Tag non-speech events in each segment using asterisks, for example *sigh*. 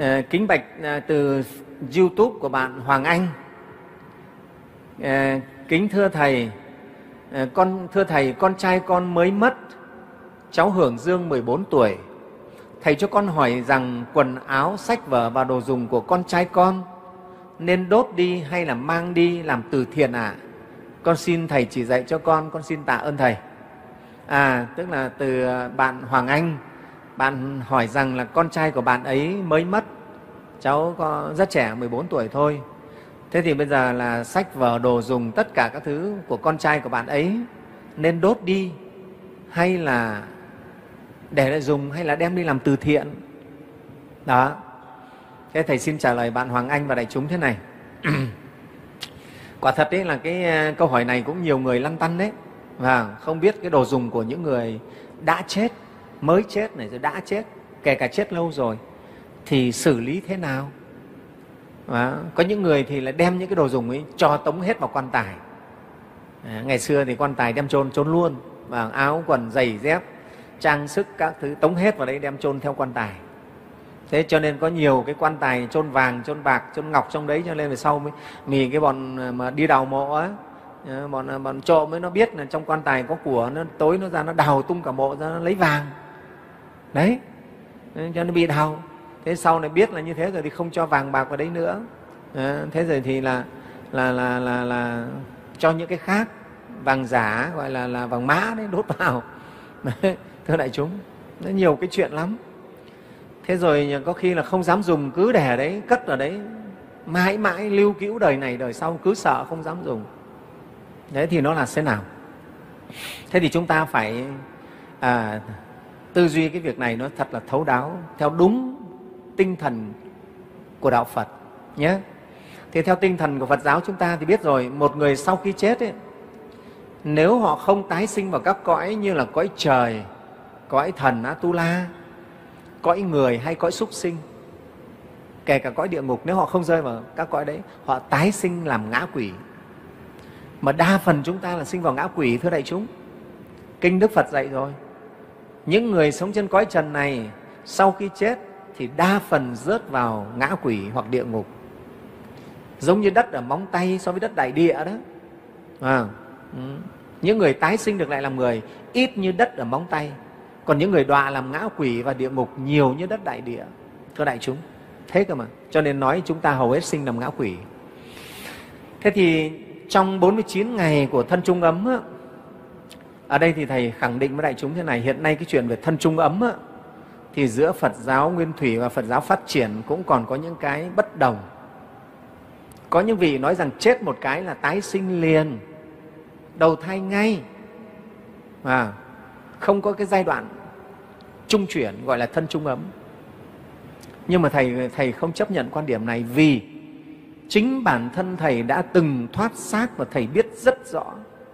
Ờ, kính bạch ờ, từ YouTube của bạn Hoàng Anh. Ờ, kính thưa thầy, con thưa thầy, con trai con mới mất, cháu Hưởng Dương 14 tuổi. Thầy cho con hỏi rằng quần áo, sách vở và đồ dùng của con trai con nên đốt đi hay là mang đi làm từ thiện ạ? À? Con xin thầy chỉ dạy cho con, con xin tạ ơn thầy. À, tức là từ bạn Hoàng Anh bạn hỏi rằng là con trai của bạn ấy mới mất cháu có rất trẻ 14 tuổi thôi thế thì bây giờ là sách vở đồ dùng tất cả các thứ của con trai của bạn ấy nên đốt đi hay là để lại dùng hay là đem đi làm từ thiện đó thế thầy xin trả lời bạn hoàng anh và đại chúng thế này *clears throat* quả thật đấy là cái ờ, câu hỏi này cũng nhiều người lăn tăn đấy và không biết cái đồ dùng của những người đã chết mới chết này rồi đã chết kể cả chết lâu rồi thì xử lý thế nào à, có những người thì là đem những cái đồ dùng ấy cho tống hết vào quan tài à, ngày xưa thì quan tài đem trôn trôn luôn và áo quần giày dép trang sức các thứ tống hết vào đấy đem trôn theo quan tài thế cho nên có nhiều cái quan tài trôn vàng trôn bạc trôn ngọc trong đấy cho nên về sau mới mì cái bọn à, mà đi đào mộ ấy à, bọn à, bọn trộm mới nó biết là trong quan tài có của nó tối nó ra nó đào tung cả mộ ra nó lấy vàng đấy cho nó bị đau thế sau này biết là như thế rồi thì không cho vàng bạc vào đấy nữa à, thế rồi thì là là là là là cho những cái khác vàng giả gọi là là vàng mã đấy đốt vào *laughs* thưa đại chúng nó nhiều cái chuyện lắm thế rồi có khi là không dám dùng cứ để đấy cất ở đấy mãi mãi lưu cữu đời này đời sau cứ sợ không dám dùng đấy thì nó là thế nào thế thì chúng ta phải à, tư duy cái việc này nó thật là thấu đáo theo đúng tinh thần của đạo Phật nhé. Thì theo tinh thần của Phật giáo chúng ta thì biết rồi, một người sau khi chết ấy, nếu họ không tái sinh vào các cõi như là cõi trời, cõi thần Atula, cõi người hay cõi súc sinh, kể cả cõi địa ngục, nếu họ không rơi vào các cõi đấy, họ tái sinh làm ngã quỷ. Mà đa phần chúng ta là sinh vào ngã quỷ, thưa đại chúng. Kinh Đức Phật dạy rồi, những người sống trên cõi trần này sau khi chết thì đa phần rớt vào ngã quỷ hoặc địa ngục giống như đất ở móng tay so với đất đại địa đó à, ừ. những người tái sinh được lại làm người ít như đất ở móng tay còn những người đọa làm ngã quỷ và địa ngục nhiều như đất đại địa thưa đại chúng thế cơ mà cho nên nói chúng ta hầu hết sinh làm ngã quỷ thế thì trong 49 ngày của thân trung ấm ở đây thì thầy khẳng định với đại chúng thế này hiện nay cái chuyện về thân trung ấm á, thì giữa phật giáo nguyên thủy và phật giáo phát triển cũng còn có những cái bất đồng có những vị nói rằng chết một cái là tái sinh liền đầu thai ngay à, không có cái giai đoạn trung chuyển gọi là thân trung ấm nhưng mà thầy thầy không chấp nhận quan điểm này vì chính bản thân thầy đã từng thoát xác và thầy biết rất rõ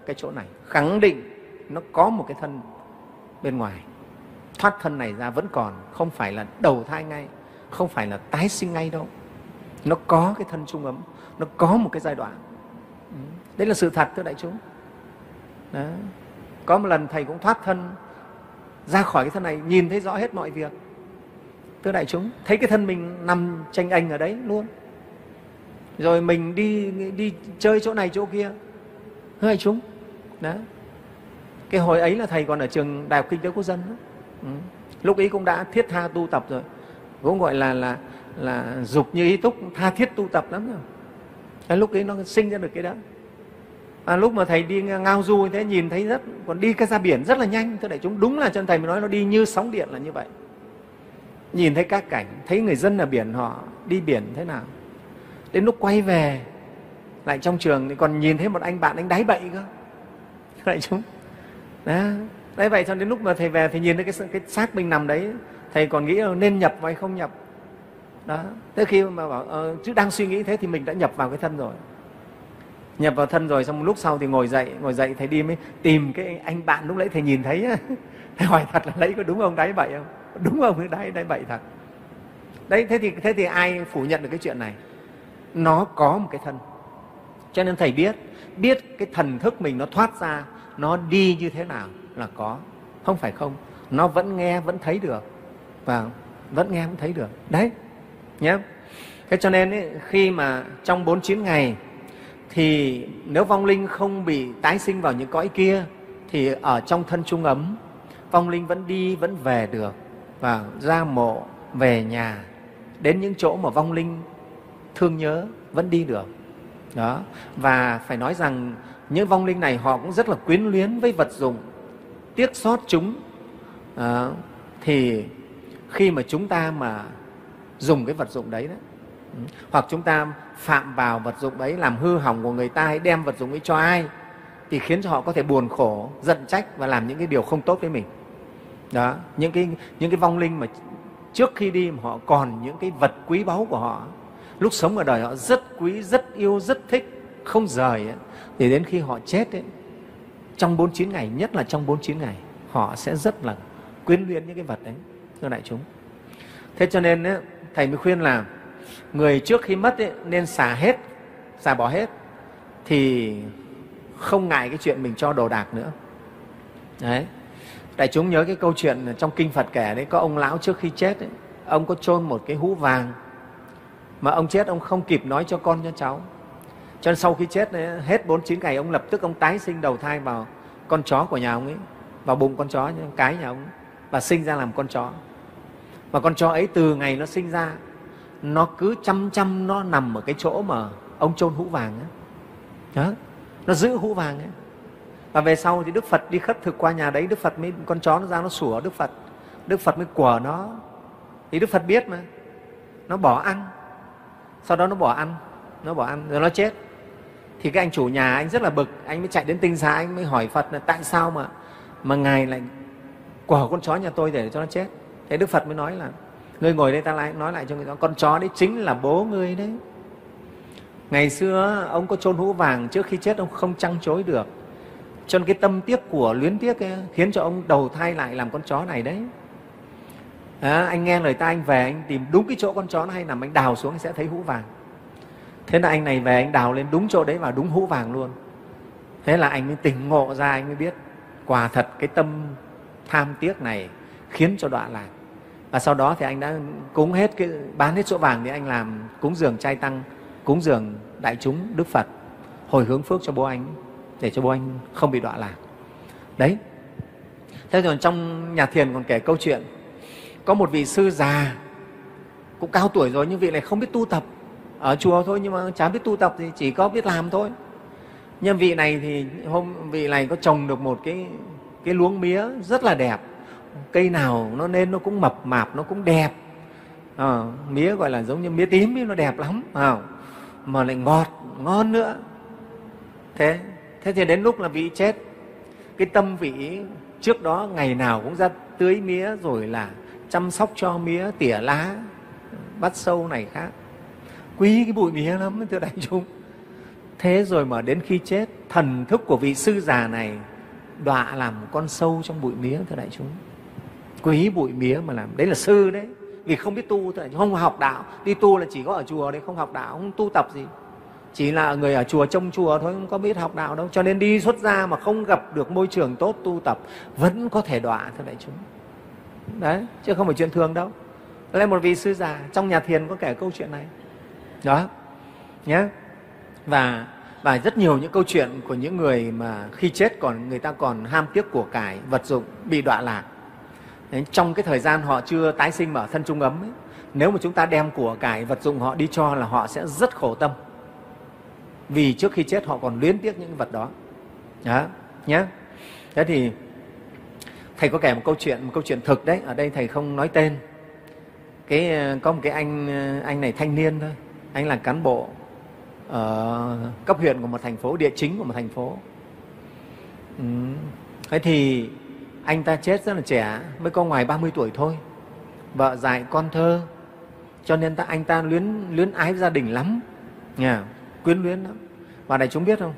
cái chỗ này khẳng định nó có một cái thân bên ngoài thoát thân này ra vẫn còn không phải là đầu thai ngay không phải là tái sinh ngay đâu nó có cái thân trung ấm nó có một cái giai đoạn ừ, đấy là sự thật thưa đại chúng đó. có một lần thầy cũng thoát thân ra khỏi cái thân này nhìn thấy rõ hết mọi việc thưa đại chúng thấy cái thân mình nằm tranh anh ở đấy luôn rồi mình đi đi chơi chỗ này chỗ kia thưa đại chúng đó cái hồi ấy là thầy còn ở trường đại học kinh tế quốc dân đó. Ừ. lúc ấy cũng đã thiết tha tu tập rồi cũng gọi là là là dục như ý túc tha thiết tu tập lắm rồi à, lúc ấy nó sinh ra được cái đó à, lúc mà thầy đi ngao du thế nhìn thấy rất còn đi cái ra biển rất là nhanh thưa đại chúng đúng là chân thầy mới nói nó đi như sóng điện là như vậy nhìn thấy các cảnh thấy người dân ở biển họ đi biển thế nào đến lúc quay về lại trong trường thì còn nhìn thấy một anh bạn anh đáy bậy cơ đại chúng đó. đấy vậy cho đến lúc mà thầy về thì nhìn thấy cái cái xác mình nằm đấy thầy còn nghĩ là nên nhập hay không nhập đó thế khi mà bảo ờ, chứ đang suy nghĩ thế thì mình đã nhập vào cái thân rồi nhập vào thân rồi xong một lúc sau thì ngồi dậy ngồi dậy thầy đi mới tìm cái anh bạn lúc nãy thầy nhìn thấy *laughs* thầy hỏi thật là lấy có đúng ông đấy vậy không đúng không đấy đấy vậy thật đấy thế thì thế thì ai phủ nhận được cái chuyện này nó có một cái thân cho nên thầy biết biết cái thần thức mình nó thoát ra nó đi như thế nào là có không phải không nó vẫn nghe vẫn thấy được và vẫn nghe vẫn thấy được đấy nhé thế cho nên ấy, khi mà trong 49 ngày thì nếu vong linh không bị tái sinh vào những cõi kia thì ở trong thân trung ấm vong linh vẫn đi vẫn về được và ra mộ về nhà đến những chỗ mà vong linh thương nhớ vẫn đi được đó và phải nói rằng những vong linh này họ cũng rất là quyến luyến với vật dụng tiếc xót chúng à, thì khi mà chúng ta mà dùng cái vật dụng đấy đó ừ, hoặc chúng ta phạm vào vật dụng đấy làm hư hỏng của người ta hay đem vật dụng ấy cho ai thì khiến cho họ có thể buồn khổ giận trách và làm những cái điều không tốt với mình đó những cái những cái vong linh mà trước khi đi mà họ còn những cái vật quý báu của họ lúc sống ở đời họ rất quý rất yêu rất thích không rời ấy thì đến khi họ chết ấy, trong 49 ngày, nhất là trong 49 ngày, họ sẽ rất là quyến luyến những cái vật đấy cho đại chúng. Thế cho nên ấy, Thầy mới khuyên là người trước khi mất ấy, nên xả hết, xả bỏ hết, thì không ngại cái chuyện mình cho đồ đạc nữa. Đấy. Đại chúng nhớ cái câu chuyện trong Kinh Phật kể đấy, có ông lão trước khi chết, ấy, ông có chôn một cái hũ vàng, mà ông chết ông không kịp nói cho con cho cháu cho nên sau khi chết ấy, hết 49 ngày ông lập tức ông tái sinh đầu thai vào con chó của nhà ông ấy, vào bụng con chó, cái nhà ông ấy, và sinh ra làm con chó. Và con chó ấy từ ngày nó sinh ra, nó cứ chăm chăm nó nằm ở cái chỗ mà ông chôn hũ vàng ấy. Đó. Nó giữ hũ vàng ấy. Và về sau thì Đức Phật đi khất thực qua nhà đấy, Đức Phật mới con chó nó ra nó sủa Đức Phật. Đức Phật mới quở nó. Thì Đức Phật biết mà. Nó bỏ ăn. Sau đó nó bỏ ăn, nó bỏ ăn rồi nó chết thì cái anh chủ nhà anh rất là bực anh mới chạy đến tinh xá anh mới hỏi phật là tại sao mà mà ngài lại quở con chó nhà tôi để cho nó chết thế đức phật mới nói là ngươi ngồi đây ta lại nói lại cho người đó con chó đấy chính là bố ngươi đấy ngày xưa ông có chôn hũ vàng trước khi chết ông không trăng chối được cho nên cái tâm tiếc của luyến tiếc ấy, khiến cho ông đầu thai lại làm con chó này đấy à, anh nghe lời ta anh về anh tìm đúng cái chỗ con chó nó hay nằm anh đào xuống anh sẽ thấy hũ vàng thế là anh này về anh đào lên đúng chỗ đấy và đúng hũ vàng luôn thế là anh mới tỉnh ngộ ra anh mới biết quả thật cái tâm tham tiếc này khiến cho đọa lạc và sau đó thì anh đã cúng hết cái bán hết chỗ vàng thì anh làm cúng dường trai tăng cúng dường đại chúng đức phật hồi hướng phước cho bố anh để cho bố anh không bị đọa lạc đấy thế còn trong nhà thiền còn kể câu chuyện có một vị sư già cũng cao tuổi rồi nhưng vị này không biết tu tập ở chùa thôi nhưng mà chả biết tu tập thì chỉ có biết làm thôi nhưng vị này thì hôm vị này có trồng được một cái cái luống mía rất là đẹp cây nào nó nên nó cũng mập mạp nó cũng đẹp à, mía gọi là giống như mía tím ấy, nó đẹp lắm à, mà lại ngọt ngon nữa thế thế thì đến lúc là vị chết cái tâm vị trước đó ngày nào cũng ra tưới mía rồi là chăm sóc cho mía tỉa lá bắt sâu này khác quý cái bụi mía lắm thưa đại chúng thế rồi mà đến khi chết thần thức của vị sư già này đọa làm con sâu trong bụi mía thưa đại chúng quý bụi mía mà làm đấy là sư đấy vì không biết tu thưa đại chúng không học đạo đi tu là chỉ có ở chùa đấy không học đạo không tu tập gì chỉ là người ở chùa trong chùa thôi không có biết học đạo đâu cho nên đi xuất gia mà không gặp được môi trường tốt tu tập vẫn có thể đọa thưa đại chúng đấy chứ không phải chuyện thường đâu Lên một vị sư già trong nhà thiền có kể câu chuyện này đó nhé và và rất nhiều những câu chuyện của những người mà khi chết còn người ta còn ham tiếc của cải vật dụng bị đọa lạc Đấy, trong cái thời gian họ chưa tái sinh mở thân trung ấm ấy, nếu mà chúng ta đem của cải vật dụng họ đi cho là họ sẽ rất khổ tâm vì trước khi chết họ còn luyến tiếc những vật đó đó nhé thế thì thầy có kể một câu chuyện một câu chuyện thực đấy ở đây thầy không nói tên cái ờ, có một cái anh ờ, anh này thanh niên thôi anh là cán bộ ở ờ, cấp huyện của một thành phố địa chính của một thành phố ừ. thế thì anh ta chết rất là trẻ mới có ngoài 30 tuổi thôi vợ dại con thơ cho nên ta, anh ta luyến luyến ái gia đình lắm nhà quyến luyến lắm và này chúng biết không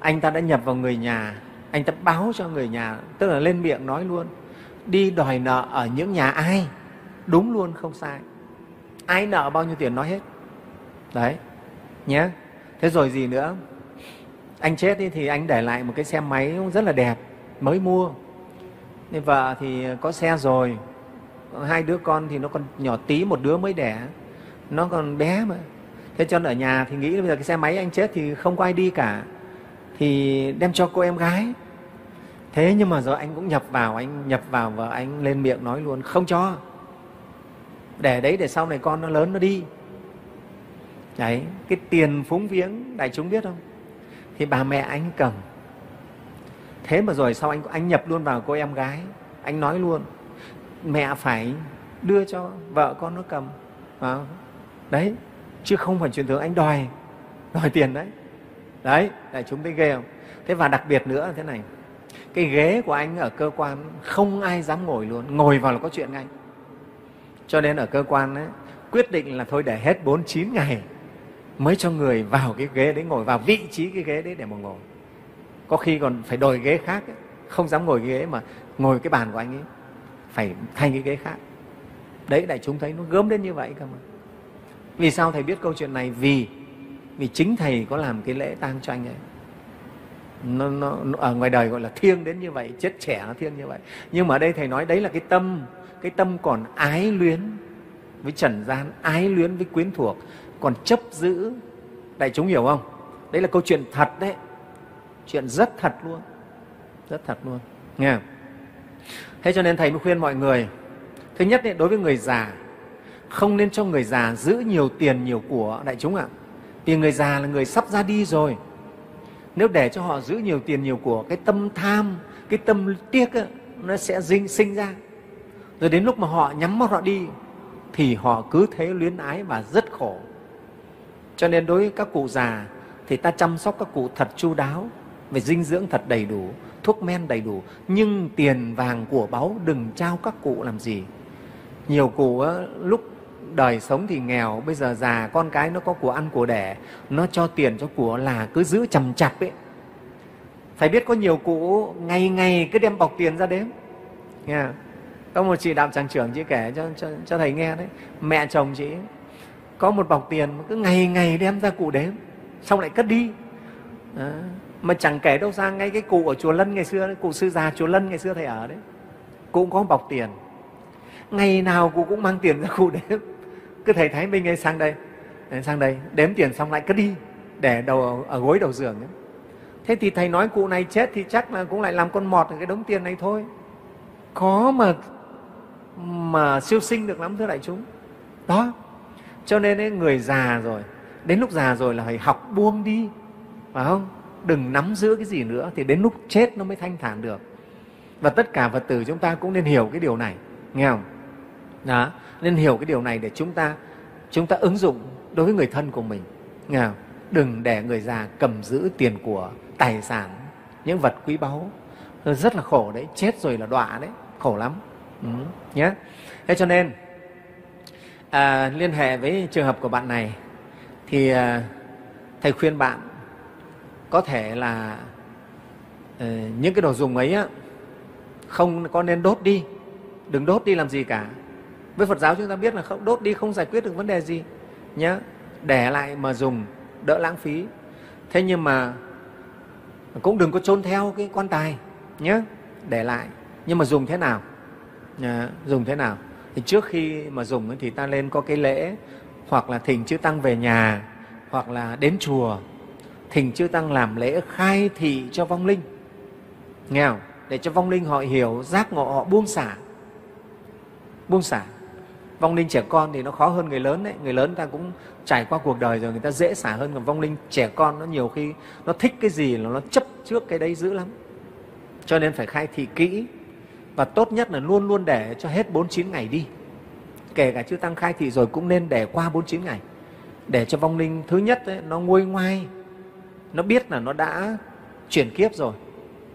anh ta đã nhập vào người nhà anh ta báo cho người nhà tức là lên miệng nói luôn đi đòi nợ ở những nhà ai đúng luôn không sai ai nợ bao nhiêu tiền nói hết đấy nhé thế rồi gì nữa anh chết đi thì anh để lại một cái xe máy rất là đẹp mới mua nên vợ thì có xe rồi hai đứa con thì nó còn nhỏ tí một đứa mới đẻ nó còn bé mà thế cho nên ở nhà thì nghĩ bây giờ cái xe máy anh chết thì không có ai đi cả thì đem cho cô em gái thế nhưng mà rồi anh cũng nhập vào anh nhập vào và anh lên miệng nói luôn không cho để đấy để sau này con nó lớn nó đi đấy cái tiền phúng viếng đại chúng biết không thì bà mẹ anh cầm thế mà rồi sau anh anh nhập luôn vào cô em gái anh nói luôn mẹ phải đưa cho vợ con nó cầm à, đấy chứ không phải truyền thường anh đòi đòi tiền đấy đấy đại chúng thấy ghê không thế và đặc biệt nữa thế này cái ghế của anh ở cơ quan không ai dám ngồi luôn ngồi vào là có chuyện ngay cho nên ở cơ quan ấy, quyết định là thôi để hết 49 ngày mới cho người vào cái ghế đấy ngồi vào vị trí cái ghế đấy để mà ngồi có khi còn phải đổi ghế khác ấy. không dám ngồi ghế mà ngồi cái bàn của anh ấy phải thay cái ghế khác đấy đại chúng thấy nó gớm đến như vậy cơ mà vì sao thầy biết câu chuyện này vì vì chính thầy có làm cái lễ tang cho anh ấy nó, nó, nó ở ngoài đời gọi là thiêng đến như vậy chết trẻ nó thiêng như vậy nhưng mà ở đây thầy nói đấy là cái tâm cái tâm còn ái luyến với trần gian ái luyến với quyến thuộc còn chấp giữ đại chúng hiểu không đấy là câu chuyện thật đấy chuyện rất thật luôn rất thật luôn nghe thế cho nên thầy mới khuyên mọi người thứ nhất đấy, đối với người già không nên cho người già giữ nhiều tiền nhiều của đại chúng ạ vì người già là người sắp ra đi rồi nếu để cho họ giữ nhiều tiền nhiều của cái tâm tham cái tâm tiếc ấy, nó sẽ dinh sinh ra rồi đến lúc mà họ nhắm mắt họ đi thì họ cứ thế luyến ái và rất khổ cho nên đối với các cụ già thì ta chăm sóc các cụ thật chu đáo, về dinh dưỡng thật đầy đủ, thuốc men đầy đủ, nhưng tiền vàng của báu đừng trao các cụ làm gì. Nhiều cụ lúc đời sống thì nghèo, bây giờ già con cái nó có của ăn của đẻ, nó cho tiền cho của là cứ giữ chầm chặt ấy. Phải biết có nhiều cụ ngày ngày cứ đem bọc tiền ra đếm. Nghe yeah. Có một chị đạo Tràng Trưởng chị kể cho, cho, cho thầy nghe đấy, mẹ chồng chị ấy, có một bọc tiền cứ ngày ngày đem ra cụ đếm xong lại cất đi đó. mà chẳng kể đâu ra ngay cái cụ ở chùa lân ngày xưa đấy, cụ sư già chùa lân ngày xưa thầy ở đấy cũng có một bọc tiền ngày nào cụ cũng mang tiền ra cụ đếm cứ thầy thái minh ấy sang đây sang đây đếm tiền xong lại cất đi để đầu ở gối đầu giường ấy. thế thì thầy nói cụ này chết thì chắc là cũng lại làm con mọt ở cái đống tiền này thôi có mà mà siêu sinh được lắm thưa đại chúng đó cho nên ấy, người già rồi đến lúc già rồi là phải học buông đi phải không đừng nắm giữ cái gì nữa thì đến lúc chết nó mới thanh thản được và tất cả phật tử chúng ta cũng nên hiểu cái điều này nghe không đó nên hiểu cái điều này để chúng ta chúng ta ứng dụng đối với người thân của mình nghe không? đừng để người già cầm giữ tiền của tài sản những vật quý báu rất là khổ đấy chết rồi là đọa đấy khổ lắm ừ. nhé thế cho nên à, liên hệ với trường hợp của bạn này thì à, thầy khuyên bạn có thể là à, những cái đồ dùng ấy á, không có nên đốt đi đừng đốt đi làm gì cả với phật giáo chúng ta biết là không đốt đi không giải quyết được vấn đề gì nhé để lại mà dùng đỡ lãng phí thế nhưng mà cũng đừng có chôn theo cái quan tài nhé để lại nhưng mà dùng thế nào dùng thế nào thì trước khi mà dùng thì ta lên có cái lễ hoặc là thỉnh chư tăng về nhà hoặc là đến chùa thỉnh chư tăng làm lễ khai thị cho vong linh nghe không? để cho vong linh họ hiểu giác ngộ họ buông xả buông xả vong linh trẻ con thì nó khó hơn người lớn đấy người lớn ta cũng trải qua cuộc đời rồi người ta dễ xả hơn còn vong linh trẻ con nó nhiều khi nó thích cái gì là nó chấp trước cái đấy dữ lắm cho nên phải khai thị kỹ và tốt nhất là luôn luôn để cho hết 49 ngày đi. Kể cả chư tăng khai thị rồi cũng nên để qua 49 ngày để cho vong linh thứ nhất ấy, nó nguôi ngoai, nó biết là nó đã chuyển kiếp rồi,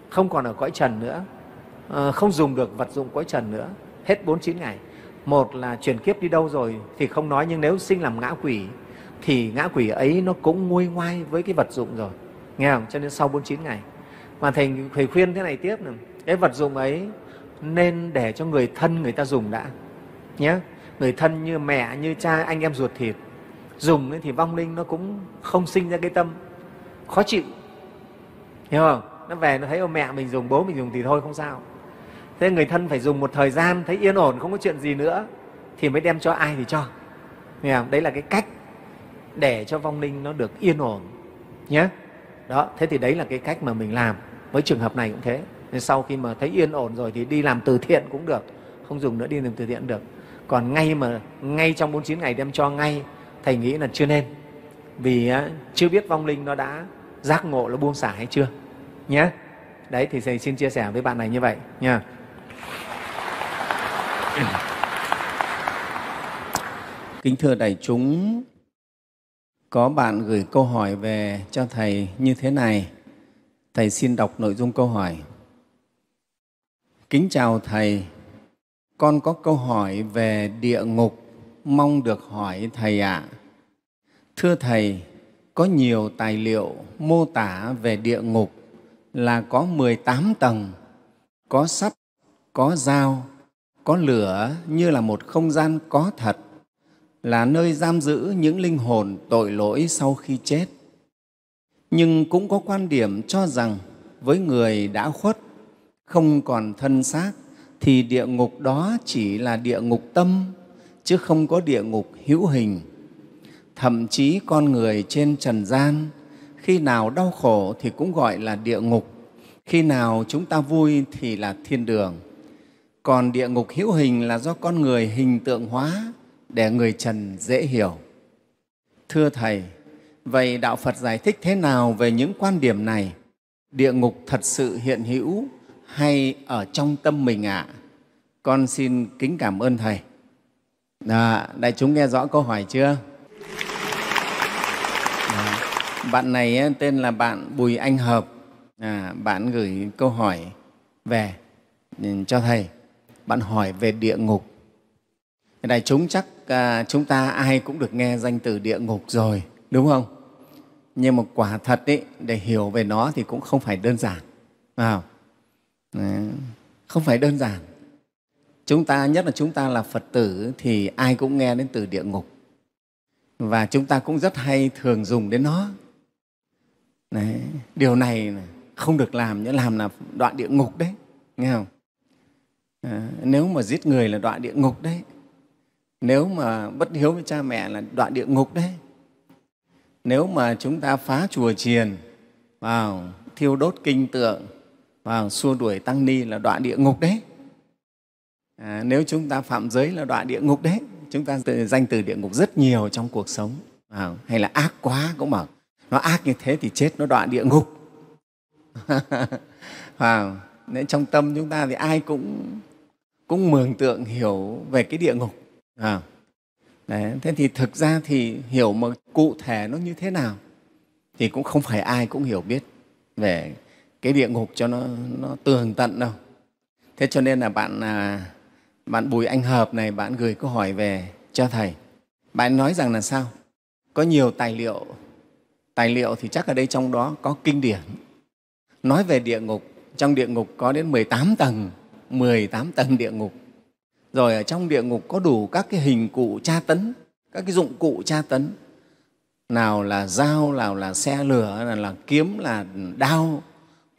không còn ở cõi trần nữa, ờ, không dùng được vật dụng cõi trần nữa, hết 49 ngày. Một là chuyển kiếp đi đâu rồi thì không nói nhưng nếu sinh làm ngã quỷ thì ngã quỷ ấy nó cũng nguôi ngoai với cái vật dụng rồi. Nghe không? Cho nên sau 49 ngày. Mà Thầy, thầy khuyên thế này tiếp này, cái vật dụng ấy nên để cho người thân người ta dùng đã nhé người thân như mẹ như cha anh em ruột thịt dùng thì vong linh nó cũng không sinh ra cái tâm khó chịu hiểu không nó về nó thấy ô mẹ mình dùng bố mình dùng thì thôi không sao thế người thân phải dùng một thời gian thấy yên ổn không có chuyện gì nữa thì mới đem cho ai thì cho nghe không? đấy là cái cách để cho vong linh nó được yên ổn nhé đó thế thì đấy là cái cách mà mình làm với trường hợp này cũng thế nên sau khi mà thấy yên ổn rồi thì đi làm từ thiện cũng được không dùng nữa đi làm từ thiện được còn ngay mà ngay trong 49 ngày đem cho ngay thầy nghĩ là chưa nên vì chưa biết vong linh nó đã giác ngộ nó buông xả hay chưa nhé đấy thì thầy xin chia sẻ với bạn này như vậy nha kính thưa đại chúng có bạn gửi câu hỏi về cho thầy như thế này thầy xin đọc nội dung câu hỏi Kính chào Thầy, con có câu hỏi về địa ngục, mong được hỏi Thầy ạ. À. Thưa Thầy, có nhiều tài liệu mô tả về địa ngục là có 18 tầng, có sắt, có dao, có lửa như là một không gian có thật, là nơi giam giữ những linh hồn tội lỗi sau khi chết. Nhưng cũng có quan điểm cho rằng với người đã khuất không còn thân xác thì địa ngục đó chỉ là địa ngục tâm chứ không có địa ngục hữu hình thậm chí con người trên trần gian khi nào đau khổ thì cũng gọi là địa ngục khi nào chúng ta vui thì là thiên đường còn địa ngục hữu hình là do con người hình tượng hóa để người trần dễ hiểu thưa thầy vậy đạo phật giải thích thế nào về những quan điểm này địa ngục thật sự hiện hữu hay ở trong tâm mình ạ à? con xin kính cảm ơn thầy Đó, dạ, đại chúng nghe rõ câu hỏi chưa Đó. Dạ, bạn này tên là bạn bùi anh hợp à, bạn gửi câu hỏi về ừ, cho thầy bạn hỏi về địa ngục đại chúng chắc à, chúng ta ai cũng được nghe danh từ địa ngục rồi đúng không nhưng mà quả thật ý, để hiểu về nó thì cũng không phải đơn giản à, không phải đơn giản chúng ta nhất là chúng ta là phật tử thì ai cũng nghe đến từ địa ngục và chúng ta cũng rất hay thường dùng đến nó đấy. điều này không được làm nhớ làm là đoạn địa ngục đấy nghe không à, nếu mà giết người là đoạn địa ngục đấy nếu mà bất hiếu với cha mẹ là đoạn địa ngục đấy nếu mà chúng ta phá chùa chiền vào thiêu đốt kinh tượng và vâng, xua đuổi tăng ni là đọa địa ngục đấy à, nếu chúng ta phạm giới là đọa địa ngục đấy chúng ta danh từ địa ngục rất nhiều trong cuộc sống à, hay là ác quá cũng bảo nó ác như thế thì chết nó đọa địa ngục à, *laughs* nên trong tâm chúng ta thì ai cũng cũng mường tượng hiểu về cái địa ngục à, đấy, thế thì thực ra thì hiểu mà cụ thể nó như thế nào thì cũng không phải ai cũng hiểu biết về cái địa ngục cho nó, nó tường tận đâu thế cho nên là bạn à, bạn bùi anh hợp này bạn gửi câu hỏi về cho thầy bạn nói rằng là sao có nhiều tài liệu tài liệu thì chắc ở đây trong đó có kinh điển nói về địa ngục trong địa ngục có đến 18 tầng 18 tầng địa ngục rồi ở trong địa ngục có đủ các cái hình cụ tra tấn các cái dụng cụ tra tấn nào là dao nào là xe lửa nào là kiếm là đao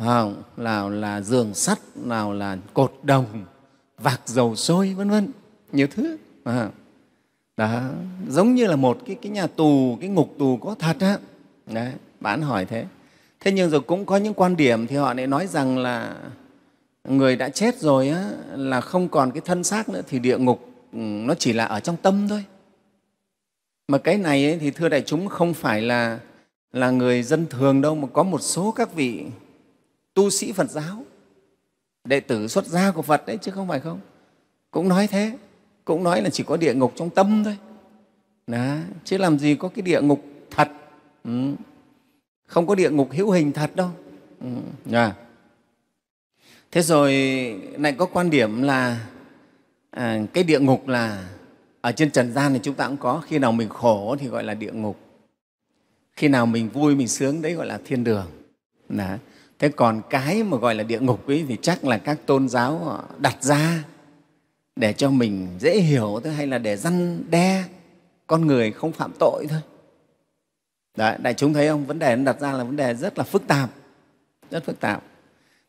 không? nào là giường sắt nào là cột đồng vạc dầu sôi vân vân nhiều thứ à. đó giống như là một cái, cái nhà tù cái ngục tù có thật á đấy bạn hỏi thế thế nhưng rồi cũng có những quan điểm thì họ lại nói rằng là người đã chết rồi á, là không còn cái thân xác nữa thì địa ngục ừ, nó chỉ là ở trong tâm thôi mà cái này ấy, thì thưa đại chúng không phải là là người dân thường đâu mà có một số các vị tu sĩ Phật giáo, đệ tử xuất gia của Phật đấy chứ không phải không. Cũng nói thế, cũng nói là chỉ có địa ngục trong tâm thôi. Đó, chứ làm gì có cái địa ngục thật, ừ. không có địa ngục hữu hình thật đâu. Ừ. À. Thế rồi lại có quan điểm là à, cái địa ngục là ở trên trần gian thì chúng ta cũng có khi nào mình khổ thì gọi là địa ngục khi nào mình vui mình sướng đấy gọi là thiên đường Đó thế còn cái mà gọi là địa ngục ấy thì chắc là các tôn giáo đặt ra để cho mình dễ hiểu thôi hay là để răn đe con người không phạm tội thôi Đấy, đại chúng thấy không vấn đề nó đặt ra là vấn đề rất là phức tạp rất phức tạp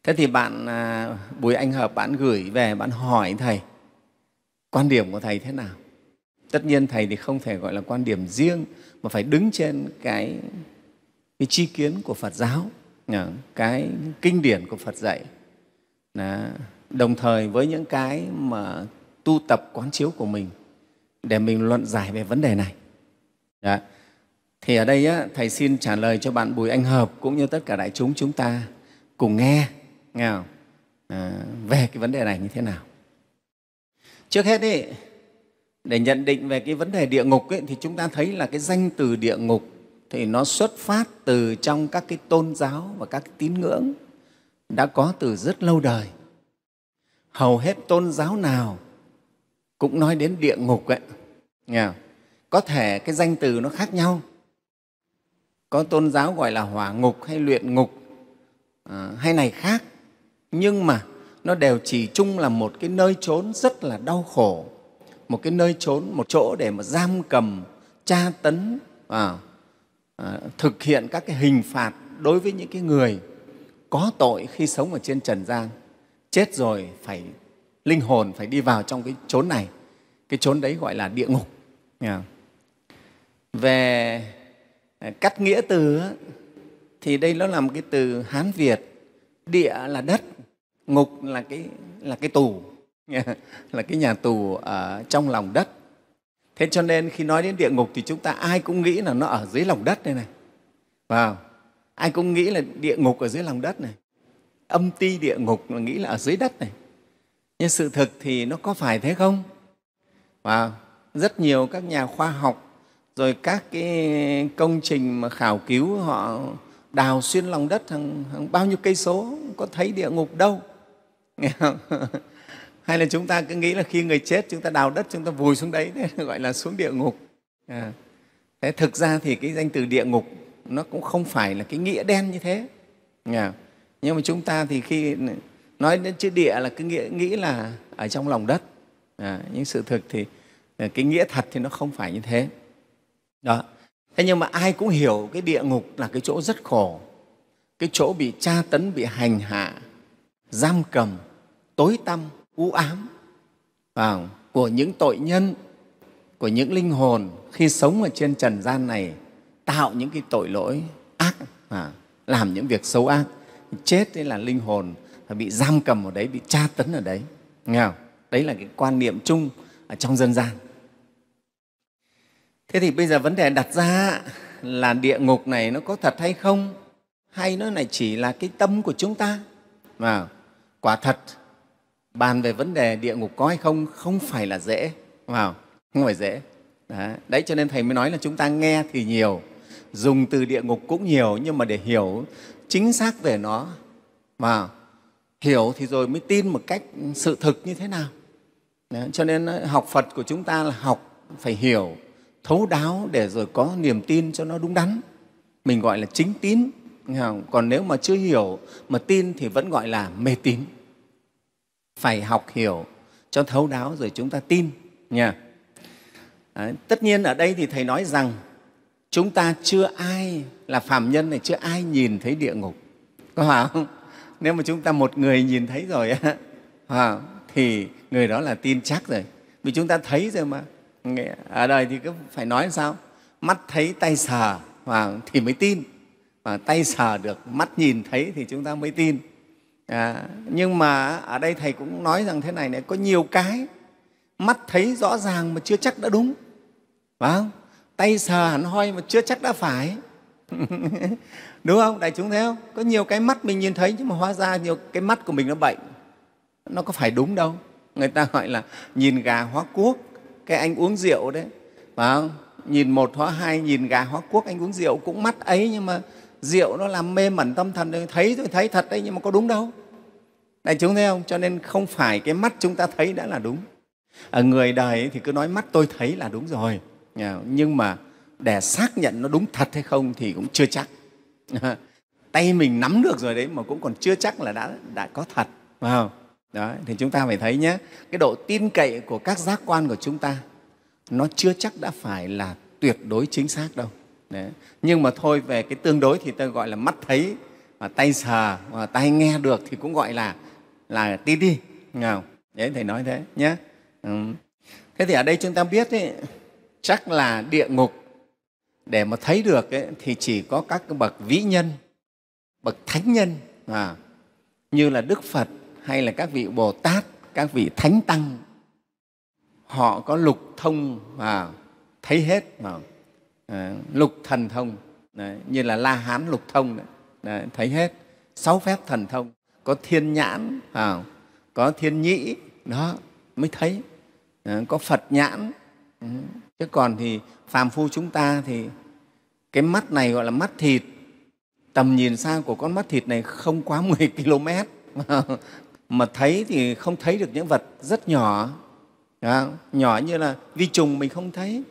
thế thì bạn à, bùi anh hợp bạn gửi về bạn hỏi thầy quan điểm của thầy thế nào tất nhiên thầy thì không thể gọi là quan điểm riêng mà phải đứng trên cái cái tri kiến của phật giáo cái kinh điển của Phật dạy. Đó. Đồng thời với những cái mà tu tập quán chiếu của mình để mình luận giải về vấn đề này. Đó. Dạ. Thì ở đây á, Thầy xin trả lời cho bạn Bùi Anh Hợp cũng như tất cả đại chúng chúng ta cùng nghe, nghe không? À, về cái vấn đề này như thế nào. Trước hết ý, để nhận định về cái vấn đề địa ngục ấy, thì chúng ta thấy là cái danh từ địa ngục thì nó xuất phát từ trong các cái tôn giáo và các cái tín ngưỡng đã có từ rất lâu đời. Hầu hết tôn giáo nào cũng nói đến địa ngục ấy. Nghe Có thể cái danh từ nó khác nhau. Có tôn giáo gọi là hỏa ngục hay luyện ngục à, hay này khác. Nhưng mà nó đều chỉ chung là một cái nơi trốn rất là đau khổ, một cái nơi trốn, một chỗ để mà giam cầm, tra tấn, à, Ờ, thực hiện các cái hình phạt đối với những cái người có tội khi sống ở trên trần gian chết rồi phải linh hồn phải đi vào trong cái chốn này cái chốn đấy gọi là địa ngục về ờ, cắt nghĩa từ thì đây nó là một cái từ hán việt địa là đất ngục là cái là cái tù *laughs* là cái nhà tù ở trong lòng đất Thế cho nên khi nói đến địa ngục thì chúng ta ai cũng nghĩ là nó ở dưới lòng đất đây này. Vào, ai cũng nghĩ là địa ngục ở dưới lòng đất này. Âm ti địa ngục là nghĩ là ở dưới đất này. Nhưng sự thực thì nó có phải thế không? và rất nhiều các nhà khoa học rồi các cái công trình mà khảo cứu họ đào xuyên lòng đất hàng, hàng bao nhiêu cây số có thấy địa ngục đâu. Nghe không? *laughs* hay là chúng ta cứ nghĩ là khi người chết chúng ta đào đất chúng ta vùi xuống đấy thế *laughs* gọi là xuống địa ngục à. thế thực ra thì cái danh từ địa ngục nó cũng không phải là cái nghĩa đen như thế à. nhưng mà chúng ta thì khi nói đến chữ địa là cứ nghĩa nghĩ là ở trong lòng đất à. nhưng sự thực thì à, cái nghĩa thật thì nó không phải như thế đó thế nhưng mà ai cũng hiểu cái địa ngục là cái chỗ rất khổ cái chỗ bị tra tấn bị hành hạ giam cầm tối tăm u ám à, của những tội nhân của những linh hồn khi sống ở trên trần gian này tạo những cái tội lỗi ác à, làm những việc xấu ác chết đấy là linh hồn bị giam cầm ở đấy bị tra tấn ở đấy nghe không? đấy là cái quan niệm chung ở trong dân gian thế thì bây giờ vấn đề đặt ra là địa ngục này nó có thật hay không hay nó này chỉ là cái tâm của chúng ta mà quả thật bàn về vấn đề địa ngục có hay không không phải là dễ vào không phải dễ đấy. cho nên thầy mới nói là chúng ta nghe thì nhiều dùng từ địa ngục cũng nhiều nhưng mà để hiểu chính xác về nó mà hiểu thì rồi mới tin một cách sự thực như thế nào đấy. cho nên ờ, học phật của chúng ta là học phải hiểu thấu đáo để rồi có niềm tin cho nó đúng đắn mình gọi là chính tín còn nếu mà chưa hiểu mà tin thì vẫn gọi là mê tín phải học hiểu cho thấu đáo rồi chúng ta tin nha Đấy, tất nhiên ở đây thì thầy nói rằng chúng ta chưa ai là phạm nhân này chưa ai nhìn thấy địa ngục có phải không nếu mà chúng ta một người nhìn thấy rồi thì người đó là tin chắc rồi vì chúng ta thấy rồi mà ở đời thì cứ phải nói sao mắt thấy tay sờ thì mới tin và tay sờ được mắt nhìn thấy thì chúng ta mới tin à, nhưng mà ở đây thầy cũng nói rằng thế này này có nhiều cái mắt thấy rõ ràng mà chưa chắc đã đúng phải không tay sờ hẳn hoi mà chưa chắc đã phải *laughs* đúng không đại chúng thấy không có nhiều cái mắt mình nhìn thấy nhưng mà hóa ra nhiều cái mắt của mình nó bệnh nó có phải đúng đâu người ta gọi là nhìn gà hóa cuốc cái anh uống rượu đấy phải không nhìn một hóa hai nhìn gà hóa cuốc anh uống rượu cũng mắt ấy nhưng mà rượu nó làm mê mẩn tâm thần tôi thấy tôi thấy thật đấy nhưng mà có đúng đâu đại chúng thấy không cho nên không phải cái mắt chúng ta thấy đã là đúng ở người đời thì cứ nói mắt tôi thấy là đúng rồi nhưng mà để xác nhận nó đúng thật hay không thì cũng chưa chắc *laughs* tay mình nắm được rồi đấy mà cũng còn chưa chắc là đã đã có thật phải không đó thì chúng ta phải thấy nhé cái độ tin cậy của các giác quan của chúng ta nó chưa chắc đã phải là tuyệt đối chính xác đâu Đấy. nhưng mà thôi về cái tương đối thì tôi gọi là mắt thấy và tay sờ và tay nghe được thì cũng gọi là là tí đi nào đấy thầy nói thế nhé ừ. thế thì ở đây chúng ta biết ấy, chắc là địa ngục để mà thấy được ấy, thì chỉ có các bậc vĩ nhân bậc thánh nhân à, như là đức phật hay là các vị bồ tát các vị thánh tăng họ có lục thông và thấy hết mà Ờ, lục thần thông đấy, như là la hán lục thông đấy, đấy, thấy hết sáu phép thần thông có thiên nhãn à, có thiên nhĩ đó mới thấy à, có phật nhãn ừ, chứ còn thì phàm phu chúng ta thì cái mắt này gọi là mắt thịt tầm nhìn xa của con mắt thịt này không quá 10 *laughs* km *laughs* mà thấy thì không thấy được những vật rất nhỏ đó, nhỏ như là vi trùng mình không thấy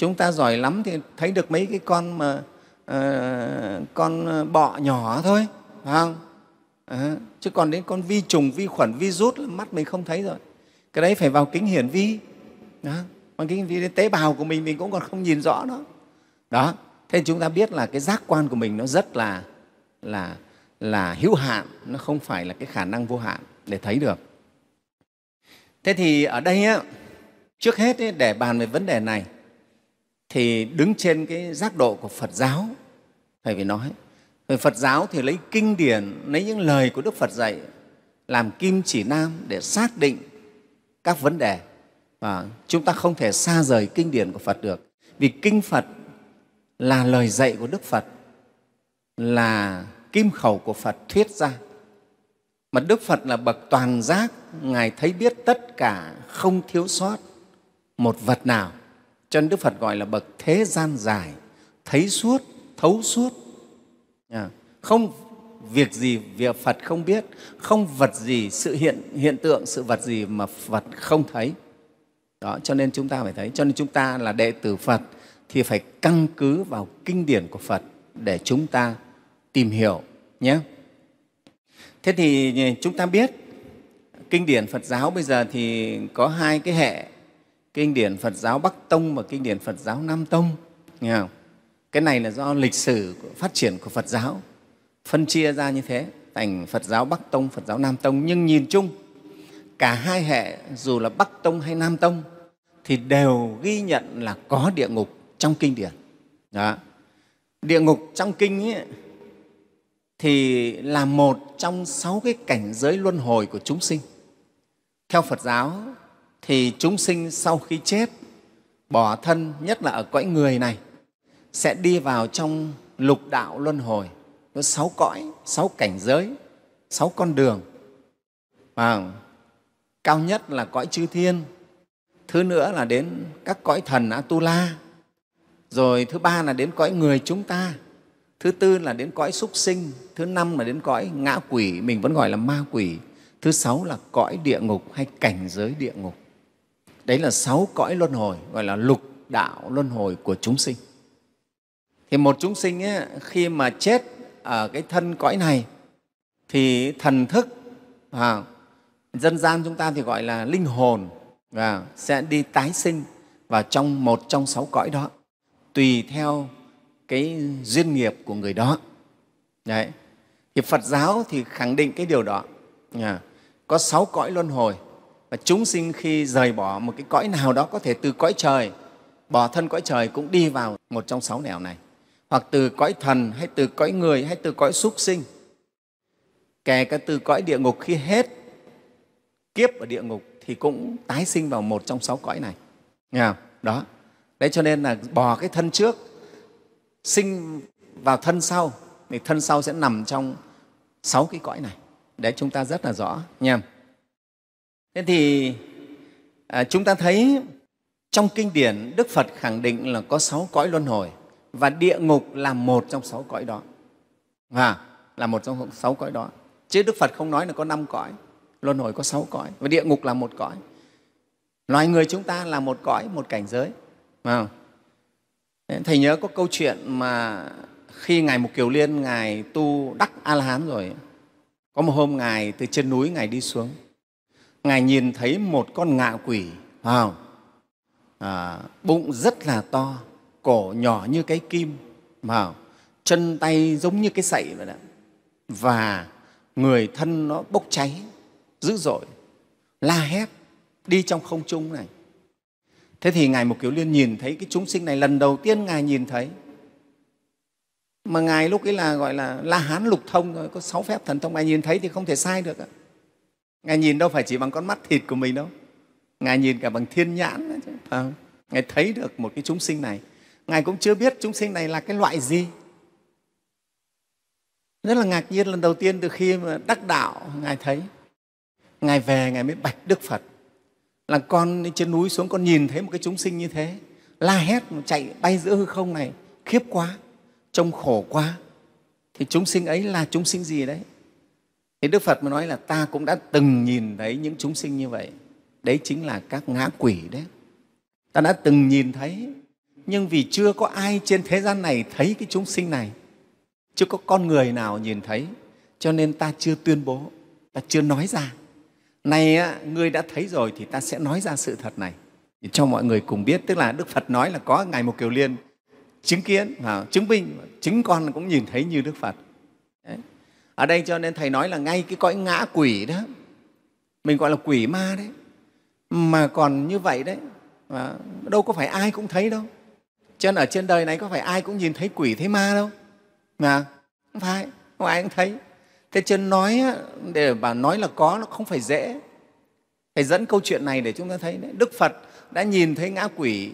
chúng ta giỏi lắm thì thấy được mấy cái con mà uh, con ờ, bọ nhỏ thôi phải không à, chứ còn đến con vi trùng vi khuẩn virus mắt mình không thấy rồi cái đấy phải vào kính hiển vi đó. bằng kính hiển vi đến tế bào của mình mình cũng còn không nhìn rõ đó đó thế chúng ta biết là cái giác quan của mình nó rất là là là hữu hạn nó không phải là cái khả năng vô hạn để thấy được thế thì ở đây á, trước hết ấy, để bàn về vấn đề này thì đứng trên cái giác độ của Phật giáo thầy phải nói về Phật giáo thì lấy kinh điển lấy những lời của Đức Phật dạy làm kim chỉ nam để xác định các vấn đề và chúng ta không thể xa rời kinh điển của Phật được vì kinh Phật là lời dạy của Đức Phật là kim khẩu của Phật thuyết ra mà Đức Phật là bậc toàn giác Ngài thấy biết tất cả không thiếu sót một vật nào cho nên Đức Phật gọi là bậc thế gian dài, thấy suốt, thấu suốt. Không việc gì việc Phật không biết, không vật gì, sự hiện, hiện tượng, sự vật gì mà Phật không thấy. Đó, cho nên chúng ta phải thấy, cho nên chúng ta là đệ tử Phật thì phải căn cứ vào kinh điển của Phật để chúng ta tìm hiểu nhé. Thế thì ờ, chúng ta biết kinh điển Phật giáo bây giờ thì có hai cái hệ kinh điển Phật giáo Bắc Tông và kinh điển Phật giáo Nam Tông. Nghe không? Cái này là do lịch sử của phát triển của Phật giáo phân chia ra như thế thành Phật giáo Bắc Tông, Phật giáo Nam Tông. Nhưng nhìn chung, cả hai hệ dù là Bắc Tông hay Nam Tông thì đều ghi nhận là có địa ngục trong kinh điển. Đó. Địa ngục trong kinh ấy, thì là một trong sáu cái cảnh giới luân hồi của chúng sinh. Theo Phật giáo thì chúng sinh sau khi chết bỏ thân nhất là ở cõi người này sẽ đi vào trong lục đạo luân hồi có sáu cõi sáu cảnh giới sáu con đường và cao nhất là cõi chư thiên thứ nữa là đến các cõi thần atula rồi thứ ba là đến cõi người chúng ta thứ tư là đến cõi súc sinh thứ năm là đến cõi ngã quỷ mình vẫn gọi là ma quỷ thứ sáu là cõi địa ngục hay cảnh giới địa ngục đấy là sáu cõi luân hồi gọi là lục đạo luân hồi của chúng sinh thì một chúng sinh ấy, khi mà chết ở cái thân cõi này thì thần thức à, dân gian chúng ta thì gọi là linh hồn và sẽ đi tái sinh vào trong một trong sáu cõi đó tùy theo cái duyên nghiệp của người đó đấy thì phật giáo thì khẳng định cái điều đó à, có sáu cõi luân hồi và chúng sinh khi rời bỏ một cái cõi nào đó có thể từ cõi trời bỏ thân cõi trời cũng đi vào một trong sáu nẻo này hoặc từ cõi thần hay từ cõi người hay từ cõi súc sinh kể cả từ cõi địa ngục khi hết kiếp ở địa ngục thì cũng tái sinh vào một trong sáu cõi này Nghe không? đó đấy cho nên là bỏ cái thân trước sinh vào thân sau thì thân sau sẽ nằm trong sáu cái cõi này đấy chúng ta rất là rõ nha Thế thì à, chúng ta thấy trong kinh điển Đức Phật khẳng định là có sáu cõi luân hồi và địa ngục là một trong sáu cõi đó. À, là một trong sáu cõi đó. Chứ Đức Phật không nói là có năm cõi, luân hồi có sáu cõi và địa ngục là một cõi. Loài người chúng ta là một cõi, một cảnh giới. À. Thầy nhớ có câu chuyện mà khi Ngài Mục Kiều Liên, Ngài tu Đắc A-la-hán rồi, có một hôm Ngài từ trên núi Ngài đi xuống, Ngài nhìn thấy một con ngạ quỷ, À, bụng rất là to, cổ nhỏ như cái kim, à, chân tay giống như cái sậy vậy đó. Và người thân nó bốc cháy dữ dội, la hét đi trong không trung này. Thế thì Ngài Mục Kiều Liên nhìn thấy cái chúng sinh này lần đầu tiên Ngài nhìn thấy. Mà Ngài lúc ấy là gọi là La Hán Lục Thông rồi, có sáu phép thần thông, Ngài nhìn thấy thì không thể sai được. Ạ ngài nhìn đâu phải chỉ bằng con mắt thịt của mình đâu ngài nhìn cả bằng thiên nhãn chứ. À, ngài thấy được một cái chúng sinh này ngài cũng chưa biết chúng sinh này là cái loại gì rất là ngạc nhiên lần đầu tiên từ khi mà đắc đạo ngài thấy ngài về ngài mới bạch đức phật là con đi trên núi xuống con nhìn thấy một cái chúng sinh như thế la hét chạy bay giữa hư không này khiếp quá trông khổ quá thì chúng sinh ấy là chúng sinh gì đấy thì Đức Phật mới nói là ta cũng đã từng nhìn thấy những chúng sinh như vậy. Đấy chính là các ngã quỷ đấy. Ta đã từng nhìn thấy, nhưng vì chưa có ai trên thế gian này thấy cái chúng sinh này, chưa có con người nào nhìn thấy, cho nên ta chưa tuyên bố, ta chưa nói ra. Này, người đã thấy rồi thì ta sẽ nói ra sự thật này để cho mọi người cùng biết. Tức là Đức Phật nói là có Ngài Một Kiều Liên chứng kiến, chứng minh, chứng con cũng nhìn thấy như Đức Phật ở đây cho nên thầy nói là ngay cái cõi ngã quỷ đó mình gọi là quỷ ma đấy mà còn như vậy đấy mà đâu có phải ai cũng thấy đâu cho nên ở trên đời này có phải ai cũng nhìn thấy quỷ thấy ma đâu mà không phải không ai cũng thấy thế chân nói để bảo nói là có nó không phải dễ thầy dẫn câu chuyện này để chúng ta thấy đấy. đức phật đã nhìn thấy ngã quỷ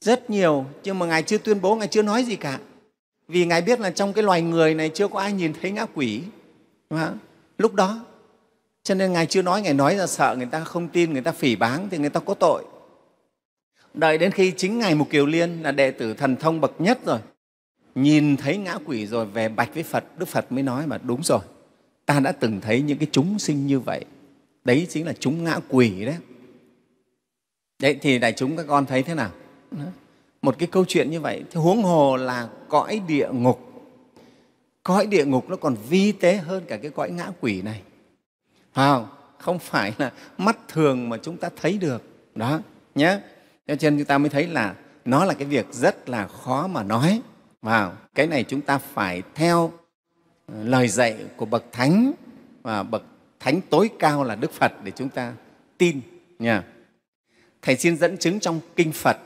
rất nhiều nhưng mà ngài chưa tuyên bố ngài chưa nói gì cả vì ngài biết là trong cái loài người này chưa có ai nhìn thấy ngã quỷ đúng không? lúc đó cho nên ngài chưa nói ngài nói là sợ người ta không tin người ta phỉ báng thì người ta có tội đợi đến khi chính ngài mục kiều liên là đệ tử thần thông bậc nhất rồi nhìn thấy ngã quỷ rồi về bạch với phật đức phật mới nói mà đúng rồi ta đã từng thấy những cái chúng sinh như vậy đấy chính là chúng ngã quỷ đấy đấy thì đại chúng các con thấy thế nào một cái câu chuyện như vậy thì huống hồ là cõi địa ngục cõi địa ngục nó còn vi tế hơn cả cái cõi ngã quỷ này phải không không phải là mắt thường mà chúng ta thấy được đó nhé cho nên chúng ta mới thấy là nó là cái việc rất là khó mà nói vào cái này chúng ta phải theo ờ, lời dạy của bậc thánh và bậc thánh tối cao là đức phật để chúng ta tin nha thầy xin dẫn chứng trong kinh phật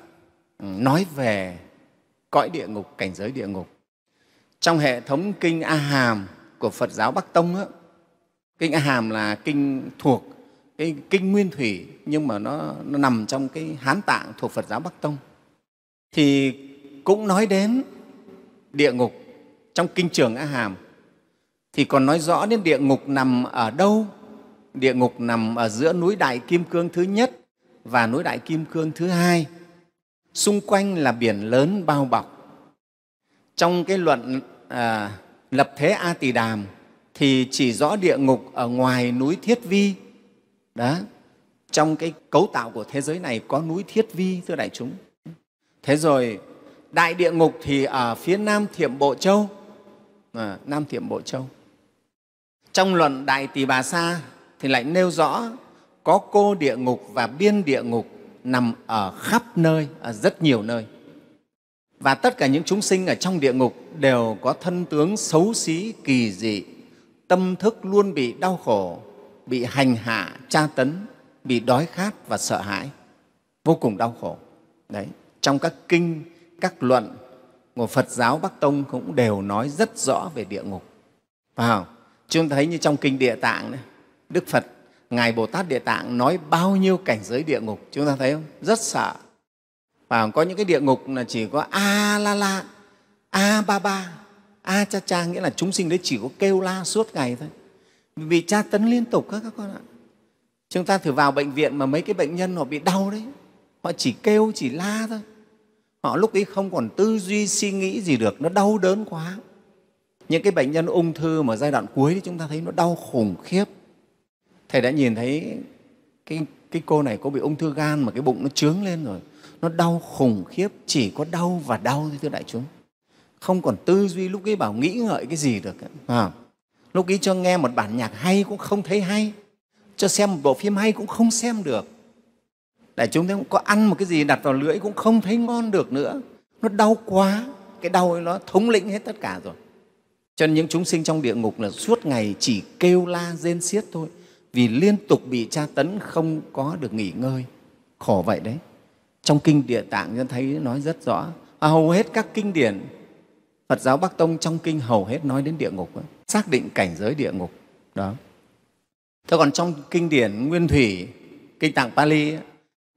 Ừ, nói về cõi địa ngục, cảnh giới địa ngục. Trong hệ thống kinh A Hàm của Phật giáo Bắc Tông, đó, kinh A Hàm là kinh thuộc cái kinh Nguyên Thủy nhưng mà nó, nó nằm trong cái Hán Tạng thuộc Phật giáo Bắc Tông. Thì cũng nói đến địa ngục trong kinh trường A Hàm thì còn nói rõ đến địa ngục nằm ở đâu địa ngục nằm ở giữa núi đại kim cương thứ nhất và núi đại kim cương thứ hai xung quanh là biển lớn bao bọc. Trong cái luận à, lập thế A Tỳ Đàm thì chỉ rõ địa ngục ở ngoài núi Thiết Vi. Đó, trong cái cấu tạo của thế giới này có núi Thiết Vi, thưa đại chúng. Thế rồi, đại địa ngục thì ở phía nam Thiểm Bộ Châu, à, Nam Thiểm Bộ Châu. Trong luận Đại Tỳ Bà Sa thì lại nêu rõ có cô địa ngục và biên địa ngục nằm ở khắp nơi, ở rất nhiều nơi. Và tất cả những chúng sinh ở trong địa ngục đều có thân tướng xấu xí, kỳ dị, tâm thức luôn bị đau khổ, bị hành hạ, tra tấn, bị đói khát và sợ hãi, vô cùng đau khổ. Đấy, trong các kinh, các luận của Phật giáo Bắc Tông cũng đều nói rất rõ về địa ngục. Phải không? Chúng ta thấy như trong kinh Địa Tạng, Đức Phật Ngài Bồ Tát Địa Tạng nói bao nhiêu cảnh giới địa ngục, chúng ta thấy không? Rất sợ. Và có những cái địa ngục là chỉ có A-la-la, A-ba-ba, A-cha-cha, nghĩa là chúng sinh đấy chỉ có kêu la suốt ngày thôi. Vì tra tấn liên tục các con ạ. Chúng ta thử vào bệnh viện mà mấy cái bệnh nhân họ bị đau đấy, họ chỉ kêu, chỉ la thôi. Họ lúc ấy không còn tư duy, suy nghĩ gì được, nó đau đớn quá. Những cái bệnh nhân ung thư mà giai đoạn cuối thì chúng ta thấy nó đau khủng khiếp, thầy đã nhìn thấy cái cái cô này có bị ung thư gan mà cái bụng nó trướng lên rồi nó đau khủng khiếp chỉ có đau và đau thôi thưa đại chúng không còn tư duy lúc ấy bảo nghĩ ngợi cái gì được à. lúc ấy cho nghe một bản nhạc hay cũng không thấy hay cho xem một bộ phim hay cũng không xem được đại chúng thấy có ăn một cái gì đặt vào lưỡi cũng không thấy ngon được nữa nó đau quá cái đau ấy nó thống lĩnh hết tất cả rồi cho nên những chúng sinh trong địa ngục là suốt ngày chỉ kêu la rên xiết thôi vì liên tục bị tra tấn không có được nghỉ ngơi khổ vậy đấy trong kinh địa tạng chúng thấy nói rất rõ à, hầu hết các kinh điển phật giáo bắc tông trong kinh hầu hết nói đến địa ngục xác định cảnh giới địa ngục đó thế còn trong kinh điển nguyên thủy kinh tạng pali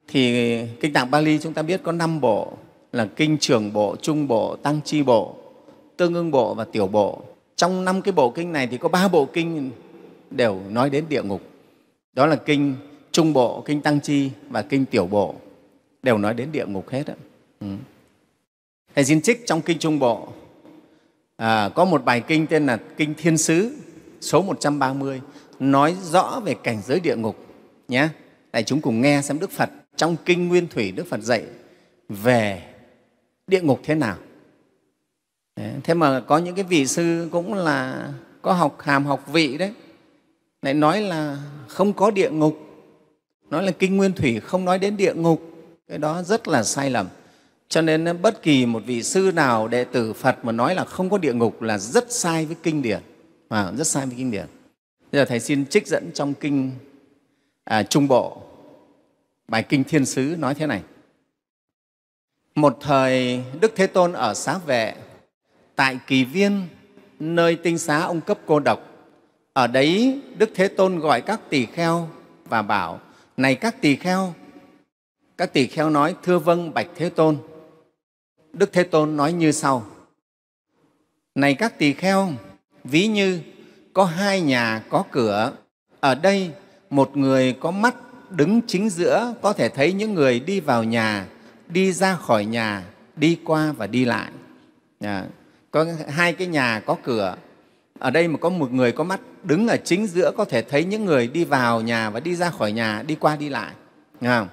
thì kinh tạng pali chúng ta biết có năm bộ là kinh trường bộ trung bộ tăng chi bộ tương ưng bộ và tiểu bộ trong năm cái bộ kinh này thì có ba bộ kinh đều nói đến địa ngục. Đó là kinh Trung Bộ, kinh Tăng Chi và kinh Tiểu Bộ đều nói đến địa ngục hết. Đó. Ừ. Thầy xin trích trong kinh Trung Bộ à, có một bài kinh tên là Kinh Thiên Sứ số 130 nói rõ về cảnh giới địa ngục nhé. Đại chúng cùng nghe xem Đức Phật trong kinh Nguyên Thủy Đức Phật dạy về địa ngục thế nào. Đấy, thế mà có những cái vị sư cũng là có học hàm học vị đấy lại nói là không có địa ngục nói là kinh nguyên thủy không nói đến địa ngục cái đó rất là sai lầm cho nên bất kỳ một vị sư nào đệ tử phật mà nói là không có địa ngục là rất sai với kinh điển à, rất sai với kinh điển bây giờ thầy xin trích dẫn trong kinh à, trung bộ bài kinh thiên sứ nói thế này một thời đức thế tôn ở xá vệ tại kỳ viên nơi tinh xá ông cấp cô độc ở đấy Đức Thế Tôn gọi các tỳ kheo và bảo, này các tỳ kheo, các tỳ kheo nói, thưa vâng Bạch Thế Tôn. Đức Thế Tôn nói như sau, này các tỳ kheo, ví như có hai nhà có cửa, ở đây một người có mắt đứng chính giữa có thể thấy những người đi vào nhà, đi ra khỏi nhà, đi qua và đi lại. À, có hai cái nhà có cửa ở đây mà có một người có mắt đứng ở chính giữa có thể thấy những người đi vào nhà và đi ra khỏi nhà đi qua đi lại nghe không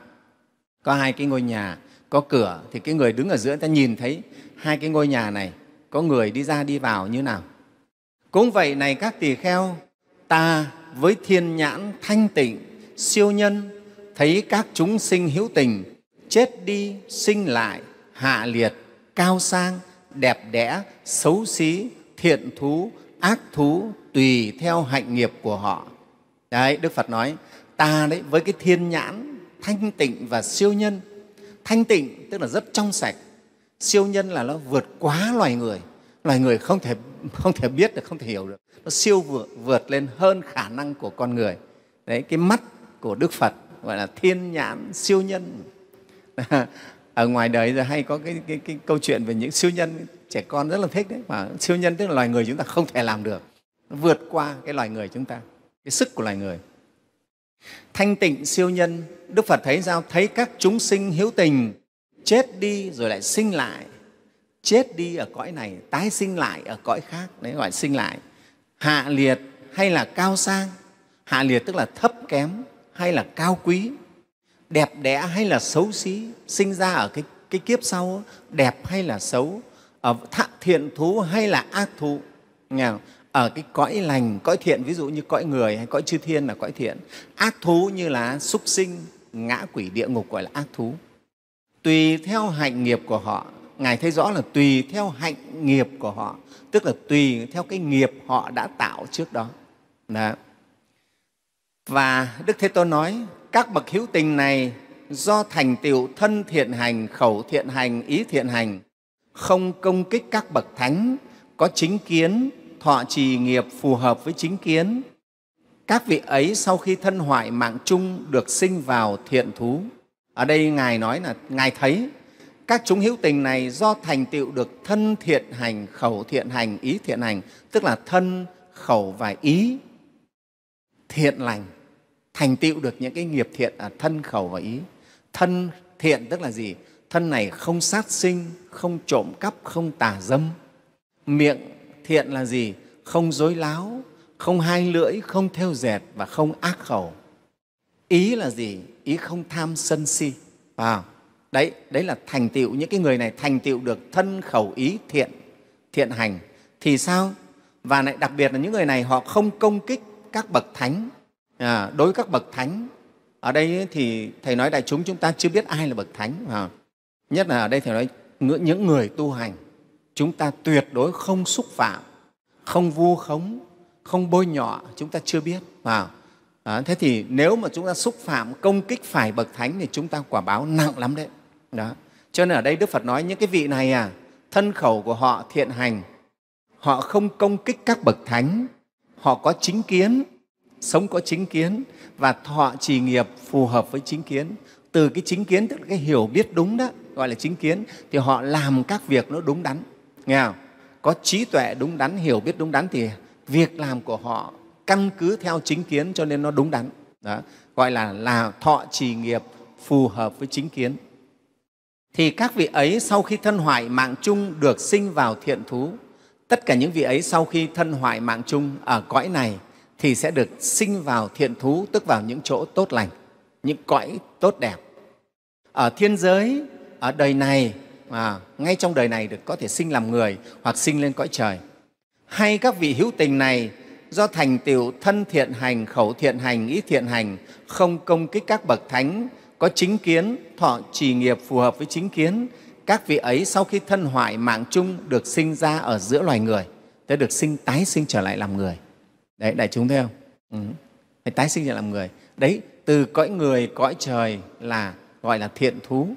có hai cái ngôi nhà có cửa thì cái người đứng ở giữa ta nhìn thấy hai cái ngôi nhà này có người đi ra đi vào như nào cũng vậy này các tỳ kheo ta với thiên nhãn thanh tịnh siêu nhân thấy các chúng sinh hữu tình chết đi sinh lại hạ liệt cao sang đẹp đẽ xấu xí thiện thú ác thú tùy theo hạnh nghiệp của họ. Đấy, Đức Phật nói, ta đấy với cái thiên nhãn thanh tịnh và siêu nhân. Thanh tịnh tức là rất trong sạch, siêu nhân là nó vượt quá loài người. Loài người không thể, không thể biết được, không thể hiểu được. Nó siêu vượt, vượt lên hơn khả năng của con người. Đấy, cái mắt của Đức Phật gọi là thiên nhãn siêu nhân. *laughs* Ở ngoài đời giờ hay có cái, cái, cái câu chuyện về những siêu nhân trẻ con rất là thích đấy mà siêu nhân tức là loài người chúng ta không thể làm được nó vượt qua cái loài người chúng ta cái sức của loài người thanh tịnh siêu nhân đức phật thấy sao thấy các chúng sinh hiếu tình chết đi rồi lại sinh lại chết đi ở cõi này tái sinh lại ở cõi khác đấy gọi sinh lại hạ liệt hay là cao sang hạ liệt tức là thấp kém hay là cao quý đẹp đẽ hay là xấu xí sinh ra ở cái, cái kiếp sau đẹp hay là xấu ở thiện thú hay là ác thú nào ở cái cõi lành cõi thiện ví dụ như cõi người hay cõi chư thiên là cõi thiện ác thú như là súc sinh ngã quỷ địa ngục gọi là ác thú tùy theo hạnh nghiệp của họ ngài thấy rõ là tùy theo hạnh nghiệp của họ tức là tùy theo cái nghiệp họ đã tạo trước đó Đó. và đức thế tôn nói các bậc hữu tình này do thành tựu thân thiện hành khẩu thiện hành ý thiện hành không công kích các bậc thánh, có chính kiến, thọ trì nghiệp phù hợp với chính kiến. Các vị ấy sau khi thân hoại mạng chung được sinh vào thiện thú. Ở đây Ngài nói là Ngài thấy các chúng hữu tình này do thành tựu được thân thiện hành, khẩu thiện hành, ý thiện hành, tức là thân, khẩu và ý thiện lành, thành tựu được những cái nghiệp thiện ở à, thân, khẩu và ý. Thân thiện tức là gì? Thân này không sát sinh, không trộm cắp, không tà dâm. Miệng thiện là gì? Không dối láo, không hai lưỡi, không theo dệt và không ác khẩu. Ý là gì? Ý không tham sân si. à, Đấy, đấy là thành tựu những cái người này thành tựu được thân khẩu ý thiện, thiện hành. Thì sao? Và lại đặc biệt là những người này họ không công kích các bậc thánh. À, đối với các bậc thánh, ở đây thì Thầy nói đại chúng chúng ta chưa biết ai là bậc thánh. À. Nhất là ở đây Thầy nói những người tu hành chúng ta tuyệt đối không xúc phạm không vu khống không bôi nhọ chúng ta chưa biết vào à, thế thì nếu mà chúng ta xúc phạm công kích phải bậc thánh thì chúng ta quả báo nặng lắm đấy đó cho nên ở đây đức phật nói những cái vị này à thân khẩu của họ thiện hành họ không công kích các bậc thánh họ có chính kiến sống có chính kiến và họ trì nghiệp phù hợp với chính kiến từ cái chính kiến tức là cái hiểu biết đúng đó gọi là chính kiến thì họ làm các việc nó đúng đắn nghe không? có trí tuệ đúng đắn hiểu biết đúng đắn thì việc làm của họ căn cứ theo chính kiến cho nên nó đúng đắn đó. gọi là là thọ trì nghiệp phù hợp với chính kiến thì các vị ấy sau khi thân hoại mạng chung được sinh vào thiện thú tất cả những vị ấy sau khi thân hoại mạng chung ở cõi này thì sẽ được sinh vào thiện thú tức vào những chỗ tốt lành những cõi tốt đẹp ở thiên giới ở đời này à, ngay trong đời này được có thể sinh làm người hoặc sinh lên cõi trời hay các vị hữu tình này do thành tựu thân thiện hành khẩu thiện hành ý thiện hành không công kích các bậc thánh có chính kiến thọ trì nghiệp phù hợp với chính kiến các vị ấy sau khi thân hoại mạng chung được sinh ra ở giữa loài người thế được sinh tái sinh trở lại làm người đấy đại chúng thấy không ừ. tái sinh trở lại làm người đấy từ cõi người cõi trời là gọi là thiện thú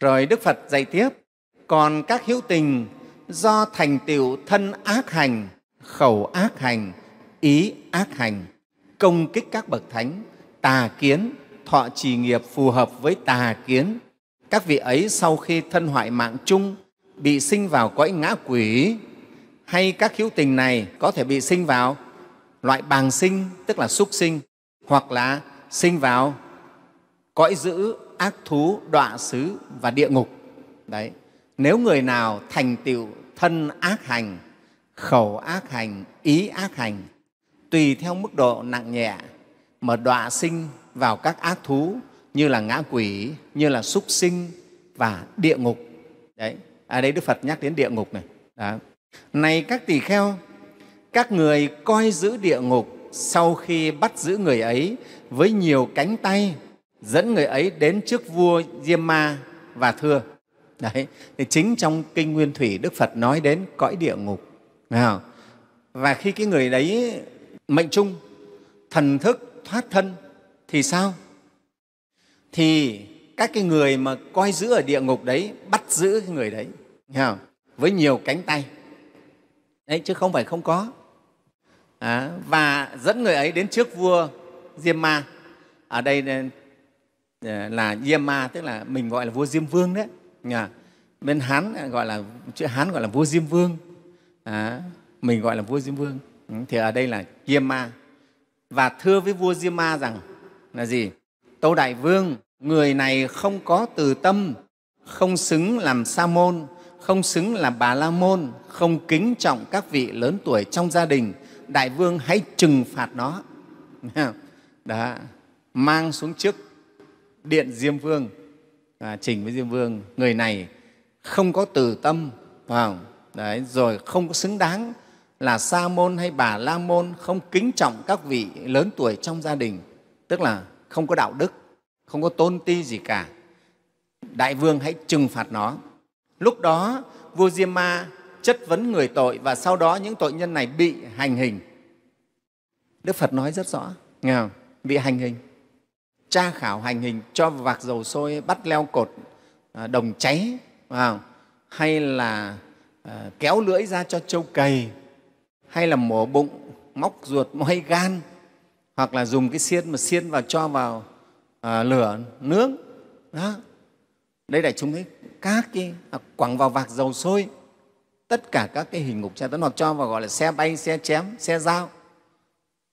rồi Đức Phật dạy tiếp, còn các hữu tình do thành tựu thân ác hành, khẩu ác hành, ý ác hành, công kích các bậc thánh, tà kiến, thọ trì nghiệp phù hợp với tà kiến. Các vị ấy sau khi thân hoại mạng chung bị sinh vào cõi ngã quỷ hay các hữu tình này có thể bị sinh vào loại bàng sinh, tức là súc sinh, hoặc là sinh vào cõi dữ ác thú, đọa xứ và địa ngục. Đấy. Nếu người nào thành tựu thân ác hành, khẩu ác hành, ý ác hành, tùy theo mức độ nặng nhẹ mà đọa sinh vào các ác thú như là ngã quỷ, như là súc sinh và địa ngục. Đấy, ở à, đây Đức Phật nhắc đến địa ngục này. Đó. Này các tỳ kheo, các người coi giữ địa ngục sau khi bắt giữ người ấy với nhiều cánh tay dẫn người ấy đến trước vua Diêm Ma và thưa. Đấy, thì chính trong Kinh Nguyên Thủy Đức Phật nói đến cõi địa ngục. Nào, và khi cái người đấy mệnh trung, thần thức thoát thân thì sao? Thì các cái người mà coi giữ ở địa ngục đấy bắt giữ cái người đấy không? với nhiều cánh tay đấy chứ không phải không có à, và dẫn người ấy đến trước vua diêm ma ở đây Ờ, là Yema tức là mình gọi là vua Diêm Vương đấy. Nhà bên Hán à, gọi là chữ Hán gọi là vua Diêm Vương. À, mình gọi là vua Diêm Vương. Ừ, thì ở đây là Yema. Và thưa với vua Diêm Ma rằng là gì? Tâu Đại Vương, người này không có từ tâm, không xứng làm sa môn, không xứng làm bà la môn, không kính trọng các vị lớn tuổi trong gia đình. Đại Vương hãy trừng phạt nó. *laughs* Đó, mang xuống trước điện diêm vương à, trình với diêm vương người này không có từ tâm không? Đấy, rồi không có xứng đáng là sa môn hay bà la môn không kính trọng các vị lớn tuổi trong gia đình tức là không có đạo đức không có tôn ti gì cả đại vương hãy trừng phạt nó lúc đó vua diêm ma chất vấn người tội và sau đó những tội nhân này bị hành hình đức phật nói rất rõ nghe không? bị hành hình tra khảo hành hình cho vạc dầu sôi bắt leo cột à, đồng cháy hay là à, kéo lưỡi ra cho trâu cày hay là mổ bụng móc ruột moi gan hoặc là dùng cái xiên mà xiên vào cho vào à, lửa nướng đó đây đại chúng thấy các cái quẳng vào vạc dầu sôi tất cả các cái hình ngục tra tấn hoặc cho vào gọi là xe bay xe chém xe dao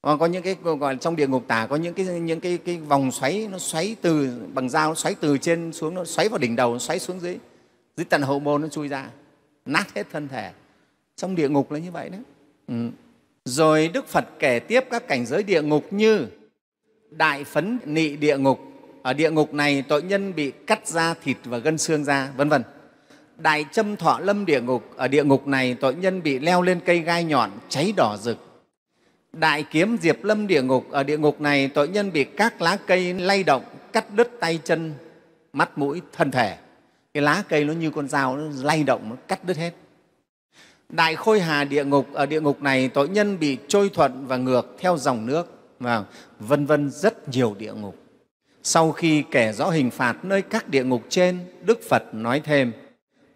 Ờ, có những cái gọi là trong địa ngục tả có những cái những cái cái vòng xoáy nó xoáy từ bằng dao nó xoáy từ trên xuống nó xoáy vào đỉnh đầu nó xoáy xuống dưới dưới tận hậu môn nó chui ra nát hết thân thể trong địa ngục là như vậy đấy ừ. rồi đức phật kể tiếp các cảnh giới địa ngục như đại phấn nị địa ngục ở địa ngục này tội nhân bị cắt da thịt và gân xương ra vân vân đại châm thọ lâm địa ngục ở địa ngục này tội nhân bị leo lên cây gai nhọn cháy đỏ rực đại kiếm diệp lâm địa ngục ở địa ngục này tội nhân bị các lá cây lay động cắt đứt tay chân mắt mũi thân thể cái lá cây nó như con dao nó lay động nó cắt đứt hết đại khôi hà địa ngục ở địa ngục này tội nhân bị trôi thuận và ngược theo dòng nước và vâng, vân vân rất nhiều địa ngục sau khi kể rõ hình phạt nơi các địa ngục trên đức phật nói thêm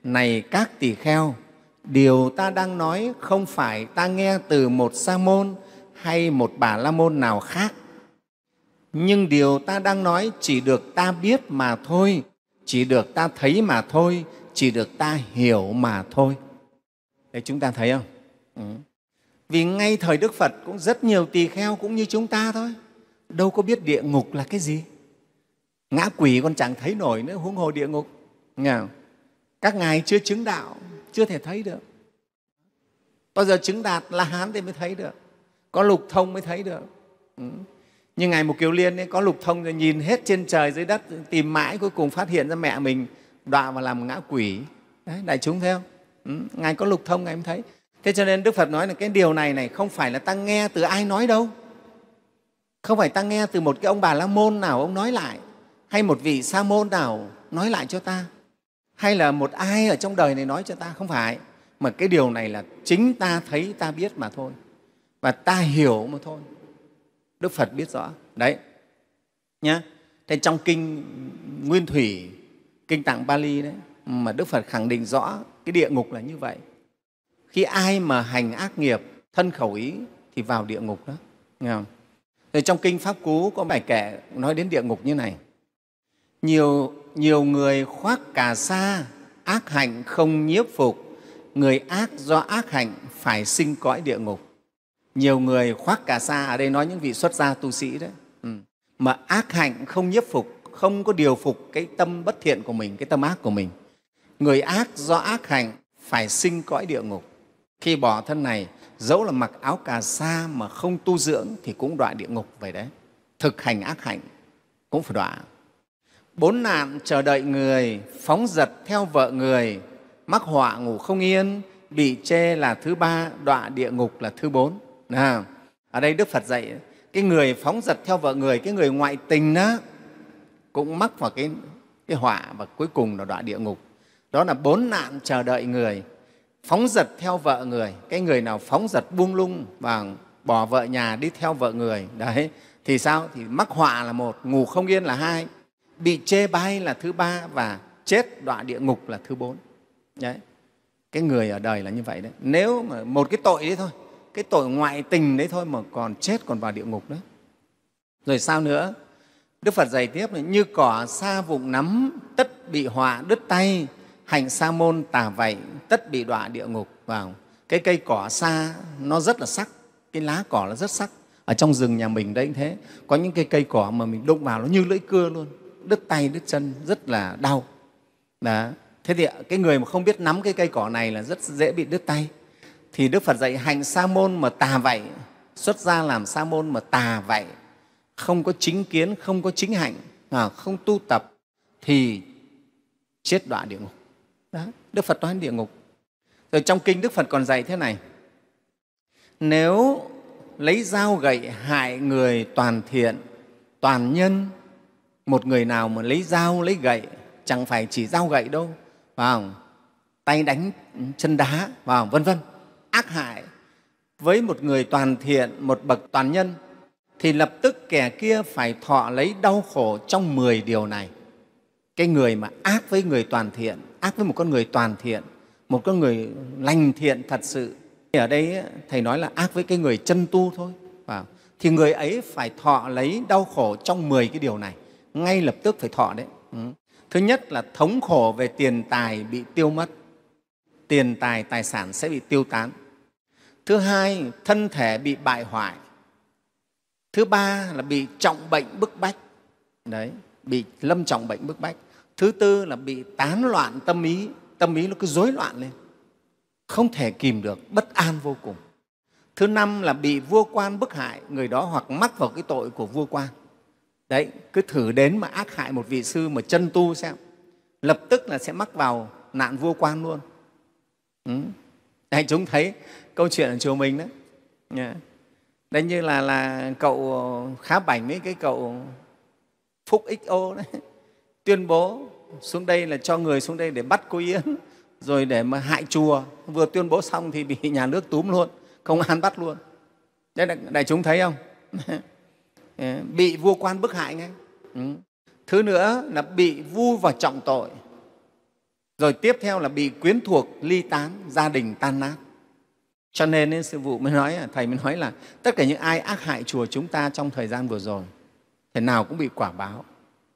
này các tỳ kheo điều ta đang nói không phải ta nghe từ một sa môn hay một bà la môn nào khác nhưng điều ta đang nói chỉ được ta biết mà thôi chỉ được ta thấy mà thôi chỉ được ta hiểu mà thôi đấy chúng ta thấy không ừ. vì ngay thời đức phật cũng rất nhiều tỳ kheo cũng như chúng ta thôi đâu có biết địa ngục là cái gì ngã quỷ còn chẳng thấy nổi nữa huống hồ địa ngục Nghe các ngài chưa chứng đạo chưa thể thấy được bao giờ chứng đạt la hán thì mới thấy được có lục thông mới thấy được ừ. như ngài mục kiều liên ấy, có lục thông rồi nhìn hết trên trời dưới đất tìm mãi cuối cùng phát hiện ra mẹ mình đọa và làm ngã quỷ Đấy, đại chúng thấy không ừ, ngài có lục thông ngài mới thấy thế cho nên đức phật nói là cái điều này này không phải là ta nghe từ ai nói đâu không phải ta nghe từ một cái ông bà la môn nào ông nói lại hay một vị sa môn nào nói lại cho ta hay là một ai ở trong đời này nói cho ta không phải mà cái điều này là chính ta thấy ta biết mà thôi và ta hiểu mà thôi đức phật biết rõ đấy nhá thế trong kinh nguyên thủy kinh tạng bali đấy mà đức phật khẳng định rõ cái địa ngục là như vậy khi ai mà hành ác nghiệp thân khẩu ý thì vào địa ngục đó nghe không rồi trong kinh pháp cú có bài kệ nói đến địa ngục như này nhiều nhiều người khoác cà sa ác hạnh không nhiếp phục người ác do ác hạnh phải sinh cõi địa ngục nhiều người khoác cà sa ở đây nói những vị xuất gia tu sĩ đấy ừ. mà ác hạnh không nhiếp phục không có điều phục cái tâm bất thiện của mình cái tâm ác của mình người ác do ác hạnh phải sinh cõi địa ngục khi bỏ thân này dẫu là mặc áo cà sa mà không tu dưỡng thì cũng đọa địa ngục vậy đấy thực hành ác hạnh cũng phải đọa bốn nạn chờ đợi người phóng giật theo vợ người mắc họa ngủ không yên bị chê là thứ ba đọa địa ngục là thứ bốn à, ở đây đức phật dạy cái người phóng dật theo vợ người cái người ngoại tình đó cũng mắc vào cái, cái họa và cuối cùng là đọa địa ngục đó là bốn nạn chờ đợi người phóng dật theo vợ người cái người nào phóng dật buông lung và bỏ vợ nhà đi theo vợ người đấy thì sao thì mắc họa là một ngủ không yên là hai bị chê bai là thứ ba và chết đọa địa ngục là thứ bốn đấy cái người ở đời là như vậy đấy nếu mà một cái tội đấy thôi cái tội ngoại tình đấy thôi mà còn chết còn vào địa ngục nữa rồi sao nữa đức phật dạy tiếp là như cỏ xa vụng nắm tất bị họa đứt tay hành sa môn tà vậy tất bị đọa địa ngục vào cái cây cỏ xa nó rất là sắc cái lá cỏ nó rất sắc ở trong rừng nhà mình đấy thế có những cái cây cỏ mà mình đụng vào nó như lưỡi cưa luôn đứt tay đứt chân rất là đau đó thế thì cái người mà không biết nắm cái cây cỏ này là rất dễ bị đứt tay thì Đức Phật dạy hành sa môn mà tà vậy, xuất gia làm sa môn mà tà vậy, không có chính kiến, không có chính hạnh, à, không tu tập thì chết đọa địa ngục. Đó, Đức Phật nói địa ngục. Rồi trong kinh Đức Phật còn dạy thế này, nếu lấy dao gậy hại người toàn thiện, toàn nhân, một người nào mà lấy dao, lấy gậy, chẳng phải chỉ dao gậy đâu, vào tay đánh chân đá, vào vân vân ác hại với một người toàn thiện, một bậc toàn nhân, thì lập tức kẻ kia phải thọ lấy đau khổ trong 10 điều này. Cái người mà ác với người toàn thiện, ác với một con người toàn thiện, một con người lành thiện thật sự. Ở đây Thầy nói là ác với cái người chân tu thôi. thì người ấy phải thọ lấy đau khổ trong 10 cái điều này, ngay lập tức phải thọ đấy. Ừ. Thứ nhất là thống khổ về tiền tài bị tiêu mất, tiền tài, tài sản sẽ bị tiêu tán Thứ hai, thân thể bị bại hoại. Thứ ba là bị trọng bệnh bức bách. Đấy, bị lâm trọng bệnh bức bách. Thứ tư là bị tán loạn tâm ý, tâm ý nó cứ rối loạn lên. Không thể kìm được, bất an vô cùng. Thứ năm là bị vua quan bức hại, người đó hoặc mắc vào cái tội của vua quan. Đấy, cứ thử đến mà ác hại một vị sư mà chân tu xem, lập tức là sẽ mắc vào nạn vua quan luôn. Ừ. Anh chúng thấy câu chuyện ở chùa mình đó yeah. đấy như là là cậu khá bảnh ấy cái cậu phúc xo đấy *laughs* tuyên bố xuống đây là cho người xuống đây để bắt cô yến *laughs* rồi để mà hại chùa vừa tuyên bố xong thì bị *laughs* nhà nước túm luôn công an bắt luôn đấy là đại chúng thấy không bị vua quan bức hại ngay ừ. thứ nữa là bị vu và trọng tội rồi tiếp theo là bị quyến thuộc ly tán gia đình tan nát cho nên ấy, sư phụ mới nói, Thầy mới nói là tất cả những ai ác hại chùa chúng ta trong thời gian vừa rồi, thì nào cũng bị quả báo.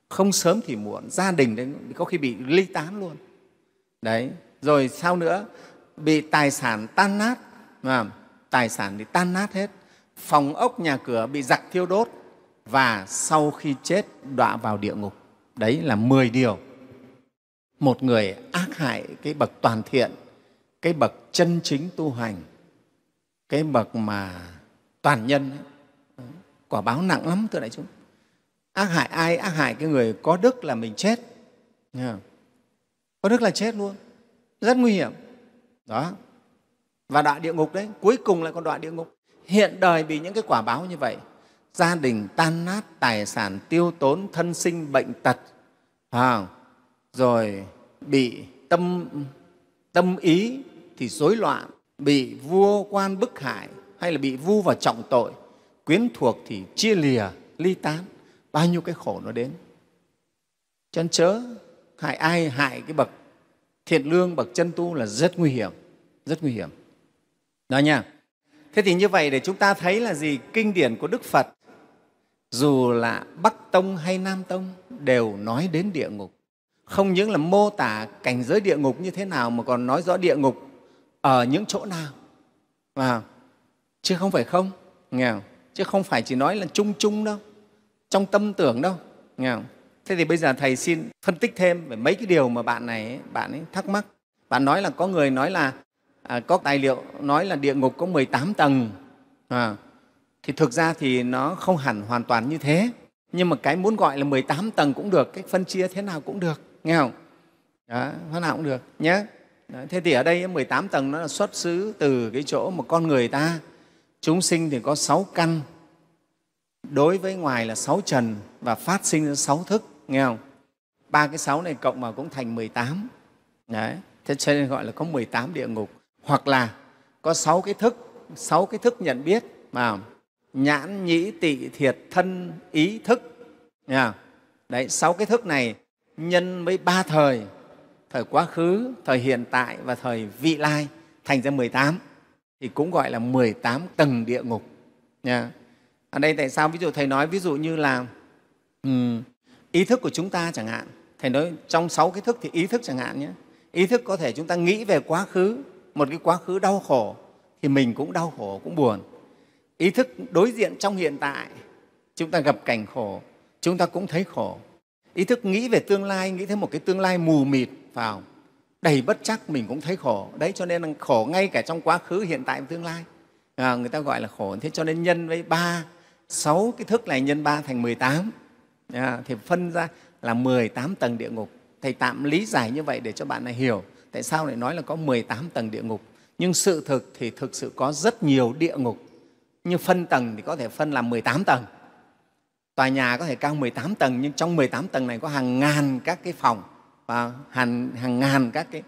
Không sớm thì muộn, gia đình đấy có khi bị ly tán luôn. Đấy, rồi sau nữa? Bị tài sản tan nát, mà tài sản thì tan nát hết. Phòng ốc nhà cửa bị giặc thiêu đốt và sau khi chết đọa vào địa ngục. Đấy là 10 điều. Một người ác hại cái bậc toàn thiện, cái bậc chân chính tu hành cái bậc mà toàn nhân ấy, quả báo nặng lắm thưa đại chúng ác hại ai ác hại cái người có đức là mình chết có đức là chết luôn rất nguy hiểm đó và đọa địa ngục đấy cuối cùng lại còn đọa địa ngục hiện đời bị những cái quả báo như vậy gia đình tan nát tài sản tiêu tốn thân sinh bệnh tật à, rồi bị tâm tâm ý thì rối loạn bị vua quan bức hại hay là bị vu vào trọng tội quyến thuộc thì chia lìa ly tán bao nhiêu cái khổ nó đến chân chớ hại ai hại cái bậc thiện lương bậc chân tu là rất nguy hiểm rất nguy hiểm đó nha thế thì như vậy để chúng ta thấy là gì kinh điển của đức phật dù là bắc tông hay nam tông đều nói đến địa ngục không những là mô tả cảnh giới địa ngục như thế nào mà còn nói rõ địa ngục ở những chỗ nào và chứ không phải không nghe không? chứ không phải chỉ nói là chung chung đâu trong tâm tưởng đâu nghe không? thế thì bây giờ thầy xin phân tích thêm về mấy cái điều mà bạn này bạn ấy thắc mắc bạn nói là có người nói là à, có tài liệu nói là địa ngục có 18 tầng à, thì thực ra thì nó không hẳn hoàn toàn như thế nhưng mà cái muốn gọi là 18 tầng cũng được cái phân chia thế nào cũng được nghe không đó, thế nào cũng được nhé Đấy, thế thì ở đây 18 tầng nó là xuất xứ từ cái chỗ một con người ta chúng sinh thì có sáu căn đối với ngoài là sáu trần và phát sinh ra sáu thức nghe không ba cái sáu này cộng vào cũng thành 18 đấy thế cho nên gọi là có 18 địa ngục hoặc là có sáu cái thức sáu cái thức nhận biết mà nhãn nhĩ tị thiệt thân ý thức nghe không? đấy sáu cái thức này nhân với ba thời thời quá khứ, thời hiện tại và thời vị lai thành ra 18 thì cũng gọi là 18 tầng địa ngục. Nha. Ở đây tại sao ví dụ Thầy nói ví dụ như là um, ý thức của chúng ta chẳng hạn. Thầy nói trong sáu cái thức thì ý thức chẳng hạn nhé. Ý thức có thể chúng ta nghĩ về quá khứ, một cái quá khứ đau khổ thì mình cũng đau khổ, cũng buồn. Ý thức đối diện trong hiện tại, chúng ta gặp cảnh khổ, chúng ta cũng thấy khổ. Ý thức nghĩ về tương lai, nghĩ thấy một cái tương lai mù mịt, phải đầy bất chắc mình cũng thấy khổ đấy cho nên là khổ ngay cả trong quá khứ hiện tại và tương lai à, người ta gọi là khổ thế cho nên nhân với ba sáu cái thức này nhân ba thành 18 à, thì phân ra là 18 tầng địa ngục thầy tạm lý giải như vậy để cho bạn này hiểu tại sao lại nói là có 18 tầng địa ngục nhưng sự thực thì thực sự có rất nhiều địa ngục như phân tầng thì có thể phân làm 18 tầng tòa nhà có thể cao 18 tầng nhưng trong 18 tầng này có hàng ngàn các cái phòng và hàng, hàng ngàn các cái,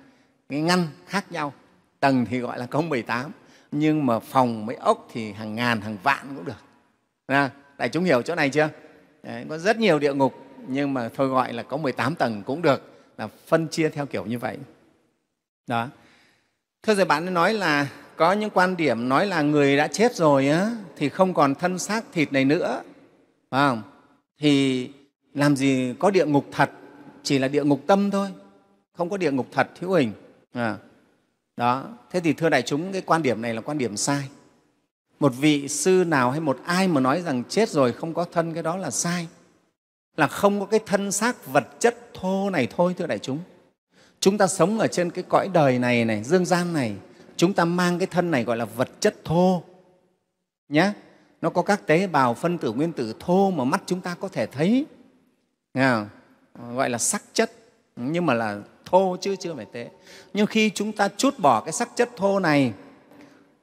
cái ngăn khác nhau tầng thì gọi là có 18 nhưng mà phòng mấy ốc thì hàng ngàn hàng vạn cũng được à, đại chúng hiểu chỗ này chưa Đấy, có rất nhiều địa ngục nhưng mà thôi gọi là có 18 tầng cũng được là phân chia theo kiểu như vậy đó thưa rồi bạn nói là có những quan điểm nói là người đã chết rồi á, thì không còn thân xác thịt này nữa phải không? thì làm gì có địa ngục thật chỉ là địa ngục tâm thôi không có địa ngục thật hữu hình à. đó thế thì thưa đại chúng cái quan điểm này là quan điểm sai một vị sư nào hay một ai mà nói rằng chết rồi không có thân cái đó là sai là không có cái thân xác vật chất thô này thôi thưa đại chúng chúng ta sống ở trên cái cõi đời này này dương gian này chúng ta mang cái thân này gọi là vật chất thô nhé nó có các tế bào phân tử nguyên tử thô mà mắt chúng ta có thể thấy Nghe không? gọi là sắc chất nhưng mà là thô chứ chưa phải tế nhưng khi chúng ta chút bỏ cái sắc chất thô này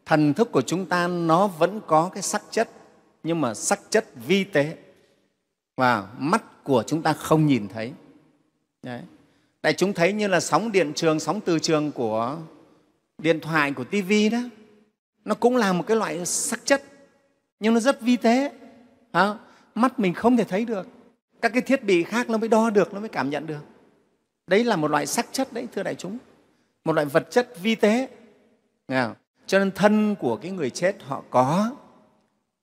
thần thức của chúng ta nó vẫn có cái sắc chất nhưng mà sắc chất vi tế và mắt của chúng ta không nhìn thấy Đấy. Đại chúng thấy như là sóng điện trường, sóng từ trường của điện thoại, của tivi đó. Nó cũng là một cái loại sắc chất, nhưng nó rất vi tế. Đó. Mắt mình không thể thấy được các cái thiết bị khác nó mới đo được nó mới cảm nhận được đấy là một loại sắc chất đấy thưa đại chúng một loại vật chất vi tế cho nên thân của cái người chết họ có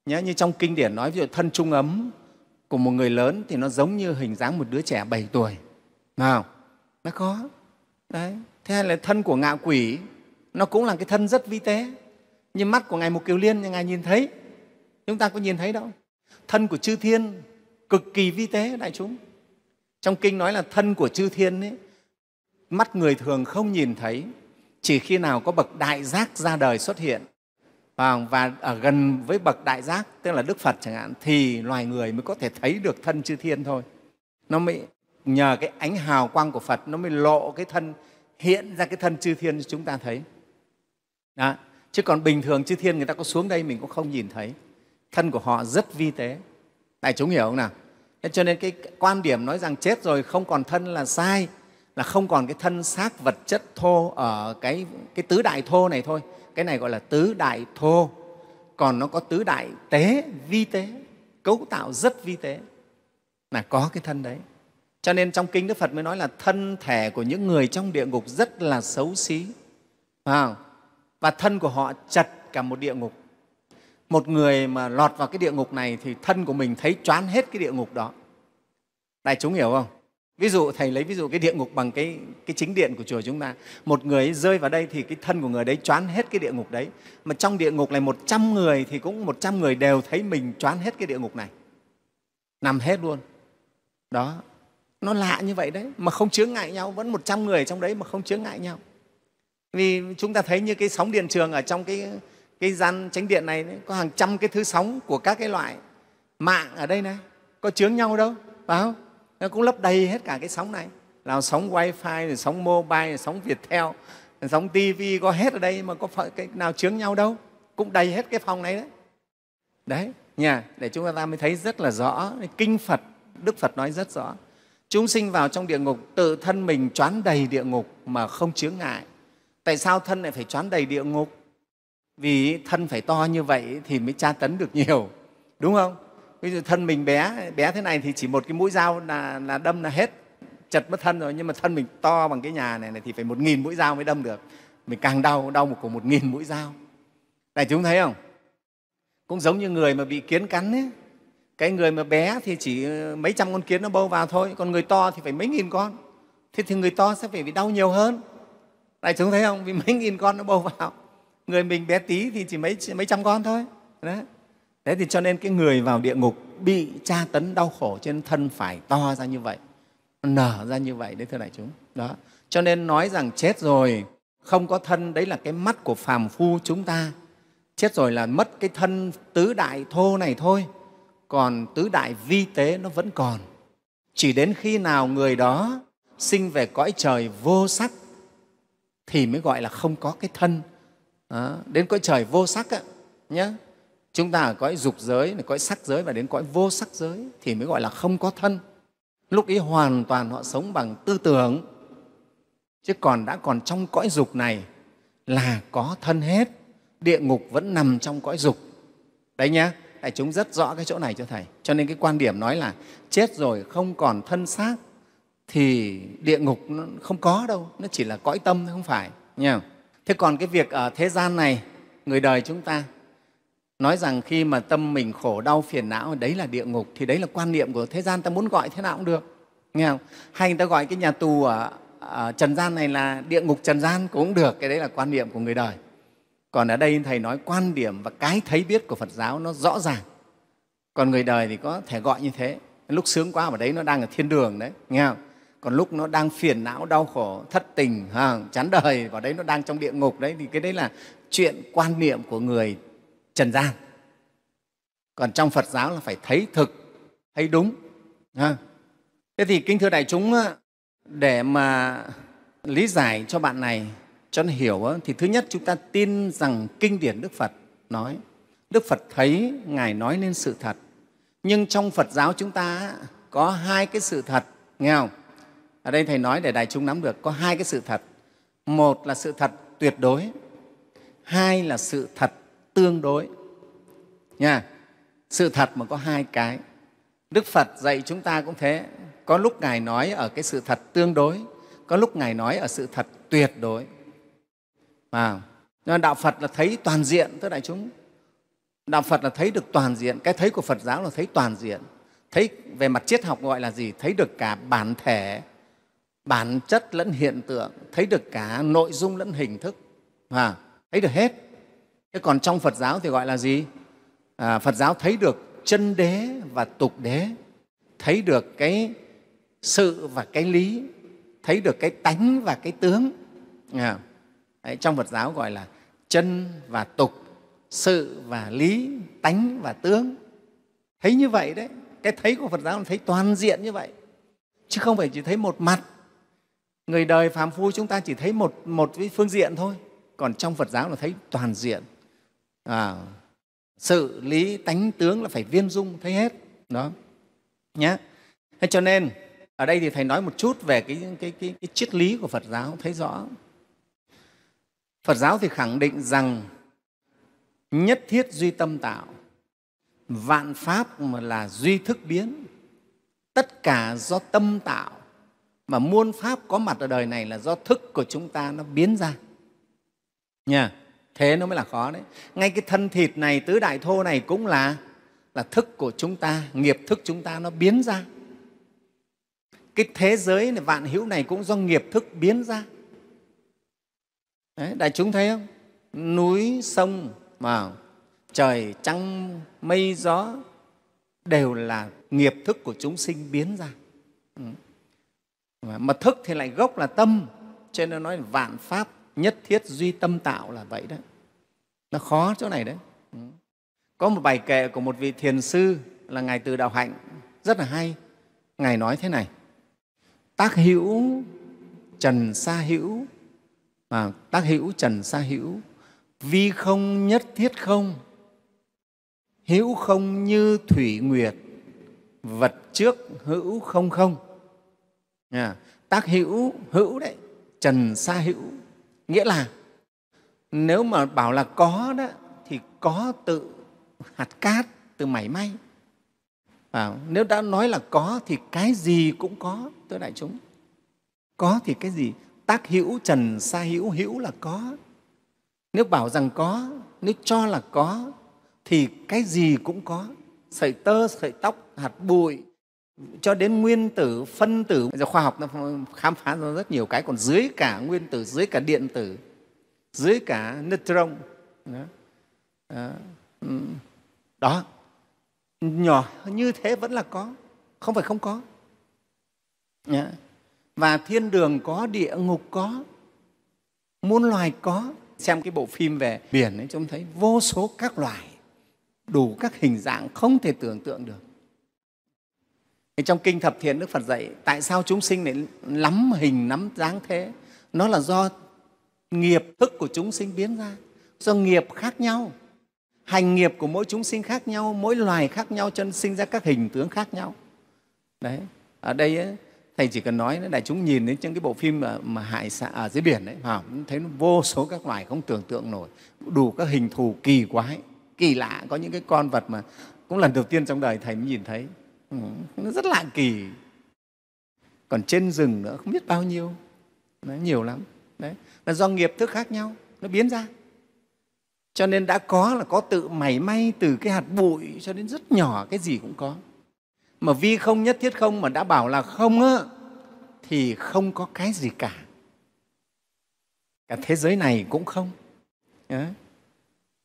nhá, như trong kinh điển nói ví dụ thân trung ấm của một người lớn thì nó giống như hình dáng một đứa trẻ 7 tuổi nào nó có đấy thế hay là thân của ngạ quỷ nó cũng là cái thân rất vi tế như mắt của ngài mục kiều liên ngài nhìn thấy chúng ta có nhìn thấy đâu thân của chư thiên cực kỳ vi tế đại chúng trong kinh nói là thân của chư thiên ấy, mắt người thường không nhìn thấy chỉ khi nào có bậc đại giác ra đời xuất hiện và ở gần với bậc đại giác tức là đức phật chẳng hạn thì loài người mới có thể thấy được thân chư thiên thôi nó mới nhờ cái ánh hào quang của phật nó mới lộ cái thân hiện ra cái thân chư thiên cho chúng ta thấy Đó. chứ còn bình thường chư thiên người ta có xuống đây mình cũng không nhìn thấy thân của họ rất vi tế đại chúng hiểu không nào nên cho nên cái quan điểm nói rằng chết rồi không còn thân là sai, là không còn cái thân xác vật chất thô ở cái, cái tứ đại thô này thôi. Cái này gọi là tứ đại thô, còn nó có tứ đại tế, vi tế, cấu tạo rất vi tế là có cái thân đấy. Cho nên trong Kinh Đức Phật mới nói là thân thể của những người trong địa ngục rất là xấu xí. Và thân của họ chật cả một địa ngục một người mà lọt vào cái địa ngục này thì thân của mình thấy choán hết cái địa ngục đó đại chúng hiểu không ví dụ thầy lấy ví dụ cái địa ngục bằng cái, cái chính điện của chùa chúng ta một người rơi vào đây thì cái thân của người đấy choán hết cái địa ngục đấy mà trong địa ngục này 100 người thì cũng 100 người đều thấy mình choán hết cái địa ngục này nằm hết luôn đó nó lạ như vậy đấy mà không chướng ngại nhau vẫn 100 người trong đấy mà không chướng ngại nhau vì chúng ta thấy như cái sóng điện trường ở trong cái cái gian tránh điện này có hàng trăm cái thứ sóng của các cái loại mạng ở đây này có chướng nhau đâu phải không nó cũng lấp đầy hết cả cái sóng này là sóng wifi rồi sóng mobile rồi sóng viettel sóng tv có hết ở đây mà có phải cái nào chướng nhau đâu cũng đầy hết cái phòng này đấy đấy nhà để chúng ta mới thấy rất là rõ kinh phật đức phật nói rất rõ chúng sinh vào trong địa ngục tự thân mình choán đầy địa ngục mà không chướng ngại tại sao thân lại phải choán đầy địa ngục vì thân phải to như vậy thì mới tra tấn được nhiều đúng không bây giờ thân mình bé bé thế này thì chỉ một cái mũi dao là, là đâm là hết chật mất thân rồi nhưng mà thân mình to bằng cái nhà này, này thì phải một nghìn mũi dao mới đâm được mình càng đau đau một của một nghìn mũi dao này chúng thấy không cũng giống như người mà bị kiến cắn ấy cái người mà bé thì chỉ ờ, mấy trăm con kiến nó bâu vào thôi còn người to thì phải mấy nghìn con thế thì người to sẽ phải bị đau nhiều hơn này chúng thấy không vì mấy nghìn con nó bâu vào người mình bé tí thì chỉ mấy mấy trăm con thôi đấy thế thì cho nên cái người vào địa ngục bị tra tấn đau khổ trên thân phải to ra như vậy nở ra như vậy đấy thưa đại chúng đó cho nên nói rằng chết rồi không có thân đấy là cái mắt của phàm phu chúng ta chết rồi là mất cái thân tứ đại thô này thôi còn tứ đại vi tế nó vẫn còn chỉ đến khi nào người đó sinh về cõi trời vô sắc thì mới gọi là không có cái thân đó, ờ, đến cõi trời vô sắc á, nhé. Chúng ta ở cõi dục giới, cõi sắc giới và đến cõi vô sắc giới thì mới gọi là không có thân. Lúc ấy hoàn toàn họ sống bằng tư tưởng, chứ còn đã còn trong cõi dục này là có thân hết. Địa ngục vẫn nằm trong cõi dục. Đấy nhé, đại chúng rất rõ cái chỗ này cho Thầy. Cho nên cái quan điểm nói là chết rồi không còn thân xác thì địa ngục nó không có đâu, nó chỉ là cõi tâm không phải. Nha thế còn cái việc ở thế gian này người đời chúng ta nói rằng khi mà tâm mình khổ đau phiền não đấy là địa ngục thì đấy là quan niệm của thế gian ta muốn gọi thế nào cũng được nghe không hay người ta gọi cái nhà tù ở, ở trần gian này là địa ngục trần gian cũng được cái đấy là quan niệm của người đời còn ở đây thầy nói quan điểm và cái thấy biết của phật giáo nó rõ ràng còn người đời thì có thể gọi như thế lúc sướng quá ở đấy nó đang ở thiên đường đấy nghe không còn lúc nó đang phiền não đau khổ thất tình à, chán đời vào đấy nó đang trong địa ngục đấy thì cái đấy là chuyện quan niệm của người trần gian còn trong phật giáo là phải thấy thực thấy đúng à. thế thì kinh thưa đại chúng để mà lý giải cho bạn này cho nó hiểu thì thứ nhất chúng ta tin rằng kinh điển đức phật nói đức phật thấy ngài nói nên sự thật nhưng trong phật giáo chúng ta có hai cái sự thật nghe không ở đây thầy nói để đại chúng nắm được có hai cái sự thật một là sự thật tuyệt đối hai là sự thật tương đối nha sự thật mà có hai cái đức phật dạy chúng ta cũng thế có lúc ngài nói ở cái sự thật tương đối có lúc ngài nói ở sự thật tuyệt đối mà đạo phật là thấy toàn diện tức đại chúng đạo phật là thấy được toàn diện cái thấy của phật giáo là thấy toàn diện thấy về mặt triết học gọi là gì thấy được cả bản thể bản chất lẫn hiện tượng thấy được cả nội dung lẫn hình thức à, thấy được hết thế còn trong phật giáo thì gọi là gì à, phật giáo thấy được chân đế và tục đế thấy được cái sự và cái lý thấy được cái tánh và cái tướng à, đấy, trong phật giáo gọi là chân và tục sự và lý tánh và tướng thấy như vậy đấy cái thấy của phật giáo là thấy toàn diện như vậy chứ không phải chỉ thấy một mặt người đời phàm phu chúng ta chỉ thấy một, một cái phương diện thôi còn trong phật giáo là thấy toàn diện à, sự lý tánh tướng là phải viên dung thấy hết đó nhé thế cho nên ở đây thì thầy nói một chút về cái, cái, cái, cái triết lý của phật giáo thấy rõ phật giáo thì khẳng định rằng nhất thiết duy tâm tạo vạn pháp mà là duy thức biến tất cả do tâm tạo mà muôn pháp có mặt ở đời này là do thức của chúng ta nó biến ra nha thế nó mới là khó đấy ngay cái thân thịt này tứ đại thô này cũng là là thức của chúng ta nghiệp thức chúng ta nó biến ra cái thế giới này vạn hữu này cũng do nghiệp thức biến ra đấy, đại chúng thấy không núi sông mà trời trăng mây gió đều là nghiệp thức của chúng sinh biến ra ừ mà thức thì lại gốc là tâm cho nên nói vạn pháp nhất thiết duy tâm tạo là vậy đó nó khó chỗ này đấy ừ. có một bài kệ của một vị thiền sư là ngài từ đạo hạnh rất là hay ngài nói thế này tác hữu trần sa hữu mà tác hữu trần sa hữu vi không nhất thiết không hữu không như thủy nguyệt vật trước hữu không không tác hữu hữu đấy trần xa hữu nghĩa là nếu mà bảo là có đó thì có tự hạt cát từ mảy may à, nếu đã nói là có thì cái gì cũng có tôi đại chúng có thì cái gì tác hữu trần xa hữu hữu là có nếu bảo rằng có nếu cho là có thì cái gì cũng có sợi tơ sợi tóc hạt bụi cho đến nguyên tử phân tử bây giờ khoa học nó khám phá ra rất nhiều cái còn dưới cả nguyên tử dưới cả điện tử dưới cả neutron đó, đó. nhỏ như thế vẫn là có không phải không có và thiên đường có địa ngục có muôn loài có xem cái bộ phim về biển ấy chúng thấy vô số các loài đủ các hình dạng không thể tưởng tượng được thì trong kinh thập thiện đức phật dạy tại sao chúng sinh lại lắm hình lắm dáng thế nó là do nghiệp thức của chúng sinh biến ra do nghiệp khác nhau hành nghiệp của mỗi chúng sinh khác nhau mỗi loài khác nhau cho nên sinh ra các hình tướng khác nhau đấy ở đây ấy, thầy chỉ cần nói đại chúng nhìn đến những cái bộ phim mà, mà hại xạ ở à, dưới biển đấy vào thấy nó vô số các loài không tưởng tượng nổi đủ các hình thù kỳ quái kỳ lạ có những cái con vật mà cũng lần đầu tiên trong đời thầy mới nhìn thấy Ừ, nó rất lạ kỳ còn trên rừng nữa không biết bao nhiêu nó nhiều lắm đấy là do nghiệp thức khác nhau nó biến ra cho nên đã có là có tự mảy may từ cái hạt bụi cho đến rất nhỏ cái gì cũng có mà vi không nhất thiết không mà đã bảo là không á thì không có cái gì cả cả thế giới này cũng không Đấy.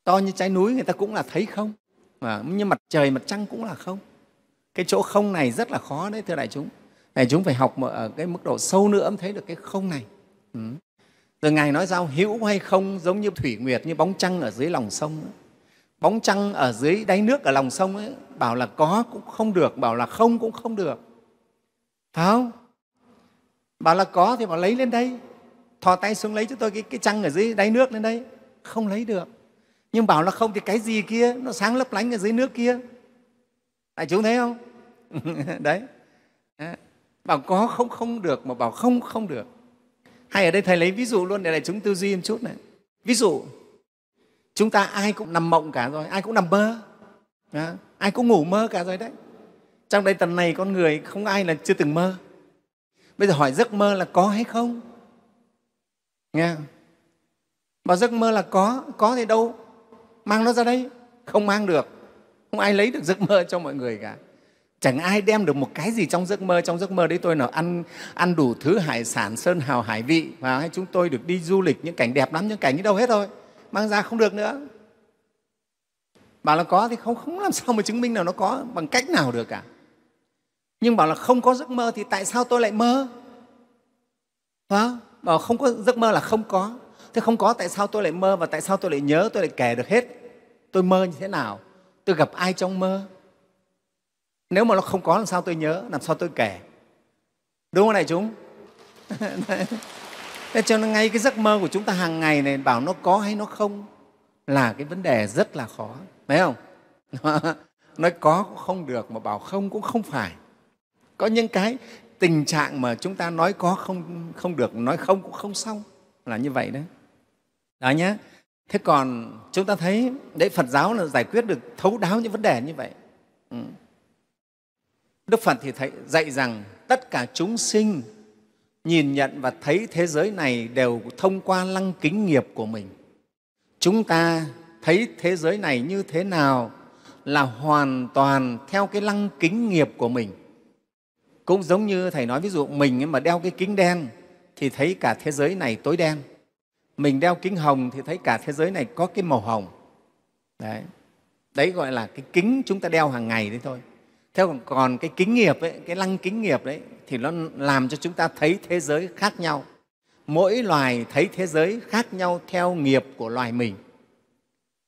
to như trái núi người ta cũng là thấy không à, như mặt trời mặt trăng cũng là không cái chỗ không này rất là khó đấy thưa đại chúng đại chúng phải học ở cái mức độ sâu nữa mới thấy được cái không này ừ. rồi ngài nói sao hữu hay không giống như thủy nguyệt như bóng trăng ở dưới lòng sông ấy. bóng trăng ở dưới đáy nước ở lòng sông ấy bảo là có cũng không được bảo là không cũng không được phải không bảo là có thì bảo lấy lên đây thò tay xuống lấy cho tôi cái, cái trăng ở dưới đáy nước lên đây không lấy được nhưng bảo là không thì cái gì kia nó sáng lấp lánh ở dưới nước kia đại chúng thấy không *laughs* đấy bảo có không không được mà bảo không không được hay ở đây thầy lấy ví dụ luôn để đại chúng tư duy một chút này ví dụ chúng ta ai cũng nằm mộng cả rồi ai cũng nằm mơ đó. ai cũng ngủ mơ cả rồi đấy trong đây tầng này con người không ai là chưa từng mơ bây giờ hỏi giấc mơ là có hay không nghe bảo giấc mơ là có có thì đâu mang nó ra đây không mang được không ai lấy được giấc mơ cho mọi người cả chẳng ai đem được một cái gì trong giấc mơ trong giấc mơ đấy tôi nào ăn ăn đủ thứ hải sản sơn hào hải vị và hay chúng tôi được đi du lịch những cảnh đẹp lắm những cảnh như đâu hết thôi mang ra không được nữa bảo là có thì không không làm sao mà chứng minh nào nó có bằng cách nào được cả nhưng bảo là không có giấc mơ thì tại sao tôi lại mơ phải không? bảo không có giấc mơ là không có thế không có tại sao tôi lại mơ và tại sao tôi lại nhớ tôi lại kể được hết tôi mơ như thế nào tôi gặp ai trong mơ nếu mà nó không có làm sao tôi nhớ làm sao tôi kể đúng không này chúng *laughs* thế cho nên ngay cái giấc mơ của chúng ta hàng ngày này bảo nó có hay nó không là cái vấn đề rất là khó phải không *laughs* nói có cũng không được mà bảo không cũng không phải có những cái tình trạng mà chúng ta nói có không không được nói không cũng không xong là như vậy đấy đó nhé thế còn chúng ta thấy đấy phật giáo là giải quyết được thấu đáo những vấn đề như vậy ừ. đức phật thì thầy dạy rằng tất cả chúng sinh nhìn nhận và thấy thế giới này đều thông qua lăng kính nghiệp của mình chúng ta thấy thế giới này như thế nào là hoàn toàn theo cái lăng kính nghiệp của mình cũng giống như thầy nói ví dụ mình ấy mà đeo cái kính đen thì thấy cả thế giới này tối đen mình đeo kính hồng thì thấy cả thế giới này có cái màu hồng đấy đấy gọi là cái kính chúng ta đeo hàng ngày đấy thôi thế còn, còn cái kính nghiệp ấy, cái lăng kính nghiệp đấy thì nó làm cho chúng ta thấy thế giới khác nhau mỗi loài thấy thế giới khác nhau theo nghiệp của loài mình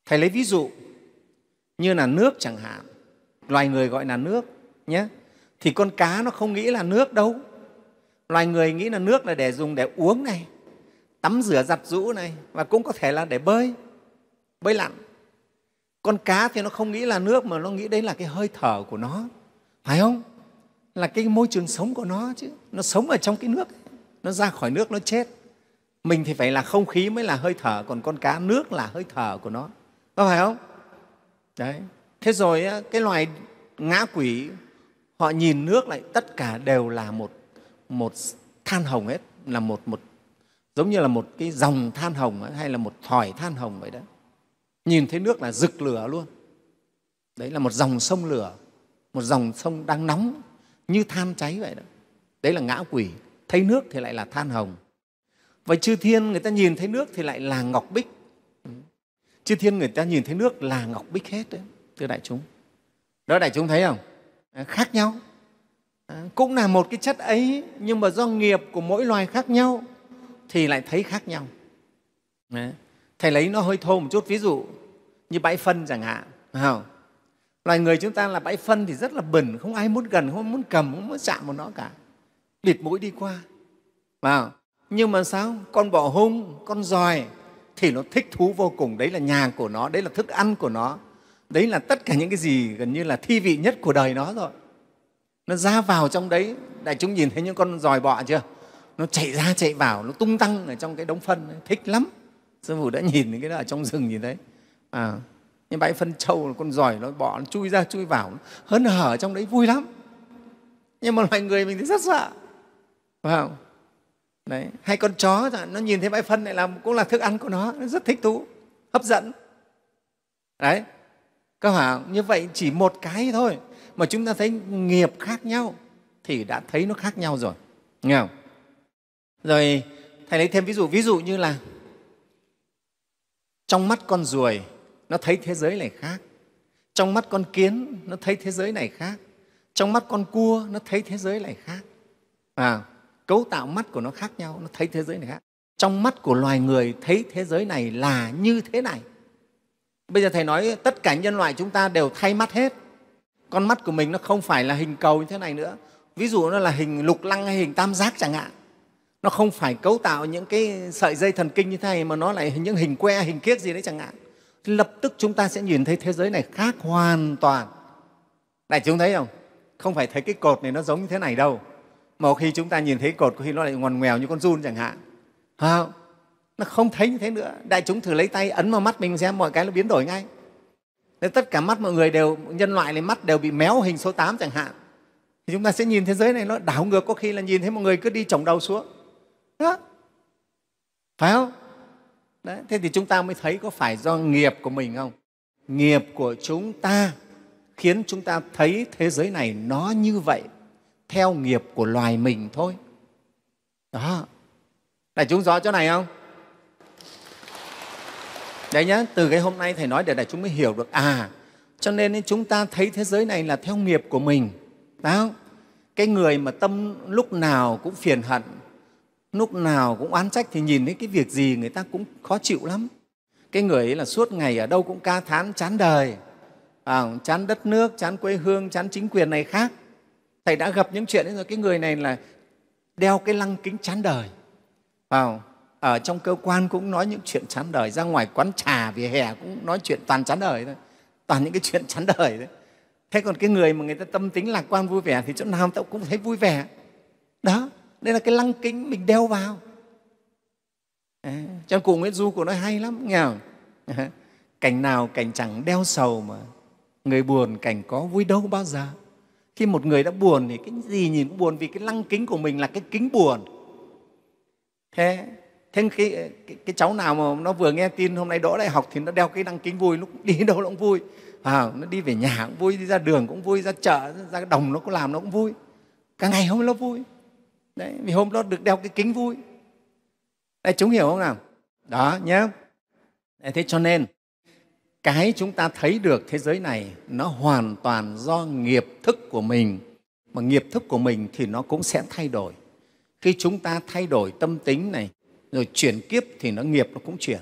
thầy lấy ví dụ như là nước chẳng hạn loài người gọi là nước nhé thì con cá nó không nghĩ là nước đâu loài người nghĩ là nước là để dùng để uống này tắm rửa giặt rũ này và cũng có thể là để bơi bơi lặn con cá thì nó không nghĩ là nước mà nó nghĩ đấy là cái hơi thở của nó phải không là cái môi trường sống của nó chứ nó sống ở trong cái nước nó ra khỏi nước nó chết mình thì phải là không khí mới là hơi thở còn con cá nước là hơi thở của nó có phải không đấy thế rồi cái loài ngã quỷ họ nhìn nước lại tất cả đều là một một than hồng hết là một một giống như là một cái dòng than hồng ấy, hay là một thỏi than hồng vậy đó nhìn thấy nước là rực lửa luôn đấy là một dòng sông lửa một dòng sông đang nóng như than cháy vậy đó đấy là ngã quỷ thấy nước thì lại là than hồng và chư thiên người ta nhìn thấy nước thì lại là ngọc bích chư thiên người ta nhìn thấy nước là ngọc bích hết đấy thưa đại chúng đó đại chúng thấy không à, khác nhau à, cũng là một cái chất ấy nhưng mà do nghiệp của mỗi loài khác nhau thì lại thấy khác nhau Đấy. thầy lấy nó hơi thô một chút ví dụ như bãi phân chẳng hạn không? loài người chúng ta là bãi phân thì rất là bẩn không ai muốn gần không muốn cầm không muốn chạm vào nó cả bịt mũi đi qua vào nhưng mà sao con bò hung con giòi thì nó thích thú vô cùng đấy là nhà của nó đấy là thức ăn của nó đấy là tất cả những cái gì gần như là thi vị nhất của đời nó rồi nó ra vào trong đấy đại chúng nhìn thấy những con giòi bọ chưa nó chạy ra chạy vào nó tung tăng ở trong cái đống phân thích lắm sư phụ đã nhìn cái đó ở trong rừng nhìn thấy à, những bãi phân trâu con giỏi nó bỏ nó chui ra chui vào hớn hở trong đấy vui lắm nhưng mà loài người mình thì rất sợ phải không đấy hay con chó nó nhìn thấy bãi phân này là cũng là thức ăn của nó nó rất thích thú hấp dẫn đấy các bạn như vậy chỉ một cái thôi mà chúng ta thấy nghiệp khác nhau thì đã thấy nó khác nhau rồi nghe không rồi Thầy lấy thêm ví dụ, ví dụ như là trong mắt con ruồi nó thấy thế giới này khác, trong mắt con kiến nó thấy thế giới này khác, trong mắt con cua nó thấy thế giới này khác. À, cấu tạo mắt của nó khác nhau, nó thấy thế giới này khác. Trong mắt của loài người thấy thế giới này là như thế này. Bây giờ Thầy nói tất cả nhân loại chúng ta đều thay mắt hết. Con mắt của mình nó không phải là hình cầu như thế này nữa. Ví dụ nó là hình lục lăng hay hình tam giác chẳng hạn nó không phải cấu tạo những cái sợi dây thần kinh như thế này mà nó lại những hình que hình kiếc gì đấy chẳng hạn lập tức chúng ta sẽ nhìn thấy thế giới này khác hoàn toàn đại chúng thấy không không phải thấy cái cột này nó giống như thế này đâu mà khi chúng ta nhìn thấy cột có khi nó lại ngoằn ngoèo như con run chẳng hạn à, nó không thấy như thế nữa đại chúng thử lấy tay ấn vào mắt mình xem mọi cái nó biến đổi ngay nên tất cả mắt mọi người đều nhân loại này mắt đều bị méo hình số 8 chẳng hạn thì chúng ta sẽ nhìn thế giới này nó đảo ngược có khi là nhìn thấy mọi người cứ đi chồng đầu xuống đó. phải không Đấy, thế thì chúng ta mới thấy có phải do nghiệp của mình không nghiệp của chúng ta khiến chúng ta thấy thế giới này nó như vậy theo nghiệp của loài mình thôi đó đại chúng rõ chỗ này không đấy nhá từ cái hôm nay thầy nói để đại chúng mới hiểu được à cho nên chúng ta thấy thế giới này là theo nghiệp của mình đó cái người mà tâm lúc nào cũng phiền hận lúc nào cũng oán trách thì nhìn thấy cái việc gì người ta cũng khó chịu lắm cái người ấy là suốt ngày ở đâu cũng ca thán chán đời à, chán đất nước chán quê hương chán chính quyền này khác thầy đã gặp những chuyện ấy rồi cái người này là đeo cái lăng kính chán đời vào ở trong cơ quan cũng nói những chuyện chán đời ra ngoài quán trà vỉa hè cũng nói chuyện toàn chán đời thôi toàn những cái chuyện chán đời đấy thế còn cái người mà người ta tâm tính lạc quan vui vẻ thì chỗ nào ta cũng thấy vui vẻ đó đây là cái lăng kính mình đeo vào à, trong cụ nguyễn du cụ nói hay lắm nghe không *laughs* cảnh nào cảnh chẳng đeo sầu mà người buồn cảnh có vui đâu bao giờ khi một người đã buồn thì cái gì nhìn cũng buồn vì cái lăng kính của mình là cái kính buồn thế thế cái, cái, cái cháu nào mà nó vừa nghe tin hôm nay đỗ đại học thì nó đeo cái lăng kính vui lúc đi *laughs* đâu nó cũng vui à, nó đi về nhà cũng vui đi ra đường cũng vui ra chợ ra đồng nó cũng làm nó cũng vui cả ngày hôm nó vui đấy vì hôm đó được đeo cái kính vui đấy chúng hiểu không nào đó nhé thế cho nên cái chúng ta thấy được thế giới này nó hoàn toàn do nghiệp thức của mình mà nghiệp thức của mình thì nó cũng sẽ thay đổi khi chúng ta thay đổi tâm tính này rồi chuyển kiếp thì nó nghiệp nó cũng chuyển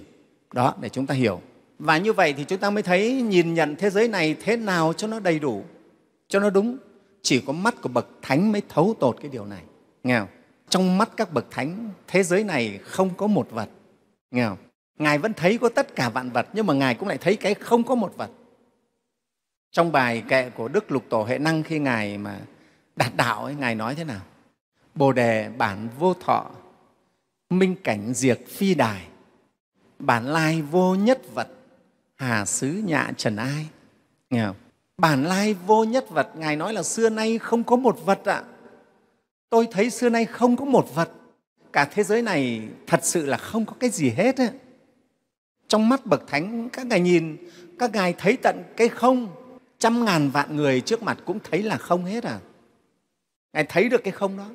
đó để chúng ta hiểu và như vậy thì chúng ta mới thấy nhìn nhận thế giới này thế nào cho nó đầy đủ cho nó đúng chỉ có mắt của bậc thánh mới thấu tột cái điều này Nghe không? Trong mắt các bậc thánh, thế giới này không có một vật. Nghe không? Ngài vẫn thấy có tất cả vạn vật, nhưng mà Ngài cũng lại thấy cái không có một vật. Trong bài kệ của Đức Lục Tổ Hệ Năng khi Ngài mà đạt đạo ấy, Ngài nói thế nào? Bồ đề bản vô thọ, minh cảnh diệt phi đài, bản lai vô nhất vật, hà xứ nhạ trần ai. Nghe không? Bản lai vô nhất vật, Ngài nói là xưa nay không có một vật ạ. À tôi thấy xưa nay không có một vật cả thế giới này thật sự là không có cái gì hết ấy. trong mắt bậc thánh các ngài nhìn các ngài thấy tận cái không trăm ngàn vạn người trước mặt cũng thấy là không hết à ngài thấy được cái không đó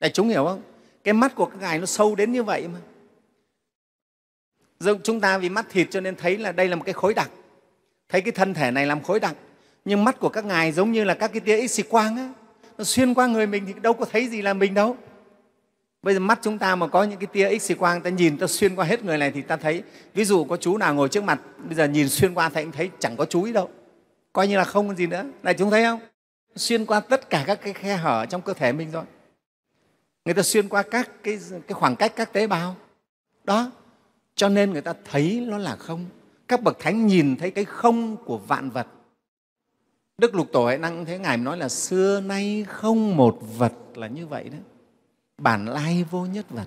đại chúng hiểu không cái mắt của các ngài nó sâu đến như vậy mà chúng ta vì mắt thịt cho nên thấy là đây là một cái khối đặc thấy cái thân thể này làm khối đặc nhưng mắt của các ngài giống như là các cái tia x quang á nó xuyên qua người mình thì đâu có thấy gì là mình đâu bây giờ mắt chúng ta mà có những cái tia x quang ta nhìn ta xuyên qua hết người này thì ta thấy ví dụ có chú nào ngồi trước mặt bây giờ nhìn xuyên qua thì anh thấy chẳng có chú ý đâu coi như là không có gì nữa này chúng thấy không xuyên qua tất cả các cái khe hở trong cơ thể mình rồi người ta xuyên qua các cái, cái khoảng cách các tế bào đó cho nên người ta thấy nó là không các bậc thánh nhìn thấy cái không của vạn vật Đức Lục Tổ Hải Năng thế Ngài nói là xưa nay không một vật là như vậy đấy, bản lai vô nhất vật.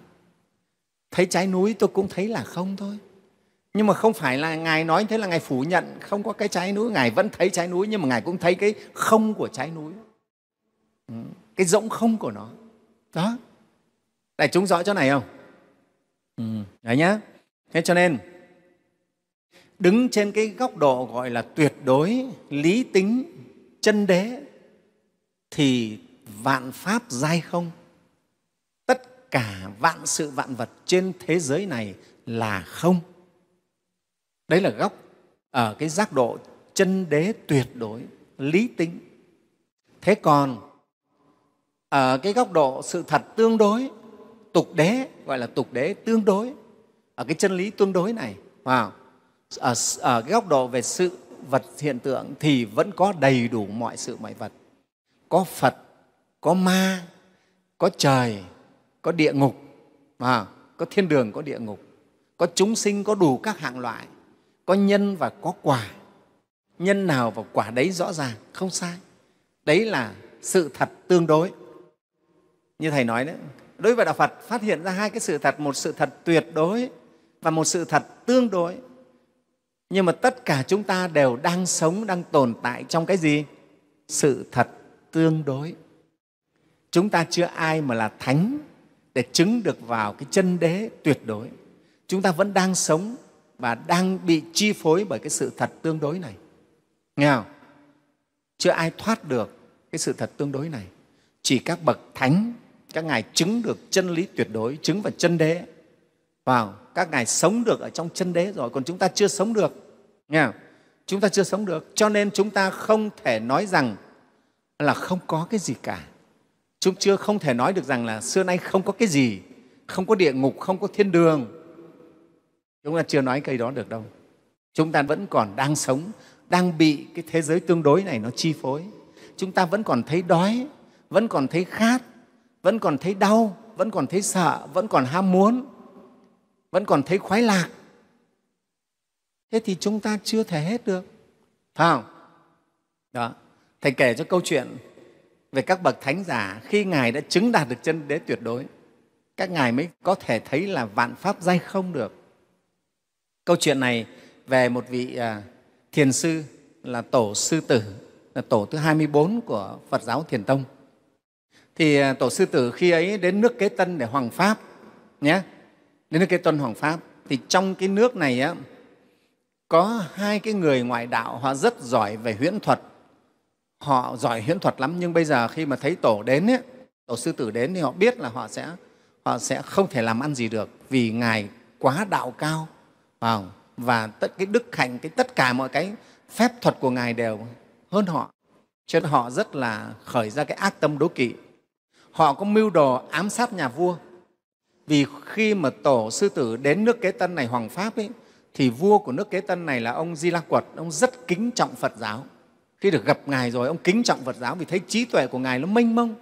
Thấy trái núi tôi cũng thấy là không thôi. Nhưng mà không phải là Ngài nói thế là Ngài phủ nhận không có cái trái núi, Ngài vẫn thấy trái núi nhưng mà Ngài cũng thấy cái không của trái núi, ừ, cái rỗng không của nó. Đó, đại chúng rõ chỗ này không? Ừ, đấy nhá. Thế cho nên đứng trên cái góc độ gọi là tuyệt đối lý tính chân đế thì vạn pháp dai không tất cả vạn sự vạn vật trên thế giới này là không đấy là góc ở cái giác độ chân đế tuyệt đối lý tính thế còn ở cái góc độ sự thật tương đối tục đế gọi là tục đế tương đối ở cái chân lý tương đối này vào wow ở, à, ở à, góc độ về sự vật hiện tượng thì vẫn có đầy đủ mọi sự mọi vật có phật có ma có trời có địa ngục à, có thiên đường có địa ngục có chúng sinh có đủ các hạng loại có nhân và có quả nhân nào và quả đấy rõ ràng không sai đấy là sự thật tương đối như thầy nói đấy đối với đạo phật phát hiện ra hai cái sự thật một sự thật tuyệt đối và một sự thật tương đối nhưng mà tất cả chúng ta đều đang sống đang tồn tại trong cái gì sự thật tương đối chúng ta chưa ai mà là thánh để chứng được vào cái chân đế tuyệt đối chúng ta vẫn đang sống và đang bị chi phối bởi cái sự thật tương đối này nghe không chưa ai thoát được cái sự thật tương đối này chỉ các bậc thánh các ngài chứng được chân lý tuyệt đối chứng vào chân đế vào các ngài sống được ở trong chân đế rồi còn chúng ta chưa sống được nha, Chúng ta chưa sống được, cho nên chúng ta không thể nói rằng là không có cái gì cả. Chúng chưa không thể nói được rằng là xưa nay không có cái gì, không có địa ngục, không có thiên đường. Chúng ta chưa nói cây đó được đâu. Chúng ta vẫn còn đang sống, đang bị cái thế giới tương đối này nó chi phối. Chúng ta vẫn còn thấy đói, vẫn còn thấy khát, vẫn còn thấy đau, vẫn còn thấy sợ, vẫn còn ham muốn, vẫn còn thấy khoái lạc thế thì chúng ta chưa thể hết được phải không đó thầy kể cho câu chuyện về các bậc thánh giả khi ngài đã chứng đạt được chân đế tuyệt đối các ngài mới có thể thấy là vạn pháp dai không được câu chuyện này về một vị à, thiền sư là tổ sư tử là tổ thứ 24 của Phật giáo Thiền Tông. Thì à, tổ sư tử khi ấy đến nước Kế Tân để hoàng pháp nhé, đến nước Kế Tân hoàng pháp thì trong cái nước này á có hai cái người ngoại đạo họ rất giỏi về huyễn thuật họ giỏi huyễn thuật lắm nhưng bây giờ khi mà thấy tổ đến ấy, tổ sư tử đến thì họ biết là họ sẽ họ sẽ không thể làm ăn gì được vì ngài quá đạo cao không? và tất cái đức hạnh cái tất cả mọi cái phép thuật của ngài đều hơn họ cho nên họ rất là khởi ra cái ác tâm đố kỵ họ có mưu đồ ám sát nhà vua vì khi mà tổ sư tử đến nước kế tân này hoàng pháp ấy thì vua của nước kế tân này là ông di la quật ông rất kính trọng phật giáo khi được gặp ngài rồi ông kính trọng phật giáo vì thấy trí tuệ của ngài nó mênh mông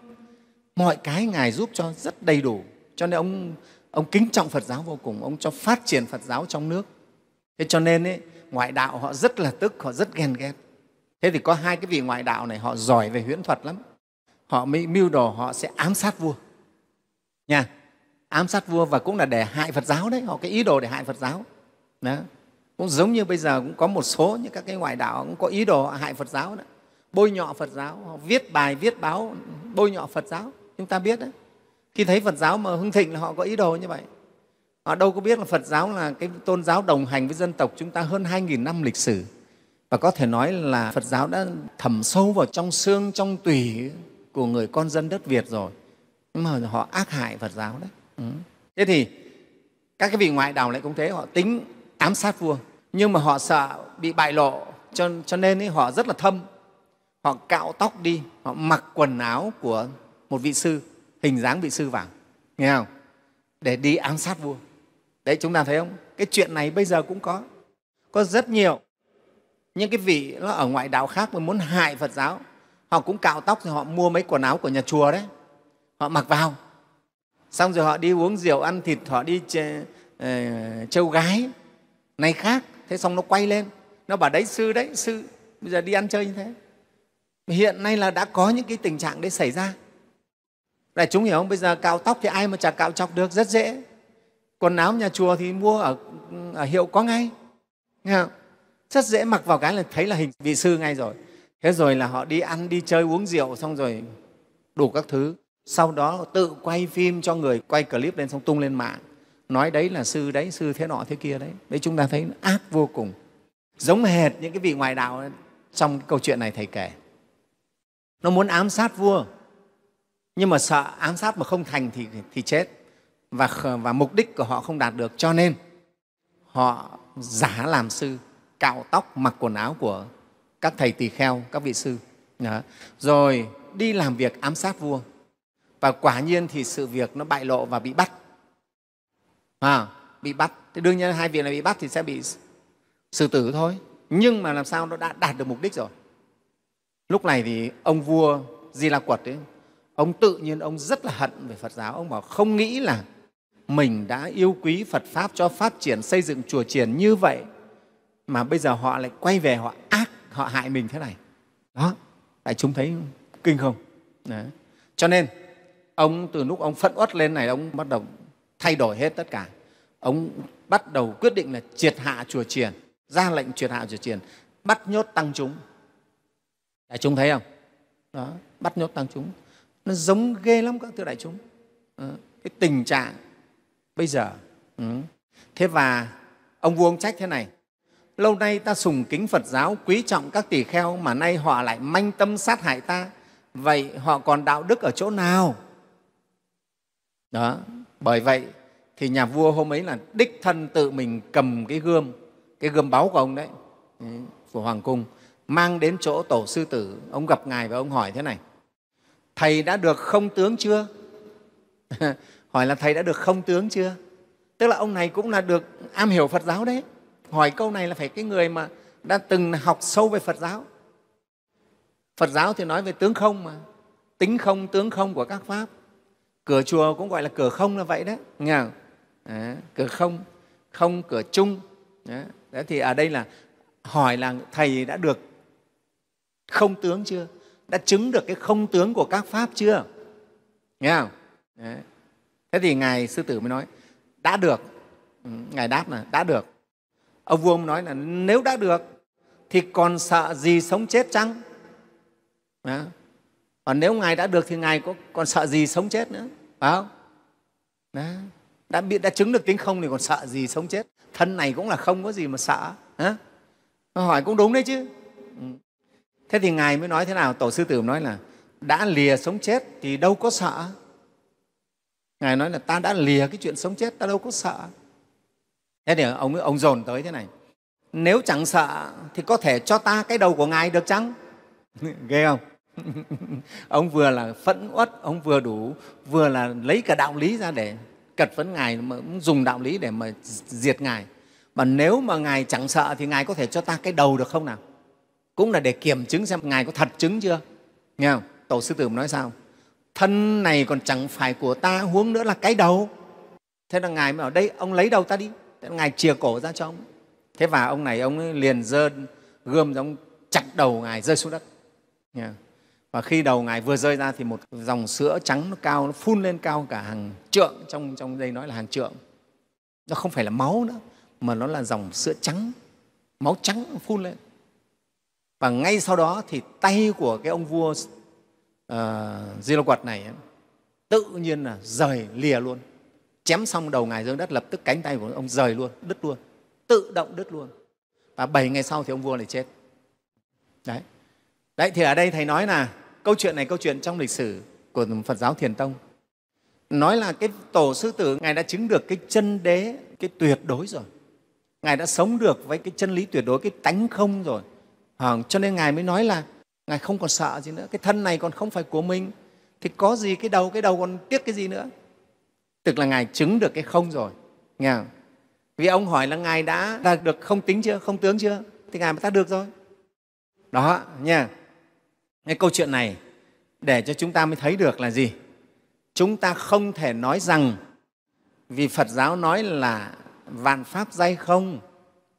mọi cái ngài giúp cho rất đầy đủ cho nên ông ông kính trọng phật giáo vô cùng ông cho phát triển phật giáo trong nước thế cho nên ấy, ngoại đạo họ rất là tức họ rất ghen ghét thế thì có hai cái vị ngoại đạo này họ giỏi về huyễn thuật lắm họ mới mưu đồ họ sẽ ám sát vua nha ám sát vua và cũng là để hại phật giáo đấy họ cái ý đồ để hại phật giáo đó. cũng giống như bây giờ cũng có một số những các cái ngoại đạo cũng có ý đồ hại phật giáo đó bôi nhọ phật giáo họ viết bài viết báo bôi nhọ phật giáo chúng ta biết đấy khi thấy phật giáo mà hưng thịnh là họ có ý đồ như vậy họ đâu có biết là phật giáo là cái tôn giáo đồng hành với dân tộc chúng ta hơn 2.000 năm lịch sử và có thể nói là phật giáo đã thẩm sâu vào trong xương trong tủy của người con dân đất việt rồi nhưng mà họ ác hại phật giáo đấy ừ. thế thì các cái vị ngoại đạo lại cũng thế họ tính ám sát vua nhưng mà họ sợ bị bại lộ cho, cho nên ấy, họ rất là thâm họ cạo tóc đi họ mặc quần áo của một vị sư hình dáng vị sư vào nghe không để đi ám sát vua đấy chúng ta thấy không cái chuyện này bây giờ cũng có có rất nhiều những cái vị nó ở ngoại đạo khác mà muốn hại phật giáo họ cũng cạo tóc rồi họ mua mấy quần áo của nhà chùa đấy họ mặc vào xong rồi họ đi uống rượu ăn thịt họ đi ch- ờ, trâu gái nay khác thế xong nó quay lên nó bảo đấy sư đấy sư bây giờ đi ăn chơi như thế hiện nay là đã có những cái tình trạng đấy xảy ra đại chúng hiểu không bây giờ cạo tóc thì ai mà chả cạo chọc được rất dễ quần áo nhà chùa thì mua ở, ở hiệu có ngay nghe không? rất dễ mặc vào cái là thấy là hình vị sư ngay rồi thế rồi là họ đi ăn đi chơi uống rượu xong rồi đủ các thứ sau đó tự quay phim cho người quay clip lên xong tung lên mạng nói đấy là sư đấy sư thế nọ thế kia đấy đấy chúng ta thấy ác vô cùng giống hệt những cái vị ngoại đạo trong câu chuyện này thầy kể nó muốn ám sát vua nhưng mà sợ ám sát mà không thành thì, thì chết và, và mục đích của họ không đạt được cho nên họ giả làm sư cạo tóc mặc quần áo của các thầy tỳ kheo các vị sư Đó. rồi đi làm việc ám sát vua và quả nhiên thì sự việc nó bại lộ và bị bắt à, bị bắt thì đương nhiên hai vị này bị bắt thì sẽ bị xử tử thôi nhưng mà làm sao nó đã đạt được mục đích rồi lúc này thì ông vua di la quật ấy ông tự nhiên ông rất là hận về phật giáo ông bảo không nghĩ là mình đã yêu quý phật pháp cho phát triển xây dựng chùa triển như vậy mà bây giờ họ lại quay về họ ác họ hại mình thế này đó tại chúng thấy kinh không Đấy. cho nên ông từ lúc ông phẫn uất lên này ông bắt đầu thay đổi hết tất cả ông bắt đầu quyết định là triệt hạ chùa triển ra lệnh triệt hạ chùa triển bắt nhốt tăng chúng đại chúng thấy không đó bắt nhốt tăng chúng nó giống ghê lắm các thưa đại chúng đó, ờ, cái tình trạng bây giờ ừ. thế và ông vua ông trách thế này lâu nay ta sùng kính phật giáo quý trọng các tỳ kheo mà nay họ lại manh tâm sát hại ta vậy họ còn đạo đức ở chỗ nào đó bởi vậy thì nhà vua hôm ấy là đích thân tự mình cầm cái gươm, cái gươm báu của ông đấy, ừ, của Hoàng Cung, mang đến chỗ tổ sư tử. Ông gặp Ngài và ông hỏi thế này, Thầy đã được không tướng chưa? *laughs* hỏi là Thầy đã được không tướng chưa? Tức là ông này cũng là được am hiểu Phật giáo đấy. Hỏi câu này là phải cái người mà đã từng học sâu về Phật giáo. Phật giáo thì nói về tướng không mà, tính không, tướng không của các Pháp cửa chùa cũng gọi là cửa không là vậy đó nghe không? À, cửa không không cửa chung đó. thì ở đây là hỏi là thầy đã được không tướng chưa đã chứng được cái không tướng của các pháp chưa nghe không Đấy. thế thì ngài sư tử mới nói đã được ừ, ngài đáp là đã được ông vua ông nói là nếu đã được thì còn sợ gì sống chết chăng đó. còn nếu ngài đã được thì ngài có còn sợ gì sống chết nữa phải không đã biết đã chứng được tiếng không thì còn sợ gì sống chết thân này cũng là không có gì mà sợ Hả? hỏi cũng đúng đấy chứ ừ. thế thì ngài mới nói thế nào tổ sư tử nói là đã lìa sống chết thì đâu có sợ ngài nói là ta đã lìa cái chuyện sống chết ta đâu có sợ thế thì ông ông dồn tới thế này nếu chẳng sợ thì có thể cho ta cái đầu của ngài được chăng *laughs* ghê không *laughs* ông vừa là phẫn uất ông vừa đủ vừa là lấy cả đạo lý ra để cật vấn ngài mà cũng dùng đạo lý để mà diệt ngài mà nếu mà ngài chẳng sợ thì ngài có thể cho ta cái đầu được không nào cũng là để kiểm chứng xem ngài có thật chứng chưa nghe không tổ sư tử nói sao thân này còn chẳng phải của ta huống nữa là cái đầu thế là ngài mới ở đây ông lấy đầu ta đi thế là ngài chìa cổ ra cho ông thế và ông này ông ấy liền dơ gươm ông chặt đầu ngài rơi xuống đất yeah và khi đầu ngài vừa rơi ra thì một dòng sữa trắng nó cao nó phun lên cao cả hàng trượng trong trong đây nói là hàng trượng nó không phải là máu nữa mà nó là dòng sữa trắng máu trắng phun lên và ngay sau đó thì tay của cái ông vua uh, ờ, di lô quật này ấy, tự nhiên là rời lìa luôn chém xong đầu ngài dương đất lập tức cánh tay của ông rời luôn đứt luôn tự động đứt luôn và bảy ngày sau thì ông vua này chết đấy đấy thì ở đây thầy nói là câu chuyện này câu chuyện trong lịch sử của phật giáo thiền tông nói là cái tổ sư tử ngài đã chứng được cái chân đế cái tuyệt đối rồi ngài đã sống được với cái chân lý tuyệt đối cái tánh không rồi à, cho nên ngài mới nói là ngài không còn sợ gì nữa cái thân này còn không phải của mình thì có gì cái đầu cái đầu còn tiếc cái gì nữa tức là ngài chứng được cái không rồi nghe không? vì ông hỏi là ngài đã đạt được không tính chưa không tướng chưa thì ngài mới ta được rồi đó nha Nghe câu chuyện này để cho chúng ta mới thấy được là gì? Chúng ta không thể nói rằng vì Phật giáo nói là vạn pháp dai không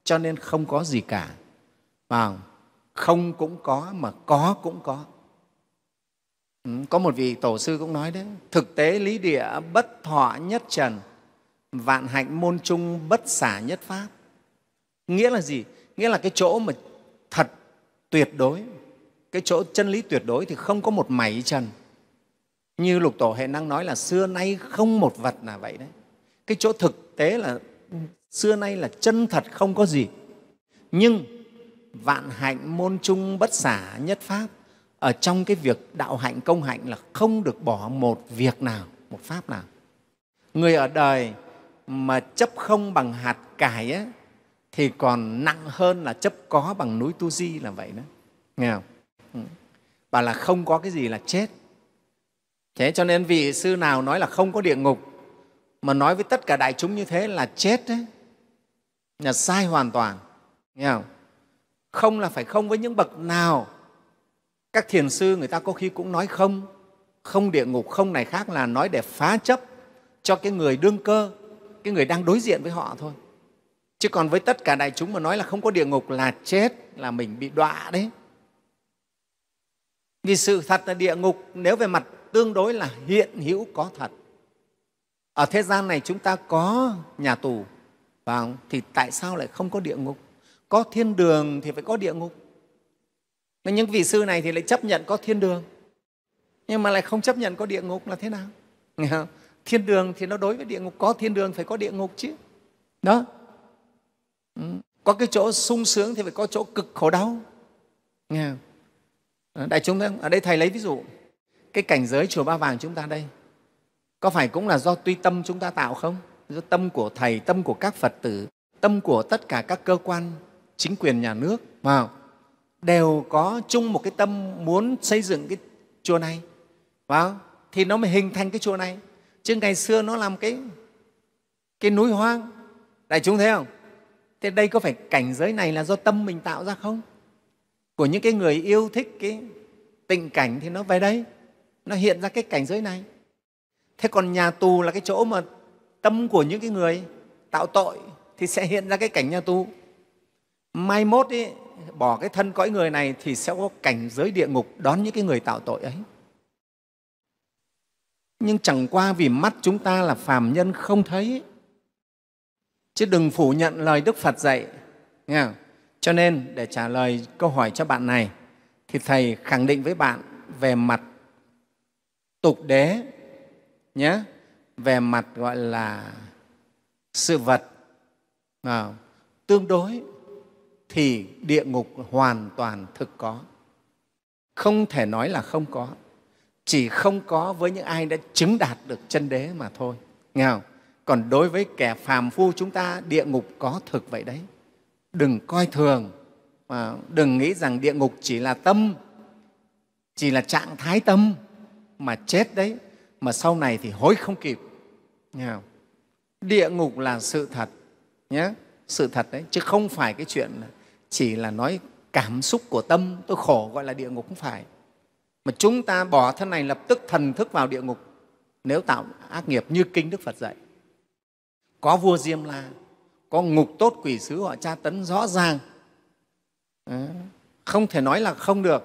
cho nên không có gì cả. Phải không? cũng có mà có cũng có. Ừ, có một vị tổ sư cũng nói đấy, thực tế lý địa bất thọ nhất trần, vạn hạnh môn trung bất xả nhất pháp. Nghĩa là gì? Nghĩa là cái chỗ mà thật tuyệt đối cái chỗ chân lý tuyệt đối thì không có một mảy trần như lục tổ hệ năng nói là xưa nay không một vật là vậy đấy cái chỗ thực tế là xưa nay là chân thật không có gì nhưng vạn hạnh môn trung bất xả nhất pháp ở trong cái việc đạo hạnh công hạnh là không được bỏ một việc nào một pháp nào người ở đời mà chấp không bằng hạt cải ấy, thì còn nặng hơn là chấp có bằng núi tu di là vậy đó nghe không và là không có cái gì là chết thế cho nên vị sư nào nói là không có địa ngục mà nói với tất cả đại chúng như thế là chết đấy là sai hoàn toàn nghe không không là phải không với những bậc nào các thiền sư người ta có khi cũng nói không không địa ngục không này khác là nói để phá chấp cho cái người đương cơ cái người đang đối diện với họ thôi chứ còn với tất cả đại chúng mà nói là không có địa ngục là chết là mình bị đọa đấy vì sự thật là địa ngục nếu về mặt tương đối là hiện hữu có thật. Ở thế gian này chúng ta có nhà tù, vào thì tại sao lại không có địa ngục? Có thiên đường thì phải có địa ngục. Nhưng vị sư này thì lại chấp nhận có thiên đường, nhưng mà lại không chấp nhận có địa ngục là thế nào? Thiên đường thì nó đối với địa ngục, có thiên đường phải có địa ngục chứ. Đó. Ừ. Có cái chỗ sung sướng thì phải có chỗ cực khổ đau. Nghe không? Ờ, đại chúng thấy không? ở đây thầy lấy ví dụ cái cảnh giới chùa ba vàng chúng ta đây có phải cũng là do tuy tâm chúng ta tạo không do tâm của thầy tâm của các phật tử tâm của tất cả các cơ quan chính quyền nhà nước vào đều có chung một cái tâm muốn xây dựng cái chùa này vào thì nó mới hình thành cái chùa này chứ ngày xưa nó làm cái cái núi hoang đại chúng thấy không thế đây có phải cảnh giới này là do tâm mình tạo ra không của những cái người yêu thích cái tình cảnh thì nó về đây nó hiện ra cái cảnh giới này thế còn nhà tù là cái chỗ mà tâm của những cái người tạo tội thì sẽ hiện ra cái cảnh nhà tù mai mốt ý, bỏ cái thân cõi người này thì sẽ có cảnh giới địa ngục đón những cái người tạo tội ấy nhưng chẳng qua vì mắt chúng ta là phàm nhân không thấy chứ đừng phủ nhận lời đức phật dạy nghe không? Cho nên để trả lời câu hỏi cho bạn này thì Thầy khẳng định với bạn về mặt tục đế nhé, về mặt gọi là sự vật à, tương đối thì địa ngục hoàn toàn thực có. Không thể nói là không có, chỉ không có với những ai đã chứng đạt được chân đế mà thôi. Nghe không? Còn đối với kẻ phàm phu chúng ta, địa ngục có thực vậy đấy đừng coi thường và đừng nghĩ rằng địa ngục chỉ là tâm chỉ là trạng thái tâm mà chết đấy mà sau này thì hối không kịp Nghe địa ngục là sự thật nhé sự thật đấy chứ không phải cái chuyện chỉ là nói cảm xúc của tâm tôi khổ gọi là địa ngục không phải mà chúng ta bỏ thân này lập tức thần thức vào địa ngục nếu tạo ác nghiệp như kinh đức phật dạy có vua diêm la có ngục tốt quỷ sứ họ tra tấn rõ ràng ờ, không thể nói là không được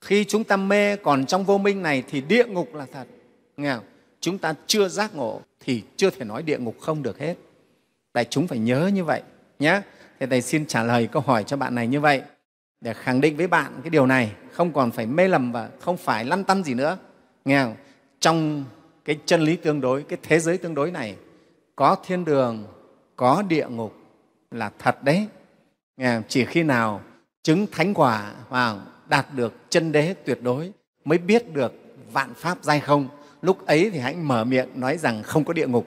khi chúng ta mê còn trong vô minh này thì địa ngục là thật nghe không? chúng ta chưa giác ngộ thì chưa thể nói địa ngục không được hết tại chúng phải nhớ như vậy nhé thế thầy xin trả lời câu hỏi cho bạn này như vậy để khẳng định với bạn cái điều này không còn phải mê lầm và không phải lăn tăn gì nữa nghe không? trong cái chân lý tương đối cái thế giới tương đối này có thiên đường có địa ngục là thật đấy chỉ khi nào chứng thánh quả và đạt được chân đế tuyệt đối mới biết được vạn pháp dai không lúc ấy thì hãy mở miệng nói rằng không có địa ngục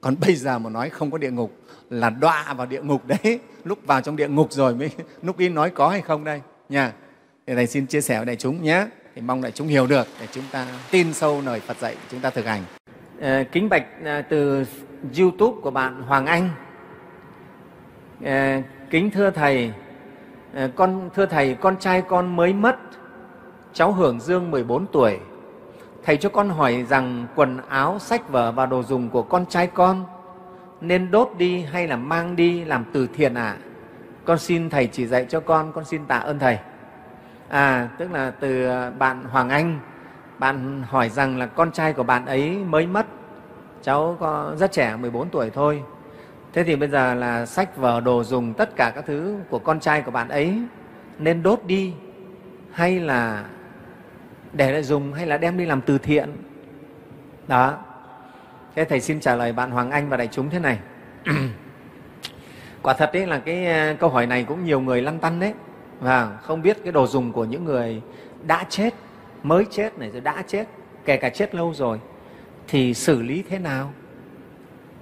còn bây giờ mà nói không có địa ngục là đọa vào địa ngục đấy lúc vào trong địa ngục rồi mới lúc ý nói có hay không đây nha thì thầy xin chia sẻ với đại chúng nhé thì mong đại chúng hiểu được để chúng ta tin sâu lời Phật dạy chúng ta thực hành. Ờ, kính bạch à, từ YouTube của bạn Hoàng Anh Ờ, kính thưa thầy ờ, con thưa thầy con trai con mới mất cháu hưởng dương 14 tuổi thầy cho con hỏi rằng quần áo sách vở và đồ dùng của con trai con nên đốt đi hay là mang đi làm từ thiện ạ à? con xin thầy chỉ dạy cho con con xin tạ ơn thầy à tức là từ ờ, bạn hoàng anh bạn hỏi rằng là con trai của bạn ấy mới mất cháu có rất trẻ 14 tuổi thôi thế thì bây giờ là sách vở đồ dùng tất cả các thứ của con trai của bạn ấy nên đốt đi hay là để lại dùng hay là đem đi làm từ thiện đó thế thầy xin trả lời bạn hoàng anh và đại chúng thế này *clears throat* quả thật đấy là cái ờ, câu hỏi này cũng nhiều người lăn tăn đấy và vâng, không biết cái đồ dùng của những người đã chết mới chết này rồi đã chết kể cả chết lâu rồi thì xử lý thế nào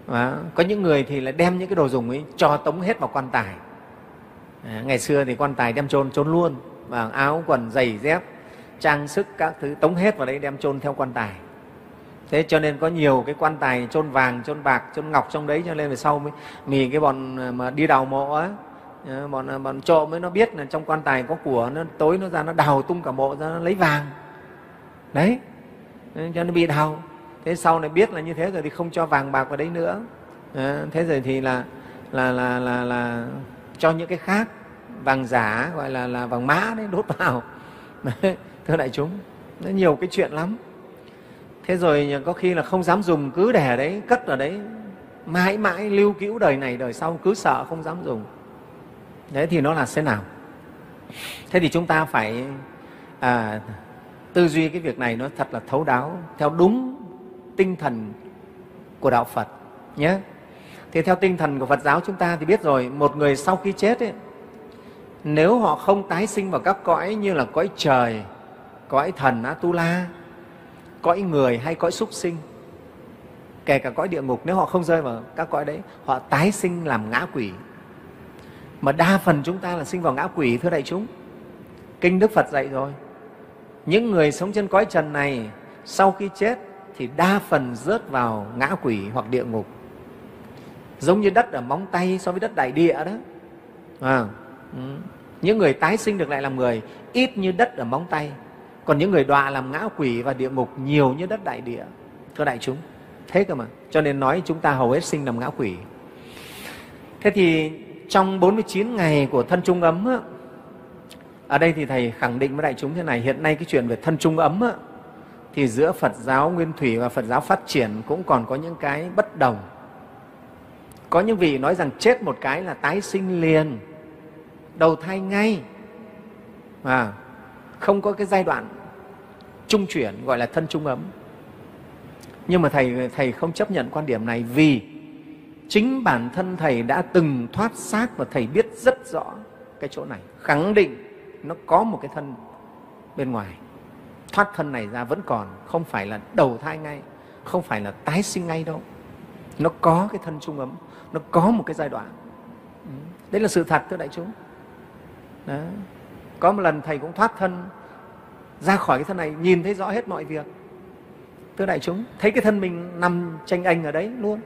đó. có những người thì là đem những cái đồ dùng ấy cho tống hết vào quan tài à, ngày xưa thì quan tài đem trôn trôn luôn và áo quần giày dép trang sức các thứ tống hết vào đấy đem trôn theo quan tài thế cho nên có nhiều cái quan tài trôn vàng trôn bạc trôn ngọc trong đấy cho nên về sau mới mì cái bọn à, mà đi đào mộ á à, bọn à, bọn trộm mới nó biết là trong quan tài có của nó tối nó ra nó đào tung cả mộ ra nó lấy vàng đấy cho nó bị đào thế sau này biết là như thế rồi thì không cho vàng bạc vào đấy nữa à, thế rồi thì là là là là là cho những cái khác vàng giả gọi là là vàng mã đấy đốt vào thưa đại chúng nó nhiều cái chuyện lắm thế rồi có khi là không dám dùng cứ để đấy cất ở đấy mãi mãi lưu cữu đời này đời sau cứ sợ không dám dùng đấy thì nó là thế nào thế thì chúng ta phải à, tư duy cái việc này nó thật là thấu đáo theo đúng tinh thần của đạo Phật nhé. Thì theo tinh thần của Phật giáo chúng ta thì biết rồi, một người sau khi chết ấy, nếu họ không tái sinh vào các cõi như là cõi trời, cõi thần Atula, cõi người hay cõi súc sinh, kể cả cõi địa ngục nếu họ không rơi vào các cõi đấy, họ tái sinh làm ngã quỷ. Mà đa phần chúng ta là sinh vào ngã quỷ thưa đại chúng. Kinh Đức Phật dạy rồi. Những người sống trên cõi trần này sau khi chết thì đa phần rớt vào ngã quỷ hoặc địa ngục giống như đất ở móng tay so với đất đại địa đó à, ừ. những người tái sinh được lại làm người ít như đất ở móng tay còn những người đọa làm ngã quỷ và địa ngục nhiều như đất đại địa các đại chúng thế cơ mà cho nên nói chúng ta hầu hết sinh làm ngã quỷ thế thì trong 49 ngày của thân trung ấm ở đây thì thầy khẳng định với đại chúng thế này hiện nay cái chuyện về thân trung ấm thì giữa Phật giáo Nguyên Thủy và Phật giáo phát triển cũng còn có những cái bất đồng. Có những vị nói rằng chết một cái là tái sinh liền, đầu thai ngay, à, không có cái giai đoạn trung chuyển gọi là thân trung ấm. Nhưng mà Thầy, thầy không chấp nhận quan điểm này vì chính bản thân Thầy đã từng thoát xác và Thầy biết rất rõ cái chỗ này, khẳng định nó có một cái thân bên ngoài thoát thân này ra vẫn còn không phải là đầu thai ngay không phải là tái sinh ngay đâu nó có cái thân trung ấm nó có một cái giai đoạn ừ, đấy là sự thật thưa đại chúng đó. có một lần thầy cũng thoát thân ra khỏi cái thân này nhìn thấy rõ hết mọi việc thưa đại chúng thấy cái thân mình nằm tranh anh ở đấy luôn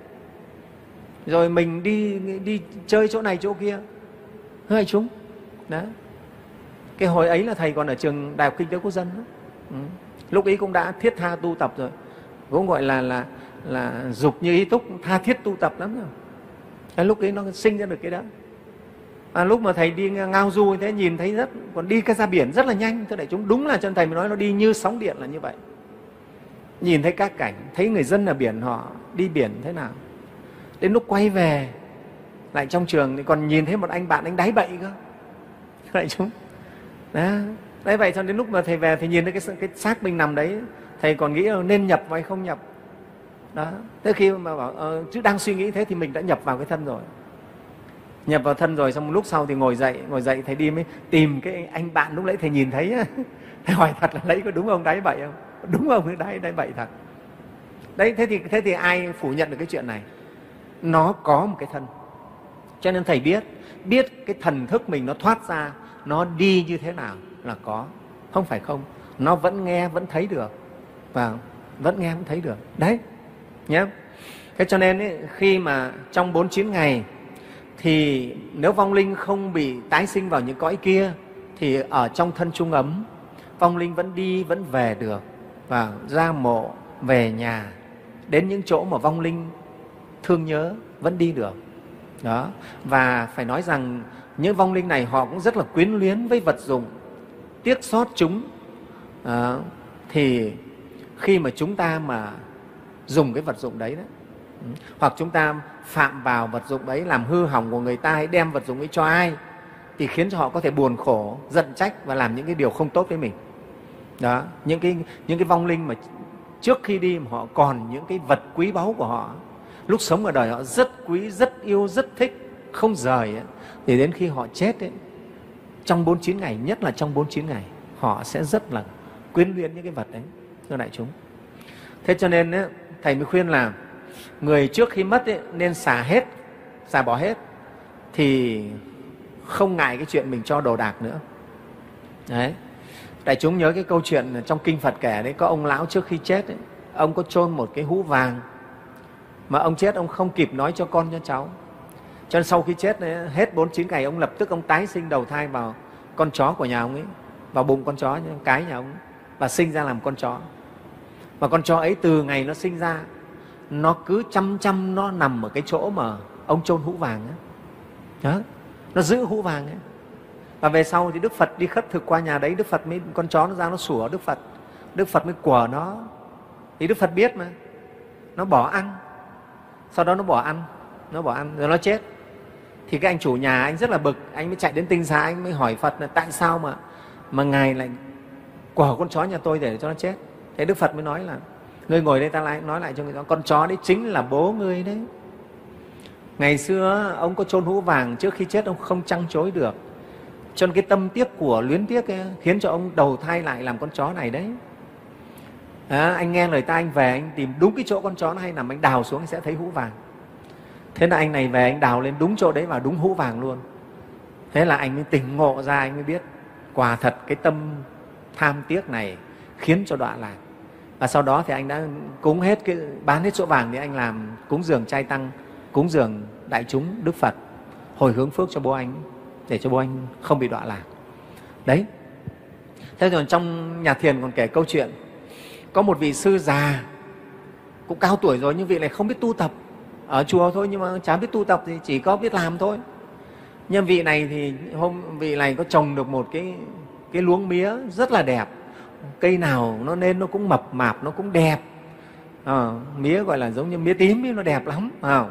rồi mình đi đi chơi chỗ này chỗ kia thưa đại chúng đó cái hồi ấy là thầy còn ở trường đại học kinh tế quốc dân đó. Ừ. lúc ấy cũng đã thiết tha tu tập rồi cũng gọi là là là dục như ý túc tha thiết tu tập lắm rồi à, lúc ấy nó sinh ra được cái đó à, lúc mà thầy đi ngao du thế nhìn thấy rất còn đi cái ra biển rất là nhanh thưa đại chúng đúng là chân thầy mới nói nó đi như sóng điện là như vậy nhìn thấy các cảnh thấy người dân ở biển họ đi biển thế nào đến lúc quay về lại trong trường thì còn nhìn thấy một anh bạn anh đáy bậy cơ đại chúng đó đấy vậy cho đến lúc mà thầy về thì nhìn thấy cái cái xác mình nằm đấy thầy còn nghĩ nên nhập hay không nhập đó tới khi mà bảo ờ, chứ đang suy nghĩ thế thì mình đã nhập vào cái thân rồi nhập vào thân rồi xong một lúc sau thì ngồi dậy ngồi dậy thầy đi mới tìm cái anh bạn lúc nãy thầy nhìn thấy *laughs* thầy hỏi thật là lấy có đúng ông đấy vậy không đúng không đấy đấy vậy thật đấy thế thì thế thì ai phủ nhận được cái chuyện này nó có một cái thân cho nên thầy biết biết cái thần thức mình nó thoát ra nó đi như thế nào là có không phải không nó vẫn nghe vẫn thấy được và vẫn nghe vẫn thấy được đấy nhé thế cho nên ấy, khi mà trong 49 ngày thì nếu vong linh không bị tái sinh vào những cõi kia thì ở trong thân trung ấm vong linh vẫn đi vẫn về được và ra mộ về nhà đến những chỗ mà vong linh thương nhớ vẫn đi được đó và phải nói rằng những vong linh này họ cũng rất là quyến luyến với vật dụng tiếc xót chúng à, thì khi mà chúng ta mà dùng cái vật dụng đấy đó ừ, hoặc chúng ta phạm vào vật dụng ấy làm hư hỏng của người ta hay đem vật dụng ấy cho ai thì khiến cho họ có thể buồn khổ giận trách và làm những cái điều không tốt với mình đó những cái những cái vong linh mà trước khi đi mà họ còn những cái vật quý báu của họ lúc sống ở đời họ rất quý rất yêu rất thích không rời ấy. thì đến khi họ chết ấy, trong 49 ngày, nhất là trong 49 ngày, họ sẽ rất là quyến luyến những cái vật đấy, thưa đại chúng. Thế cho nên ấy, Thầy mới khuyên là người trước khi mất ấy, nên xả hết, xả bỏ hết, thì không ngại cái chuyện mình cho đồ đạc nữa. Đấy. Đại chúng nhớ cái câu chuyện trong Kinh Phật kể đấy, có ông lão trước khi chết, ấy, ông có chôn một cái hũ vàng, mà ông chết ông không kịp nói cho con cho cháu cho nên sau khi chết ấy, hết 49 ngày ông lập tức ông tái sinh đầu thai vào con chó của nhà ông ấy, vào bụng con chó, cái nhà ông ấy, và sinh ra làm con chó. Và con chó ấy từ ngày nó sinh ra, nó cứ chăm chăm nó nằm ở cái chỗ mà ông chôn hũ vàng ấy. Đó. Nó giữ hũ vàng ấy. Và về sau thì Đức Phật đi khất thực qua nhà đấy, Đức Phật mới con chó nó ra nó sủa Đức Phật. Đức Phật mới quở nó. Thì Đức Phật biết mà. Nó bỏ ăn. Sau đó nó bỏ ăn, nó bỏ ăn rồi nó chết thì cái anh chủ nhà anh rất là bực anh mới chạy đến tinh xá anh mới hỏi phật là tại sao mà mà ngài lại quở con chó nhà tôi để cho nó chết thế đức phật mới nói là ngươi ngồi đây ta lại nói lại cho người đó con chó đấy chính là bố ngươi đấy ngày xưa ông có chôn hũ vàng trước khi chết ông không trăng chối được cho nên cái tâm tiếc của luyến tiếc ấy, khiến cho ông đầu thai lại làm con chó này đấy à, anh nghe lời ta anh về anh tìm đúng cái chỗ con chó nó hay nằm anh đào xuống anh sẽ thấy hũ vàng thế là anh này về anh đào lên đúng chỗ đấy và đúng hũ vàng luôn thế là anh mới tỉnh ngộ ra anh mới biết quả thật cái tâm tham tiếc này khiến cho đọa lạc và sau đó thì anh đã cúng hết cái bán hết chỗ vàng thì anh làm cúng dường trai tăng cúng dường đại chúng đức phật hồi hướng phước cho bố anh để cho bố anh không bị đọa lạc đấy thế rồi trong nhà thiền còn kể câu chuyện có một vị sư già cũng cao tuổi rồi nhưng vị này không biết tu tập ở chùa thôi nhưng mà chả biết tu tập thì chỉ có biết làm thôi nhưng vị này thì hôm vị này có trồng được một cái cái luống mía rất là đẹp cây nào nó nên nó cũng mập mạp nó cũng đẹp à, mía gọi là giống như mía tím ấy, nó đẹp lắm à,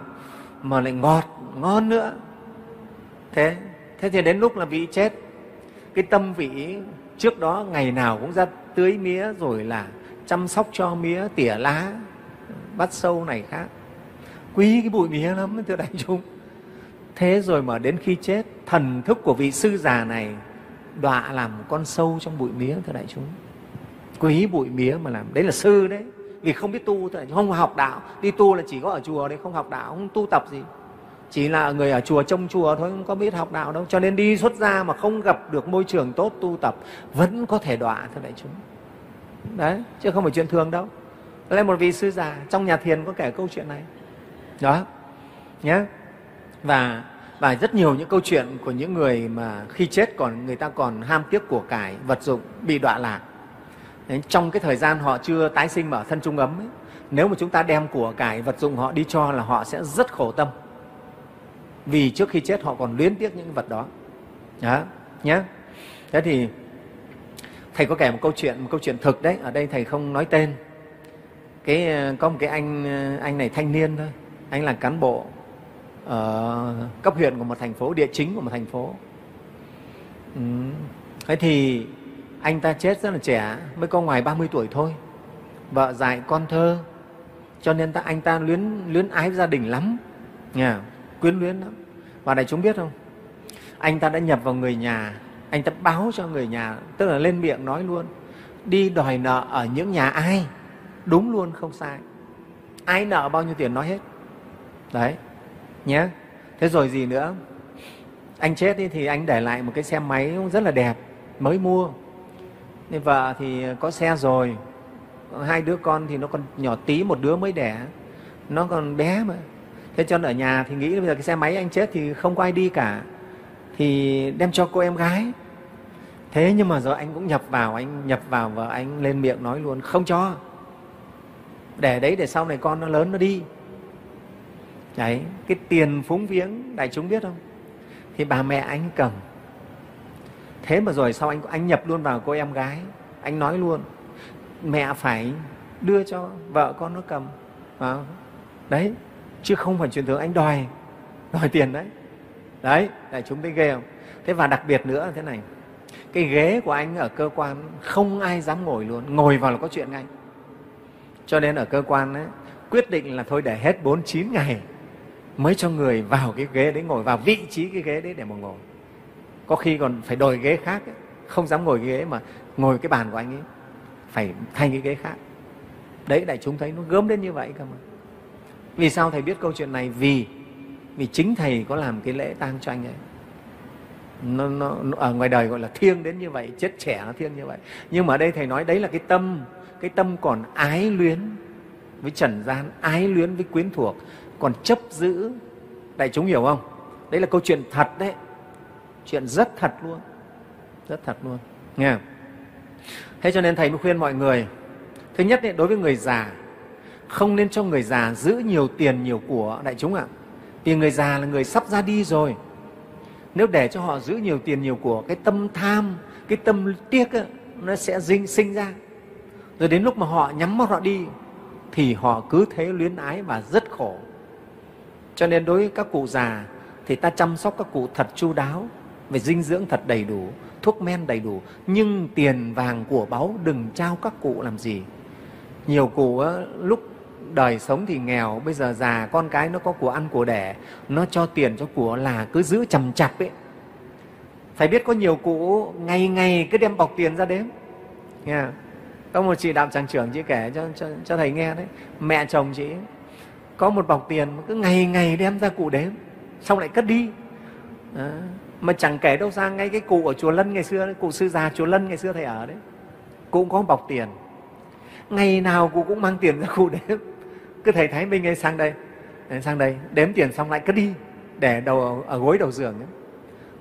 mà lại ngọt ngon nữa thế thế thì đến lúc là vị chết cái tâm vị trước đó ngày nào cũng ra tưới mía rồi là chăm sóc cho mía tỉa lá bắt sâu này khác quý cái bụi mía lắm thưa đại chúng thế rồi mà đến khi chết thần thức của vị sư già này đọa làm con sâu trong bụi mía thưa đại chúng quý bụi mía mà làm đấy là sư đấy vì không biết tu thưa đại chúng không học đạo đi tu là chỉ có ở chùa đấy không học đạo không tu tập gì chỉ là người ở chùa trông chùa thôi không có biết học đạo đâu cho nên đi xuất gia mà không gặp được môi trường tốt tu tập vẫn có thể đọa thưa đại chúng đấy chứ không phải chuyện thường đâu đây một vị sư già trong nhà thiền có kể câu chuyện này đó nhé và và rất nhiều những câu chuyện của những người mà khi chết còn người ta còn ham tiếc của cải vật dụng bị đọa lạc Đấy, trong cái thời gian họ chưa tái sinh ở thân trung ấm ấy, nếu mà chúng ta đem của cải vật dụng họ đi cho là họ sẽ rất khổ tâm vì trước khi chết họ còn luyến tiếc những vật đó đó nhé thế thì thầy có kể một câu chuyện một câu chuyện thực đấy ở đây thầy không nói tên cái có một cái anh anh này thanh niên thôi anh là cán bộ ở ờ, cấp huyện của một thành phố địa chính của một thành phố ừ. thế thì anh ta chết rất là trẻ mới có ngoài 30 tuổi thôi vợ dại con thơ cho nên ta, anh ta luyến luyến ái với gia đình lắm nhà quyến luyến lắm và này chúng biết không anh ta đã nhập vào người nhà anh ta báo cho người nhà tức là lên miệng nói luôn đi đòi nợ ở những nhà ai đúng luôn không sai ai nợ bao nhiêu tiền nói hết đấy nhé thế rồi gì nữa anh chết đi thì anh để lại một cái xe máy rất là đẹp mới mua nên vợ thì có xe rồi hai đứa con thì nó còn nhỏ tí một đứa mới đẻ nó còn bé mà thế cho nên ở nhà thì nghĩ bây giờ cái xe máy anh chết thì không có ai đi cả thì đem cho cô em gái thế nhưng mà rồi anh cũng nhập vào anh nhập vào và anh lên miệng nói luôn không cho để đấy để sau này con nó lớn nó đi đấy cái tiền phúng viếng đại chúng biết không thì bà mẹ anh cầm thế mà rồi sau anh anh nhập luôn vào cô em gái anh nói luôn mẹ phải đưa cho vợ con nó cầm vào đấy chứ không phải truyền thường anh đòi đòi tiền đấy đấy đại chúng thấy ghê không thế và đặc biệt nữa là thế này cái ghế của anh ở cơ quan không ai dám ngồi luôn ngồi vào là có chuyện ngay cho nên ở cơ quan ấy, quyết định là thôi để hết 49 ngày mới cho người vào cái ghế đấy ngồi vào vị trí cái ghế đấy để mà ngồi có khi còn phải đổi ghế khác ấy. không dám ngồi ghế mà ngồi cái bàn của anh ấy phải thay cái ghế khác đấy đại chúng thấy nó gớm đến như vậy cơ mà vì sao thầy biết câu chuyện này vì vì chính thầy có làm cái lễ tang cho anh ấy nó, nó, nó ở à, ngoài đời gọi là thiêng đến như vậy chết trẻ nó thiêng như vậy nhưng mà ở đây thầy nói đấy là cái tâm cái tâm còn ái luyến với trần gian ái luyến với quyến thuộc còn chấp giữ đại chúng hiểu không đấy là câu chuyện thật đấy chuyện rất thật luôn rất thật luôn nghe thế cho nên thầy mới khuyên mọi người thứ nhất đấy, đối với người già không nên cho người già giữ nhiều tiền nhiều của đại chúng ạ vì người già là người sắp ra đi rồi nếu để cho họ giữ nhiều tiền nhiều của cái tâm tham cái tâm tiếc ấy, nó sẽ dinh sinh ra rồi đến lúc mà họ nhắm mắt họ đi thì họ cứ thế luyến ái và rất khổ cho nên đối với các cụ già thì ta chăm sóc các cụ thật chu đáo, về dinh dưỡng thật đầy đủ, thuốc men đầy đủ. Nhưng tiền vàng của báu đừng trao các cụ làm gì. Nhiều cụ lúc đời sống thì nghèo, bây giờ già con cái nó có của ăn của đẻ, nó cho tiền cho của là cứ giữ chầm chặt ấy. Phải biết có nhiều cụ ngày ngày cứ đem bọc tiền ra đếm. Nha. yeah. Có một chị đạo tràng trưởng chị kể cho, cho, cho thầy nghe đấy, mẹ chồng chị có một bọc tiền cứ ngày ngày đem ra cụ đếm xong lại cất đi à, mà chẳng kể đâu ra ngay cái cụ ở chùa lân ngày xưa cụ sư già chùa lân ngày xưa thầy ở đấy cụ cũng có một bọc tiền ngày nào cụ cũng mang tiền ra cụ đếm cứ thầy thái minh ấy sang đây sang đây đếm tiền xong lại cất đi để đầu ở gối đầu giường ấy.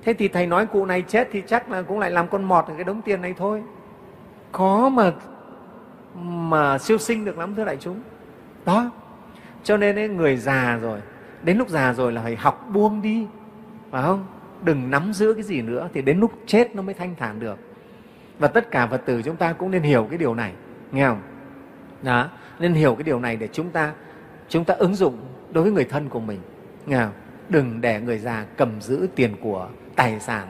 thế thì thầy nói cụ này chết thì chắc là cũng lại làm con mọt cái đống tiền này thôi có mà mà siêu sinh được lắm thưa đại chúng đó cho nên ấy, người già rồi đến lúc già rồi là phải học buông đi phải không đừng nắm giữ cái gì nữa thì đến lúc chết nó mới thanh thản được và tất cả phật tử chúng ta cũng nên hiểu cái điều này nghe không đó nên hiểu cái điều này để chúng ta chúng ta ứng dụng đối với người thân của mình nghe không? đừng để người già cầm giữ tiền của tài sản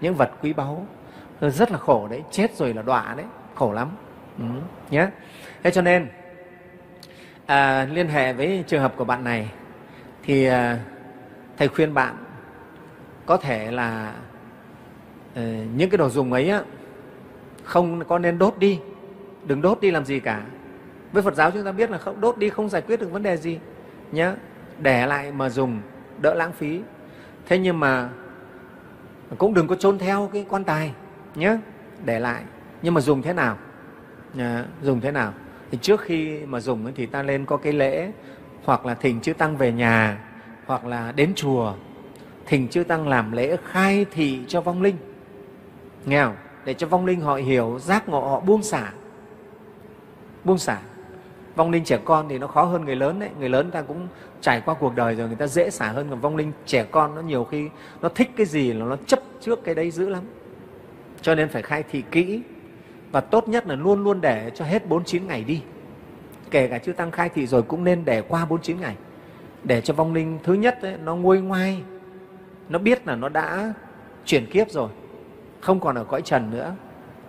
những vật quý báu rất là khổ đấy chết rồi là đọa đấy khổ lắm ừ. nhé thế cho nên à, liên hệ với trường hợp của bạn này thì à, thầy khuyên bạn có thể là à, những cái đồ dùng ấy á, không có nên đốt đi đừng đốt đi làm gì cả với phật giáo chúng ta biết là không đốt đi không giải quyết được vấn đề gì nhé để lại mà dùng đỡ lãng phí thế nhưng mà cũng đừng có trôn theo cái quan tài nhé để lại nhưng mà dùng thế nào nhá, dùng thế nào thì trước khi mà dùng thì ta nên có cái lễ hoặc là thỉnh chư tăng về nhà hoặc là đến chùa thỉnh chư tăng làm lễ khai thị cho vong linh nghe không? để cho vong linh họ hiểu giác ngộ họ buông xả buông xả vong linh trẻ con thì nó khó hơn người lớn đấy người lớn ta cũng trải qua cuộc đời rồi người ta dễ xả hơn còn vong linh trẻ con nó nhiều khi nó thích cái gì là nó chấp trước cái đấy dữ lắm cho nên phải khai thị kỹ và tốt nhất là luôn luôn để cho hết 49 ngày đi. Kể cả chư tăng khai thị rồi cũng nên để qua 49 ngày để cho vong linh thứ nhất ấy, nó nguôi ngoai, nó biết là nó đã chuyển kiếp rồi, không còn ở cõi trần nữa,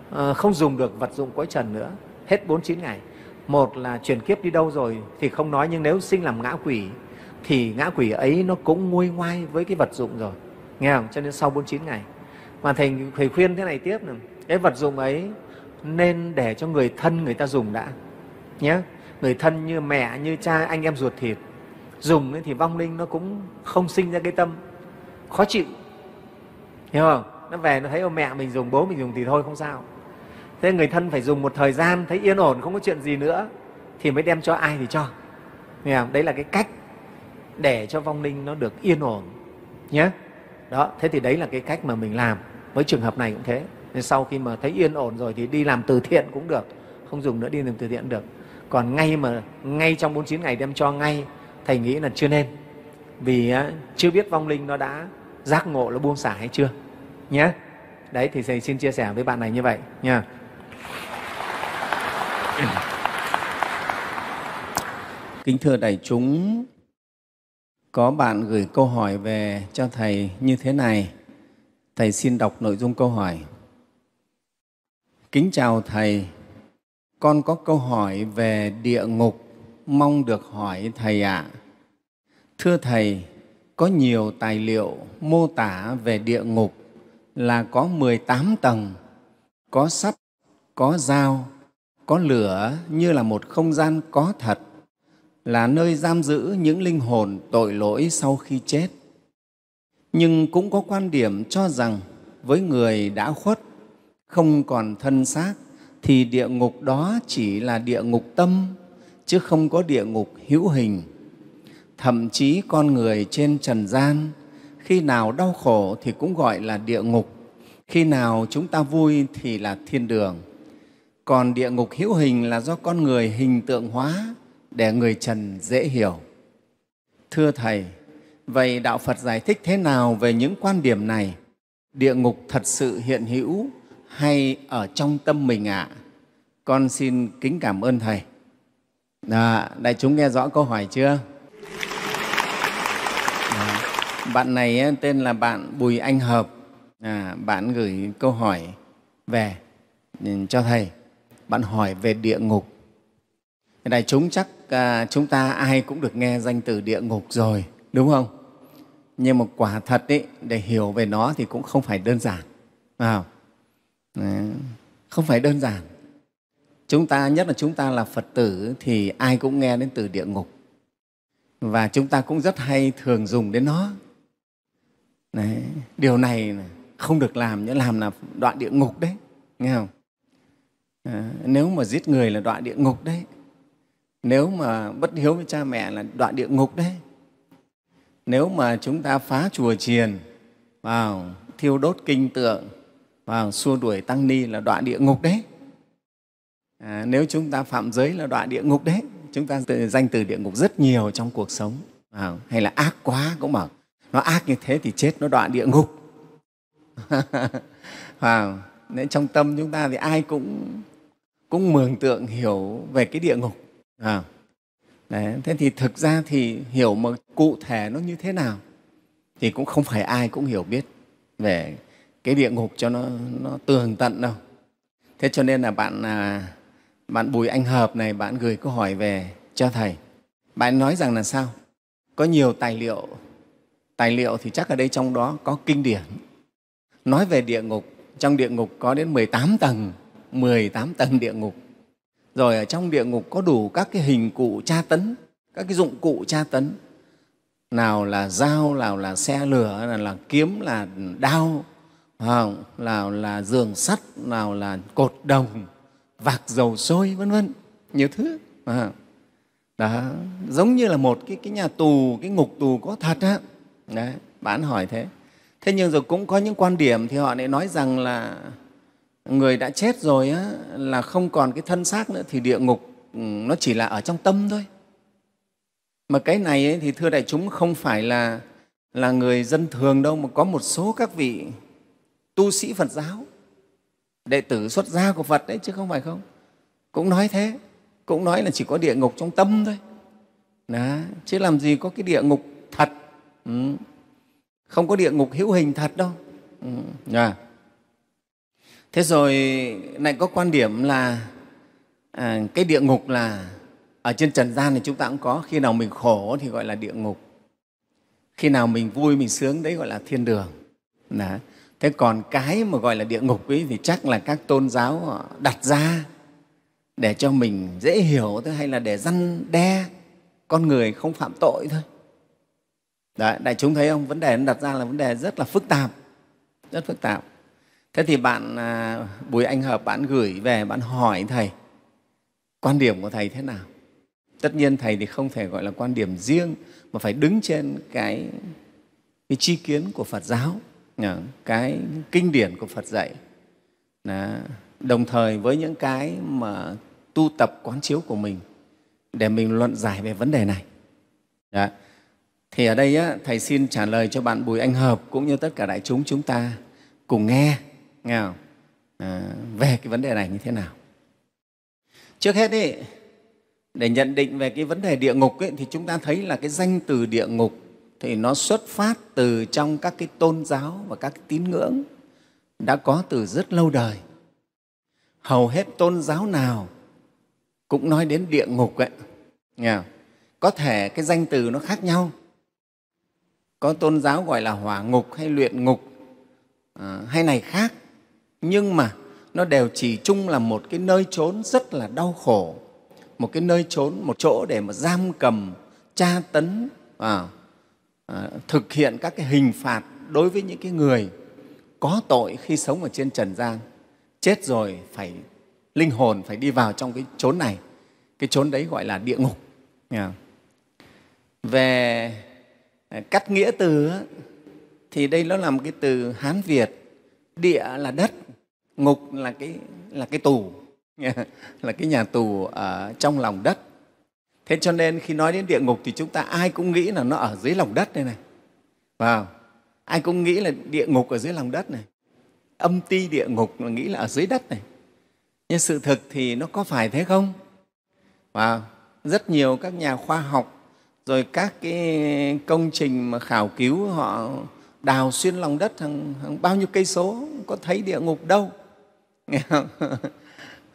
ờ, không dùng được vật dụng cõi trần nữa, hết 49 ngày. Một là chuyển kiếp đi đâu rồi thì không nói nhưng nếu sinh làm ngã quỷ thì ngã quỷ ấy nó cũng nguôi ngoai với cái vật dụng rồi. Nghe không? Cho nên sau 49 ngày. Mà Thầy, thầy khuyên thế này tiếp này, cái vật dụng ấy nên để cho người thân người ta dùng đã nhé người thân như mẹ như cha anh em ruột thịt dùng thì vong linh nó cũng không sinh ra cái tâm khó chịu hiểu không nó về nó thấy ô mẹ mình dùng bố mình dùng thì thôi không sao thế người thân phải dùng một thời gian thấy yên ổn không có chuyện gì nữa thì mới đem cho ai thì cho Nghe không? đấy là cái cách để cho vong linh nó được yên ổn nhé đó thế thì đấy là cái cách mà mình làm với trường hợp này cũng thế nên sau khi mà thấy yên ổn rồi thì đi làm từ thiện cũng được không dùng nữa đi làm từ thiện được còn ngay mà ngay trong 49 ngày đem cho ngay thầy nghĩ là chưa nên vì chưa biết vong linh nó đã giác ngộ nó buông xả hay chưa nhé đấy thì thầy xin chia sẻ với bạn này như vậy nha *clears throat* kính thưa đại chúng có bạn gửi câu hỏi về cho thầy như thế này thầy xin đọc nội dung câu hỏi Kính chào Thầy, con có câu hỏi về địa ngục, mong được hỏi Thầy ạ. À. Thưa Thầy, có nhiều tài liệu mô tả về địa ngục là có 18 tầng, có sắt, có dao, có lửa như là một không gian có thật, là nơi giam giữ những linh hồn tội lỗi sau khi chết. Nhưng cũng có quan điểm cho rằng với người đã khuất không còn thân xác thì địa ngục đó chỉ là địa ngục tâm chứ không có địa ngục hữu hình. Thậm chí con người trên trần gian khi nào đau khổ thì cũng gọi là địa ngục, khi nào chúng ta vui thì là thiên đường. Còn địa ngục hữu hình là do con người hình tượng hóa để người trần dễ hiểu. Thưa Thầy, vậy Đạo Phật giải thích thế nào về những quan điểm này? Địa ngục thật sự hiện hữu hay ở trong tâm mình ạ. À? Con xin kính cảm ơn Thầy. Đó, dạ, đại chúng nghe rõ câu hỏi chưa? Đó. Dạ, bạn này tên là bạn Bùi Anh Hợp. À, bạn gửi câu hỏi về ừ, cho Thầy. Bạn hỏi về địa ngục. Đại chúng chắc à, chúng ta ai cũng được nghe danh từ địa ngục rồi, đúng không? Nhưng mà quả thật ý, để hiểu về nó thì cũng không phải đơn giản. Phải không? không phải đơn giản chúng ta nhất là chúng ta là phật tử thì ai cũng nghe đến từ địa ngục và chúng ta cũng rất hay thường dùng đến nó đấy. điều này không được làm nhớ làm là đoạn địa ngục đấy nghe không à, nếu mà giết người là đoạn địa ngục đấy nếu mà bất hiếu với cha mẹ là đoạn địa ngục đấy nếu mà chúng ta phá chùa chiền vào thiêu đốt kinh tượng và vâng, xua đuổi tăng ni là đọa địa ngục đấy à, nếu chúng ta phạm giới là đọa địa ngục đấy chúng ta danh từ địa ngục rất nhiều trong cuộc sống à, hay là ác quá cũng bảo nó ác như thế thì chết nó đọa địa ngục à, *laughs* nên trong tâm chúng ta thì ai cũng cũng mường tượng hiểu về cái địa ngục à, đấy, thế thì thực ra thì hiểu mà cụ thể nó như thế nào thì cũng không phải ai cũng hiểu biết về cái địa ngục cho nó, nó tường tận đâu. Thế cho nên là bạn à, bạn Bùi Anh Hợp này bạn gửi câu hỏi về cho thầy. Bạn nói rằng là sao? Có nhiều tài liệu, tài liệu thì chắc ở đây trong đó có kinh điển. Nói về địa ngục, trong địa ngục có đến 18 tầng, 18 tầng địa ngục. Rồi ở trong địa ngục có đủ các cái hình cụ tra tấn, các cái dụng cụ tra tấn. Nào là dao, nào là xe lửa, nào là kiếm, là đao, không? nào là giường sắt nào là cột đồng vạc dầu sôi vân vân nhiều thứ à. đó giống như là một cái, cái nhà tù cái ngục tù có thật á đấy bạn hỏi thế thế nhưng rồi cũng có những quan điểm thì họ lại nói rằng là người đã chết rồi á, là không còn cái thân xác nữa thì địa ngục ừ, nó chỉ là ở trong tâm thôi mà cái này ấy, thì thưa đại chúng không phải là là người dân thường đâu mà có một số các vị tu sĩ Phật giáo, đệ tử xuất gia của Phật đấy chứ không phải không. Cũng nói thế, cũng nói là chỉ có địa ngục trong tâm thôi. Đó, chứ làm gì có cái địa ngục thật, ừ. không có địa ngục hữu hình thật đâu. Ừ. Dạ. Thế rồi lại có quan điểm là à, cái địa ngục là ở trên trần gian thì chúng ta cũng có khi nào mình khổ thì gọi là địa ngục khi nào mình vui mình sướng đấy gọi là thiên đường Đó thế còn cái mà gọi là địa ngục ấy thì chắc là các tôn giáo đặt ra để cho mình dễ hiểu thôi hay là để răn đe con người không phạm tội thôi Đấy, đại chúng thấy không vấn đề đặt ra là vấn đề rất là phức tạp rất phức tạp thế thì bạn à, bùi anh hợp bạn gửi về bạn hỏi thầy quan điểm của thầy thế nào tất nhiên thầy thì không thể gọi là quan điểm riêng mà phải đứng trên cái cái tri kiến của phật giáo cái kinh điển của Phật dạy. Đồng thời với những cái mà tu tập quán chiếu của mình để mình luận giải về vấn đề này. Đó. Dạ. Thì ở đây á, Thầy xin trả lời cho bạn Bùi Anh Hợp cũng như tất cả đại chúng chúng ta cùng nghe, nghe không? À, về cái vấn đề này như thế nào. Trước hết ý, để nhận định về cái vấn đề địa ngục ấy, thì chúng ta thấy là cái danh từ địa ngục thì nó xuất phát từ trong các cái tôn giáo và các cái tín ngưỡng đã có từ rất lâu đời. Hầu hết tôn giáo nào cũng nói đến địa ngục ấy. Nghe Có thể cái danh từ nó khác nhau. Có tôn giáo gọi là hỏa ngục hay luyện ngục à, hay này khác. Nhưng mà nó đều chỉ chung là một cái nơi trốn rất là đau khổ, một cái nơi trốn, một chỗ để mà giam cầm, tra tấn, à, Ờ, thực hiện các cái hình phạt đối với những cái người có tội khi sống ở trên trần gian chết rồi phải linh hồn phải đi vào trong cái chốn này cái chốn đấy gọi là địa ngục về ờ, cắt nghĩa từ thì đây nó là một cái từ hán việt địa là đất ngục là cái là cái tù *laughs* là cái nhà tù ở trong lòng đất thế cho nên khi nói đến địa ngục thì chúng ta ai cũng nghĩ là nó ở dưới lòng đất đây này vào ai cũng nghĩ là địa ngục ở dưới lòng đất này âm ti địa ngục là nghĩ là ở dưới đất này nhưng sự thực thì nó có phải thế không và rất nhiều các nhà khoa học rồi các cái công trình mà khảo cứu họ đào xuyên lòng đất hàng, hàng bao nhiêu cây số không có thấy địa ngục đâu nghe không *laughs*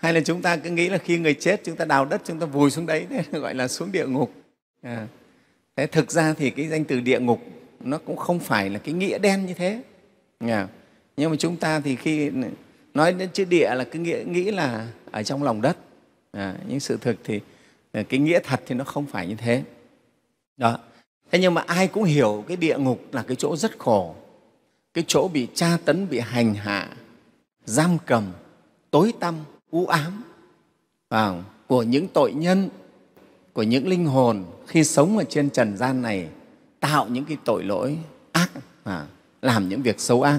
hay là chúng ta cứ nghĩ là khi người chết chúng ta đào đất chúng ta vùi xuống đấy thế *laughs* gọi là xuống địa ngục à. thế thực ra thì cái danh từ địa ngục nó cũng không phải là cái nghĩa đen như thế à. nhưng mà chúng ta thì khi nói đến chữ địa là cứ nghĩ nghĩ là ở trong lòng đất à. nhưng sự thực thì à, cái nghĩa thật thì nó không phải như thế đó thế nhưng mà ai cũng hiểu cái địa ngục là cái chỗ rất khổ cái chỗ bị tra tấn bị hành hạ giam cầm tối tăm u ám à, của những tội nhân của những linh hồn khi sống ở trên trần gian này tạo những cái tội lỗi ác à, làm những việc xấu ác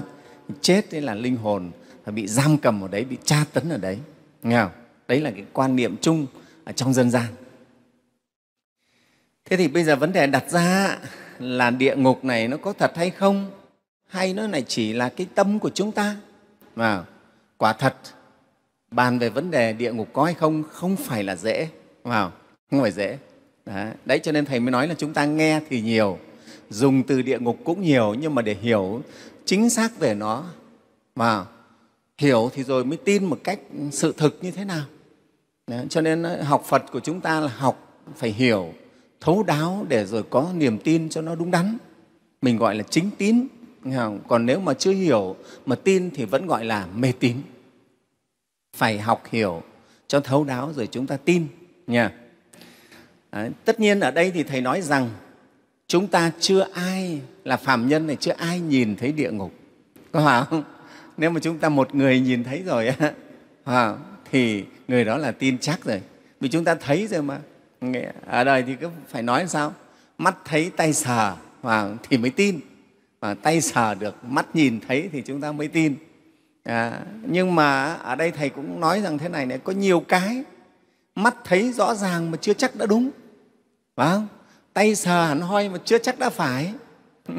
chết đấy là linh hồn bị giam cầm ở đấy bị tra tấn ở đấy nghe không? đấy là cái quan niệm chung ở trong dân gian thế thì bây giờ vấn đề đặt ra là địa ngục này nó có thật hay không hay nó này chỉ là cái tâm của chúng ta mà quả thật bàn về vấn đề địa ngục có hay không không phải là dễ vào không phải dễ đấy. đấy cho nên thầy mới nói là chúng ta nghe thì nhiều dùng từ địa ngục cũng nhiều nhưng mà để hiểu chính xác về nó vào hiểu thì rồi mới tin một cách sự thực như thế nào đấy. cho nên ờ, học phật của chúng ta là học phải hiểu thấu đáo để rồi có niềm tin cho nó đúng đắn mình gọi là chính tín còn nếu mà chưa hiểu mà tin thì vẫn gọi là mê tín phải học hiểu cho thấu đáo rồi chúng ta tin nha tất nhiên ở đây thì thầy nói rằng chúng ta chưa ai là phạm nhân này chưa ai nhìn thấy địa ngục có phải không nếu mà chúng ta một người nhìn thấy rồi thì người đó là tin chắc rồi vì chúng ta thấy rồi mà ở đời thì cứ phải nói sao mắt thấy tay sờ thì mới tin và tay sờ được mắt nhìn thấy thì chúng ta mới tin à, nhưng mà ở đây thầy cũng nói rằng thế này này có nhiều cái mắt thấy rõ ràng mà chưa chắc đã đúng phải không tay sờ hẳn hoi mà chưa chắc đã phải *laughs*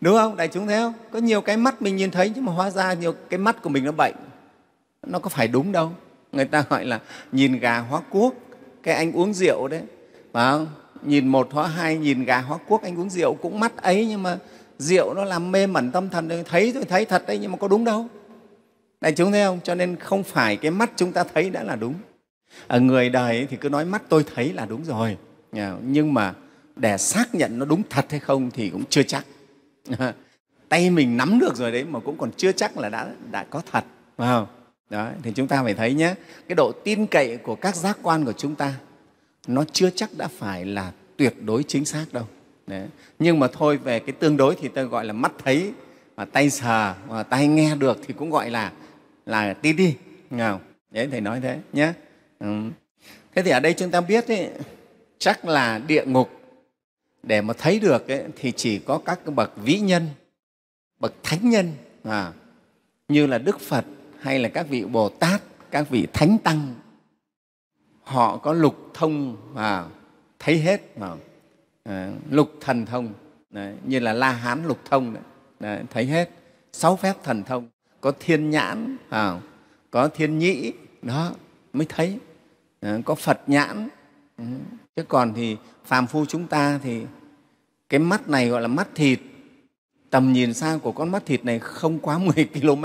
đúng không đại chúng thấy không có nhiều cái mắt mình nhìn thấy nhưng mà hóa ra nhiều cái mắt của mình nó bệnh nó có phải đúng đâu người ta gọi là nhìn gà hóa cuốc cái anh uống rượu đấy phải không nhìn một hóa hai nhìn gà hóa cuốc anh uống rượu cũng mắt ấy nhưng mà rượu nó làm mê mẩn tâm thần thấy tôi thấy thật đấy nhưng mà có đúng đâu đại chúng thấy không cho nên không phải cái mắt chúng ta thấy đã là đúng ở người đời thì cứ nói mắt tôi thấy là đúng rồi nhưng mà để xác nhận nó đúng thật hay không thì cũng chưa chắc *laughs* tay mình nắm được rồi đấy mà cũng còn chưa chắc là đã đã có thật phải không đó thì chúng ta phải thấy nhé cái độ tin cậy của các giác quan của chúng ta nó chưa chắc đã phải là tuyệt đối chính xác đâu Đấy. nhưng mà thôi về cái tương đối thì tôi gọi là mắt thấy và tay sờ và tay nghe được thì cũng gọi là là tí đi nào đấy thầy nói thế nhé ừ. thế thì ở đây chúng ta biết ấy, chắc là địa ngục để mà thấy được ấy, thì chỉ có các cái bậc vĩ nhân bậc thánh nhân à, như là đức phật hay là các vị bồ tát các vị thánh tăng họ có lục thông và thấy hết mà Ờ, lục thần thông đấy, như là la hán lục thông đấy, đấy, thấy hết sáu phép thần thông có thiên nhãn à, có thiên nhĩ đó mới thấy à, có phật nhãn ừ, chứ còn thì phàm phu chúng ta thì cái mắt này gọi là mắt thịt tầm nhìn xa của con mắt thịt này không quá 10 *laughs* km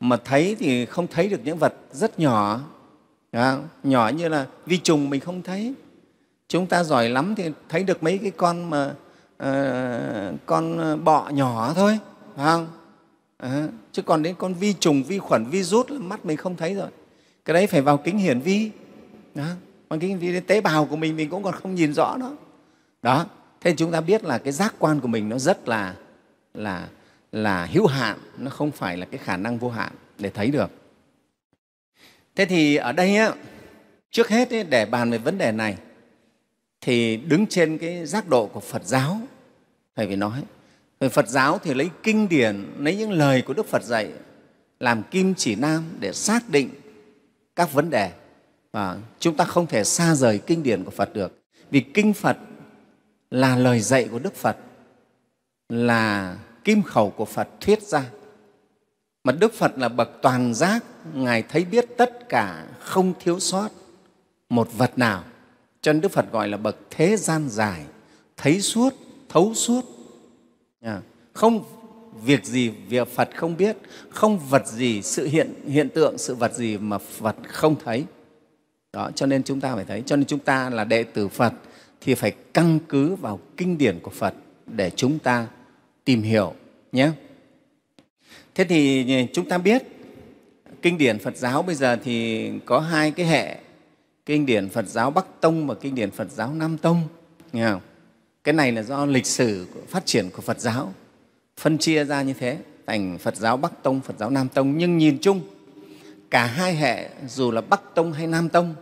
mà thấy thì không thấy được những vật rất nhỏ đó, nhỏ như là vi trùng mình không thấy chúng ta giỏi lắm thì thấy được mấy cái con mà uh, con bọ nhỏ thôi phải không à, chứ còn đến con vi trùng vi khuẩn vi rút là mắt mình không thấy rồi cái đấy phải vào kính hiển vi đó. bằng kính hiển vi đến tế bào của mình mình cũng còn không nhìn rõ đó đó thế chúng ta biết là cái giác quan của mình nó rất là là là hữu hạn nó không phải là cái khả năng vô hạn để thấy được thế thì ở đây á, trước hết ấy, để bàn về vấn đề này thì đứng trên cái giác độ của Phật giáo thầy phải nói Phật giáo thì lấy kinh điển lấy những lời của Đức Phật dạy làm kim chỉ nam để xác định các vấn đề và chúng ta không thể xa rời kinh điển của Phật được vì kinh Phật là lời dạy của Đức Phật là kim khẩu của Phật thuyết ra mà Đức Phật là bậc toàn giác Ngài thấy biết tất cả không thiếu sót một vật nào cho nên đức phật gọi là bậc thế gian dài thấy suốt thấu suốt không việc gì việc phật không biết không vật gì sự hiện hiện tượng sự vật gì mà phật không thấy đó cho nên chúng ta phải thấy cho nên chúng ta là đệ tử phật thì phải căn cứ vào kinh điển của phật để chúng ta tìm hiểu nhé thế thì ờ, chúng ta biết kinh điển phật giáo bây giờ thì có hai cái hệ kinh điển Phật giáo Bắc Tông và kinh điển Phật giáo Nam Tông. Nghe không? Cái này là do lịch sử của phát triển của Phật giáo phân chia ra như thế thành Phật giáo Bắc Tông, Phật giáo Nam Tông. Nhưng nhìn chung, cả hai hệ dù là Bắc Tông hay Nam Tông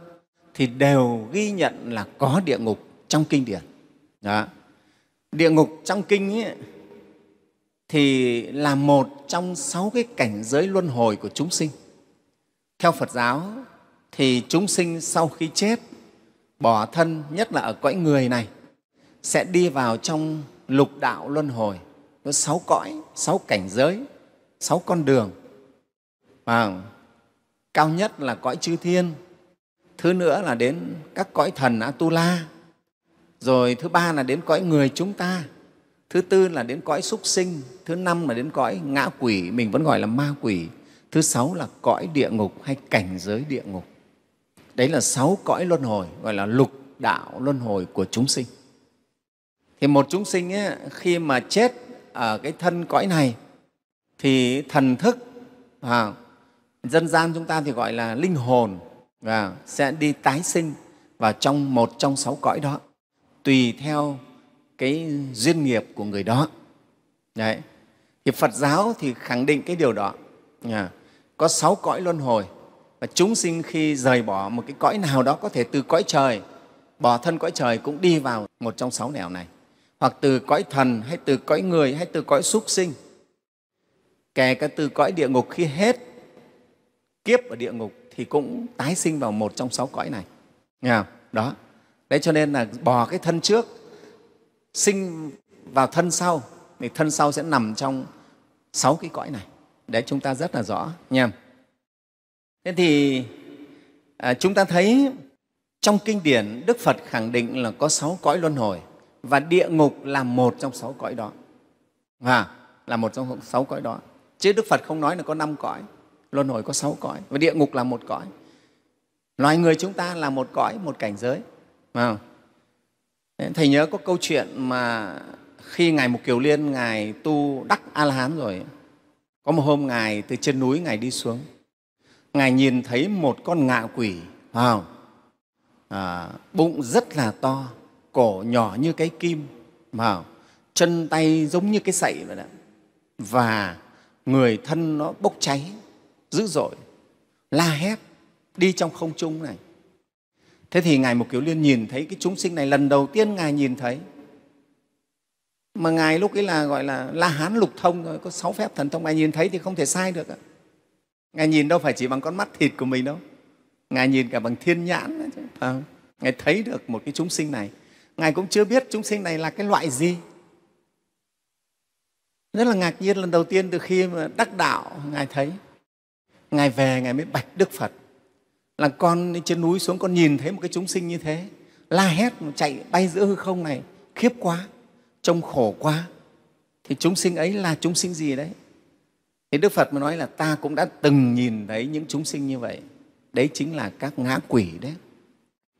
thì đều ghi nhận là có địa ngục trong kinh điển. Đó. Địa ngục trong kinh ấy, thì là một trong sáu cái cảnh giới luân hồi của chúng sinh. Theo Phật giáo thì chúng sinh sau khi chết bỏ thân nhất là ở cõi người này sẽ đi vào trong lục đạo luân hồi có sáu cõi sáu cảnh giới sáu con đường và cao nhất là cõi chư thiên thứ nữa là đến các cõi thần atula rồi thứ ba là đến cõi người chúng ta thứ tư là đến cõi súc sinh thứ năm là đến cõi ngã quỷ mình vẫn gọi là ma quỷ thứ sáu là cõi địa ngục hay cảnh giới địa ngục Đấy là sáu cõi luân hồi, gọi là lục đạo luân hồi của chúng sinh. Thì một chúng sinh ấy, khi mà chết ở cái thân cõi này thì thần thức, à, dân gian chúng ta thì gọi là linh hồn và sẽ đi tái sinh vào trong một trong sáu cõi đó tùy theo cái duyên nghiệp của người đó. Đấy. Thì Phật giáo thì khẳng định cái điều đó. À, có sáu cõi luân hồi và chúng sinh khi rời bỏ một cái cõi nào đó có thể từ cõi trời bỏ thân cõi trời cũng đi vào một trong sáu nẻo này hoặc từ cõi thần hay từ cõi người hay từ cõi súc sinh kể cả từ cõi địa ngục khi hết kiếp ở địa ngục thì cũng tái sinh vào một trong sáu cõi này Nghe không? đó đấy cho nên là bỏ cái thân trước sinh vào thân sau thì thân sau sẽ nằm trong sáu cái cõi này để chúng ta rất là rõ nha thế thì à, chúng ta thấy trong kinh điển đức phật khẳng định là có sáu cõi luân hồi và địa ngục là một trong sáu cõi đó à, là một trong sáu cõi đó chứ đức phật không nói là có năm cõi luân hồi có sáu cõi và địa ngục là một cõi loài người chúng ta là một cõi một cảnh giới à. thầy nhớ có câu chuyện mà khi ngài mục kiều liên ngài tu đắc a la hán rồi có một hôm ngài từ trên núi ngài đi xuống Ngài nhìn thấy một con ngạ quỷ, À, bụng rất là to, cổ nhỏ như cái kim, à, chân tay giống như cái sậy vậy đó. Và người thân nó bốc cháy dữ dội, la hét đi trong không trung này. Thế thì Ngài Mục Kiều Liên nhìn thấy cái chúng sinh này lần đầu tiên Ngài nhìn thấy. Mà Ngài lúc ấy là gọi là La Hán Lục Thông rồi, có sáu phép thần thông, Ngài nhìn thấy thì không thể sai được ngài nhìn đâu phải chỉ bằng con mắt thịt của mình đâu ngài nhìn cả bằng thiên nhãn chứ phải vâng. ngài thấy được một cái chúng sinh này ngài cũng chưa biết chúng sinh này là cái loại gì rất là ngạc nhiên lần đầu tiên từ khi mà đắc đạo ngài thấy ngài về ngài mới bạch đức phật là con trên núi xuống con nhìn thấy một cái chúng sinh như thế la hét chạy bay giữa hư không này khiếp quá trông khổ quá thì chúng sinh ấy là chúng sinh gì đấy thì đức phật mới nói là ta cũng đã từng nhìn thấy những chúng sinh như vậy đấy chính là các ngã quỷ đấy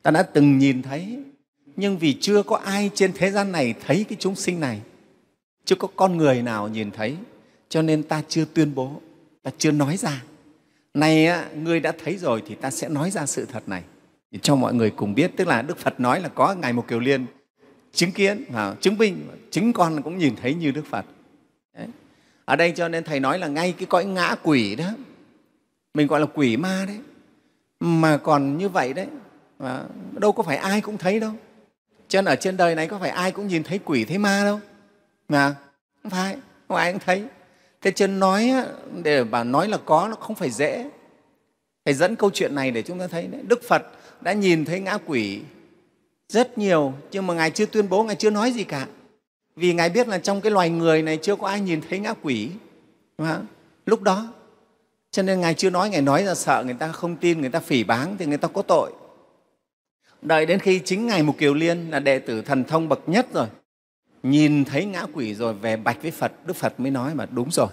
ta đã từng nhìn thấy nhưng vì chưa có ai trên thế gian này thấy cái chúng sinh này chưa có con người nào nhìn thấy cho nên ta chưa tuyên bố ta chưa nói ra này người đã thấy rồi thì ta sẽ nói ra sự thật này để cho mọi người cùng biết tức là đức phật nói là có ngày một kiều liên chứng kiến à, chứng minh chính con cũng nhìn thấy như đức phật ở đây cho nên thầy nói là ngay cái cõi ngã quỷ đó mình gọi là quỷ ma đấy mà còn như vậy đấy mà đâu có phải ai cũng thấy đâu cho nên ở trên đời này có phải ai cũng nhìn thấy quỷ thấy ma đâu mà không phải không ai cũng thấy thế chân nói để bà nói là có nó không phải dễ thầy dẫn câu chuyện này để chúng ta thấy đấy. đức phật đã nhìn thấy ngã quỷ rất nhiều nhưng mà ngài chưa tuyên bố ngài chưa nói gì cả vì ngài biết là trong cái loài người này chưa có ai nhìn thấy ngã quỷ đúng không? lúc đó cho nên ngài chưa nói ngài nói là sợ người ta không tin người ta phỉ báng thì người ta có tội đợi đến khi chính ngài mục kiều liên là đệ tử thần thông bậc nhất rồi nhìn thấy ngã quỷ rồi về bạch với phật đức phật mới nói mà đúng rồi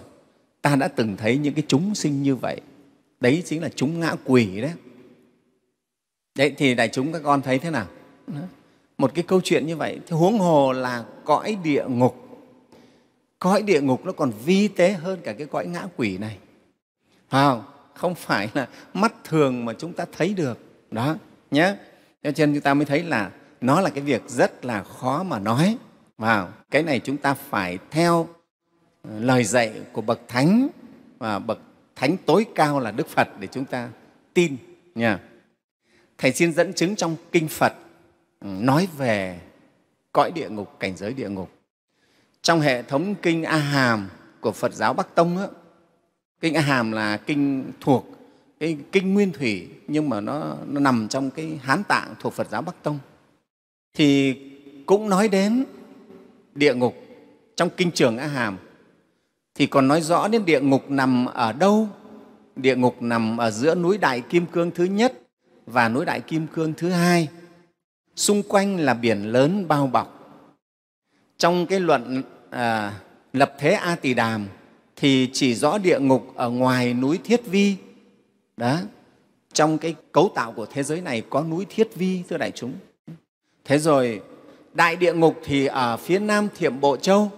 ta đã từng thấy những cái chúng sinh như vậy đấy chính là chúng ngã quỷ đấy đấy thì đại chúng các con thấy thế nào một cái câu chuyện như vậy thì huống hồ là cõi địa ngục cõi địa ngục nó còn vi tế hơn cả cái cõi ngã quỷ này phải không phải là mắt thường mà chúng ta thấy được đó nhé cho nên chúng ta mới thấy là nó là cái việc rất là khó mà nói vào cái này chúng ta phải theo ờ, lời dạy của bậc thánh và bậc thánh tối cao là đức phật để chúng ta tin nha thầy xin dẫn chứng trong kinh phật nói về cõi địa ngục, cảnh giới địa ngục. Trong hệ thống kinh A Hàm của Phật giáo Bắc Tông, đó, kinh A Hàm là kinh thuộc cái kinh Nguyên Thủy nhưng mà nó, nó nằm trong cái Hán Tạng thuộc Phật giáo Bắc Tông. Thì cũng nói đến địa ngục trong kinh trường A Hàm thì còn nói rõ đến địa ngục nằm ở đâu địa ngục nằm ở giữa núi đại kim cương thứ nhất và núi đại kim cương thứ hai xung quanh là biển lớn bao bọc. Trong cái luận à, lập thế A Tỳ Đàm thì chỉ rõ địa ngục ở ngoài núi Thiết Vi. Đó, trong cái cấu tạo của thế giới này có núi Thiết Vi, thưa đại chúng. Thế rồi, đại địa ngục thì ở phía nam Thiểm Bộ Châu,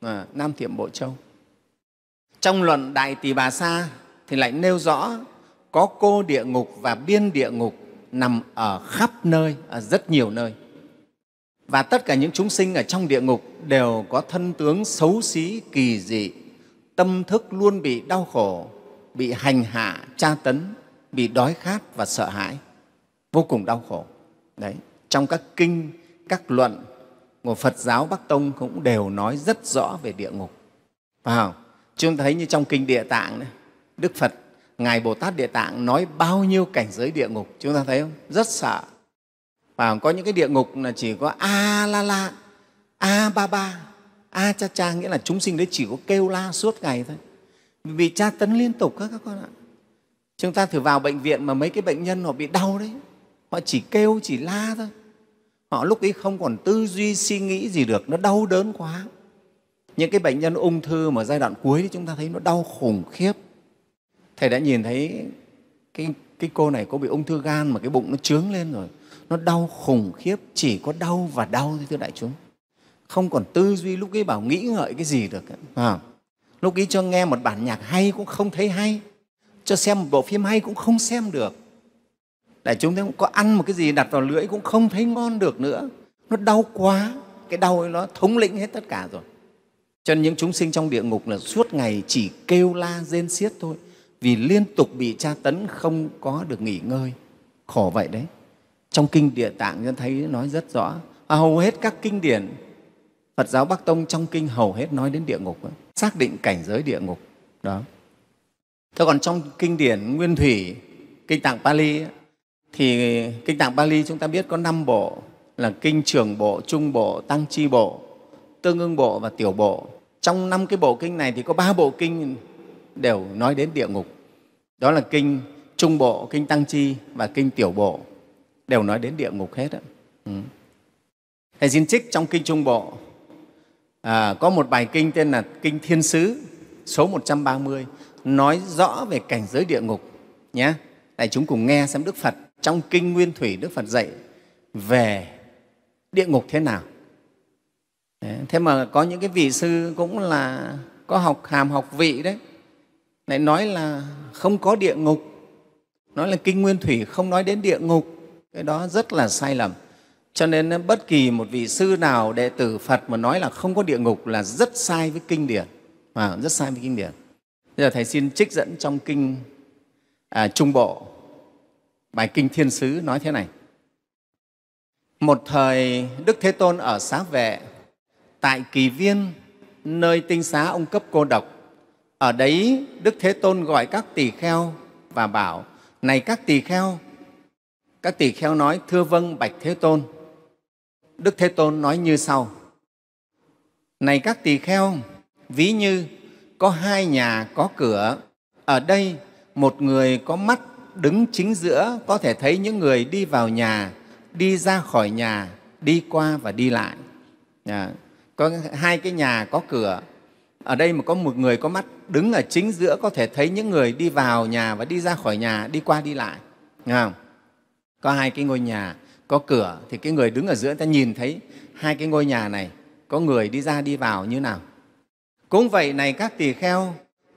à, Nam Thiểm Bộ Châu. Trong luận Đại Tỳ Bà Sa thì lại nêu rõ có cô địa ngục và biên địa ngục nằm ở khắp nơi, ở rất nhiều nơi. Và tất cả những chúng sinh ở trong địa ngục đều có thân tướng xấu xí, kỳ dị, tâm thức luôn bị đau khổ, bị hành hạ, tra tấn, bị đói khát và sợ hãi, vô cùng đau khổ. Đấy, trong các kinh, các luận của Phật giáo Bắc Tông cũng đều nói rất rõ về địa ngục. Phải không? Chúng ta thấy như trong kinh Địa Tạng, Đức Phật Ngài Bồ Tát Địa Tạng nói bao nhiêu cảnh giới địa ngục, chúng ta thấy không? Rất sợ. Và có những cái địa ngục là chỉ có A-la-la, A-ba-ba, A-cha-cha, nghĩa là chúng sinh đấy chỉ có kêu la suốt ngày thôi. Vì tra tấn liên tục các các con ạ. Chúng ta thử vào bệnh viện mà mấy cái bệnh nhân họ bị đau đấy, họ chỉ kêu, chỉ la thôi. Họ lúc ấy không còn tư duy, suy nghĩ gì được, nó đau đớn quá. Những cái bệnh nhân ung thư mà giai đoạn cuối thì chúng ta thấy nó đau khủng khiếp, thầy đã nhìn thấy cái cái cô này có bị ung thư gan mà cái bụng nó trướng lên rồi nó đau khủng khiếp chỉ có đau và đau thôi thưa đại chúng không còn tư duy lúc ấy bảo nghĩ ngợi cái gì được à. lúc ấy cho nghe một bản nhạc hay cũng không thấy hay cho xem một bộ phim hay cũng không xem được đại chúng thấy có ăn một cái gì đặt vào lưỡi cũng không thấy ngon được nữa nó đau quá cái đau ấy nó thống lĩnh hết tất cả rồi cho nên những chúng sinh trong địa ngục là suốt ngày chỉ kêu la rên xiết thôi vì liên tục bị tra tấn không có được nghỉ ngơi khổ vậy đấy trong kinh địa tạng chúng thấy nói rất rõ à, hầu hết các kinh điển phật giáo bắc tông trong kinh hầu hết nói đến địa ngục ấy, xác định cảnh giới địa ngục đó thế còn trong kinh điển nguyên thủy kinh tạng pali thì kinh tạng pali chúng ta biết có năm bộ là kinh trường bộ trung bộ tăng chi bộ tương ưng bộ và tiểu bộ trong năm cái bộ kinh này thì có ba bộ kinh đều nói đến địa ngục. Đó là kinh Trung Bộ, kinh Tăng Chi và kinh Tiểu Bộ đều nói đến địa ngục hết. Đó. Ừ. Thầy xin trích trong kinh Trung Bộ à, có một bài kinh tên là Kinh Thiên Sứ số 130 nói rõ về cảnh giới địa ngục nhé. Đại chúng cùng nghe xem Đức Phật trong kinh Nguyên Thủy Đức Phật dạy về địa ngục thế nào. Đấy, thế mà có những cái vị sư cũng là có học hàm học vị đấy lại nói là không có địa ngục nói là kinh nguyên thủy không nói đến địa ngục cái đó rất là sai lầm cho nên bất kỳ một vị sư nào đệ tử phật mà nói là không có địa ngục là rất sai với kinh điển à, rất sai với kinh điển bây giờ thầy xin trích dẫn trong kinh à, trung bộ bài kinh thiên sứ nói thế này một thời đức thế tôn ở xá vệ tại kỳ viên nơi tinh xá ông cấp cô độc ở đấy Đức Thế Tôn gọi các tỳ kheo và bảo, này các tỳ kheo, các tỳ kheo nói, thưa vâng Bạch Thế Tôn. Đức Thế Tôn nói như sau, này các tỳ kheo, ví như có hai nhà có cửa, ở đây một người có mắt đứng chính giữa có thể thấy những người đi vào nhà, đi ra khỏi nhà, đi qua và đi lại. À, có hai cái nhà có cửa ở đây mà có một người có mắt đứng ở chính giữa có thể thấy những người đi vào nhà và đi ra khỏi nhà đi qua đi lại nghe không có hai cái ngôi nhà có cửa thì cái người đứng ở giữa ta nhìn thấy hai cái ngôi nhà này có người đi ra đi vào như nào cũng vậy này các tỳ kheo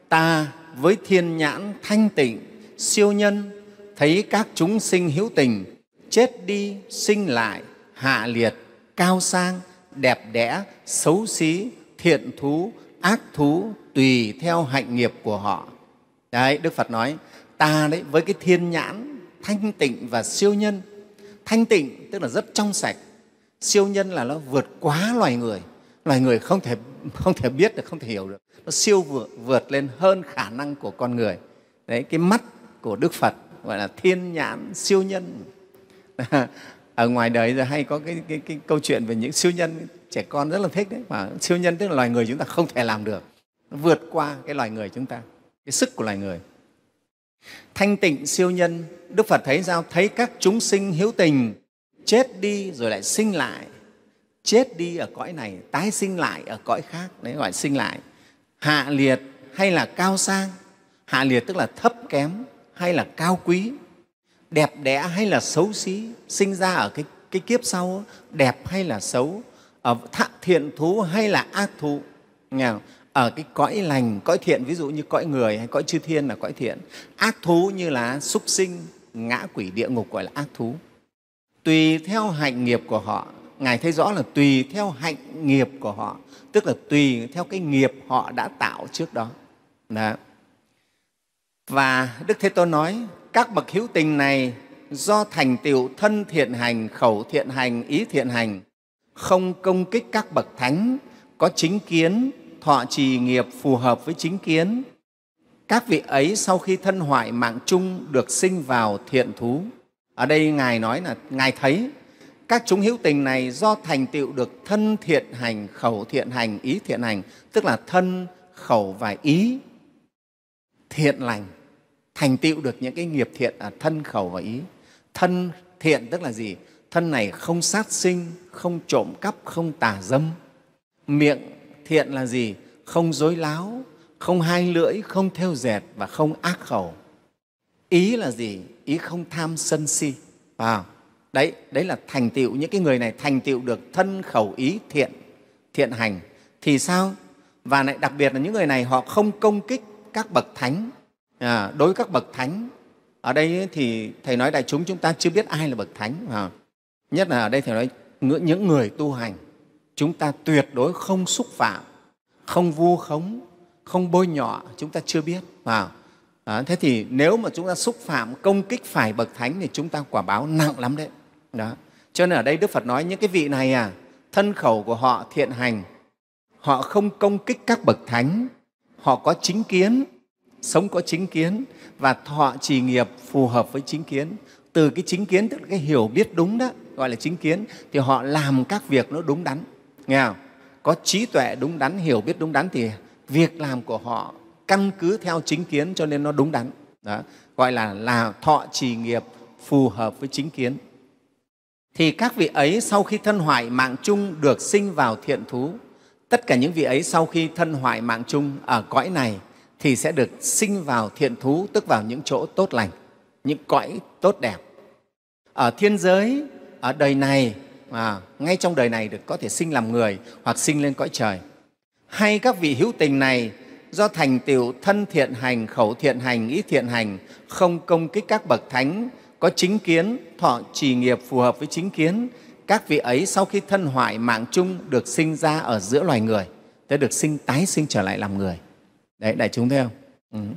ta với thiên nhãn thanh tịnh siêu nhân thấy các chúng sinh hữu tình chết đi sinh lại hạ liệt cao sang đẹp đẽ xấu xí thiện thú ác thú tùy theo hạnh nghiệp của họ. Đấy, Đức Phật nói, ta đấy với cái thiên nhãn thanh tịnh và siêu nhân. Thanh tịnh tức là rất trong sạch, siêu nhân là nó vượt quá loài người. Loài người không thể, không thể biết được, không thể hiểu được. Nó siêu vượt, vượt lên hơn khả năng của con người. Đấy, cái mắt của Đức Phật gọi là thiên nhãn siêu nhân. *laughs* Ở ngoài đời giờ hay có cái, cái, cái câu chuyện về những siêu nhân trẻ con rất là thích đấy mà siêu nhân tức là loài người chúng ta không thể làm được nó vượt qua cái loài người chúng ta cái sức của loài người thanh tịnh siêu nhân đức phật thấy sao thấy các chúng sinh hiếu tình chết đi rồi lại sinh lại chết đi ở cõi này tái sinh lại ở cõi khác đấy gọi sinh lại hạ liệt hay là cao sang hạ liệt tức là thấp kém hay là cao quý đẹp đẽ hay là xấu xí sinh ra ở cái, cái kiếp sau đẹp hay là xấu ở thiện thú hay là ác thú nghèo ở cái cõi lành cõi thiện ví dụ như cõi người hay cõi chư thiên là cõi thiện ác thú như là súc sinh ngã quỷ địa ngục gọi là ác thú tùy theo hạnh nghiệp của họ ngài thấy rõ là tùy theo hạnh nghiệp của họ tức là tùy theo cái nghiệp họ đã tạo trước đó Đó. và đức thế tôn nói các bậc hữu tình này do thành tựu thân thiện hành khẩu thiện hành ý thiện hành không công kích các bậc thánh có chính kiến thọ trì nghiệp phù hợp với chính kiến các vị ấy sau khi thân hoại mạng chung được sinh vào thiện thú ở đây ngài nói là ngài thấy các chúng hữu tình này do thành tựu được thân thiện hành khẩu thiện hành ý thiện hành tức là thân khẩu và ý thiện lành thành tựu được những cái nghiệp thiện ở thân khẩu và ý thân thiện tức là gì thân này không sát sinh không trộm cắp không tà dâm miệng thiện là gì không dối láo không hai lưỡi không theo dệt và không ác khẩu ý là gì ý không tham sân si à, đấy đấy là thành tựu những cái người này thành tựu được thân khẩu ý thiện thiện hành thì sao và lại đặc biệt là những người này họ không công kích các bậc thánh à, đối với các bậc thánh ở đây thì thầy nói đại chúng chúng ta chưa biết ai là bậc thánh à nhất là ở đây thầy nói những người tu hành chúng ta tuyệt đối không xúc phạm không vu khống không bôi nhọ chúng ta chưa biết vào à, thế thì nếu mà chúng ta xúc phạm công kích phải bậc thánh thì chúng ta quả báo nặng lắm đấy đó cho nên ở đây đức phật nói những cái vị này à thân khẩu của họ thiện hành họ không công kích các bậc thánh họ có chính kiến sống có chính kiến và họ trì nghiệp phù hợp với chính kiến từ cái chính kiến tức là cái hiểu biết đúng đó gọi là chính kiến thì họ làm các việc nó đúng đắn nghe không? có trí tuệ đúng đắn hiểu biết đúng đắn thì việc làm của họ căn cứ theo chính kiến cho nên nó đúng đắn đó gọi là là thọ trì nghiệp phù hợp với chính kiến thì các vị ấy sau khi thân hoại mạng chung được sinh vào thiện thú tất cả những vị ấy sau khi thân hoại mạng chung ở cõi này thì sẽ được sinh vào thiện thú tức vào những chỗ tốt lành những cõi tốt đẹp ở thiên giới ở đời này à, ngay trong đời này được có thể sinh làm người hoặc sinh lên cõi trời hay các vị hữu tình này do thành tựu thân thiện hành khẩu thiện hành ý thiện hành không công kích các bậc thánh có chính kiến thọ trì nghiệp phù hợp với chính kiến các vị ấy sau khi thân hoại mạng chung được sinh ra ở giữa loài người tới được sinh tái sinh trở lại làm người đấy đại chúng thấy không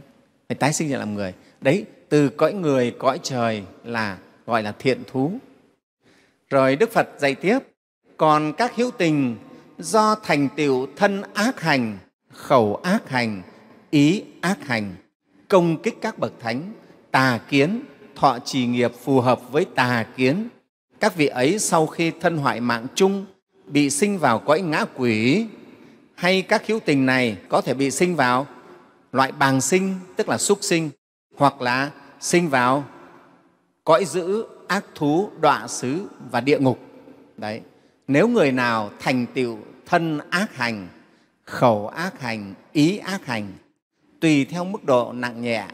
ừ. tái sinh trở lại làm người đấy từ cõi người cõi trời là gọi là thiện thú rồi Đức Phật dạy tiếp, còn các hữu tình do thành tựu thân ác hành, khẩu ác hành, ý ác hành, công kích các bậc thánh, tà kiến, thọ trì nghiệp phù hợp với tà kiến. Các vị ấy sau khi thân hoại mạng chung bị sinh vào cõi ngã quỷ hay các hữu tình này có thể bị sinh vào loại bàng sinh, tức là súc sinh, hoặc là sinh vào cõi dữ ác thú, đọa xứ và địa ngục. Đấy. Nếu người nào thành tựu thân ác hành, khẩu ác hành, ý ác hành, tùy theo mức độ nặng nhẹ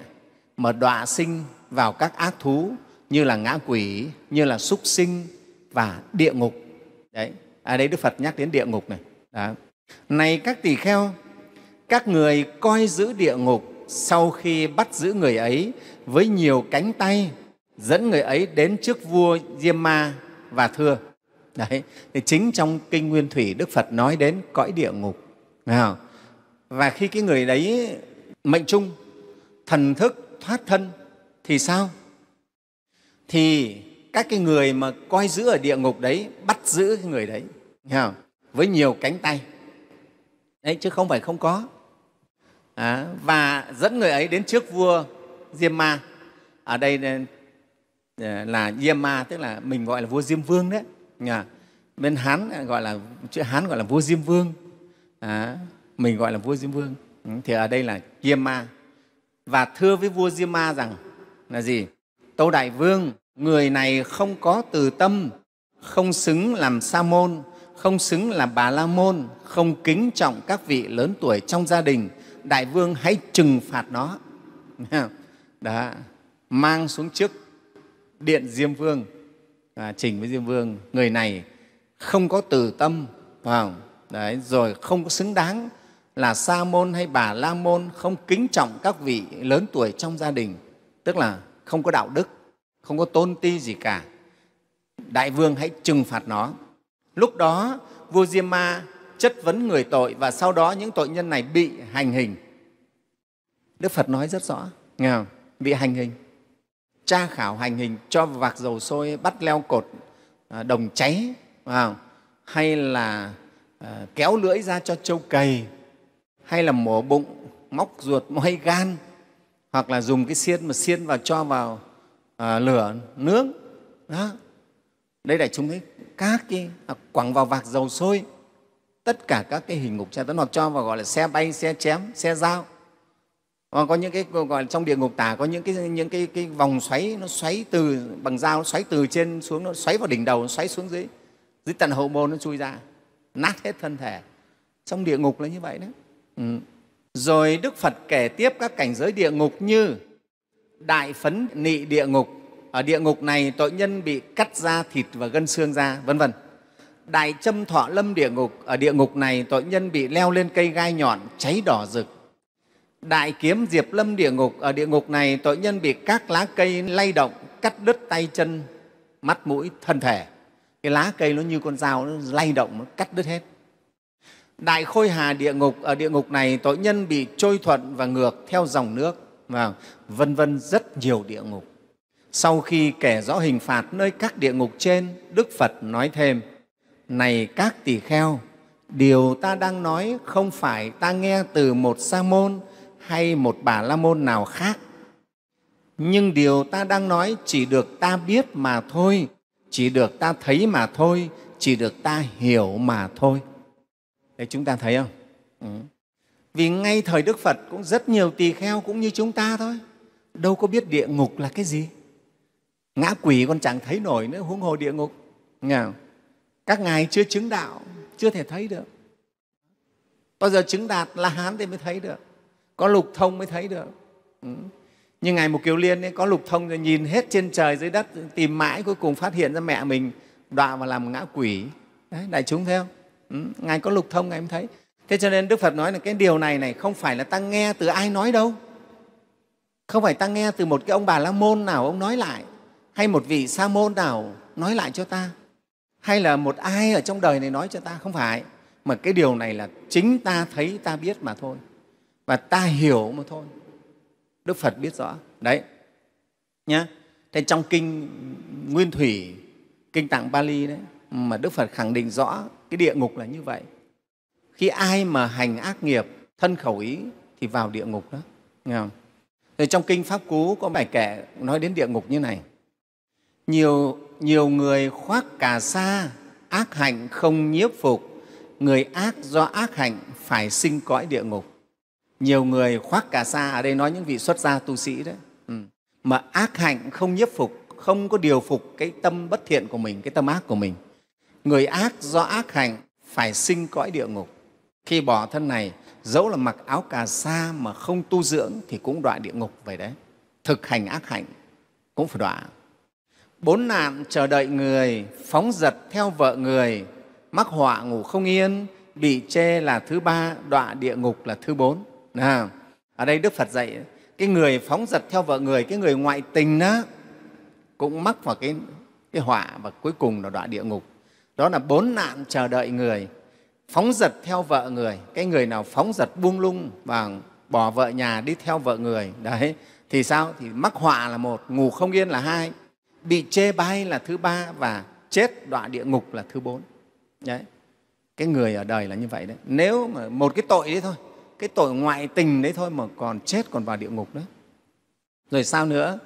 mà đọa sinh vào các ác thú như là ngã quỷ, như là súc sinh và địa ngục. Đấy, à đây Đức Phật nhắc đến địa ngục này. Đó. Này các tỳ kheo, các người coi giữ địa ngục sau khi bắt giữ người ấy với nhiều cánh tay dẫn người ấy đến trước vua Diêm Ma và thưa. Đấy, thì chính trong Kinh Nguyên Thủy, Đức Phật nói đến cõi địa ngục. Nào, và khi cái người đấy mệnh trung, thần thức thoát thân thì sao? Thì các cái người mà coi giữ ở địa ngục đấy bắt giữ cái người đấy không? với nhiều cánh tay đấy chứ không phải không có à, và dẫn người ấy đến trước vua diêm ma ở đây Ờ, là diêm ma tức là mình gọi là vua diêm vương đấy nhà bên hán ờ, gọi là chữ hán gọi là vua diêm vương à, mình gọi là vua diêm vương ừ, thì ở đây là diêm ma và thưa với vua diêm ma rằng là gì tâu đại vương người này không có từ tâm không xứng làm sa môn không xứng làm bà la môn không kính trọng các vị lớn tuổi trong gia đình đại vương hãy trừng phạt nó *laughs* đó mang xuống trước điện diêm vương à, trình với diêm vương người này không có từ tâm vào đấy rồi không có xứng đáng là sa môn hay bà la môn không kính trọng các vị lớn tuổi trong gia đình tức là không có đạo đức không có tôn ti gì cả đại vương hãy trừng phạt nó lúc đó vua diêm ma chất vấn người tội và sau đó những tội nhân này bị hành hình đức phật nói rất rõ nghe không? bị hành hình tra khảo hành hình cho vạc dầu sôi bắt leo cột à, đồng cháy vào hay là à, kéo lưỡi ra cho trâu cày hay là mổ bụng móc ruột moi gan hoặc là dùng cái xiên mà xiên vào cho vào à, lửa nướng đó đây là chúng ấy các cái à, quẳng vào vạc dầu sôi tất cả các cái hình ngục cha tấn hoặc cho vào gọi là xe bay xe chém xe dao Ờ, có những cái gọi là trong địa ngục tả có những cái những cái cái vòng xoáy nó xoáy từ bằng dao nó xoáy từ trên xuống nó xoáy vào đỉnh đầu nó xoáy xuống dưới dưới tận hậu môn nó chui ra nát hết thân thể trong địa ngục là như vậy đấy ừ. rồi đức phật kể tiếp các cảnh giới địa ngục như đại phấn nị địa ngục ở địa ngục này tội nhân bị cắt da thịt và gân xương ra vân vân đại châm thọ lâm địa ngục ở địa ngục này tội nhân bị leo lên cây gai nhọn cháy đỏ rực đại kiếm diệp lâm địa ngục ở địa ngục này tội nhân bị các lá cây lay động cắt đứt tay chân mắt mũi thân thể cái lá cây nó như con dao nó lay động nó cắt đứt hết đại khôi hà địa ngục ở địa ngục này tội nhân bị trôi thuận và ngược theo dòng nước và vân vân rất nhiều địa ngục sau khi kể rõ hình phạt nơi các địa ngục trên đức phật nói thêm này các tỳ kheo điều ta đang nói không phải ta nghe từ một sa môn hay một bà la môn nào khác nhưng điều ta đang nói chỉ được ta biết mà thôi chỉ được ta thấy mà thôi chỉ được ta hiểu mà thôi đấy chúng ta thấy không ừ. vì ngay thời đức phật cũng rất nhiều tỳ kheo cũng như chúng ta thôi đâu có biết địa ngục là cái gì ngã quỷ còn chẳng thấy nổi nữa huống hồ địa ngục Nghe các ngài chưa chứng đạo chưa thể thấy được bao giờ chứng đạt la hán thì mới thấy được có lục thông mới thấy được ừ. như ngài mục kiều liên ấy, có lục thông rồi nhìn hết trên trời dưới đất tìm mãi cuối cùng phát hiện ra mẹ mình đọa và làm ngã quỷ Đấy, đại chúng thấy không ừ, ngài có lục thông ngài mới thấy thế cho nên đức phật nói là cái điều này này không phải là ta nghe từ ai nói đâu không phải ta nghe từ một cái ông bà la môn nào ông nói lại hay một vị sa môn nào nói lại cho ta hay là một ai ở trong đời này nói cho ta không phải mà cái điều này là chính ta thấy ta biết mà thôi và ta hiểu mà thôi đức phật biết rõ đấy nhá thế trong kinh nguyên thủy kinh tạng bali đấy mà đức phật khẳng định rõ cái địa ngục là như vậy khi ai mà hành ác nghiệp thân khẩu ý thì vào địa ngục đó nghe không Thế trong kinh pháp cú có bài kệ nói đến địa ngục như này nhiều nhiều người khoác cà sa ác hạnh không nhiếp phục người ác do ác hạnh phải sinh cõi địa ngục nhiều người khoác cà sa ở đây nói những vị xuất gia tu sĩ đấy ừ. mà ác hạnh không nhiếp phục không có điều phục cái tâm bất thiện của mình cái tâm ác của mình người ác do ác hạnh phải sinh cõi địa ngục khi bỏ thân này dẫu là mặc áo cà sa mà không tu dưỡng thì cũng đọa địa ngục vậy đấy thực hành ác hạnh cũng phải đọa bốn nạn chờ đợi người phóng giật theo vợ người mắc họa ngủ không yên bị chê là thứ ba đọa địa ngục là thứ bốn à, ở đây đức phật dạy cái người phóng dật theo vợ người cái người ngoại tình đó cũng mắc vào cái, cái họa và cuối cùng là đọa địa ngục đó là bốn nạn chờ đợi người phóng dật theo vợ người cái người nào phóng dật buông lung và bỏ vợ nhà đi theo vợ người đấy thì sao thì mắc họa là một ngủ không yên là hai bị chê bai là thứ ba và chết đọa địa ngục là thứ bốn đấy cái người ở đời là như vậy đấy nếu mà một cái tội đấy thôi cái tội ngoại tình đấy thôi mà còn chết còn vào địa ngục nữa rồi sao nữa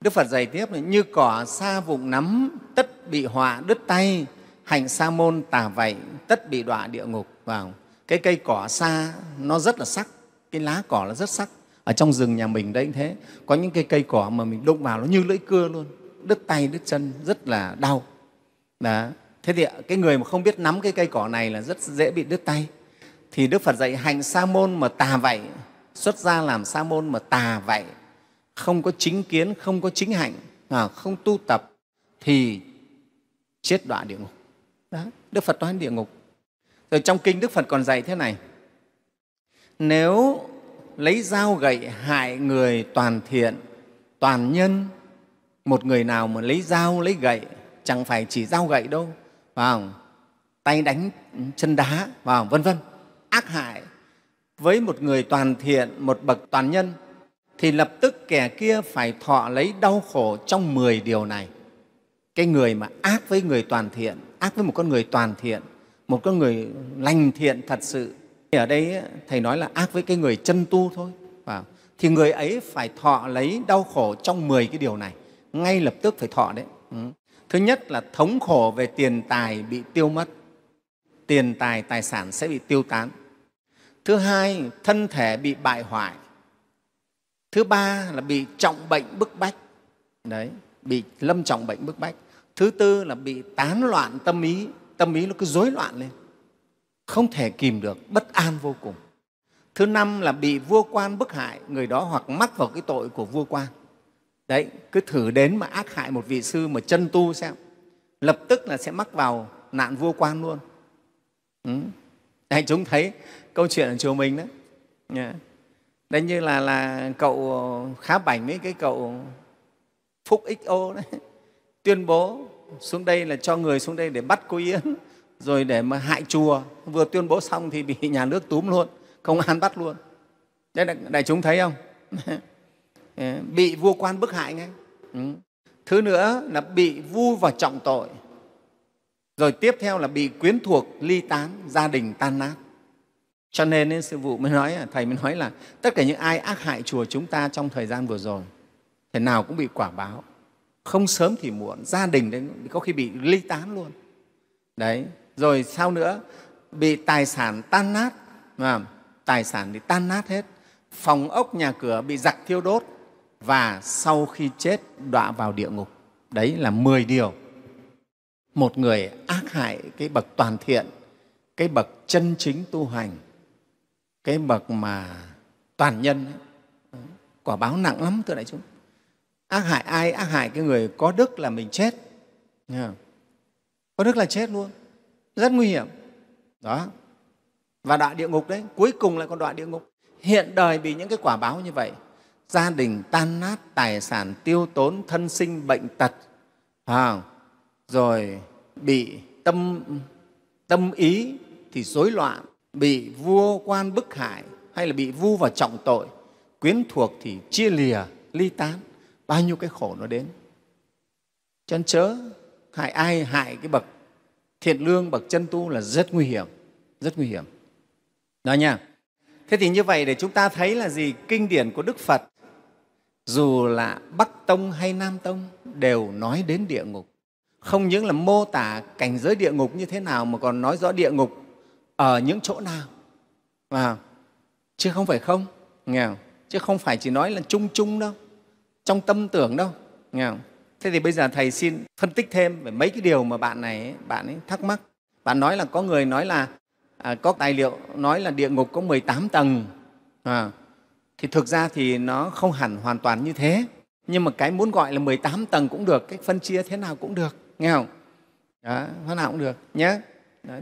đức phật dạy tiếp này, như cỏ xa vụng nắm tất bị họa đứt tay hành sa môn tà vậy tất bị đọa địa ngục vào cái cây cỏ xa nó rất là sắc cái lá cỏ nó rất sắc ở trong rừng nhà mình đấy thế có những cái cây cỏ mà mình đụng vào nó như lưỡi cưa luôn đứt tay đứt chân rất là đau đó thế thì cái người mà không biết nắm cái cây cỏ này là rất dễ bị đứt tay thì Đức Phật dạy hành sa môn mà tà vậy, xuất gia làm sa môn mà tà vậy, không có chính kiến, không có chính hạnh, à, không tu tập thì chết đọa địa ngục. Đó, Đức Phật nói địa ngục. Rồi trong kinh Đức Phật còn dạy thế này, nếu lấy dao gậy hại người toàn thiện, toàn nhân, một người nào mà lấy dao, lấy gậy, chẳng phải chỉ dao gậy đâu, phải không? tay đánh chân đá, vào vân vân ác hại với một người toàn thiện, một bậc toàn nhân, thì lập tức kẻ kia phải thọ lấy đau khổ trong 10 điều này. Cái người mà ác với người toàn thiện, ác với một con người toàn thiện, một con người lành thiện thật sự. Ở đây Thầy nói là ác với cái người chân tu thôi. Thì người ấy phải thọ lấy đau khổ trong 10 cái điều này, ngay lập tức phải thọ đấy. Ừ. Thứ nhất là thống khổ về tiền tài bị tiêu mất, tiền tài, tài sản sẽ bị tiêu tán Thứ hai, thân thể bị bại hoại. Thứ ba là bị trọng bệnh bức bách. Đấy, bị lâm trọng bệnh bức bách. Thứ tư là bị tán loạn tâm ý, tâm ý nó cứ rối loạn lên. Không thể kìm được, bất an vô cùng. Thứ năm là bị vua quan bức hại, người đó hoặc mắc vào cái tội của vua quan. Đấy, cứ thử đến mà ác hại một vị sư mà chân tu xem, lập tức là sẽ mắc vào nạn vua quan luôn. Ừ. Đấy, chúng thấy câu chuyện ở chùa mình đó đấy như là là cậu khá bảnh ấy cái cậu phúc xo đấy *laughs* tuyên bố xuống đây là cho người xuống đây để bắt cô yến rồi để mà hại chùa vừa tuyên bố xong thì bị *laughs* nhà nước túm luôn công an bắt luôn đấy đại chúng thấy không *laughs* bị vua quan bức hại ngay ừ. thứ nữa là bị vu và trọng tội rồi tiếp theo là bị quyến thuộc ly tán gia đình tan nát cho nên ấy, sư vụ mới nói, Thầy mới nói là tất cả những ai ác hại chùa chúng ta trong thời gian vừa rồi, thể nào cũng bị quả báo. Không sớm thì muộn, gia đình đấy có khi bị ly tán luôn. Đấy, rồi sau nữa? Bị tài sản tan nát, mà tài sản thì tan nát hết. Phòng ốc nhà cửa bị giặc thiêu đốt và sau khi chết đọa vào địa ngục. Đấy là 10 điều. Một người ác hại cái bậc toàn thiện, cái bậc chân chính tu hành cái bậc mà toàn nhân ấy, quả báo nặng lắm thưa đại chúng ác hại ai ác hại cái người có đức là mình chết có đức là chết luôn rất nguy hiểm đó và đọa địa ngục đấy cuối cùng lại còn đọa địa ngục hiện đời bị những cái quả báo như vậy gia đình tan nát tài sản tiêu tốn thân sinh bệnh tật à, rồi bị tâm tâm ý thì rối loạn bị vua quan bức hại hay là bị vu vào trọng tội quyến thuộc thì chia lìa ly tán bao nhiêu cái khổ nó đến chân chớ hại ai hại cái bậc thiện lương bậc chân tu là rất nguy hiểm rất nguy hiểm đó nha thế thì như vậy để chúng ta thấy là gì kinh điển của đức phật dù là bắc tông hay nam tông đều nói đến địa ngục không những là mô tả cảnh giới địa ngục như thế nào mà còn nói rõ địa ngục ở những chỗ nào à, chứ không phải không nghe không? chứ không phải chỉ nói là chung chung đâu trong tâm tưởng đâu nghe không? thế thì bây giờ thầy xin phân tích thêm về mấy cái điều mà bạn này bạn ấy thắc mắc bạn nói là có người nói là à, có tài liệu nói là địa ngục có 18 tầng à, thì thực ra thì nó không hẳn hoàn toàn như thế nhưng mà cái muốn gọi là 18 tầng cũng được cách phân chia thế nào cũng được nghe không đó, thế nào cũng được nhé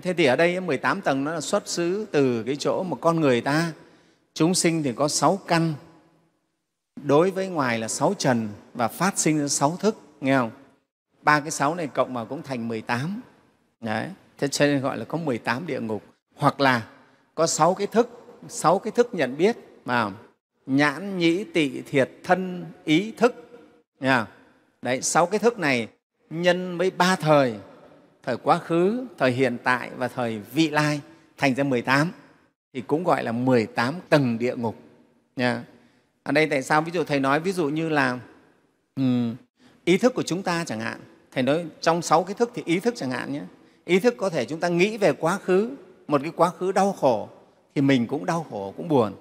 Thế thì ở đây 18 tầng nó là xuất xứ từ cái chỗ một con người ta, chúng sinh thì có sáu căn, đối với ngoài là sáu trần và phát sinh ra sáu thức, nghe không? Ba cái sáu này cộng vào cũng thành 18. Đấy, thế cho nên gọi là có 18 địa ngục. Hoặc là có sáu cái thức, sáu cái thức nhận biết mà nhãn, nhĩ, tị, thiệt, thân, ý, thức. Nghe không? Đấy, sáu cái thức này nhân với ba thời thời quá khứ, thời hiện tại và thời vị lai thành ra 18 thì cũng gọi là 18 tầng địa ngục. Nha. Ở đây tại sao ví dụ thầy nói ví dụ như là um, ý thức của chúng ta chẳng hạn, thầy nói trong sáu cái thức thì ý thức chẳng hạn nhé. Ý thức có thể chúng ta nghĩ về quá khứ, một cái quá khứ đau khổ thì mình cũng đau khổ cũng buồn.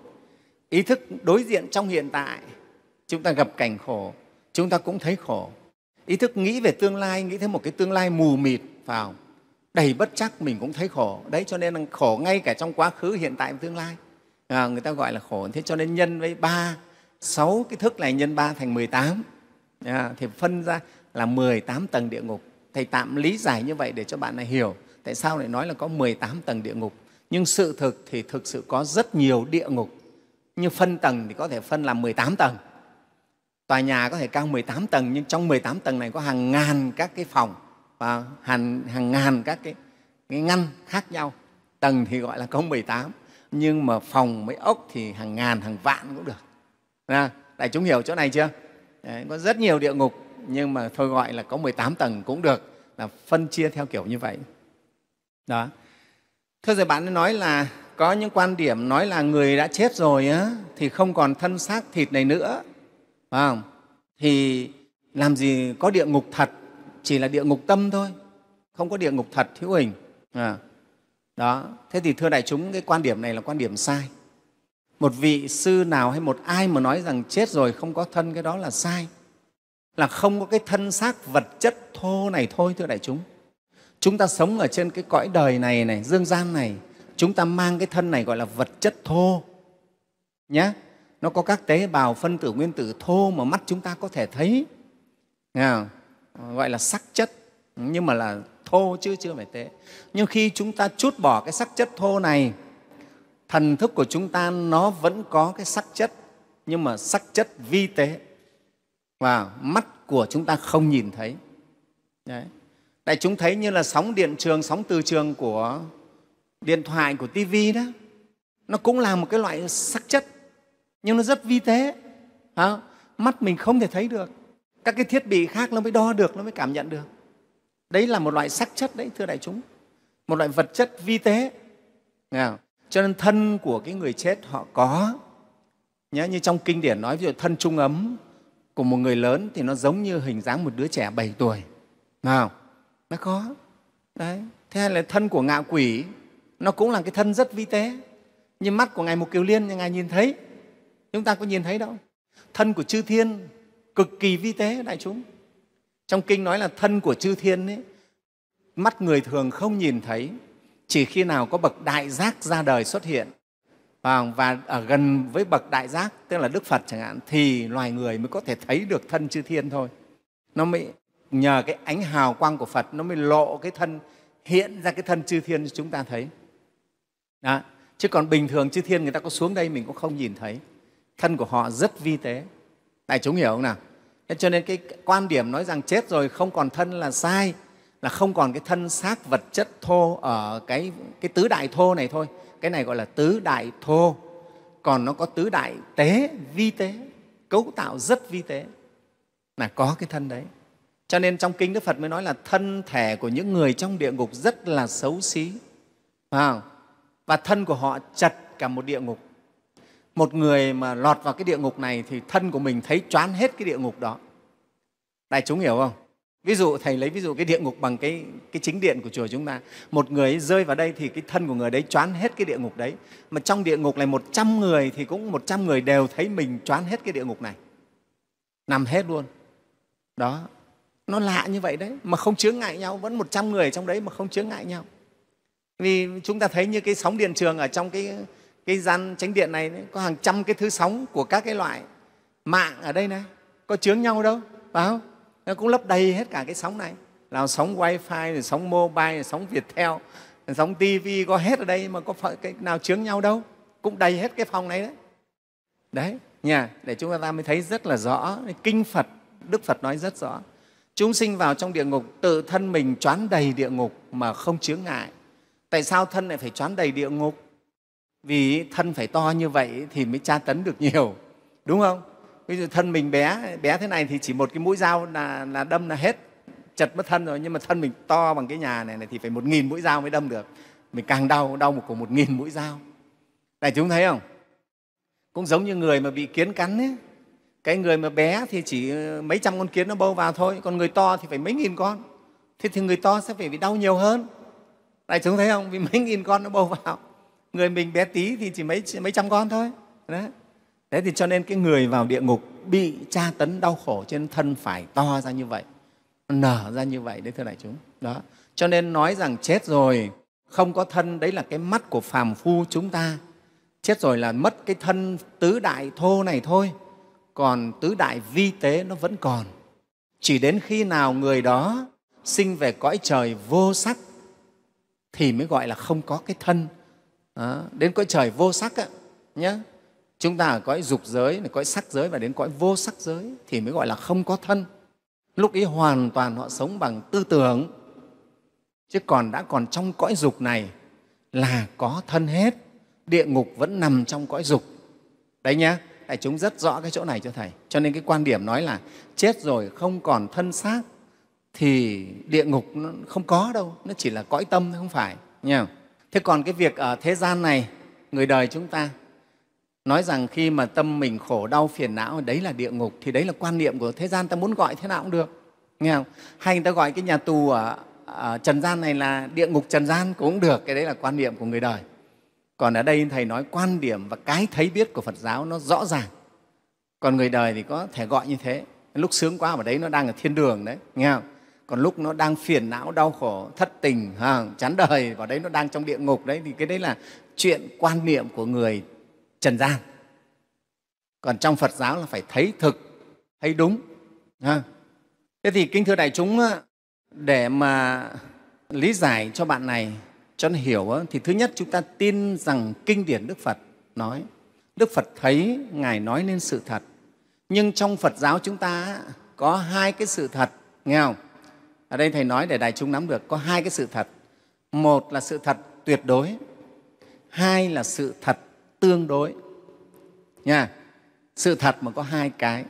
Ý thức đối diện trong hiện tại chúng ta gặp cảnh khổ, chúng ta cũng thấy khổ. Ý thức nghĩ về tương lai, nghĩ thấy một cái tương lai mù mịt vào đầy bất chắc mình cũng thấy khổ đấy cho nên là khổ ngay cả trong quá khứ hiện tại và tương lai à, người ta gọi là khổ thế cho nên nhân với ba sáu cái thức này nhân ba thành 18 à, thì phân ra là 18 tầng địa ngục thầy tạm lý giải như vậy để cho bạn này hiểu tại sao lại nói là có 18 tầng địa ngục nhưng sự thực thì thực sự có rất nhiều địa ngục như phân tầng thì có thể phân làm 18 tầng tòa nhà có thể cao 18 tầng nhưng trong 18 tầng này có hàng ngàn các cái phòng và hàng, hàng ngàn các cái, cái ngăn khác nhau tầng thì gọi là có 18 nhưng mà phòng mấy ốc thì hàng ngàn hàng vạn cũng được à, đại chúng hiểu chỗ này chưa Đấy, có rất nhiều địa ngục nhưng mà thôi gọi là có 18 tầng cũng được là phân chia theo kiểu như vậy đó thưa rồi bạn nói là có những quan điểm nói là người đã chết rồi á, thì không còn thân xác thịt này nữa phải không? thì làm gì có địa ngục thật chỉ là địa ngục tâm thôi không có địa ngục thật hữu hình à. đó thế thì thưa đại chúng cái quan điểm này là quan điểm sai một vị sư nào hay một ai mà nói rằng chết rồi không có thân cái đó là sai là không có cái thân xác vật chất thô này thôi thưa đại chúng chúng ta sống ở trên cái cõi đời này này dương gian này chúng ta mang cái thân này gọi là vật chất thô nhé nó có các tế bào phân tử nguyên tử thô mà mắt chúng ta có thể thấy Nghe không? gọi là sắc chất nhưng mà là thô chứ chưa phải tế nhưng khi chúng ta chút bỏ cái sắc chất thô này thần thức của chúng ta nó vẫn có cái sắc chất nhưng mà sắc chất vi tế và mắt của chúng ta không nhìn thấy đấy đại chúng thấy như là sóng điện trường sóng từ trường của điện thoại của tivi đó nó cũng là một cái loại sắc chất nhưng nó rất vi tế mắt mình không thể thấy được các cái thiết bị khác nó mới đo được nó mới cảm nhận được đấy là một loại sắc chất đấy thưa đại chúng một loại vật chất vi tế Nghe cho nên thân của cái người chết họ có nhớ như trong kinh điển nói ví dụ thân trung ấm của một người lớn thì nó giống như hình dáng một đứa trẻ 7 tuổi nào nó có đấy thế hay là thân của ngạ quỷ nó cũng là cái thân rất vi tế nhưng mắt của ngài mục kiều liên ngài nhìn thấy chúng ta có nhìn thấy đâu thân của chư thiên cực kỳ vi tế đại chúng trong kinh nói là thân của chư thiên ấy, mắt người thường không nhìn thấy chỉ khi nào có bậc đại giác ra đời xuất hiện à, và ở gần với bậc đại giác tức là đức phật chẳng hạn thì loài người mới có thể thấy được thân chư thiên thôi nó mới nhờ cái ánh hào quang của phật nó mới lộ cái thân hiện ra cái thân chư thiên cho chúng ta thấy Đó. chứ còn bình thường chư thiên người ta có xuống đây mình cũng không nhìn thấy thân của họ rất vi tế đại chúng hiểu không nào thế cho nên cái quan điểm nói rằng chết rồi không còn thân là sai là không còn cái thân xác vật chất thô ở cái, cái tứ đại thô này thôi cái này gọi là tứ đại thô còn nó có tứ đại tế vi tế cấu tạo rất vi tế là có cái thân đấy cho nên trong kinh đức phật mới nói là thân thể của những người trong địa ngục rất là xấu xí phải không? và thân của họ chật cả một địa ngục một người mà lọt vào cái địa ngục này thì thân của mình thấy choán hết cái địa ngục đó đại chúng hiểu không ví dụ thầy lấy ví dụ cái địa ngục bằng cái, cái chính điện của chùa chúng ta một người rơi vào đây thì cái thân của người đấy choán hết cái địa ngục đấy mà trong địa ngục này 100 người thì cũng 100 người đều thấy mình choán hết cái địa ngục này nằm hết luôn đó nó lạ như vậy đấy mà không chướng ngại nhau vẫn 100 người trong đấy mà không chướng ngại nhau vì chúng ta thấy như cái sóng điện trường ở trong cái cái gian tránh điện này có hàng trăm cái thứ sóng của các cái loại mạng ở đây này có chướng nhau đâu phải không nó cũng lấp đầy hết cả cái sóng này là sóng wifi rồi sóng mobile rồi sóng viettel sóng tv có hết ở đây mà có cái nào chướng nhau đâu cũng đầy hết cái phòng này đấy đấy nhà để chúng ta mới thấy rất là rõ kinh phật đức phật nói rất rõ chúng sinh vào trong địa ngục tự thân mình choán đầy địa ngục mà không chướng ngại tại sao thân lại phải choán đầy địa ngục vì thân phải to như vậy thì mới tra tấn được nhiều đúng không ví dụ thân mình bé bé thế này thì chỉ một cái mũi dao là, là đâm là hết chật mất thân rồi nhưng mà thân mình to bằng cái nhà này, này thì phải một nghìn mũi dao mới đâm được mình càng đau đau một của một nghìn mũi dao đại chúng thấy không cũng giống như người mà bị kiến cắn ấy cái người mà bé thì chỉ ờ, mấy trăm con kiến nó bâu vào thôi còn người to thì phải mấy nghìn con thế thì người to sẽ phải bị đau nhiều hơn đại chúng thấy không vì mấy nghìn con nó bâu vào người mình bé tí thì chỉ mấy mấy trăm con thôi đấy thế thì cho nên cái người vào địa ngục bị tra tấn đau khổ trên thân phải to ra như vậy nở ra như vậy đấy thưa đại chúng đó cho nên nói rằng chết rồi không có thân đấy là cái mắt của phàm phu chúng ta chết rồi là mất cái thân tứ đại thô này thôi còn tứ đại vi tế nó vẫn còn chỉ đến khi nào người đó sinh về cõi trời vô sắc thì mới gọi là không có cái thân à, đến cõi trời vô sắc á, nhé chúng ta ở cõi dục giới cõi sắc giới và đến cõi vô sắc giới thì mới gọi là không có thân lúc ấy hoàn toàn họ sống bằng tư tưởng chứ còn đã còn trong cõi dục này là có thân hết địa ngục vẫn nằm trong cõi dục đấy nhé đại chúng rất rõ cái chỗ này cho thầy cho nên cái quan điểm nói là chết rồi không còn thân xác thì địa ngục nó không có đâu nó chỉ là cõi tâm thôi không phải nha thế còn cái việc ở thế gian này người đời chúng ta nói rằng khi mà tâm mình khổ đau phiền não đấy là địa ngục thì đấy là quan niệm của thế gian ta muốn gọi thế nào cũng được nghe không hay người ta gọi cái nhà tù ở, ở trần gian này là địa ngục trần gian cũng được cái đấy là quan niệm của người đời còn ở đây thầy nói quan điểm và cái thấy biết của phật giáo nó rõ ràng còn người đời thì có thể gọi như thế lúc sướng quá ở đấy nó đang ở thiên đường đấy nghe không còn lúc nó đang phiền não đau khổ thất tình à, chán đời vào đấy nó đang trong địa ngục đấy thì cái đấy là chuyện quan niệm của người trần gian còn trong phật giáo là phải thấy thực thấy đúng à. thế thì kinh thưa đại chúng để mà lý giải cho bạn này cho nó hiểu thì thứ nhất chúng ta tin rằng kinh điển đức phật nói đức phật thấy ngài nói nên sự thật nhưng trong phật giáo chúng ta có hai cái sự thật nghe không ở đây thầy nói để đại chúng nắm được có hai cái sự thật một là sự thật tuyệt đối hai là sự thật tương đối nha sự thật mà có hai cái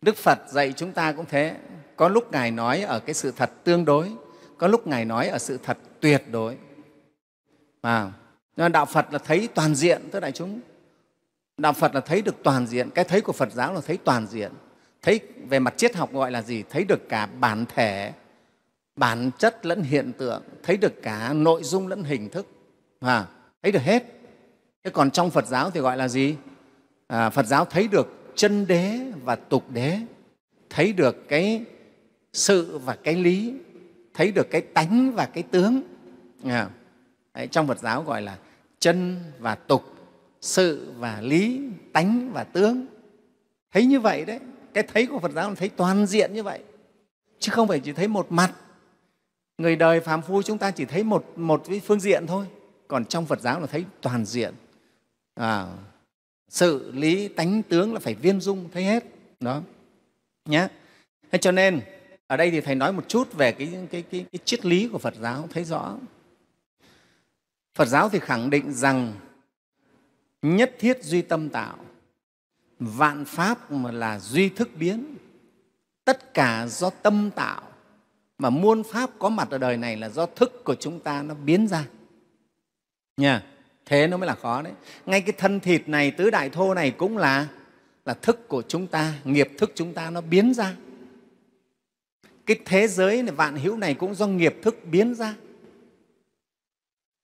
đức phật dạy chúng ta cũng thế có lúc ngài nói ở cái sự thật tương đối có lúc ngài nói ở sự thật tuyệt đối mà đạo phật là thấy toàn diện tức đại chúng đạo phật là thấy được toàn diện cái thấy của phật giáo là thấy toàn diện thấy về mặt triết học gọi là gì thấy được cả bản thể bản chất lẫn hiện tượng thấy được cả nội dung lẫn hình thức và thấy được hết thế còn trong phật giáo thì gọi là gì à, phật giáo thấy được chân đế và tục đế thấy được cái sự và cái lý thấy được cái tánh và cái tướng à, đấy, trong phật giáo gọi là chân và tục sự và lý tánh và tướng thấy như vậy đấy cái thấy của phật giáo là thấy toàn diện như vậy chứ không phải chỉ thấy một mặt người đời phàm phu chúng ta chỉ thấy một, một cái phương diện thôi còn trong phật giáo là thấy toàn diện à, sự lý tánh tướng là phải viên dung thấy hết đó nhé thế cho nên ở đây thì thầy nói một chút về cái, cái, cái, cái triết lý của phật giáo thấy rõ phật giáo thì khẳng định rằng nhất thiết duy tâm tạo vạn pháp mà là duy thức biến tất cả do tâm tạo mà muôn pháp có mặt ở đời này là do thức của chúng ta nó biến ra nha thế nó mới là khó đấy ngay cái thân thịt này tứ đại thô này cũng là là thức của chúng ta nghiệp thức chúng ta nó biến ra cái thế giới này, vạn hữu này cũng do nghiệp thức biến ra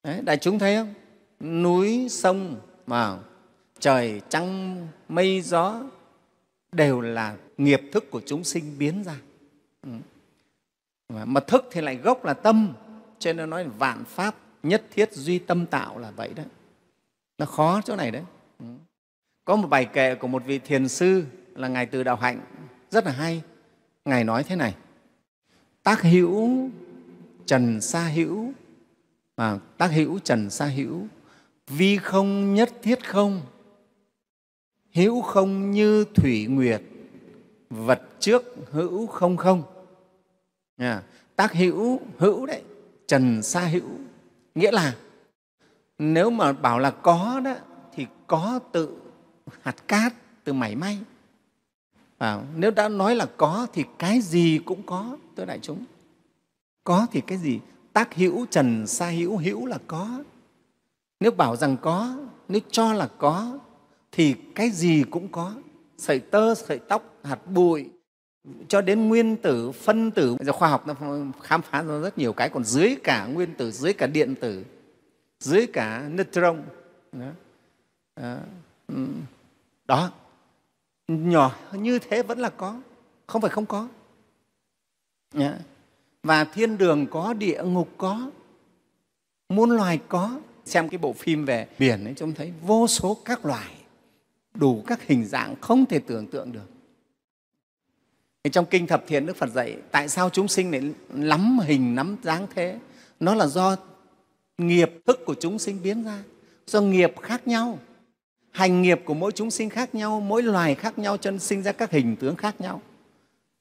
đấy, đại chúng thấy không núi sông mà trời trăng mây gió đều là nghiệp thức của chúng sinh biến ra ừ mà thức thì lại gốc là tâm cho nên nói vạn pháp nhất thiết duy tâm tạo là vậy đó nó khó chỗ này đấy ừ. có một bài kệ của một vị thiền sư là ngài từ đạo hạnh rất là hay ngài nói thế này tác hữu trần sa hữu à, tác hữu trần sa hữu vi không nhất thiết không hữu không như thủy nguyệt vật trước hữu không không à, tác hữu hữu đấy trần xa hữu nghĩa là nếu mà bảo là có đó thì có tự hạt cát từ mảy may à, nếu đã nói là có thì cái gì cũng có tôi đại chúng có thì cái gì tác hữu trần xa hữu hữu là có nếu bảo rằng có nếu cho là có thì cái gì cũng có sợi tơ sợi tóc hạt bụi cho đến nguyên tử phân tử giờ khoa học nó khám phá ra rất nhiều cái còn dưới cả nguyên tử dưới cả điện tử dưới cả neutron đó. Ừ. đó. nhỏ như thế vẫn là có không phải không có và thiên đường có địa ngục có muôn loài có xem cái bộ phim về biển ấy chúng thấy vô số các loài đủ các hình dạng không thể tưởng tượng được trong kinh thập thiện đức phật dạy tại sao chúng sinh lại lắm hình nắm dáng thế nó là do nghiệp thức của chúng sinh biến ra do nghiệp khác nhau hành nghiệp của mỗi chúng sinh khác nhau mỗi loài khác nhau cho nên sinh ra các hình tướng khác nhau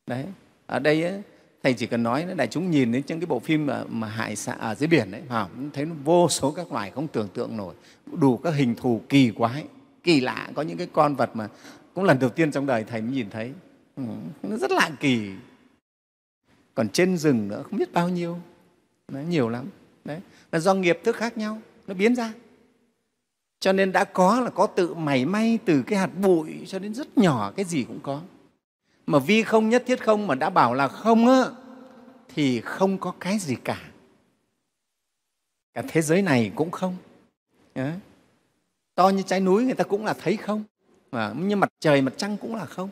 đấy ở đây ấy, thầy chỉ cần nói đại chúng nhìn đến những cái bộ phim mà, mà hải xã ở à, dưới biển đấy vào thấy nó vô số các loài không tưởng tượng nổi đủ các hình thù kỳ quái kỳ lạ có những cái con vật mà cũng lần đầu tiên trong đời thầy mới nhìn thấy Ừ, nó rất lạ kỳ còn trên rừng nữa không biết bao nhiêu nó nhiều lắm đấy là do nghiệp thức khác nhau nó biến ra cho nên đã có là có tự mảy may từ cái hạt bụi cho đến rất nhỏ cái gì cũng có mà vi không nhất thiết không mà đã bảo là không á thì không có cái gì cả cả thế giới này cũng không đấy. to như trái núi người ta cũng là thấy không mà như mặt trời mặt trăng cũng là không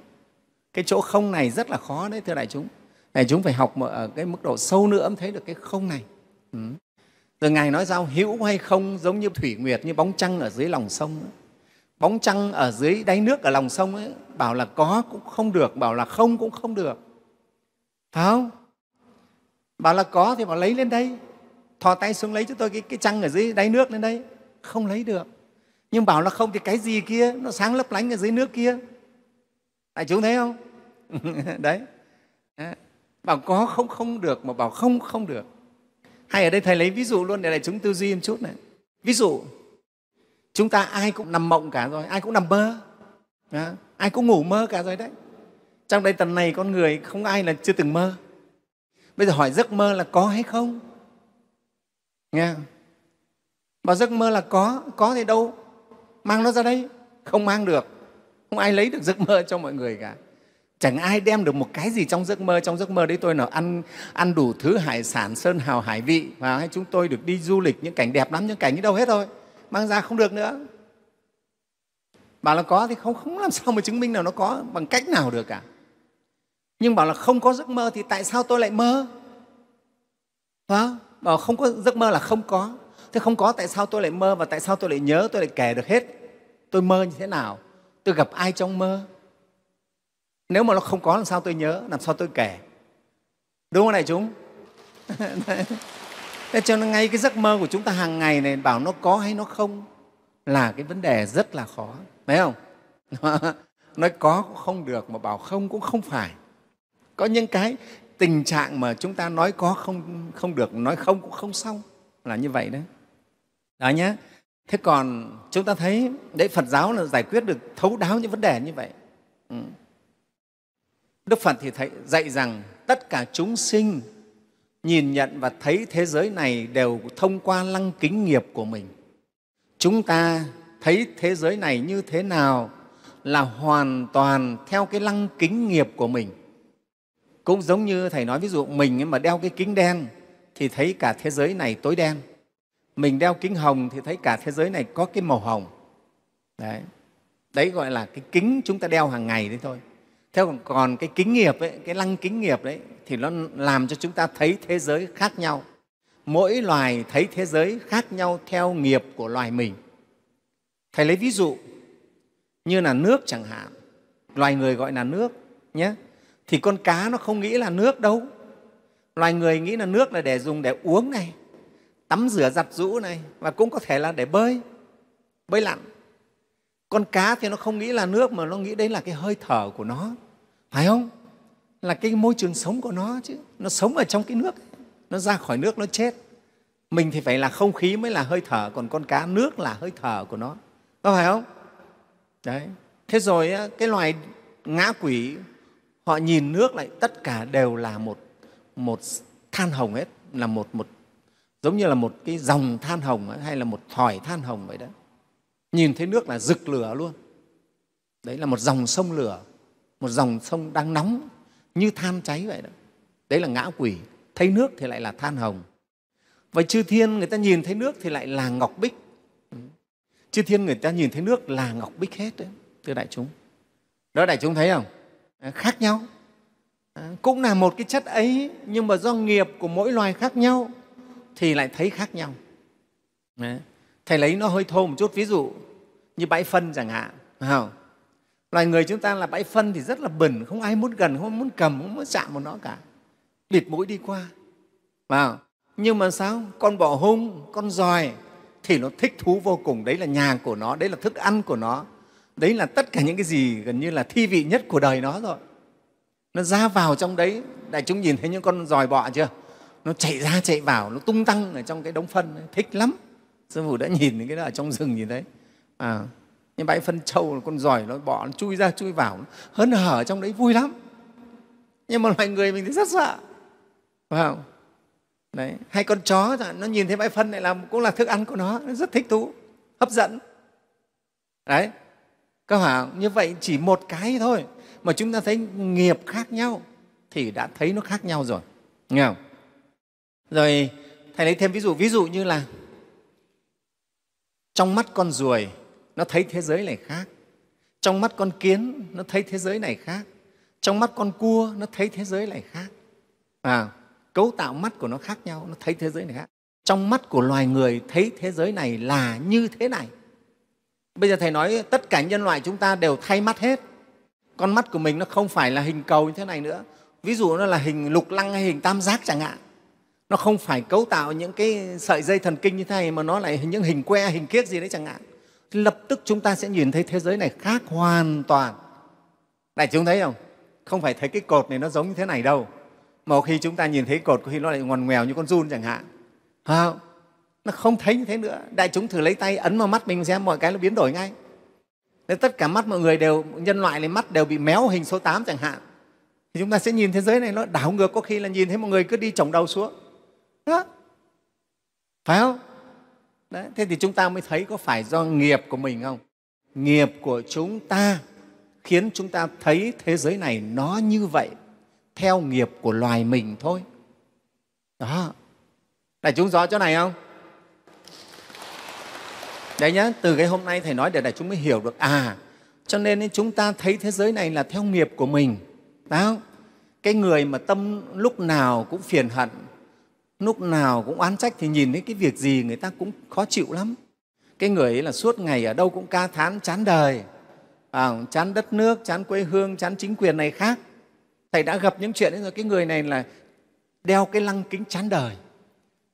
cái chỗ không này rất là khó đấy thưa đại chúng đại chúng phải học ở cái mức độ sâu nữa mới thấy được cái không này từ ngài nói sao hữu hay không giống như thủy nguyệt như bóng trăng ở dưới lòng sông ấy. bóng trăng ở dưới đáy nước ở lòng sông ấy bảo là có cũng không được bảo là không cũng không được phải không bảo là có thì bảo lấy lên đây thò tay xuống lấy cho tôi cái, cái trăng ở dưới đáy nước lên đây không lấy được nhưng bảo là không thì cái gì kia nó sáng lấp lánh ở dưới nước kia đại chúng thấy không *laughs* đấy bảo có không không được mà bảo không không được hay ở đây thầy lấy ví dụ luôn để đại chúng tư duy một chút này ví dụ chúng ta ai cũng nằm mộng cả rồi ai cũng nằm mơ ai cũng ngủ mơ cả rồi đấy trong đây tầng này con người không ai là chưa từng mơ bây giờ hỏi giấc mơ là có hay không nghe bảo giấc mơ là có có thì đâu mang nó ra đây không mang được không ai lấy được giấc mơ cho mọi người cả chẳng ai đem được một cái gì trong giấc mơ trong giấc mơ đấy tôi nào ăn ăn đủ thứ hải sản sơn hào hải vị và hay chúng tôi được đi du lịch những cảnh đẹp lắm những cảnh như đâu hết thôi mang ra không được nữa bảo là có thì không không làm sao mà chứng minh nào nó có bằng cách nào được cả nhưng bảo là không có giấc mơ thì tại sao tôi lại mơ phải bảo không có giấc mơ là không có thế không có tại sao tôi lại mơ và tại sao tôi lại nhớ tôi lại kể được hết tôi mơ như thế nào tôi gặp ai trong mơ nếu mà nó không có làm sao tôi nhớ làm sao tôi kể đúng không này chúng *laughs* thế cho nên ngay cái giấc mơ của chúng ta hàng ngày này bảo nó có hay nó không là cái vấn đề rất là khó thấy không *laughs* nói có cũng không được mà bảo không cũng không phải có những cái tình trạng mà chúng ta nói có không không được nói không cũng không xong là như vậy đấy đó nhé thế còn chúng ta thấy đấy phật giáo là giải quyết được thấu đáo những vấn đề như vậy ừ. đức phật thì thấy, dạy rằng tất cả chúng sinh nhìn nhận và thấy thế giới này đều thông qua lăng kính nghiệp của mình chúng ta thấy thế giới này như thế nào là hoàn toàn theo cái lăng kính nghiệp của mình cũng giống như thầy nói ví dụ mình mà đeo cái kính đen thì thấy cả thế giới này tối đen mình đeo kính hồng thì thấy cả thế giới này có cái màu hồng đấy, đấy gọi là cái kính chúng ta đeo hàng ngày đấy thôi theo còn, còn cái kính nghiệp ấy, cái lăng kính nghiệp đấy thì nó làm cho chúng ta thấy thế giới khác nhau mỗi loài thấy thế giới khác nhau theo nghiệp của loài mình thầy lấy ví dụ như là nước chẳng hạn loài người gọi là nước nhé thì con cá nó không nghĩ là nước đâu loài người nghĩ là nước là để dùng để uống này tắm rửa giặt rũ này và cũng có thể là để bơi bơi lặn con cá thì nó không nghĩ là nước mà nó nghĩ đấy là cái hơi thở của nó phải không là cái môi trường sống của nó chứ nó sống ở trong cái nước nó ra khỏi nước nó chết mình thì phải là không khí mới là hơi thở còn con cá nước là hơi thở của nó có phải không đấy thế rồi cái loài ngã quỷ họ nhìn nước lại tất cả đều là một một than hồng hết là một một giống như là một cái dòng than hồng ấy, hay là một thỏi than hồng vậy đó nhìn thấy nước là rực lửa luôn đấy là một dòng sông lửa một dòng sông đang nóng như than cháy vậy đó đấy là ngã quỷ thấy nước thì lại là than hồng và chư thiên người ta nhìn thấy nước thì lại là ngọc bích ừ. chư thiên người ta nhìn thấy nước là ngọc bích hết đấy thưa đại chúng đó đại chúng thấy không à, khác nhau à, cũng là một cái chất ấy nhưng mà do nghiệp của mỗi loài khác nhau thì lại thấy khác nhau Đấy. thầy lấy nó hơi thô một chút ví dụ như bãi phân chẳng hạn không? loài người chúng ta là bãi phân thì rất là bẩn không ai muốn gần không ai muốn cầm không muốn chạm vào nó cả bịt mũi đi qua vào nhưng mà sao con bọ hung con giòi thì nó thích thú vô cùng đấy là nhà của nó đấy là thức ăn của nó đấy là tất cả những cái gì gần như là thi vị nhất của đời nó rồi nó ra vào trong đấy đại chúng nhìn thấy những con giòi bọ chưa nó chạy ra chạy vào nó tung tăng ở trong cái đống phân ấy. thích lắm sư phụ đã nhìn thấy cái đó ở trong rừng nhìn thấy à, những bãi phân trâu con giỏi nó bỏ nó chui ra chui vào hớn hở trong đấy vui lắm nhưng mà loài người mình thì rất sợ phải không đấy hay con chó nó nhìn thấy bãi phân này là cũng là thức ăn của nó nó rất thích thú hấp dẫn đấy các hả như vậy chỉ một cái thôi mà chúng ta thấy nghiệp khác nhau thì đã thấy nó khác nhau rồi nghe không rồi Thầy lấy thêm ví dụ, ví dụ như là trong mắt con ruồi nó thấy thế giới này khác, trong mắt con kiến nó thấy thế giới này khác, trong mắt con cua nó thấy thế giới này khác. À, cấu tạo mắt của nó khác nhau, nó thấy thế giới này khác. Trong mắt của loài người thấy thế giới này là như thế này. Bây giờ Thầy nói tất cả nhân loại chúng ta đều thay mắt hết. Con mắt của mình nó không phải là hình cầu như thế này nữa. Ví dụ nó là hình lục lăng hay hình tam giác chẳng hạn nó không phải cấu tạo những cái sợi dây thần kinh như thế này mà nó lại những hình que hình kiếc gì đấy chẳng hạn lập tức chúng ta sẽ nhìn thấy thế giới này khác hoàn toàn đại chúng thấy không không phải thấy cái cột này nó giống như thế này đâu mà khi chúng ta nhìn thấy cột có khi nó lại ngoằn ngoèo như con run chẳng hạn không? nó không thấy như thế nữa đại chúng thử lấy tay ấn vào mắt mình xem mọi cái nó biến đổi ngay nên tất cả mắt mọi người đều nhân loại này mắt đều bị méo hình số 8 chẳng hạn thì chúng ta sẽ nhìn thế giới này nó đảo ngược có khi là nhìn thấy mọi người cứ đi chổng đầu xuống đó phải không Đấy, thế thì chúng ta mới thấy có phải do nghiệp của mình không? Nghiệp của chúng ta khiến chúng ta thấy thế giới này nó như vậy theo nghiệp của loài mình thôi. Đó. Đại chúng rõ chỗ này không? Đấy nhá, từ cái hôm nay Thầy nói để đại chúng mới hiểu được à, cho nên chúng ta thấy thế giới này là theo nghiệp của mình. Đó. Cái người mà tâm lúc nào cũng phiền hận, lúc nào cũng oán trách thì nhìn thấy cái việc gì người ta cũng khó chịu lắm cái người ấy là suốt ngày ở đâu cũng ca thán chán đời à, chán đất nước chán quê hương chán chính quyền này khác thầy đã gặp những chuyện ấy rồi cái người này là đeo cái lăng kính chán đời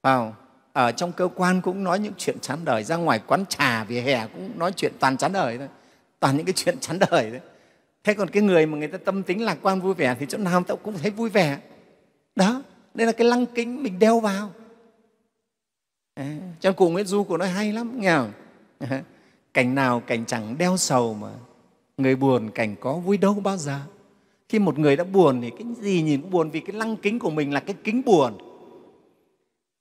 vào ở trong cơ quan cũng nói những chuyện chán đời ra ngoài quán trà vỉa hè cũng nói chuyện toàn chán đời thôi toàn những cái chuyện *laughs* chán đời đấy thế còn cái người mà người ta tâm tính lạc quan vui vẻ thì chỗ nào cũng thấy vui vẻ đó đây là cái lăng kính mình đeo vào à, trong cụ nguyễn du của nó hay lắm nghe không à, cảnh nào cảnh chẳng đeo sầu mà người buồn cảnh có vui đâu bao giờ khi một người đã buồn thì cái gì nhìn cũng buồn vì cái lăng kính của mình là cái kính buồn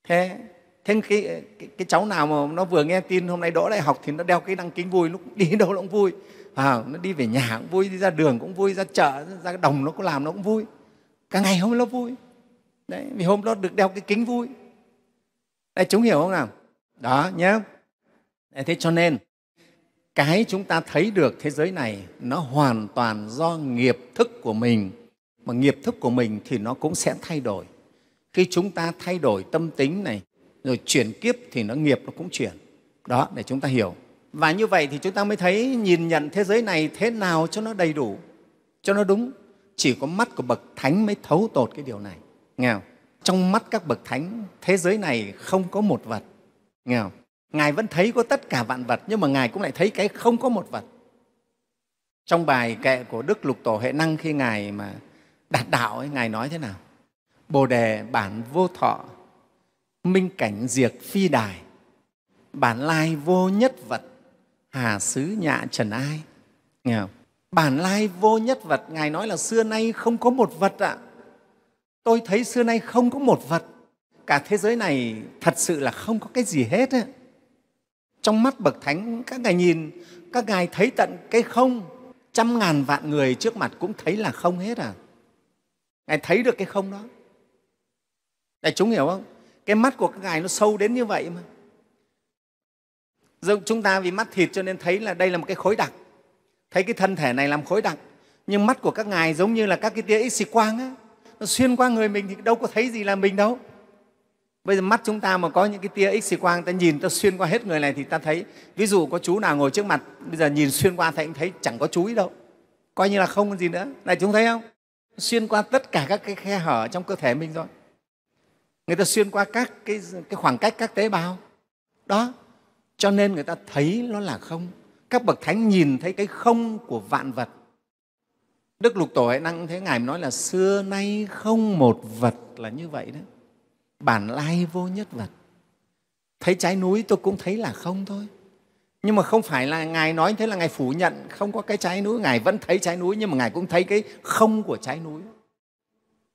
thế thế cái, cái, cái cháu nào mà nó vừa nghe tin hôm nay đỗ lại học thì nó đeo cái lăng kính vui lúc đi đâu nó cũng vui à, nó đi về nhà cũng vui đi ra đường cũng vui ra chợ ra đồng nó cũng làm nó cũng vui cả ngày hôm nó vui đấy vì hôm đó được đeo cái kính vui đấy chúng hiểu không nào đó nhé đấy, thế cho nên cái chúng ta thấy được thế giới này nó hoàn toàn do nghiệp thức của mình mà nghiệp thức của mình thì nó cũng sẽ thay đổi khi chúng ta thay đổi tâm tính này rồi chuyển kiếp thì nó nghiệp nó cũng chuyển đó để chúng ta hiểu và như vậy thì chúng ta mới thấy nhìn nhận thế giới này thế nào cho nó đầy đủ cho nó đúng chỉ có mắt của bậc thánh mới thấu tột cái điều này Nghe không? Trong mắt các bậc thánh, thế giới này không có một vật. Nghe không? Ngài vẫn thấy có tất cả vạn vật, nhưng mà Ngài cũng lại thấy cái không có một vật. Trong bài kệ của Đức Lục Tổ Hệ Năng khi Ngài mà đạt đạo, ấy, Ngài nói thế nào? Bồ đề bản vô thọ, minh cảnh diệt phi đài, bản lai vô nhất vật, hà xứ nhạ trần ai. Nghe không? Bản lai vô nhất vật, Ngài nói là xưa nay không có một vật ạ. À tôi thấy xưa nay không có một vật cả thế giới này thật sự là không có cái gì hết ấy. trong mắt bậc thánh các ngài nhìn các ngài thấy tận cái không trăm ngàn vạn người trước mặt cũng thấy là không hết à ngài thấy được cái không đó đại chúng hiểu không cái mắt của các ngài nó sâu đến như vậy mà chúng ta vì mắt thịt cho nên thấy là đây là một cái khối đặc thấy cái thân thể này làm khối đặc nhưng mắt của các ngài giống như là các cái tia x quang ấy nó xuyên qua người mình thì đâu có thấy gì là mình đâu bây giờ mắt chúng ta mà có những cái tia x quang ta nhìn ta xuyên qua hết người này thì ta thấy ví dụ có chú nào ngồi trước mặt bây giờ nhìn xuyên qua thì cũng thấy chẳng có chú ý đâu coi như là không có gì nữa này chúng thấy không xuyên qua tất cả các cái khe hở trong cơ thể mình rồi người ta xuyên qua các cái, cái khoảng cách các tế bào đó cho nên người ta thấy nó là không các bậc thánh nhìn thấy cái không của vạn vật Đức Lục Tổ Huệ Năng thế Ngài nói là xưa nay không một vật là như vậy đó, bản lai vô nhất vật. Thấy trái núi tôi cũng thấy là không thôi. Nhưng mà không phải là Ngài nói thế là Ngài phủ nhận không có cái trái núi, Ngài vẫn thấy trái núi nhưng mà Ngài cũng thấy cái không của trái núi,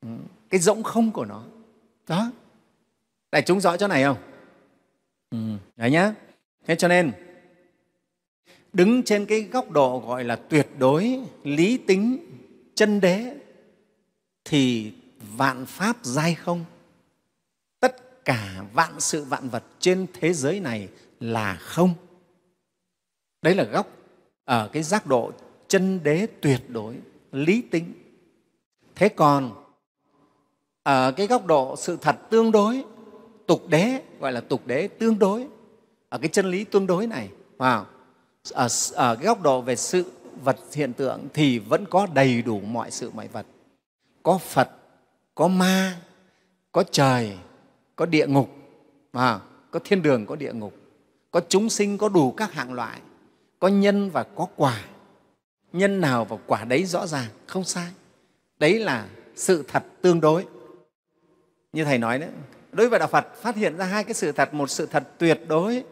ừ, cái rỗng không của nó. Đó, đại chúng rõ chỗ này không? Ừ, đấy nhá. Thế cho nên đứng trên cái góc độ gọi là tuyệt đối lý tính chân đế thì vạn pháp dai không tất cả vạn sự vạn vật trên thế giới này là không đấy là góc ở cái giác độ chân đế tuyệt đối lý tính thế còn ở cái góc độ sự thật tương đối tục đế gọi là tục đế tương đối ở cái chân lý tương đối này wow. ở, ở cái góc độ về sự vật hiện tượng thì vẫn có đầy đủ mọi sự mọi vật có phật có ma có trời có địa ngục à, có thiên đường có địa ngục có chúng sinh có đủ các hạng loại có nhân và có quả nhân nào và quả đấy rõ ràng không sai đấy là sự thật tương đối như thầy nói đấy đối với đạo phật phát hiện ra hai cái sự thật một sự thật tuyệt đối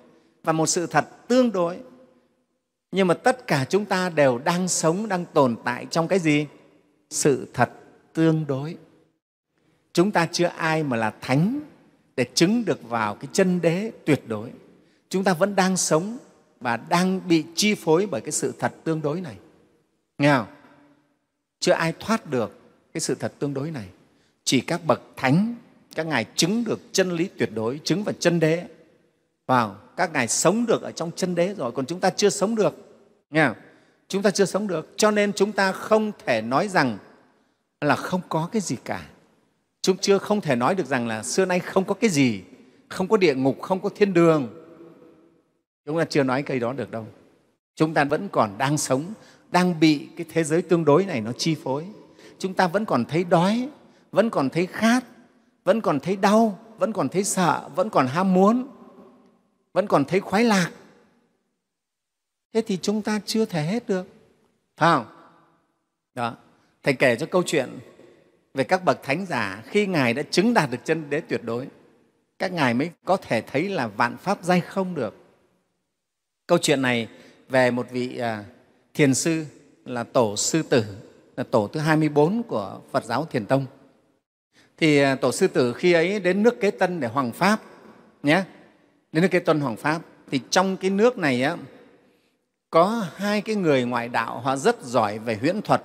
và một sự thật tương đối nhưng mà tất cả chúng ta đều đang sống đang tồn tại trong cái gì sự thật tương đối chúng ta chưa ai mà là thánh để chứng được vào cái chân đế tuyệt đối chúng ta vẫn đang sống và đang bị chi phối bởi cái sự thật tương đối này nghe không chưa ai thoát được cái sự thật tương đối này chỉ các bậc thánh các ngài chứng được chân lý tuyệt đối chứng vào chân đế vào các ngài sống được ở trong chân đế rồi còn chúng ta chưa sống được nghe không? chúng ta chưa sống được cho nên chúng ta không thể nói rằng là không có cái gì cả chúng chưa không thể nói được rằng là xưa nay không có cái gì không có địa ngục không có thiên đường chúng ta chưa nói cây đó được đâu chúng ta vẫn còn đang sống đang bị cái thế giới tương đối này nó chi phối chúng ta vẫn còn thấy đói vẫn còn thấy khát vẫn còn thấy đau vẫn còn thấy sợ vẫn còn ham muốn vẫn còn thấy khoái lạc thế thì chúng ta chưa thể hết được phải không đó thầy kể cho câu chuyện về các bậc thánh giả khi ngài đã chứng đạt được chân đế tuyệt đối các ngài mới có thể thấy là vạn pháp dai không được câu chuyện này về một vị à, thiền sư là tổ sư tử là tổ thứ 24 của Phật giáo Thiền Tông. Thì à, tổ sư tử khi ấy đến nước Kế Tân để hoàng pháp nhé đến cái tuân hoàng pháp thì trong cái nước này á, có hai cái người ngoại đạo họ rất giỏi về huyễn thuật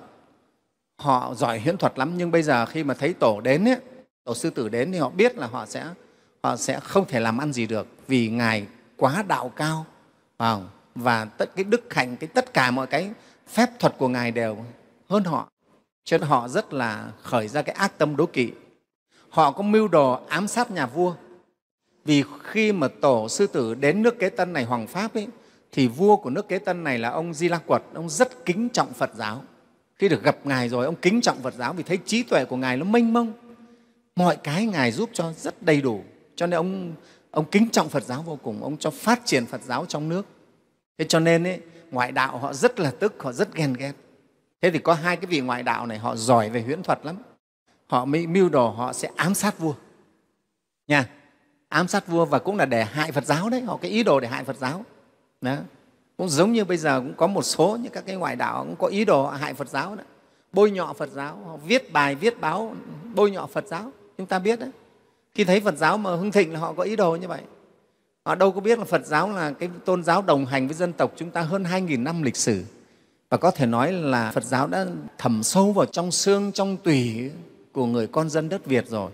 họ giỏi huyễn thuật lắm nhưng bây giờ khi mà thấy tổ đến ấy, tổ sư tử đến thì họ biết là họ sẽ họ sẽ không thể làm ăn gì được vì ngài quá đạo cao vào và tất cái đức hạnh cái tất cả mọi cái phép thuật của ngài đều hơn họ cho nên họ rất là khởi ra cái ác tâm đố kỵ họ có mưu đồ ám sát nhà vua vì khi mà tổ sư tử đến nước Kế Tân này, Hoàng Pháp ấy, thì vua của nước Kế Tân này là ông Di La Quật, ông rất kính trọng Phật giáo. Khi được gặp Ngài rồi, ông kính trọng Phật giáo vì thấy trí tuệ của Ngài nó mênh mông. Mọi cái Ngài giúp cho rất đầy đủ. Cho nên ông, ông kính trọng Phật giáo vô cùng, ông cho phát triển Phật giáo trong nước. Thế cho nên ấy, ngoại đạo họ rất là tức, họ rất ghen ghét. Thế thì có hai cái vị ngoại đạo này họ giỏi về huyễn thuật lắm. Họ mới mưu đồ họ sẽ ám sát vua. Nha ám sát vua và cũng là để hại Phật giáo đấy, họ cái ý đồ để hại Phật giáo. Đó. Cũng giống như bây giờ cũng có một số những các cái ngoại đạo cũng có ý đồ hại Phật giáo đó. Bôi nhọ Phật giáo, họ viết bài, viết báo, bôi nhọ Phật giáo, chúng ta biết đấy. Khi thấy Phật giáo mà hưng thịnh là họ có ý đồ như vậy. Họ đâu có biết là Phật giáo là cái tôn giáo đồng hành với dân tộc chúng ta hơn 2.000 năm lịch sử. Và có thể nói là Phật giáo đã thẩm sâu vào trong xương, trong tủy của người con dân đất Việt rồi.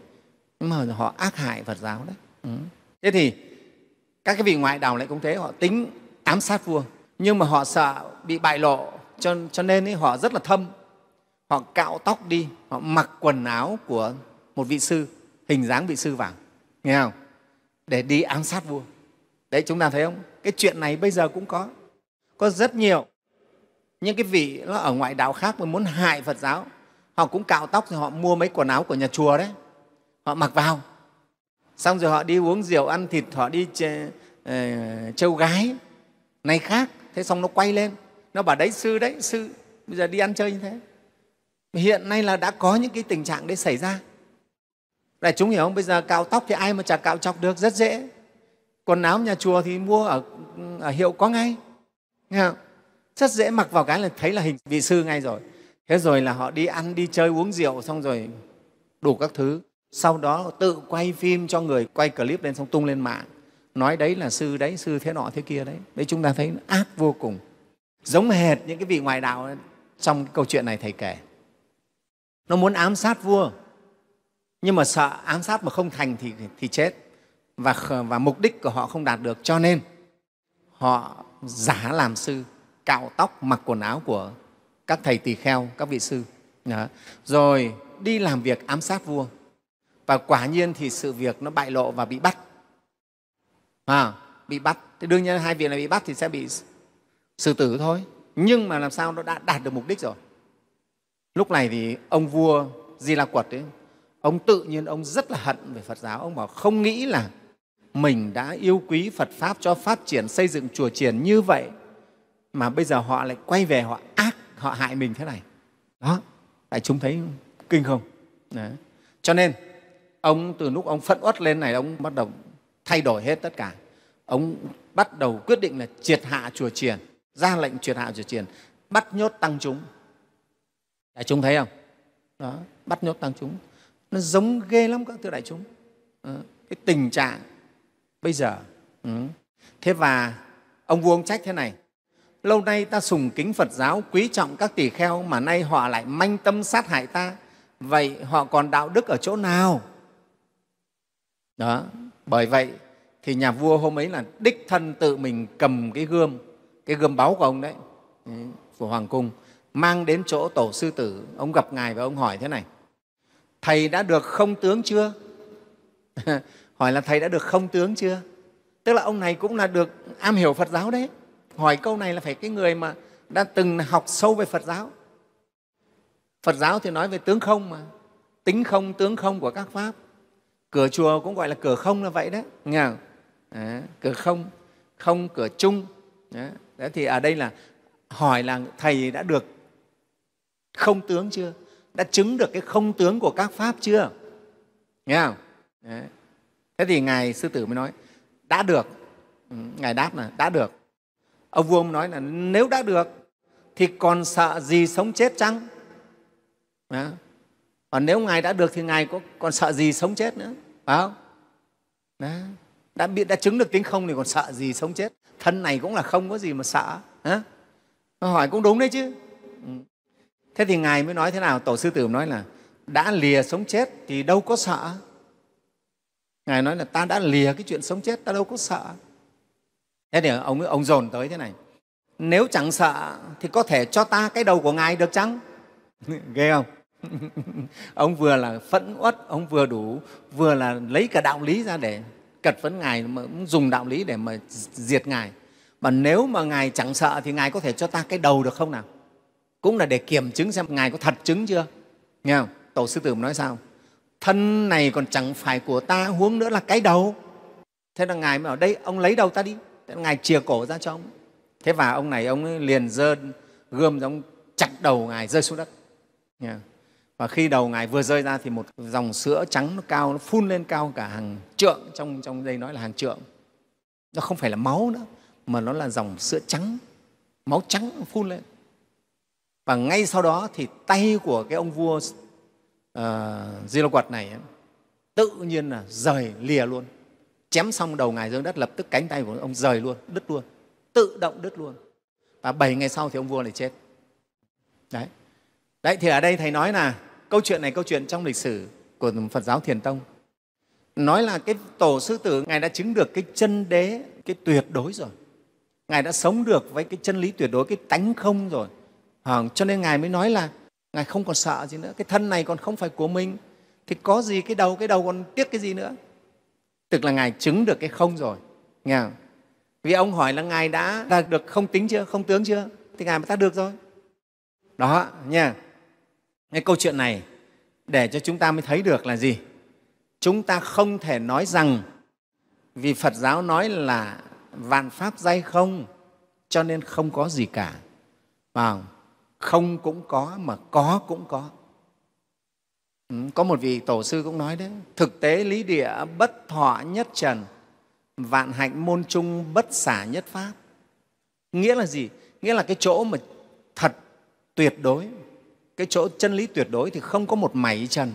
Nhưng mà họ ác hại Phật giáo đấy. Thế thì các cái vị ngoại đạo lại cũng thế, họ tính ám sát vua nhưng mà họ sợ bị bại lộ cho, cho nên ấy, họ rất là thâm. Họ cạo tóc đi, họ mặc quần áo của một vị sư, hình dáng vị sư vàng nghe không? Để đi ám sát vua. Đấy chúng ta thấy không? Cái chuyện này bây giờ cũng có. Có rất nhiều những cái vị nó ở ngoại đạo khác mà muốn hại Phật giáo, họ cũng cạo tóc rồi họ mua mấy quần áo của nhà chùa đấy, họ mặc vào xong rồi họ đi uống rượu ăn thịt họ đi ờ, trâu gái này khác thế xong nó quay lên nó bảo đấy sư đấy sư bây giờ đi ăn chơi như thế hiện nay là đã có những cái tình trạng đấy xảy ra là chúng hiểu không bây giờ cạo tóc thì ai mà chả cạo chọc được rất dễ quần áo nhà chùa thì mua ở, ở hiệu có ngay nghe không? rất dễ mặc vào cái là thấy là hình vị sư ngay rồi thế rồi là họ đi ăn đi chơi uống rượu xong rồi đủ các thứ sau đó tự quay phim cho người quay clip lên xong tung lên mạng nói đấy là sư đấy sư thế nọ thế kia đấy đấy chúng ta thấy nó ác vô cùng giống hệt những cái vị ngoại đạo trong cái câu chuyện này thầy kể nó muốn ám sát vua nhưng mà sợ ám sát mà không thành thì, thì chết và, và mục đích của họ không đạt được cho nên họ giả làm sư cạo tóc mặc quần áo của các thầy tỳ kheo các vị sư Đó. rồi đi làm việc ám sát vua và quả nhiên thì sự việc nó bại lộ và bị bắt à, bị bắt thì đương nhiên hai vị này bị bắt thì sẽ bị xử tử thôi nhưng mà làm sao nó đã đạt được mục đích rồi lúc này thì ông vua di la quật ấy ông tự nhiên ông rất là hận về phật giáo ông bảo không nghĩ là mình đã yêu quý phật pháp cho phát triển xây dựng chùa triển như vậy mà bây giờ họ lại quay về họ ác họ hại mình thế này đó tại chúng thấy kinh không Đấy. cho nên ông từ lúc ông phẫn uất lên này ông bắt đầu thay đổi hết tất cả ông bắt đầu quyết định là triệt hạ chùa triền ra lệnh triệt hạ chùa triền bắt nhốt tăng chúng đại chúng thấy không đó bắt nhốt tăng chúng nó giống ghê lắm các thưa đại chúng cái tình trạng bây giờ ừ. thế và ông vua ông trách thế này lâu nay ta sùng kính phật giáo quý trọng các tỳ kheo mà nay họ lại manh tâm sát hại ta vậy họ còn đạo đức ở chỗ nào đó bởi vậy thì nhà vua hôm ấy là đích thân tự mình cầm cái gươm cái gươm báu của ông đấy ừ, của hoàng cung mang đến chỗ tổ sư tử ông gặp ngài và ông hỏi thế này thầy đã được không tướng chưa *laughs* hỏi là thầy đã được không tướng chưa tức là ông này cũng là được am hiểu phật giáo đấy hỏi câu này là phải cái người mà đã từng học sâu về phật giáo phật giáo thì nói về tướng không mà tính không tướng không của các pháp cửa chùa cũng gọi là cửa không là vậy đấy nghe không? Đấy, cửa không không cửa chung đấy. thì ở đây là hỏi là thầy đã được không tướng chưa đã chứng được cái không tướng của các pháp chưa nghe không đấy. thế thì ngài sư tử mới nói đã được ừ, ngài đáp là đã được ông vua mới nói là nếu đã được thì còn sợ gì sống chết chăng đấy và nếu ngài đã được thì ngài có còn sợ gì sống chết nữa phải không Đó. đã bị đã chứng được tính không thì còn sợ gì sống chết thân này cũng là không có gì mà sợ Đó. hỏi cũng đúng đấy chứ ừ. thế thì ngài mới nói thế nào tổ sư tử nói là đã lìa sống chết thì đâu có sợ ngài nói là ta đã lìa cái chuyện sống chết ta đâu có sợ thế thì ông ông dồn tới thế này nếu chẳng sợ thì có thể cho ta cái đầu của ngài được chăng *laughs* ghê không ông vừa là phẫn uất ông vừa đủ vừa là lấy cả đạo lý ra để cật phấn ngài mà dùng đạo lý để mà diệt ngài mà nếu mà ngài chẳng sợ thì ngài có thể cho ta cái đầu được không nào cũng là để kiểm chứng xem ngài có thật chứng chưa nghe không tổ sư tử nói sao thân này còn chẳng phải của ta huống nữa là cái đầu thế là ngài mới ở đây ông lấy đầu ta đi thế là ngài chìa cổ ra cho ông thế và ông này ông ấy liền dơ gươm ông chặt đầu ngài rơi xuống đất nghe không? và khi đầu ngài vừa rơi ra thì một dòng sữa trắng nó cao nó phun lên cao cả hàng trượng trong trong đây nói là hàng trượng nó không phải là máu nữa mà nó là dòng sữa trắng máu trắng phun lên và ngay sau đó thì tay của cái ông vua uh, ờ, di lô quật này ấy, tự nhiên là rời lìa luôn chém xong đầu ngài dưới đất lập tức cánh tay của ông rời luôn đứt luôn tự động đứt luôn và bảy ngày sau thì ông vua này chết đấy đấy thì ở đây thầy nói là câu chuyện này câu chuyện trong lịch sử của phật giáo thiền tông nói là cái tổ sư tử ngài đã chứng được cái chân đế cái tuyệt đối rồi ngài đã sống được với cái chân lý tuyệt đối cái tánh không rồi à, cho nên ngài mới nói là ngài không còn sợ gì nữa cái thân này còn không phải của mình thì có gì cái đầu cái đầu còn tiếc cái gì nữa tức là ngài chứng được cái không rồi nghe không? vì ông hỏi là ngài đã đạt được không tính chưa không tướng chưa thì ngài mà ta được rồi đó nha cái câu chuyện này để cho chúng ta mới thấy được là gì? Chúng ta không thể nói rằng vì Phật giáo nói là vạn pháp dai không cho nên không có gì cả. mà không cũng có mà có cũng có. Ừ, có một vị tổ sư cũng nói đấy, thực tế lý địa bất thọ nhất trần, vạn hạnh môn trung bất xả nhất pháp. Nghĩa là gì? Nghĩa là cái chỗ mà thật tuyệt đối cái chỗ chân lý tuyệt đối thì không có một mảy trần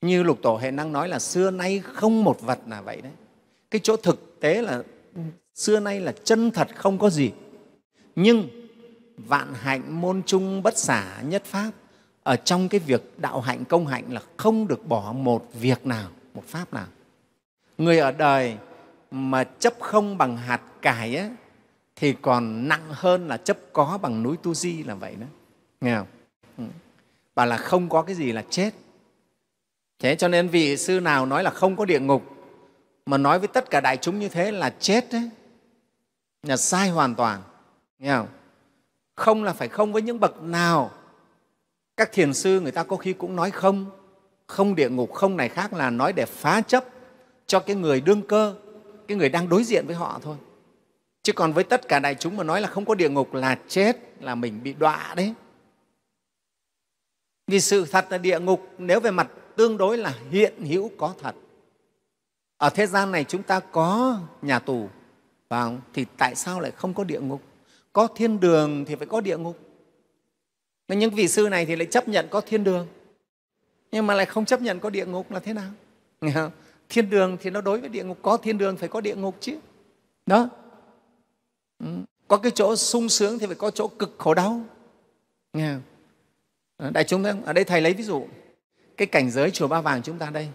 như lục tổ hệ năng nói là xưa nay không một vật là vậy đấy cái chỗ thực tế là xưa nay là chân thật không có gì nhưng vạn hạnh môn trung bất xả nhất pháp ở trong cái việc đạo hạnh công hạnh là không được bỏ một việc nào một pháp nào người ở đời mà chấp không bằng hạt cải ấy, thì còn nặng hơn là chấp có bằng núi tu di là vậy đó nghe không ừ. bảo là không có cái gì là chết thế cho nên vị sư nào nói là không có địa ngục mà nói với tất cả đại chúng như thế là chết đấy là sai hoàn toàn nghe không không là phải không với những bậc nào các thiền sư người ta có khi cũng nói không không địa ngục không này khác là nói để phá chấp cho cái người đương cơ cái người đang đối diện với họ thôi chứ còn với tất cả đại chúng mà nói là không có địa ngục là chết là mình bị đọa đấy vì sự thật là địa ngục nếu về mặt tương đối là hiện hữu có thật. Ở thế gian này chúng ta có nhà tù, vào thì tại sao lại không có địa ngục? Có thiên đường thì phải có địa ngục. Nên những vị sư này thì lại chấp nhận có thiên đường, nhưng mà lại không chấp nhận có địa ngục là thế nào? Thiên đường thì nó đối với địa ngục, có thiên đường phải có địa ngục chứ. Đó. Ừ. Có cái chỗ sung sướng thì phải có chỗ cực khổ đau. Nghe không? Ờ, đại chúng thấy không? ở đây thầy lấy ví dụ cái cảnh giới chùa ba vàng chúng ta đây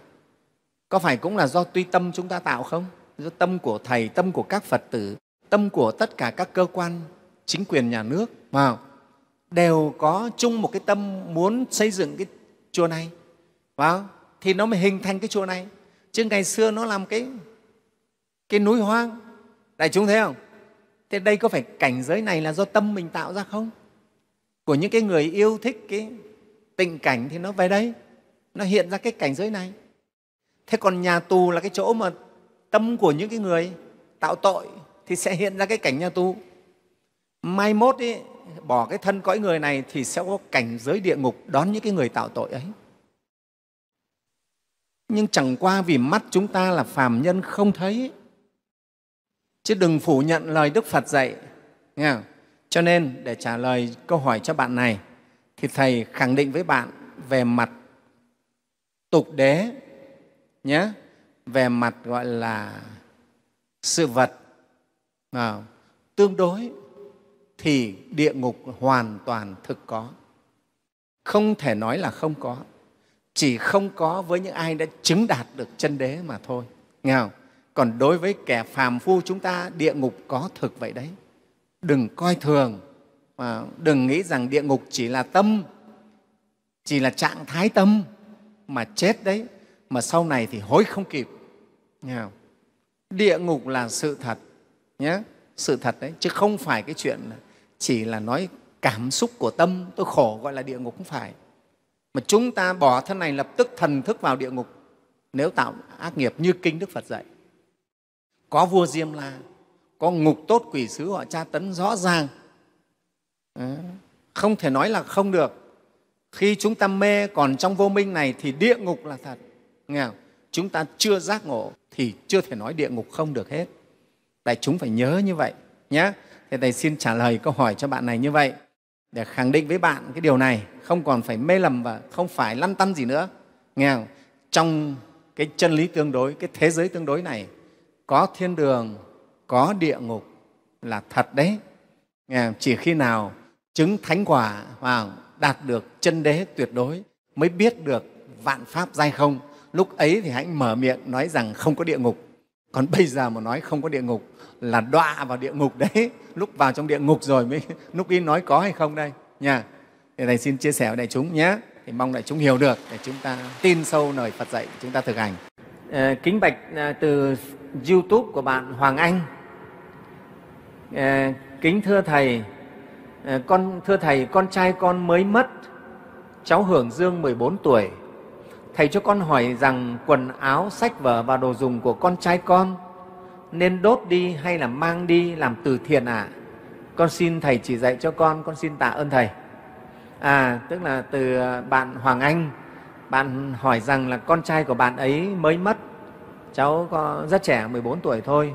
có phải cũng là do tuy tâm chúng ta tạo không do tâm của thầy tâm của các phật tử tâm của tất cả các cơ quan chính quyền nhà nước vào đều có chung một cái tâm muốn xây dựng cái chùa này vào thì nó mới hình thành cái chùa này chứ ngày xưa nó làm cái cái núi hoang đại chúng thấy không thế đây có phải cảnh giới này là do tâm mình tạo ra không của những cái người yêu thích cái tình cảnh thì nó về đây nó hiện ra cái cảnh giới này thế còn nhà tù là cái chỗ mà tâm của những cái người tạo tội thì sẽ hiện ra cái cảnh nhà tù mai mốt ý, bỏ cái thân cõi người này thì sẽ có cảnh giới địa ngục đón những cái người tạo tội ấy nhưng chẳng qua vì mắt chúng ta là phàm nhân không thấy chứ đừng phủ nhận lời đức phật dạy nghe không? Cho nên, để trả lời câu hỏi cho bạn này, thì Thầy khẳng định với bạn về mặt tục đế, nhé, về mặt gọi là sự vật, à, tương đối thì địa ngục hoàn toàn thực có. Không thể nói là không có, chỉ không có với những ai đã chứng đạt được chân đế mà thôi. Nghe không? Còn đối với kẻ phàm phu chúng ta, địa ngục có thực vậy đấy đừng coi thường và đừng nghĩ rằng địa ngục chỉ là tâm chỉ là trạng thái tâm mà chết đấy mà sau này thì hối không kịp nghe địa ngục là sự thật nhé sự thật đấy chứ không phải cái chuyện chỉ là nói cảm xúc của tâm tôi khổ gọi là địa ngục không phải mà chúng ta bỏ thân này lập tức thần thức vào địa ngục nếu tạo ác nghiệp như kinh đức phật dạy có vua diêm la có ngục tốt quỷ sứ họ tra tấn rõ ràng không thể nói là không được khi chúng ta mê còn trong vô minh này thì địa ngục là thật nghe không? chúng ta chưa giác ngộ thì chưa thể nói địa ngục không được hết tại chúng phải nhớ như vậy nhé thế thầy xin trả lời câu hỏi cho bạn này như vậy để khẳng định với bạn cái điều này không còn phải mê lầm và không phải lăn tăn gì nữa nghe không? trong cái chân lý tương đối cái thế giới tương đối này có thiên đường có địa ngục là thật đấy chỉ khi nào chứng thánh quả và đạt được chân đế tuyệt đối mới biết được vạn pháp dai không lúc ấy thì hãy mở miệng nói rằng không có địa ngục còn bây giờ mà nói không có địa ngục là đọa vào địa ngục đấy *laughs* lúc vào trong địa ngục rồi mới *laughs* lúc ý nói có hay không đây nha thì thầy xin chia sẻ với đại chúng nhé thì mong đại chúng hiểu được để chúng ta tin sâu lời Phật dạy chúng ta thực hành ờ, kính bạch à, từ YouTube của bạn Hoàng Anh Ờ, kính thưa thầy ờ, con thưa thầy con trai con mới mất cháu hưởng dương 14 tuổi thầy cho con hỏi rằng quần áo sách vở và đồ dùng của con trai con nên đốt đi hay là mang đi làm từ thiện ạ à? con xin thầy chỉ dạy cho con con xin tạ ơn thầy à tức là từ ờ, bạn hoàng anh bạn hỏi rằng là con trai của bạn ấy mới mất cháu có rất trẻ 14 tuổi thôi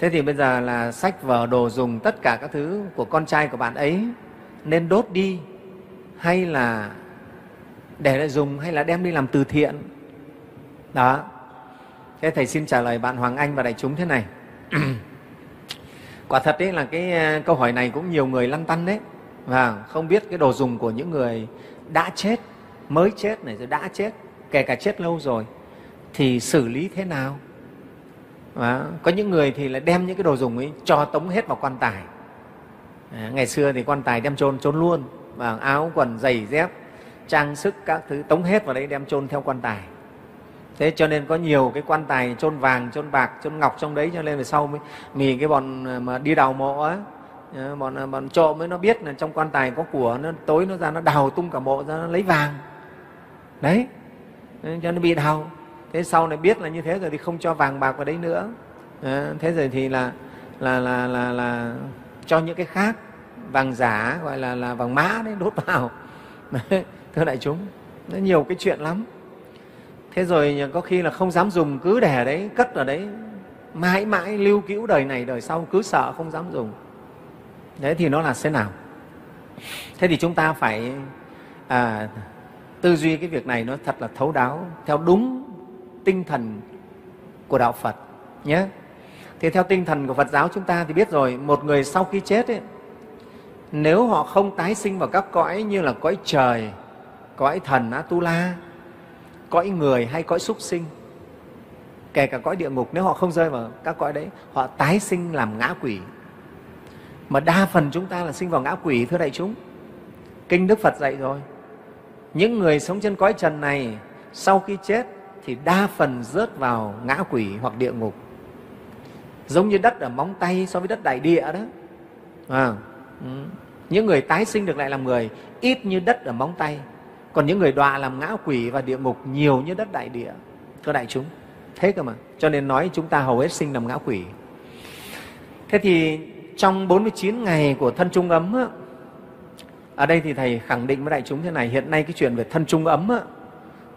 thế thì bây giờ là sách vở đồ dùng tất cả các thứ của con trai của bạn ấy nên đốt đi hay là để lại dùng hay là đem đi làm từ thiện đó thế thầy xin trả lời bạn hoàng anh và đại chúng thế này *clears throat* quả thật đấy là cái ờ, câu hỏi này cũng nhiều người lăn tăn đấy và vâng, không biết cái đồ dùng của những người đã chết mới chết này rồi đã chết kể cả chết lâu rồi thì xử lý thế nào À, có những người thì là đem những cái đồ dùng ấy cho tống hết vào quan tài. À, ngày xưa thì quan tài đem trôn trôn luôn, và áo quần giày dép, trang sức các thứ tống hết vào đấy đem trôn theo quan tài. Thế cho nên có nhiều cái quan tài trôn vàng, trôn bạc, trôn ngọc trong đấy cho nên về sau mới mì cái bọn à, mà đi đào mộ á, à, bọn à, bọn trộm mới nó biết là trong quan tài có của nó tối nó ra nó đào tung cả mộ ra nó lấy vàng. Đấy. Cho nó bị đào thế sau này biết là như thế rồi thì không cho vàng bạc vào đấy nữa à, thế rồi thì là là, là là là cho những cái khác vàng giả gọi là là vàng mã đấy đốt vào *laughs* thưa đại chúng nó nhiều cái chuyện lắm thế rồi có khi là không dám dùng cứ để đấy cất ở đấy mãi mãi lưu cữu đời này đời sau cứ sợ không dám dùng đấy thì nó là thế nào thế thì chúng ta phải à, tư duy cái việc này nó thật là thấu đáo theo đúng tinh thần của đạo Phật nhé. Thì theo tinh thần của Phật giáo chúng ta thì biết rồi, một người sau khi chết ấy, nếu họ không tái sinh vào các cõi như là cõi trời, cõi thần Atula, cõi người hay cõi súc sinh, kể cả cõi địa ngục nếu họ không rơi vào các cõi đấy, họ tái sinh làm ngã quỷ. Mà đa phần chúng ta là sinh vào ngã quỷ thưa đại chúng. Kinh Đức Phật dạy rồi. Những người sống trên cõi trần này sau khi chết thì đa phần rớt vào ngã quỷ hoặc địa ngục giống như đất ở móng tay so với đất đại địa đó à, những người tái sinh được lại làm người ít như đất ở móng tay còn những người đọa làm ngã quỷ và địa ngục nhiều như đất đại địa cơ đại chúng thế cơ mà cho nên nói chúng ta hầu hết sinh làm ngã quỷ thế thì trong 49 ngày của thân trung ấm á, ở đây thì thầy khẳng định với đại chúng thế này hiện nay cái chuyện về thân trung ấm á,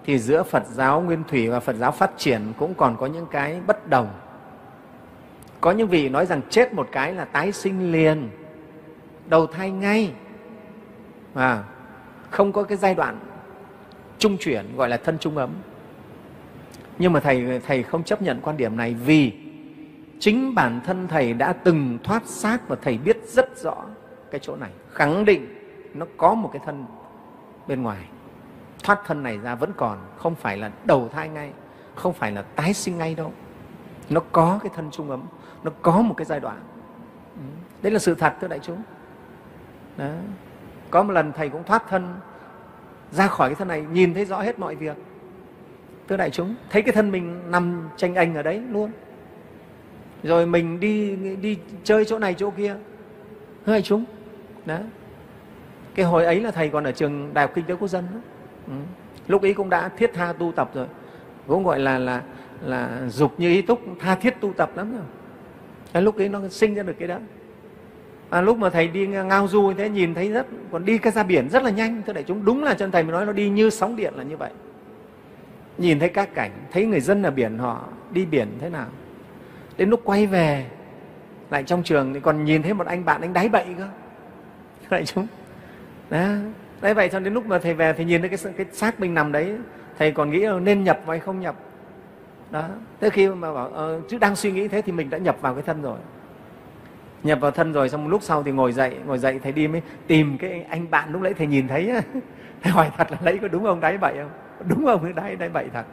thì giữa Phật giáo nguyên thủy và Phật giáo phát triển cũng còn có những cái bất đồng. Có những vị nói rằng chết một cái là tái sinh liền, đầu thai ngay, à, không có cái giai đoạn trung chuyển gọi là thân trung ấm. Nhưng mà Thầy, thầy không chấp nhận quan điểm này vì chính bản thân Thầy đã từng thoát xác và Thầy biết rất rõ cái chỗ này, khẳng định nó có một cái thân bên ngoài thoát thân này ra vẫn còn không phải là đầu thai ngay không phải là tái sinh ngay đâu nó có cái thân trung ấm nó có một cái giai đoạn ừ, đấy là sự thật thưa đại chúng đó. có một lần thầy cũng thoát thân ra khỏi cái thân này nhìn thấy rõ hết mọi việc thưa đại chúng thấy cái thân mình nằm tranh anh ở đấy luôn rồi mình đi đi chơi chỗ này chỗ kia thưa đại chúng đó cái hồi ấy là thầy còn ở trường đại học kinh tế quốc dân đó. Ừ. lúc ý cũng đã thiết tha tu tập rồi cũng gọi là là là dục như ý túc tha thiết tu tập lắm rồi à, lúc ấy nó sinh ra được cái đó à, lúc mà thầy đi ngao du như thế nhìn thấy rất còn đi cái ra biển rất là nhanh thưa đại chúng đúng là chân thầy mới nói nó đi như sóng điện là như vậy nhìn thấy các cảnh thấy người dân ở biển họ đi biển thế nào đến lúc quay về lại trong trường thì còn nhìn thấy một anh bạn anh đáy bậy cơ đại chúng đó đấy vậy cho đến lúc mà thầy về thì nhìn thấy cái cái xác mình nằm đấy thầy còn nghĩ ờ, nên nhập hay không nhập đó tới khi mà bảo ờ, chứ đang suy nghĩ thế thì mình đã nhập vào cái thân rồi nhập vào thân rồi xong một lúc sau thì ngồi dậy ngồi dậy thầy đi mới tìm cái anh bạn lúc nãy thầy nhìn thấy *laughs* thầy hỏi thật là lấy có đúng ông đấy vậy không đúng ông đấy đấy vậy thật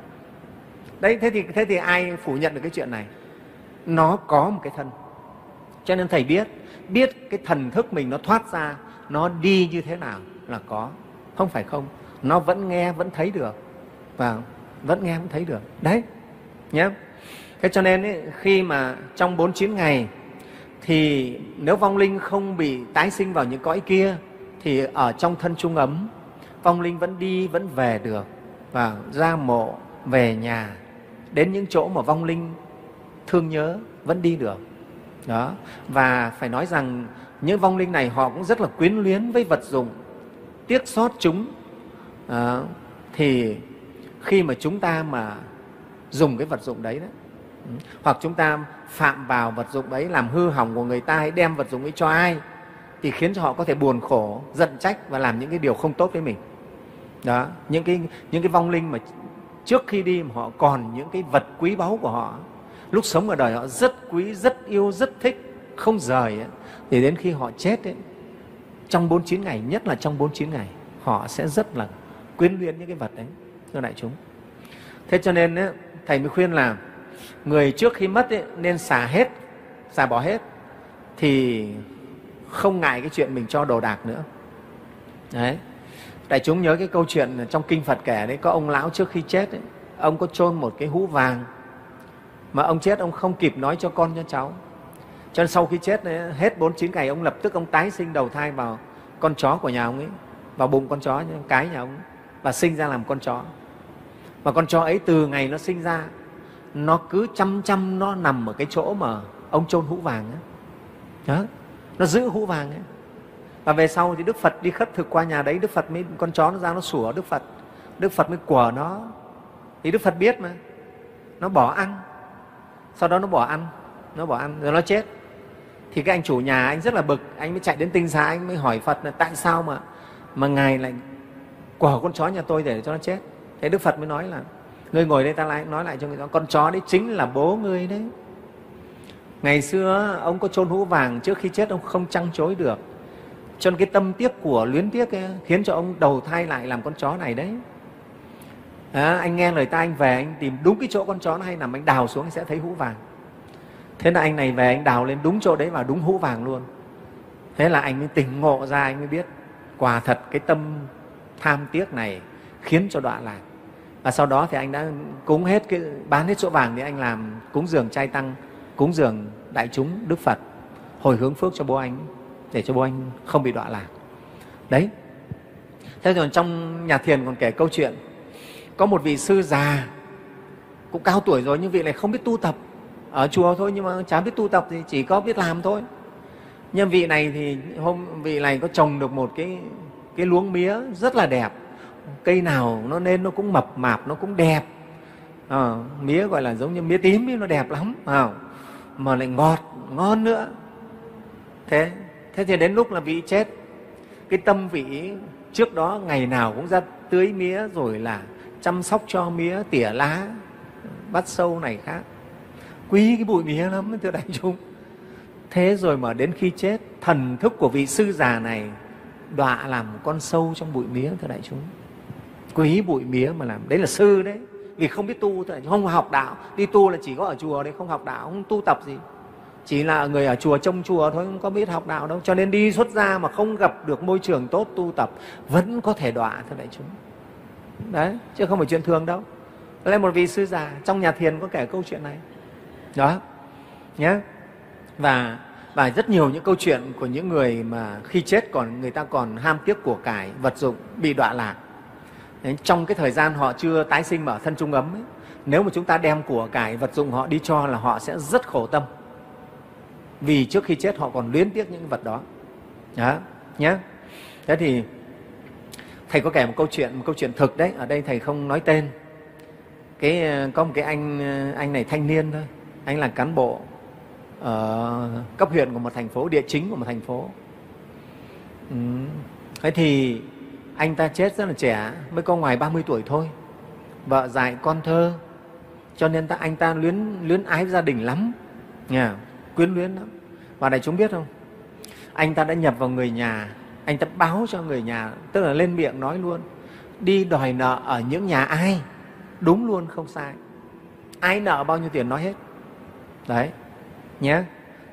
đấy thế thì thế thì ai phủ nhận được cái chuyện này nó có một cái thân cho nên thầy biết biết cái thần thức mình nó thoát ra nó đi như thế nào là có không phải không nó vẫn nghe vẫn thấy được và vẫn nghe vẫn thấy được đấy nhé thế cho nên ấy, khi mà trong 49 ngày thì nếu vong linh không bị tái sinh vào những cõi kia thì ở trong thân trung ấm vong linh vẫn đi vẫn về được và ra mộ về nhà đến những chỗ mà vong linh thương nhớ vẫn đi được đó và phải nói rằng những vong linh này họ cũng rất là quyến luyến với vật dụng tiếc xót chúng à, thì khi mà chúng ta mà dùng cái vật dụng đấy đó ừ, hoặc chúng ta phạm vào vật dụng ấy làm hư hỏng của người ta hay đem vật dụng ấy cho ai thì khiến cho họ có thể buồn khổ giận trách và làm những cái điều không tốt với mình đó những cái những cái vong linh mà trước khi đi mà họ còn những cái vật quý báu của họ lúc sống ở đời họ rất quý rất yêu rất thích không rời ấy. thì đến khi họ chết ấy, trong 49 ngày, nhất là trong 49 ngày, họ sẽ rất là quyến luyến những cái vật đấy, thưa đại chúng. Thế cho nên ấy, Thầy mới khuyên là người trước khi mất ấy, nên xả hết, xả bỏ hết, thì không ngại cái chuyện mình cho đồ đạc nữa. Đấy. Đại chúng nhớ cái câu chuyện trong Kinh Phật kể đấy, có ông lão trước khi chết, ấy, ông có chôn một cái hũ vàng, mà ông chết ông không kịp nói cho con cho cháu cho nên sau khi chết ấy, hết 49 ngày ông lập tức ông tái sinh đầu thai vào con chó của nhà ông ấy vào bụng con chó cái nhà ông ấy, và sinh ra làm con chó và con chó ấy từ ngày nó sinh ra nó cứ chăm chăm nó nằm ở cái chỗ mà ông chôn hũ vàng ấy. Đó. nó giữ hũ vàng ấy. và về sau thì đức phật đi khất thực qua nhà đấy đức phật mới con chó nó ra nó sủa đức phật đức phật mới quở nó thì đức phật biết mà nó bỏ ăn sau đó nó bỏ ăn nó bỏ ăn rồi nó chết thì cái anh chủ nhà anh rất là bực anh mới chạy đến tinh xá anh mới hỏi phật là tại sao mà mà ngài lại quở con chó nhà tôi để cho nó chết thế đức phật mới nói là người ngồi đây ta lại nói lại cho người đó con chó đấy chính là bố ngươi đấy ngày xưa ông có chôn hũ vàng trước khi chết ông không trăng chối được cho nên cái tâm tiếc của luyến tiếc ấy, khiến cho ông đầu thai lại làm con chó này đấy à, anh nghe lời ta anh về anh tìm đúng cái chỗ con chó nó hay nằm anh đào xuống anh sẽ thấy hũ vàng thế là anh này về anh đào lên đúng chỗ đấy và đúng hũ vàng luôn thế là anh mới tỉnh ngộ ra anh mới biết quả thật cái tâm tham tiếc này khiến cho đọa lạc và sau đó thì anh đã cúng hết cái bán hết chỗ vàng thì anh làm cúng dường trai tăng cúng dường đại chúng đức phật hồi hướng phước cho bố anh để cho bố anh không bị đọa lạc đấy thế rồi trong nhà thiền còn kể câu chuyện có một vị sư già cũng cao tuổi rồi nhưng vị này không biết tu tập ở chùa thôi nhưng mà chả biết tu tập thì chỉ có biết làm thôi nhưng vị này thì hôm vị này có trồng được một cái cái luống mía rất là đẹp cây nào nó nên nó cũng mập mạp nó cũng đẹp à, mía gọi là giống như mía tím ấy, nó đẹp lắm à, mà lại ngọt ngon nữa thế thế thì đến lúc là vị chết cái tâm vị trước đó ngày nào cũng ra tưới mía rồi là chăm sóc cho mía tỉa lá bắt sâu này khác quý cái bụi mía lắm thưa đại *laughs* chúng thế rồi mà đến khi chết thần thức của vị sư già này đọa làm con sâu trong bụi mía thưa đại chúng quý bụi mía mà làm đấy là sư đấy vì không biết tu thưa đại chúng không học đạo đi tu là chỉ có ở chùa đấy không học đạo không tu tập gì chỉ là người ở chùa trong chùa thôi không có biết học đạo đâu cho nên đi xuất gia mà không gặp được môi trường tốt tu tập vẫn có thể đọa thưa đại chúng đấy chứ không phải chuyện thường đâu lên một vị sư già trong nhà thiền có kể câu chuyện này đó nhé và và rất nhiều những câu chuyện của những người mà khi chết còn người ta còn ham tiếc của cải vật dụng bị đọa lạc Đấy, trong cái thời gian họ chưa tái sinh mà ở thân trung ấm ấy, nếu mà chúng ta đem của cải vật dụng họ đi cho là họ sẽ rất khổ tâm vì trước khi chết họ còn luyến tiếc những vật đó đó nhé thế thì thầy có kể một câu chuyện một câu chuyện thực đấy ở đây thầy không nói tên cái có một cái anh anh này thanh niên thôi anh là cán bộ ở ờ, cấp huyện của một thành phố địa chính của một thành phố ừ. thế thì anh ta chết rất là trẻ mới có ngoài 30 tuổi thôi vợ dại con thơ cho nên ta, anh ta luyến luyến ái gia đình lắm nhà quyến luyến lắm và này chúng biết không anh ta đã nhập vào người nhà anh ta báo cho người nhà tức là lên miệng nói luôn đi đòi nợ ở những nhà ai đúng luôn không sai ai nợ bao nhiêu tiền nói hết đấy nhé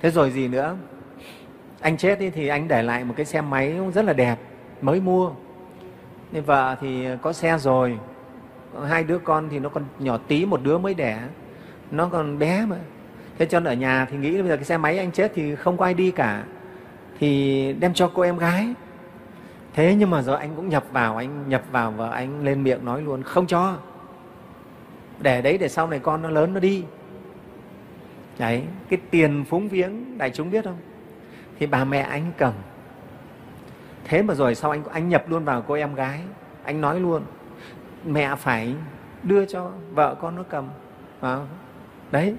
thế rồi gì nữa anh chết thì anh để lại một cái xe máy rất là đẹp mới mua nên vợ thì có xe rồi hai đứa con thì nó còn nhỏ tí một đứa mới đẻ nó còn bé mà thế cho nên ở nhà thì nghĩ bây giờ cái xe máy anh chết thì không có ai đi cả thì đem cho cô em gái thế nhưng mà rồi anh cũng nhập vào anh nhập vào và anh lên miệng nói luôn không cho để đấy để sau này con nó lớn nó đi đấy cái tiền phúng viếng đại chúng biết không thì bà mẹ anh cầm thế mà rồi sau anh anh nhập luôn vào cô em gái anh nói luôn mẹ phải đưa cho vợ con nó cầm à, đấy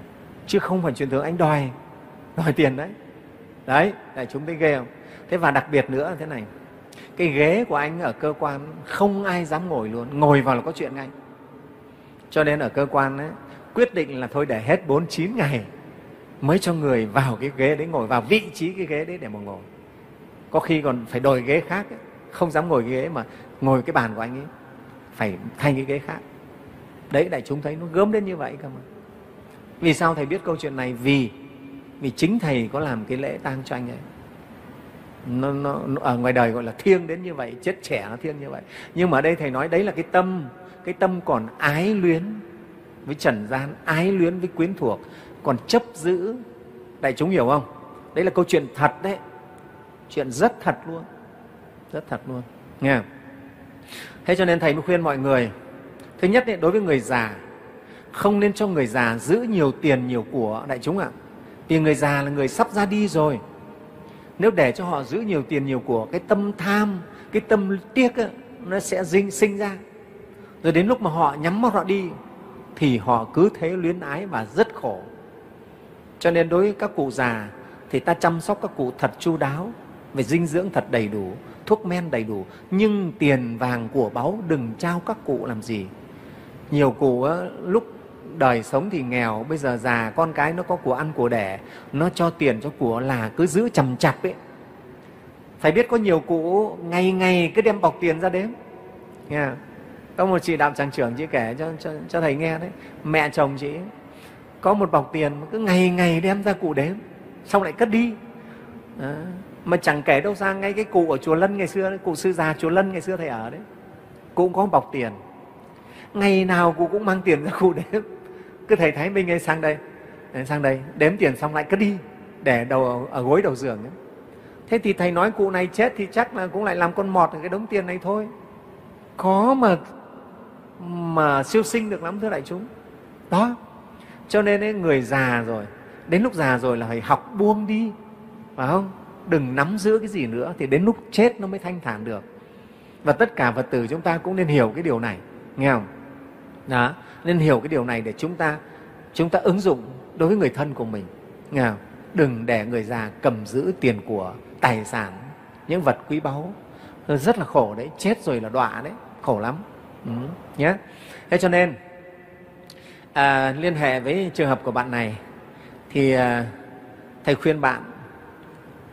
chứ không phải truyền thống anh đòi đòi tiền đấy đấy đại chúng thấy ghê không thế và đặc biệt nữa thế này cái ghế của anh ở cơ quan không ai dám ngồi luôn ngồi vào là có chuyện ngay cho nên ở cơ quan ấy, quyết định là thôi để hết 49 ngày mới cho người vào cái ghế đấy ngồi vào vị trí cái ghế đấy để mà ngồi có khi còn phải đổi ghế khác ấy. không dám ngồi cái ghế mà ngồi cái bàn của anh ấy phải thay cái ghế khác đấy đại chúng thấy nó gớm đến như vậy cơ mà vì sao thầy biết câu chuyện này vì vì chính thầy có làm cái lễ tang cho anh ấy nó, nó, nó ở ngoài đời gọi là thiêng đến như vậy chết trẻ nó thiêng như vậy nhưng mà ở đây thầy nói đấy là cái tâm cái tâm còn ái luyến với trần gian ái luyến với quyến thuộc còn chấp giữ đại chúng hiểu không đấy là câu chuyện thật đấy chuyện rất thật luôn rất thật luôn nghe không? thế cho nên thầy mới khuyên mọi người thứ nhất ấy, đối với người già không nên cho người già giữ nhiều tiền nhiều của đại chúng ạ vì người già là người sắp ra đi rồi nếu để cho họ giữ nhiều tiền nhiều của cái tâm tham cái tâm tiếc ấy, nó sẽ dinh, sinh ra rồi đến lúc mà họ nhắm mắt họ đi thì họ cứ thế luyến ái và rất khổ cho nên đối với các cụ già thì ta chăm sóc các cụ thật chu đáo, về dinh dưỡng thật đầy đủ, thuốc men đầy đủ, nhưng tiền vàng của báu đừng trao các cụ làm gì. Nhiều cụ lúc đời sống thì nghèo, bây giờ già con cái nó có của ăn của đẻ, nó cho tiền cho của là cứ giữ chầm chặt ấy. Phải biết có nhiều cụ ngày ngày cứ đem bọc tiền ra đếm. Nghe yeah. Có một chị đạo tràng trưởng chị kể cho, cho, cho thầy nghe đấy, mẹ chồng chị có một bọc tiền cứ ngày ngày đem ra cụ đếm xong lại cất đi à, mà chẳng kể đâu ra ngay cái cụ ở chùa lân ngày xưa cụ sư già chùa lân ngày xưa thầy ở đấy cụ cũng có một bọc tiền ngày nào cụ cũng mang tiền ra cụ đếm cứ thầy thái minh ấy sang đây sang đây đếm tiền xong lại cất đi để đầu ở gối đầu giường ấy. thế thì thầy nói cụ này chết thì chắc là cũng lại làm con mọt cái đống tiền này thôi khó mà mà siêu sinh được lắm thưa đại chúng đó cho nên ấy, người già rồi đến lúc già rồi là phải học buông đi phải không đừng nắm giữ cái gì nữa thì đến lúc chết nó mới thanh thản được và tất cả phật tử chúng ta cũng nên hiểu cái điều này nghe không đó nên hiểu cái điều này để chúng ta chúng ta ứng dụng đối với người thân của mình nghe không? đừng để người già cầm giữ tiền của tài sản những vật quý báu rất là khổ đấy chết rồi là đọa đấy khổ lắm ừ, nhé thế cho nên à, liên hệ với trường hợp của bạn này thì à, thầy khuyên bạn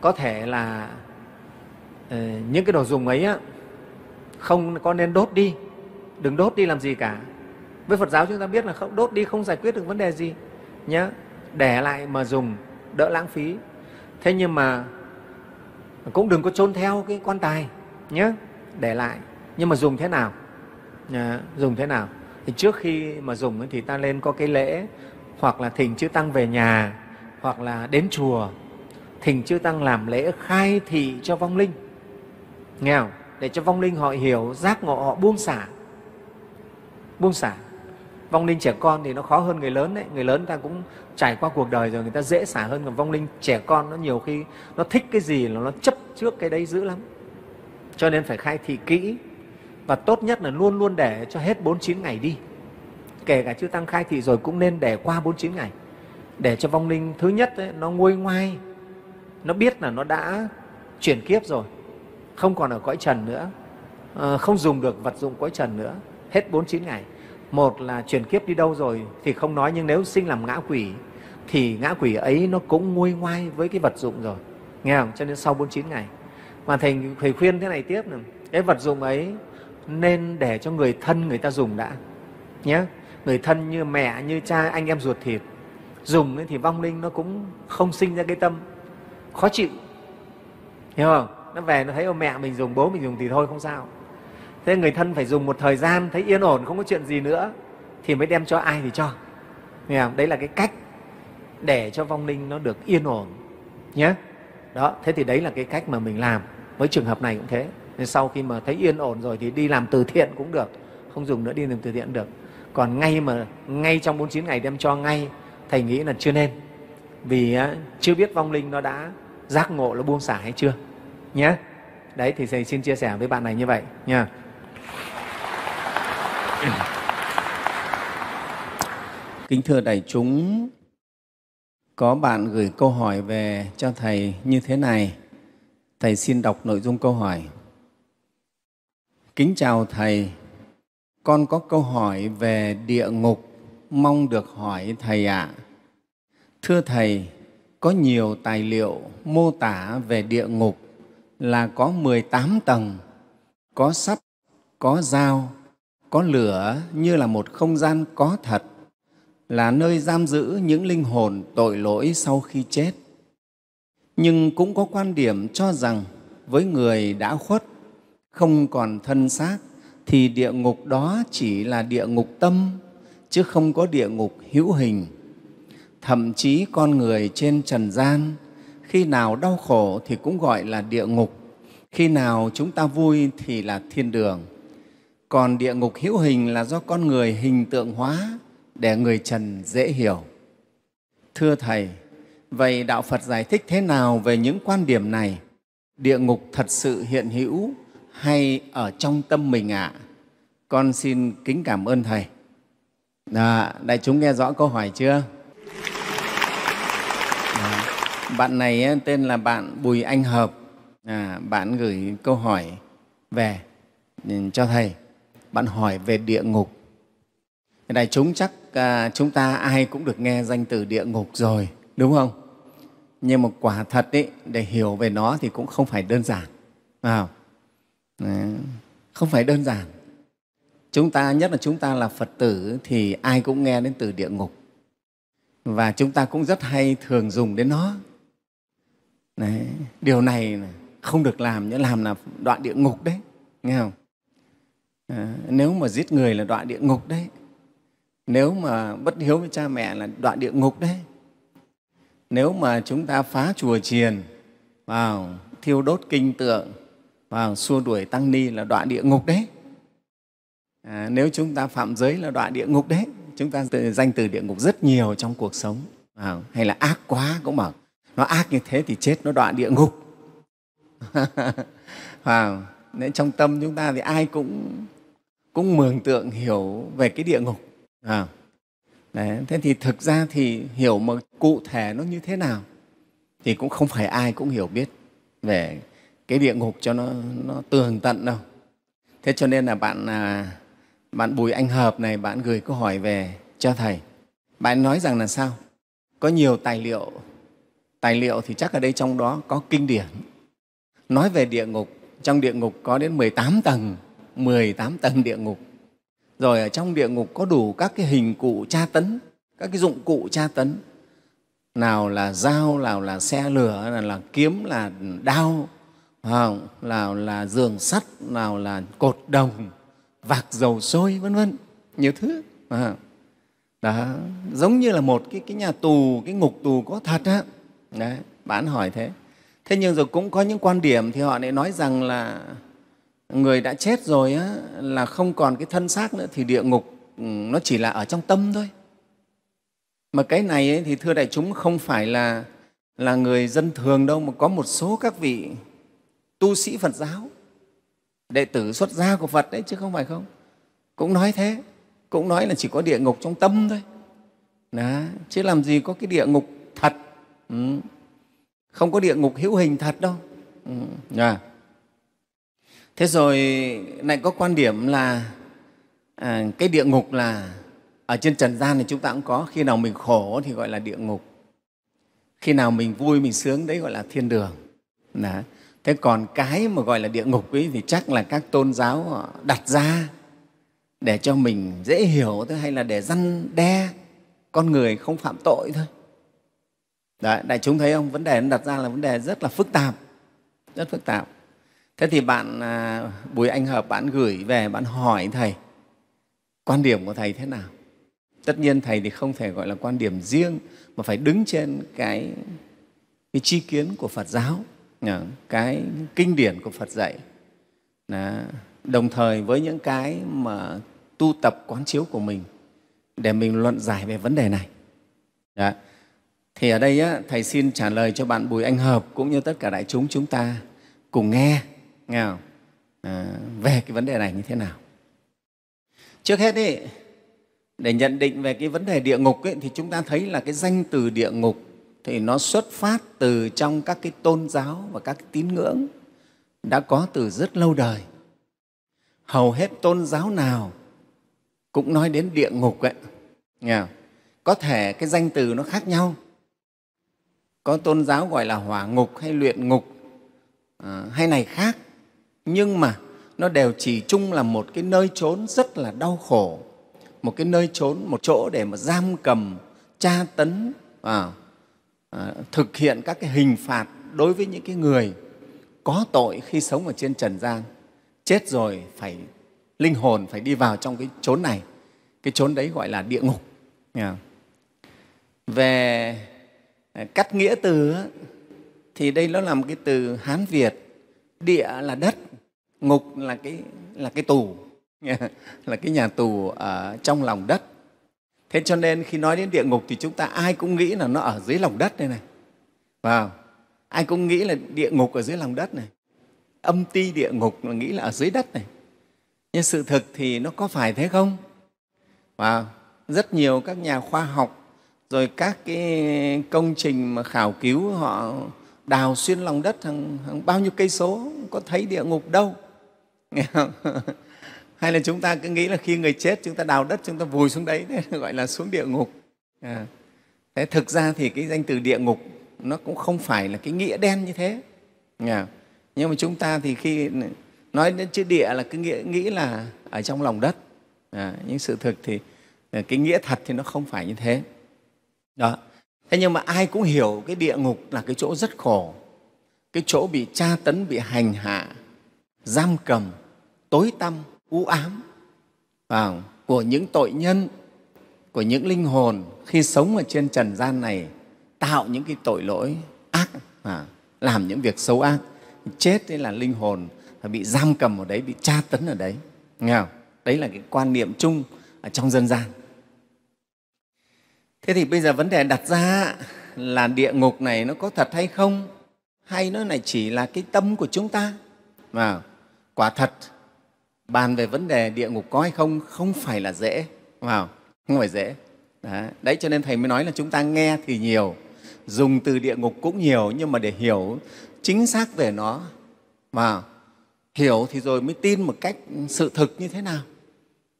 có thể là à, những cái đồ dùng ấy á, không có nên đốt đi đừng đốt đi làm gì cả với phật giáo chúng ta biết là không đốt đi không giải quyết được vấn đề gì nhé để lại mà dùng đỡ lãng phí thế nhưng mà cũng đừng có chôn theo cái quan tài nhé để lại nhưng mà dùng thế nào à, dùng thế nào thì trước khi mà dùng thì ta lên có cái lễ hoặc là thỉnh chư tăng về nhà hoặc là đến chùa thỉnh chư tăng làm lễ khai thị cho vong linh nghe không? để cho vong linh họ hiểu giác ngộ họ buông xả buông xả vong linh trẻ con thì nó khó hơn người lớn đấy người lớn ta cũng trải qua cuộc đời rồi người ta dễ xả hơn còn vong linh trẻ con nó nhiều khi nó thích cái gì là nó chấp trước cái đấy dữ lắm cho nên phải khai thị kỹ và tốt nhất là luôn luôn để cho hết 49 ngày đi. Kể cả chư tăng khai thị rồi cũng nên để qua 49 ngày để cho vong linh thứ nhất ấy, nó nguôi ngoai, nó biết là nó đã chuyển kiếp rồi, không còn ở cõi trần nữa, ờ, không dùng được vật dụng cõi trần nữa, hết 49 ngày. Một là chuyển kiếp đi đâu rồi thì không nói nhưng nếu sinh làm ngã quỷ thì ngã quỷ ấy nó cũng nguôi ngoai với cái vật dụng rồi. Nghe không? Cho nên sau 49 ngày. Mà Thầy, thầy khuyên thế này tiếp này, cái vật dụng ấy nên để cho người thân người ta dùng đã nhé người thân như mẹ như cha anh em ruột thịt dùng thì vong linh nó cũng không sinh ra cái tâm khó chịu hiểu không nó về nó thấy ô mẹ mình dùng bố mình dùng thì thôi không sao thế người thân phải dùng một thời gian thấy yên ổn không có chuyện gì nữa thì mới đem cho ai thì cho Nghe không? đấy là cái cách để cho vong linh nó được yên ổn nhé đó thế thì đấy là cái cách mà mình làm với trường hợp này cũng thế nên sau khi mà thấy yên ổn rồi thì đi làm từ thiện cũng được không dùng nữa đi làm từ thiện được còn ngay mà ngay trong 49 ngày đem cho ngay thầy nghĩ là chưa nên vì chưa biết vong linh nó đã giác ngộ nó buông xả hay chưa nhé đấy thì thầy xin chia sẻ với bạn này như vậy nha kính thưa đại chúng có bạn gửi câu hỏi về cho thầy như thế này thầy xin đọc nội dung câu hỏi Kính chào Thầy, con có câu hỏi về địa ngục, mong được hỏi Thầy ạ. À. Thưa Thầy, có nhiều tài liệu mô tả về địa ngục là có 18 tầng, có sắt, có dao, có lửa như là một không gian có thật, là nơi giam giữ những linh hồn tội lỗi sau khi chết. Nhưng cũng có quan điểm cho rằng với người đã khuất không còn thân xác thì địa ngục đó chỉ là địa ngục tâm chứ không có địa ngục hữu hình. Thậm chí con người trên trần gian khi nào đau khổ thì cũng gọi là địa ngục, khi nào chúng ta vui thì là thiên đường. Còn địa ngục hữu hình là do con người hình tượng hóa để người trần dễ hiểu. Thưa Thầy, vậy Đạo Phật giải thích thế nào về những quan điểm này? Địa ngục thật sự hiện hữu hay ở trong tâm mình ạ à? con xin kính cảm ơn thầy Đó, dạ, đại chúng nghe rõ câu hỏi chưa Đó. Dạ, bạn này tên là bạn bùi anh hợp à, bạn gửi câu hỏi về ừ, cho thầy bạn hỏi về địa ngục đại chúng chắc à, chúng ta ai cũng được nghe danh từ địa ngục rồi đúng không nhưng mà quả thật ý, để hiểu về nó thì cũng không phải đơn giản à, không phải đơn giản chúng ta nhất là chúng ta là phật tử thì ai cũng nghe đến từ địa ngục và chúng ta cũng rất hay thường dùng đến nó đấy. điều này không được làm nhớ làm là đoạn địa ngục đấy nghe không à, nếu mà giết người là đoạn địa ngục đấy nếu mà bất hiếu với cha mẹ là đoạn địa ngục đấy nếu mà chúng ta phá chùa chiền vào thiêu đốt kinh tượng và vâng, xua đuổi tăng ni là đọa địa ngục đấy à, nếu chúng ta phạm giới là đọa địa ngục đấy chúng ta tự danh từ địa ngục rất nhiều trong cuộc sống à, hay là ác quá cũng bảo nó ác như thế thì chết nó đọa địa ngục à, *laughs* nên trong tâm chúng ta thì ai cũng cũng mường tượng hiểu về cái địa ngục à, đấy, thế thì thực ra thì hiểu mà cụ thể nó như thế nào thì cũng không phải ai cũng hiểu biết về cái địa ngục cho nó, nó tường tận đâu thế cho nên là bạn à, bạn bùi anh hợp này bạn gửi câu hỏi về cho thầy bạn nói rằng là sao có nhiều tài liệu tài liệu thì chắc ở đây trong đó có kinh điển nói về địa ngục trong địa ngục có đến 18 tầng 18 tầng địa ngục rồi ở trong địa ngục có đủ các cái hình cụ tra tấn các cái dụng cụ tra tấn nào là dao nào là xe lửa nào là kiếm là đao không? nào là giường sắt nào là cột đồng vạc dầu sôi vân vân nhiều thứ à. đó giống như là một cái, cái nhà tù cái ngục tù có thật á đấy bạn hỏi thế thế nhưng rồi cũng có những quan điểm thì họ lại nói rằng là người đã chết rồi á, là không còn cái thân xác nữa thì địa ngục ừ, nó chỉ là ở trong tâm thôi mà cái này ấy, thì thưa đại chúng không phải là là người dân thường đâu mà có một số các vị tu sĩ Phật giáo, đệ tử xuất gia của Phật đấy chứ không phải không. Cũng nói thế, cũng nói là chỉ có địa ngục trong tâm thôi. Đó, chứ làm gì có cái địa ngục thật, ừ. không có địa ngục hữu hình thật đâu. Ừ. Dạ. Thế rồi lại có quan điểm là à, cái địa ngục là ở trên trần gian thì chúng ta cũng có khi nào mình khổ thì gọi là địa ngục khi nào mình vui mình sướng đấy gọi là thiên đường Đó thế còn cái mà gọi là địa ngục ấy thì chắc là các tôn giáo đặt ra để cho mình dễ hiểu thôi hay là để răn đe con người không phạm tội thôi Đấy, đại chúng thấy không vấn đề nó đặt ra là vấn đề rất là phức tạp rất phức tạp thế thì bạn à, bùi anh hợp bạn gửi về bạn hỏi thầy quan điểm của thầy thế nào tất nhiên thầy thì không thể gọi là quan điểm riêng mà phải đứng trên cái cái tri kiến của phật giáo cái kinh điển của Phật dạy. Đó. Đồng thời với những cái mà tu tập quán chiếu của mình để mình luận giải về vấn đề này. Đó. Thì ở đây á, Thầy xin trả lời cho bạn Bùi Anh Hợp cũng như tất cả đại chúng chúng ta cùng nghe, nghe không? À, về cái vấn đề này như thế nào. Trước hết ý, để nhận định về cái vấn đề địa ngục ấy, thì chúng ta thấy là cái danh từ địa ngục thì nó xuất phát từ trong các cái tôn giáo và các cái tín ngưỡng đã có từ rất lâu đời. Hầu hết tôn giáo nào cũng nói đến địa ngục ấy. Nghe Có thể cái danh từ nó khác nhau. Có tôn giáo gọi là hỏa ngục hay luyện ngục à, hay này khác. Nhưng mà nó đều chỉ chung là một cái nơi trốn rất là đau khổ, một cái nơi trốn, một chỗ để mà giam cầm, tra tấn, à, Ờ, thực hiện các cái hình phạt đối với những cái người có tội khi sống ở trên trần gian chết rồi phải linh hồn phải đi vào trong cái chốn này cái chốn đấy gọi là địa ngục về ờ, cắt nghĩa từ thì đây nó là một cái từ hán việt địa là đất ngục là cái là cái tù là cái nhà tù ở trong lòng đất thế cho nên khi nói đến địa ngục thì chúng ta ai cũng nghĩ là nó ở dưới lòng đất đây này vào ai cũng nghĩ là địa ngục ở dưới lòng đất này âm ti địa ngục là nghĩ là ở dưới đất này nhưng sự thực thì nó có phải thế không và rất nhiều các nhà khoa học rồi các cái công trình mà khảo cứu họ đào xuyên lòng đất hàng, hàng bao nhiêu cây số có thấy địa ngục đâu *laughs* hay là chúng ta cứ nghĩ là khi người chết chúng ta đào đất chúng ta vùi xuống đấy thế *laughs* gọi là xuống địa ngục à. thế thực ra thì cái danh từ địa ngục nó cũng không phải là cái nghĩa đen như thế à. nhưng mà chúng ta thì khi nói đến chữ địa là cứ nghĩ, nghĩ là ở trong lòng đất à. nhưng sự thực thì à, cái nghĩa thật thì nó không phải như thế đó thế nhưng mà ai cũng hiểu cái địa ngục là cái chỗ rất khổ cái chỗ bị tra tấn bị hành hạ giam cầm tối tăm u ám à, của những tội nhân của những linh hồn khi sống ở trên trần gian này tạo những cái tội lỗi ác à, làm những việc xấu ác chết đấy là linh hồn bị giam cầm ở đấy bị tra tấn ở đấy nghe không? đấy là cái quan niệm chung ở trong dân gian thế thì bây giờ vấn đề đặt ra là địa ngục này nó có thật hay không hay nó này chỉ là cái tâm của chúng ta mà quả thật bàn về vấn đề địa ngục có hay không không phải là dễ vào không phải dễ đấy. đấy cho nên thầy mới nói là chúng ta nghe thì nhiều dùng từ địa ngục cũng nhiều nhưng mà để hiểu chính xác về nó vào hiểu thì rồi mới tin một cách sự thực như thế nào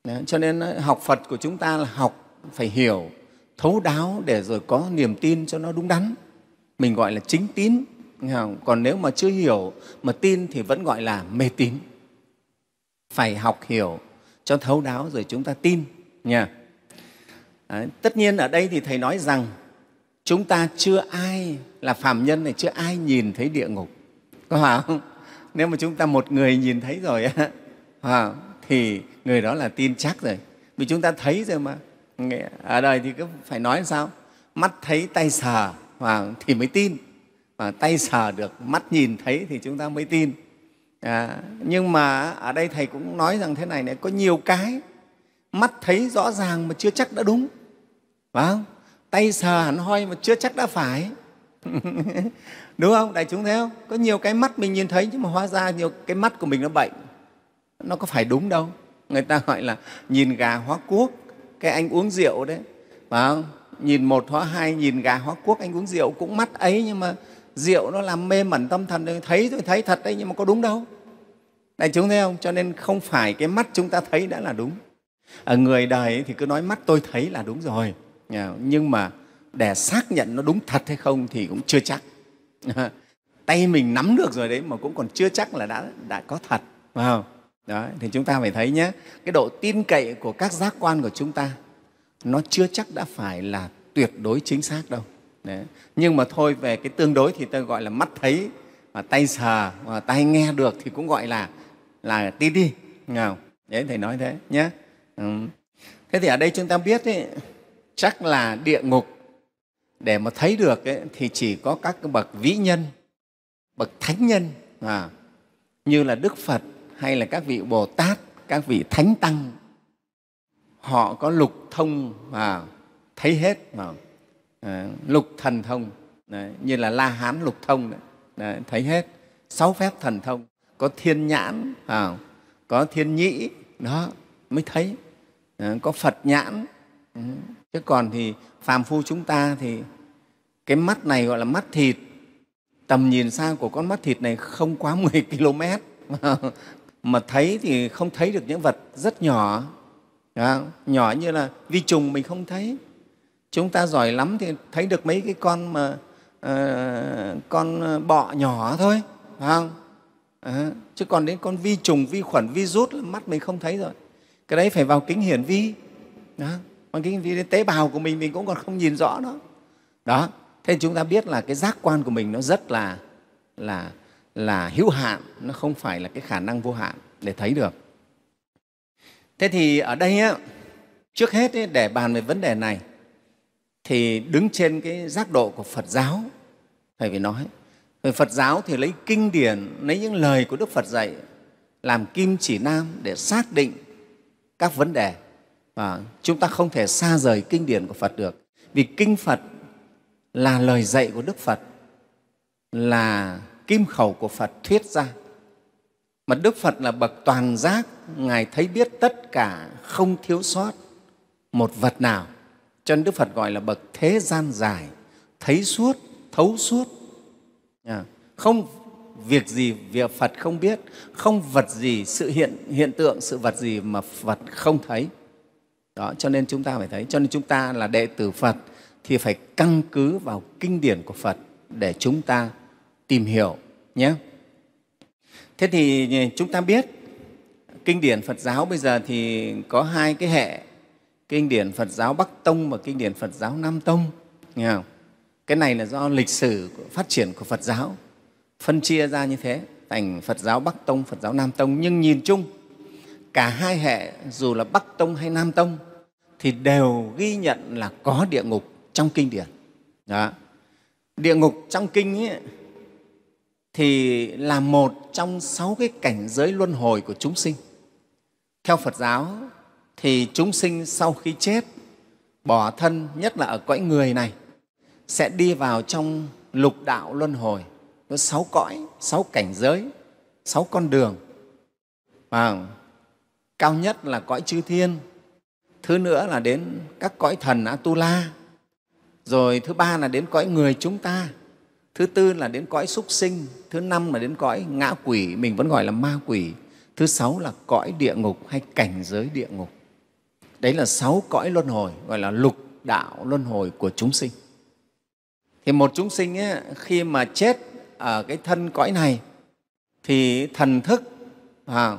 đấy. cho nên ờ, học phật của chúng ta là học phải hiểu thấu đáo để rồi có niềm tin cho nó đúng đắn mình gọi là chính tín còn nếu mà chưa hiểu mà tin thì vẫn gọi là mê tín phải học hiểu cho thấu đáo rồi chúng ta tin nha Đấy, tất nhiên ở đây thì thầy nói rằng chúng ta chưa ai là phàm nhân này chưa ai nhìn thấy địa ngục có phải không nếu mà chúng ta một người nhìn thấy rồi thì người đó là tin chắc rồi vì chúng ta thấy rồi mà ở đời thì cứ phải nói sao mắt thấy tay sờ và thì mới tin và tay sờ được mắt nhìn thấy thì chúng ta mới tin à, nhưng mà ở đây thầy cũng nói rằng thế này này có nhiều cái mắt thấy rõ ràng mà chưa chắc đã đúng phải không tay sờ hẳn hoi mà chưa chắc đã phải *laughs* đúng không đại chúng thấy không có nhiều cái mắt mình nhìn thấy nhưng mà hóa ra nhiều cái mắt của mình nó bệnh nó có phải đúng đâu người ta gọi là nhìn gà hóa cuốc cái anh uống rượu đấy phải không nhìn một hóa hai nhìn gà hóa cuốc anh uống rượu cũng mắt ấy nhưng mà rượu nó làm mê mẩn tâm thần tôi thấy rồi thấy thật đấy nhưng mà có đúng đâu đại chúng thấy không cho nên không phải cái mắt chúng ta thấy đã là đúng ở người đời thì cứ nói mắt tôi thấy là đúng rồi nhưng mà để xác nhận nó đúng thật hay không thì cũng chưa chắc *laughs* tay mình nắm được rồi đấy mà cũng còn chưa chắc là đã đã có thật phải không đó thì chúng ta phải thấy nhé cái độ tin cậy của các giác quan của chúng ta nó chưa chắc đã phải là tuyệt đối chính xác đâu Đấy. nhưng mà thôi về cái tương đối thì tôi gọi là mắt thấy và tay sờ và tay nghe được thì cũng gọi là là tí đi nào đấy thầy nói thế nhé ừ. thế thì ở đây chúng ta biết ấy, chắc là địa ngục để mà thấy được ấy, thì chỉ có các bậc vĩ nhân bậc thánh nhân à, như là đức phật hay là các vị bồ tát các vị thánh tăng họ có lục thông và thấy hết mà Ờ, lục thần thông đấy, như là la hán lục thông đấy, đấy, thấy hết sáu phép thần thông có thiên nhãn à, có thiên nhĩ đó mới thấy à, có phật nhãn ừ, chứ còn thì phàm phu chúng ta thì cái mắt này gọi là mắt thịt tầm nhìn xa của con mắt thịt này không quá 10 *laughs* km *laughs* mà thấy thì không thấy được những vật rất nhỏ đó, nhỏ như là vi trùng mình không thấy chúng ta giỏi lắm thì thấy được mấy cái con mà uh, con ờ, bọ nhỏ thôi phải không à, chứ còn đến con vi trùng vi khuẩn virus là mắt mình không thấy rồi cái đấy phải vào kính hiển vi đó bằng kính hiển vi đến tế bào của mình mình cũng còn không nhìn rõ đó đó thế chúng ta biết là cái giác quan của mình nó rất là là là hữu hạn nó không phải là cái khả năng vô hạn để thấy được thế thì ở đây á, trước hết ấy, để bàn về vấn đề này thì đứng trên cái giác độ của Phật giáo thầy phải nói về Phật giáo thì lấy kinh điển lấy những lời của Đức Phật dạy làm kim chỉ nam để xác định các vấn đề và chúng ta không thể xa rời kinh điển của Phật được vì kinh Phật là lời dạy của Đức Phật là kim khẩu của Phật thuyết ra mà Đức Phật là bậc toàn giác Ngài thấy biết tất cả không thiếu sót một vật nào cho nên đức phật gọi là bậc thế gian dài thấy suốt thấu suốt không việc gì việc phật không biết không vật gì sự hiện hiện tượng sự vật gì mà phật không thấy đó cho nên chúng ta phải thấy cho nên chúng ta là đệ tử phật thì phải căn cứ vào kinh điển của phật để chúng ta tìm hiểu nhé thế thì ờ, chúng ta biết kinh điển phật giáo bây giờ thì có hai cái hệ kinh điển Phật giáo Bắc Tông và kinh điển Phật giáo Nam Tông. Nghe không? Cái này là do lịch sử của phát triển của Phật giáo phân chia ra như thế thành Phật giáo Bắc Tông, Phật giáo Nam Tông. Nhưng nhìn chung, cả hai hệ dù là Bắc Tông hay Nam Tông thì đều ghi nhận là có địa ngục trong kinh điển. Đó. Địa ngục trong kinh ấy, thì là một trong sáu cái cảnh giới luân hồi của chúng sinh. Theo Phật giáo thì chúng sinh sau khi chết bỏ thân nhất là ở cõi người này sẽ đi vào trong lục đạo luân hồi có sáu cõi sáu cảnh giới sáu con đường và cao nhất là cõi chư thiên thứ nữa là đến các cõi thần atula rồi thứ ba là đến cõi người chúng ta thứ tư là đến cõi súc sinh thứ năm là đến cõi ngã quỷ mình vẫn gọi là ma quỷ thứ sáu là cõi địa ngục hay cảnh giới địa ngục Đấy là sáu cõi luân hồi, gọi là lục đạo luân hồi của chúng sinh. Thì một chúng sinh ấy, khi mà chết ở cái thân cõi này thì thần thức, à,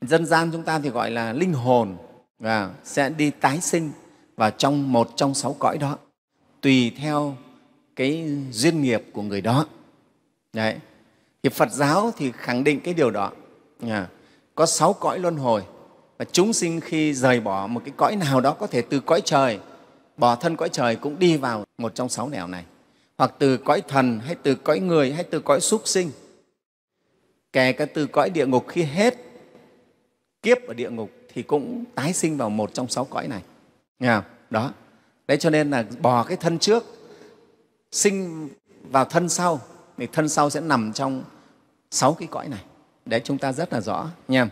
dân gian chúng ta thì gọi là linh hồn và sẽ đi tái sinh vào trong một trong sáu cõi đó tùy theo cái duyên nghiệp của người đó. Đấy. Thì Phật giáo thì khẳng định cái điều đó. À, có sáu cõi luân hồi và chúng sinh khi rời bỏ một cái cõi nào đó có thể từ cõi trời bỏ thân cõi trời cũng đi vào một trong sáu nẻo này hoặc từ cõi thần hay từ cõi người hay từ cõi súc sinh kể cả từ cõi địa ngục khi hết kiếp ở địa ngục thì cũng tái sinh vào một trong sáu cõi này Nghe không? đó đấy cho nên là bỏ cái thân trước sinh vào thân sau thì thân sau sẽ nằm trong sáu cái cõi này đấy chúng ta rất là rõ nha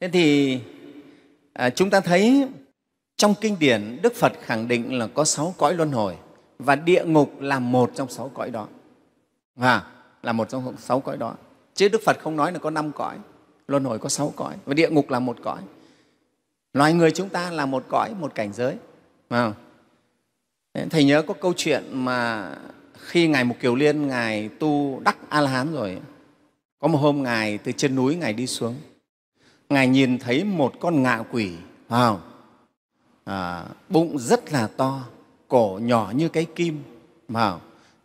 thế thì à, chúng ta thấy trong kinh điển đức phật khẳng định là có sáu cõi luân hồi và địa ngục là một trong sáu cõi đó à, là một trong sáu cõi đó chứ đức phật không nói là có năm cõi luân hồi có sáu cõi và địa ngục là một cõi loài người chúng ta là một cõi một cảnh giới à. thầy nhớ có câu chuyện mà khi ngài mục kiều liên ngài tu đắc a la hán rồi có một hôm ngài từ trên núi ngài đi xuống Ngài nhìn thấy một con ngạ quỷ, À, bụng rất là to, cổ nhỏ như cái kim, à,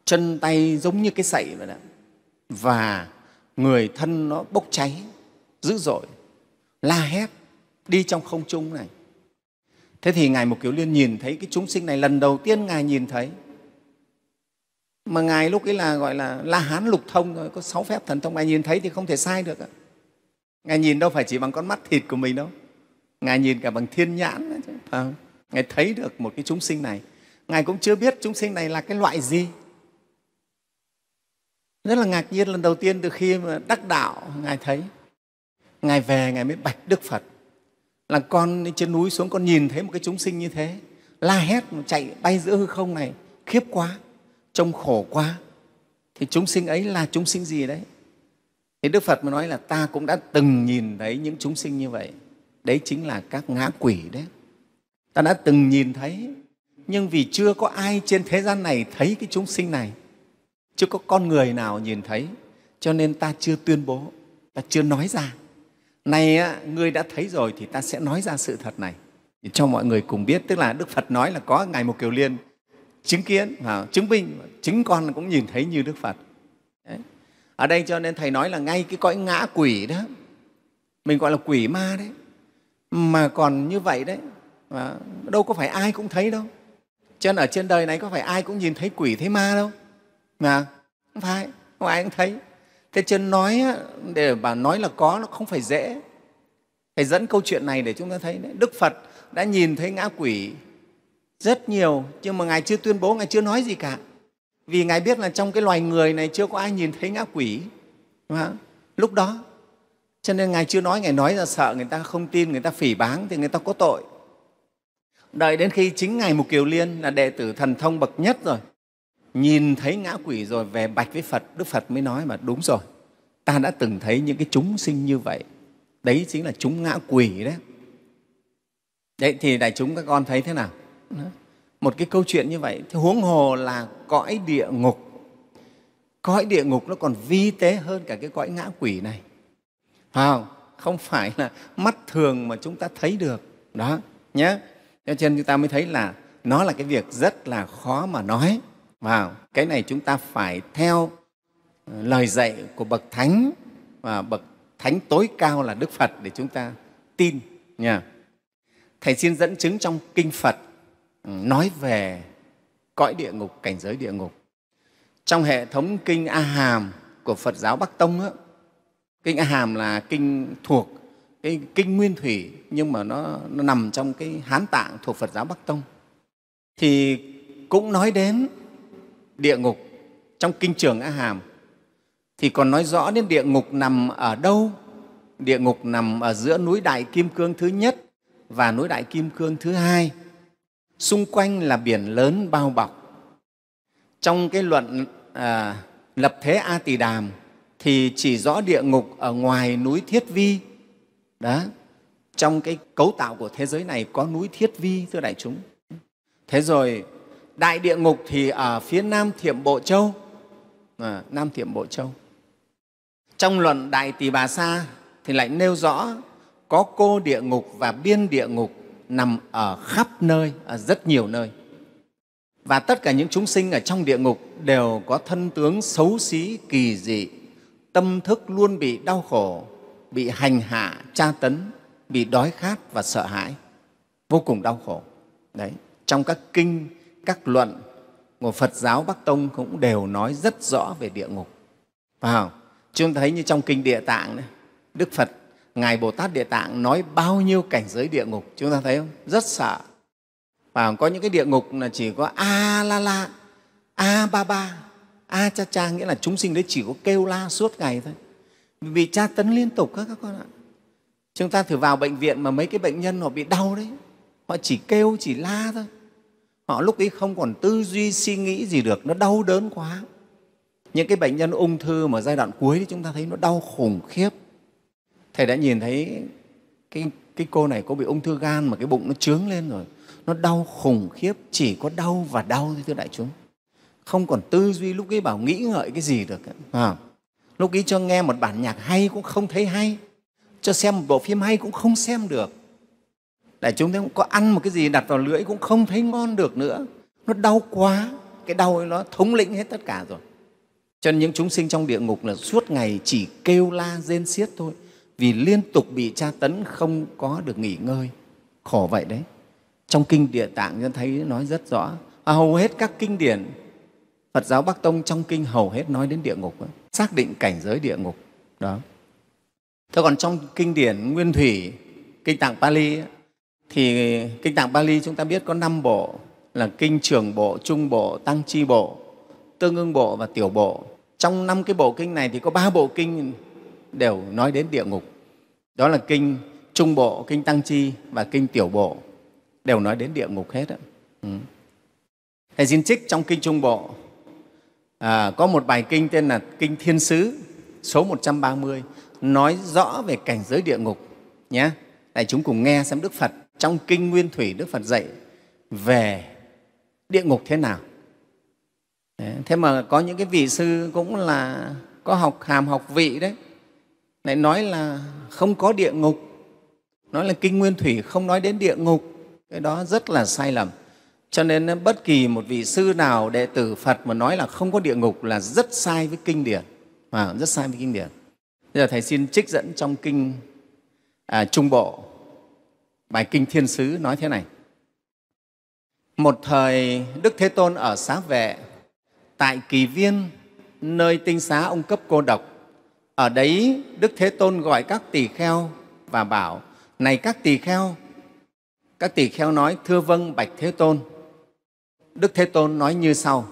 chân tay giống như cái sậy vậy đó. Và người thân nó bốc cháy dữ dội, la hét đi trong không trung này. Thế thì Ngài một kiểu Liên nhìn thấy cái chúng sinh này lần đầu tiên Ngài nhìn thấy. Mà Ngài lúc ấy là gọi là La Hán Lục Thông rồi, có sáu phép thần thông, Ngài nhìn thấy thì không thể sai được. Ạ ngài nhìn đâu phải chỉ bằng con mắt thịt của mình đâu ngài nhìn cả bằng thiên nhãn nữa chứ à, ngài thấy được một cái chúng sinh này ngài cũng chưa biết chúng sinh này là cái loại gì rất là ngạc nhiên lần đầu tiên từ khi mà đắc đạo ngài thấy ngài về ngài mới bạch đức phật là con trên núi xuống con nhìn thấy một cái chúng sinh như thế la hét chạy bay giữa hư không này khiếp quá trông khổ quá thì chúng sinh ấy là chúng sinh gì đấy thì Đức Phật mới nói là ta cũng đã từng nhìn thấy những chúng sinh như vậy. Đấy chính là các ngã quỷ đấy. Ta đã từng nhìn thấy, nhưng vì chưa có ai trên thế gian này thấy cái chúng sinh này, chưa có con người nào nhìn thấy, cho nên ta chưa tuyên bố, ta chưa nói ra. Này, người đã thấy rồi thì ta sẽ nói ra sự thật này để cho mọi người cùng biết. Tức là Đức Phật nói là có Ngài Một Kiều Liên chứng kiến, à, chứng minh, chứng con cũng nhìn thấy như Đức Phật ở đây cho nên thầy nói là ngay cái cõi ngã quỷ đó mình gọi là quỷ ma đấy mà còn như vậy đấy mà đâu có phải ai cũng thấy đâu cho nên ở trên đời này có phải ai cũng nhìn thấy quỷ thấy ma đâu mà không phải không ai cũng thấy thế cho nói để bà nói là có nó không phải dễ thầy dẫn câu chuyện này để chúng ta thấy đấy. đức phật đã nhìn thấy ngã quỷ rất nhiều nhưng mà ngài chưa tuyên bố ngài chưa nói gì cả vì ngài biết là trong cái loài người này chưa có ai nhìn thấy ngã quỷ đúng không? lúc đó cho nên ngài chưa nói ngài nói là sợ người ta không tin người ta phỉ báng thì người ta có tội đợi đến khi chính ngài mục kiều liên là đệ tử thần thông bậc nhất rồi nhìn thấy ngã quỷ rồi về bạch với phật đức phật mới nói mà đúng rồi ta đã từng thấy những cái chúng sinh như vậy đấy chính là chúng ngã quỷ đấy đấy thì đại chúng các con thấy thế nào một cái câu chuyện như vậy thì huống hồ là cõi địa ngục cõi địa ngục nó còn vi tế hơn cả cái cõi ngã quỷ này phải không không phải là mắt thường mà chúng ta thấy được đó nhé cho nên chúng ta mới thấy là nó là cái việc rất là khó mà nói vào cái này chúng ta phải theo ờ, lời dạy của bậc thánh và bậc thánh tối cao là đức phật để chúng ta tin nha thầy xin dẫn chứng trong kinh phật nói về cõi địa ngục, cảnh giới địa ngục. Trong hệ thống kinh A Hàm của Phật giáo Bắc Tông, đó, kinh A Hàm là kinh thuộc cái kinh Nguyên Thủy nhưng mà nó, nó nằm trong cái Hán Tạng thuộc Phật giáo Bắc Tông. Thì cũng nói đến địa ngục trong kinh trường A Hàm thì còn nói rõ đến địa ngục nằm ở đâu địa ngục nằm ở giữa núi đại kim cương thứ nhất và núi đại kim cương thứ hai xung quanh là biển lớn bao bọc. Trong cái luận à, lập thế A Tỳ Đàm thì chỉ rõ địa ngục ở ngoài núi Thiết Vi. Đó, trong cái cấu tạo của thế giới này có núi Thiết Vi, thưa đại chúng. Thế rồi, đại địa ngục thì ở phía nam Thiểm Bộ Châu, à, Nam Thiểm Bộ Châu. Trong luận Đại Tỳ Bà Sa thì lại nêu rõ có cô địa ngục và biên địa ngục nằm ở khắp nơi, ở rất nhiều nơi. Và tất cả những chúng sinh ở trong địa ngục đều có thân tướng xấu xí, kỳ dị, tâm thức luôn bị đau khổ, bị hành hạ, tra tấn, bị đói khát và sợ hãi, vô cùng đau khổ. Đấy, trong các kinh, các luận của Phật giáo Bắc Tông cũng đều nói rất rõ về địa ngục. Phải không? Chúng ta thấy như trong kinh Địa Tạng, Đức Phật Ngài Bồ Tát Địa Tạng nói bao nhiêu cảnh giới địa ngục, chúng ta thấy không? Rất sợ. Và có những cái địa ngục là chỉ có A-la-la, A-ba-ba, A-cha-cha, nghĩa là chúng sinh đấy chỉ có kêu la suốt ngày thôi. bị tra tấn liên tục các con ạ. Chúng ta thử vào bệnh viện mà mấy cái bệnh nhân họ bị đau đấy, họ chỉ kêu, chỉ la thôi. Họ lúc ấy không còn tư duy, suy nghĩ gì được, nó đau đớn quá. Những cái bệnh nhân ung thư mà giai đoạn cuối thì chúng ta thấy nó đau khủng khiếp thầy đã nhìn thấy cái cái cô này có bị ung thư gan mà cái bụng nó trướng lên rồi nó đau khủng khiếp chỉ có đau và đau thôi thưa đại chúng không còn tư duy lúc ấy bảo nghĩ ngợi cái gì được à. lúc ấy cho nghe một bản nhạc hay cũng không thấy hay cho xem một bộ phim hay cũng không xem được đại chúng thấy có ăn một cái gì đặt vào lưỡi cũng không thấy ngon được nữa nó đau quá cái đau ấy nó thống lĩnh hết tất cả rồi cho nên những chúng sinh trong địa ngục là suốt ngày chỉ kêu la rên xiết thôi vì liên tục bị tra tấn không có được nghỉ ngơi khổ vậy đấy trong kinh địa tạng chúng thấy nói rất rõ à, hầu hết các kinh điển phật giáo bắc tông trong kinh hầu hết nói đến địa ngục ấy, xác định cảnh giới địa ngục đó thế còn trong kinh điển nguyên thủy kinh tạng pali thì kinh tạng pali chúng ta biết có năm bộ là kinh trường bộ trung bộ tăng chi bộ tương ưng bộ và tiểu bộ trong năm cái bộ kinh này thì có ba bộ kinh đều nói đến địa ngục. Đó là kinh Trung Bộ, kinh Tăng Chi và kinh Tiểu Bộ đều nói đến địa ngục hết. Đó. Ừ. Thầy xin trích trong kinh Trung Bộ à, có một bài kinh tên là Kinh Thiên Sứ số 130 nói rõ về cảnh giới địa ngục nhé. Này chúng cùng nghe xem Đức Phật trong kinh Nguyên Thủy Đức Phật dạy về địa ngục thế nào. Đấy, thế mà có những cái vị sư cũng là có học hàm học vị đấy lại nói là không có địa ngục nói là kinh nguyên thủy không nói đến địa ngục cái đó rất là sai lầm cho nên bất kỳ một vị sư nào đệ tử phật mà nói là không có địa ngục là rất sai với kinh điển à, rất sai với kinh điển bây giờ thầy xin trích dẫn trong kinh à, trung bộ bài kinh thiên sứ nói thế này một thời đức thế tôn ở xá vệ tại kỳ viên nơi tinh xá ông cấp cô độc ở đấy Đức Thế Tôn gọi các tỳ kheo và bảo, này các tỳ kheo, các tỳ kheo nói, thưa vâng Bạch Thế Tôn. Đức Thế Tôn nói như sau,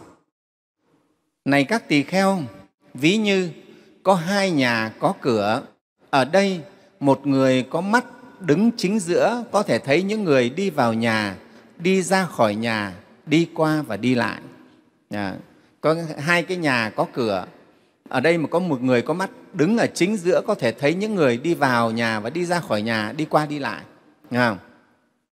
này các tỳ kheo, ví như có hai nhà có cửa, ở đây một người có mắt đứng chính giữa có thể thấy những người đi vào nhà, đi ra khỏi nhà, đi qua và đi lại. À, có hai cái nhà có cửa ở đây mà có một người có mắt đứng ở chính giữa có thể thấy những người đi vào nhà và đi ra khỏi nhà đi qua đi lại nghe không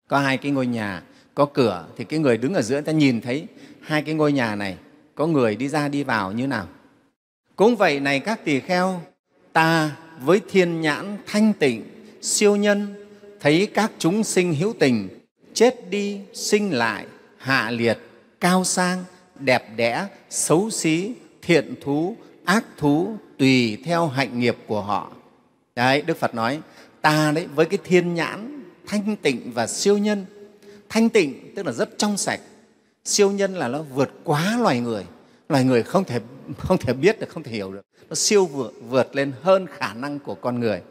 có hai cái ngôi nhà có cửa thì cái người đứng ở giữa ta nhìn thấy hai cái ngôi nhà này có người đi ra đi vào như nào cũng vậy này các tỳ kheo ta với thiên nhãn thanh tịnh siêu nhân thấy các chúng sinh hữu tình chết đi sinh lại hạ liệt cao sang đẹp đẽ xấu xí thiện thú ác thú tùy theo hạnh nghiệp của họ. Đấy, Đức Phật nói, ta đấy với cái thiên nhãn thanh tịnh và siêu nhân. Thanh tịnh tức là rất trong sạch, siêu nhân là nó vượt quá loài người. Loài người không thể, không thể biết được, không thể hiểu được. Nó siêu vượt, vượt lên hơn khả năng của con người.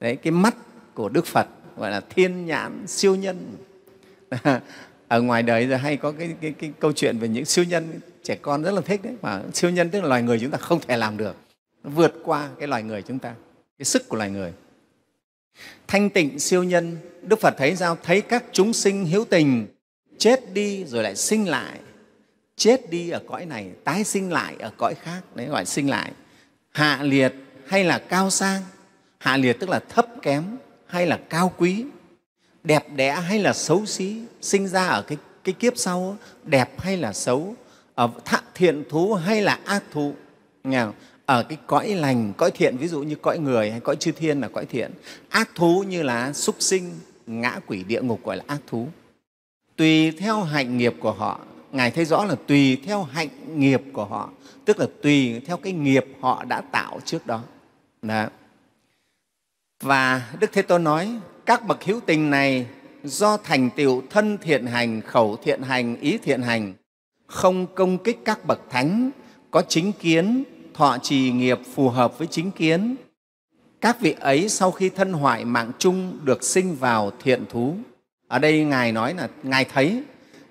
Đấy, cái mắt của Đức Phật gọi là thiên nhãn siêu nhân. *laughs* Ở ngoài đời giờ hay có cái, cái, cái câu chuyện về những siêu nhân trẻ con rất là thích đấy mà siêu nhân tức là loài người chúng ta không thể làm được nó vượt qua cái loài người chúng ta cái sức của loài người thanh tịnh siêu nhân đức phật thấy sao thấy các chúng sinh hiếu tình chết đi rồi lại sinh lại chết đi ở cõi này tái sinh lại ở cõi khác đấy gọi sinh lại hạ liệt hay là cao sang hạ liệt tức là thấp kém hay là cao quý đẹp đẽ hay là xấu xí sinh ra ở cái, cái kiếp sau đẹp hay là xấu ở thiện thú hay là ác thú nghe ở cái cõi lành cõi thiện ví dụ như cõi người hay cõi chư thiên là cõi thiện ác thú như là súc sinh ngã quỷ địa ngục gọi là ác thú tùy theo hạnh nghiệp của họ ngài thấy rõ là tùy theo hạnh nghiệp của họ tức là tùy theo cái nghiệp họ đã tạo trước đó Đó. và đức thế tôn nói các bậc hữu tình này do thành tựu thân thiện hành khẩu thiện hành ý thiện hành không công kích các bậc thánh, có chính kiến, thọ trì nghiệp phù hợp với chính kiến. Các vị ấy sau khi thân hoại mạng chung được sinh vào thiện thú. Ở đây Ngài nói là Ngài thấy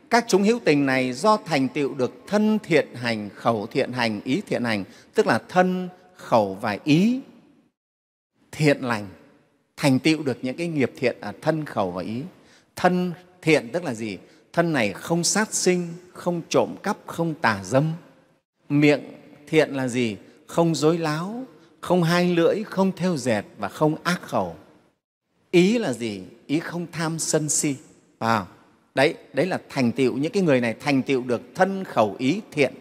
các chúng hữu tình này do thành tựu được thân thiện hành, khẩu thiện hành, ý thiện hành, tức là thân, khẩu và ý thiện lành, thành tựu được những cái nghiệp thiện ở thân, khẩu và ý. Thân thiện tức là gì? thân này không sát sinh, không trộm cắp, không tà dâm. Miệng thiện là gì? Không dối láo, không hai lưỡi, không theo dệt và không ác khẩu. Ý là gì? Ý không tham sân si. à, Đấy, đấy là thành tựu những cái người này thành tựu được thân khẩu ý thiện,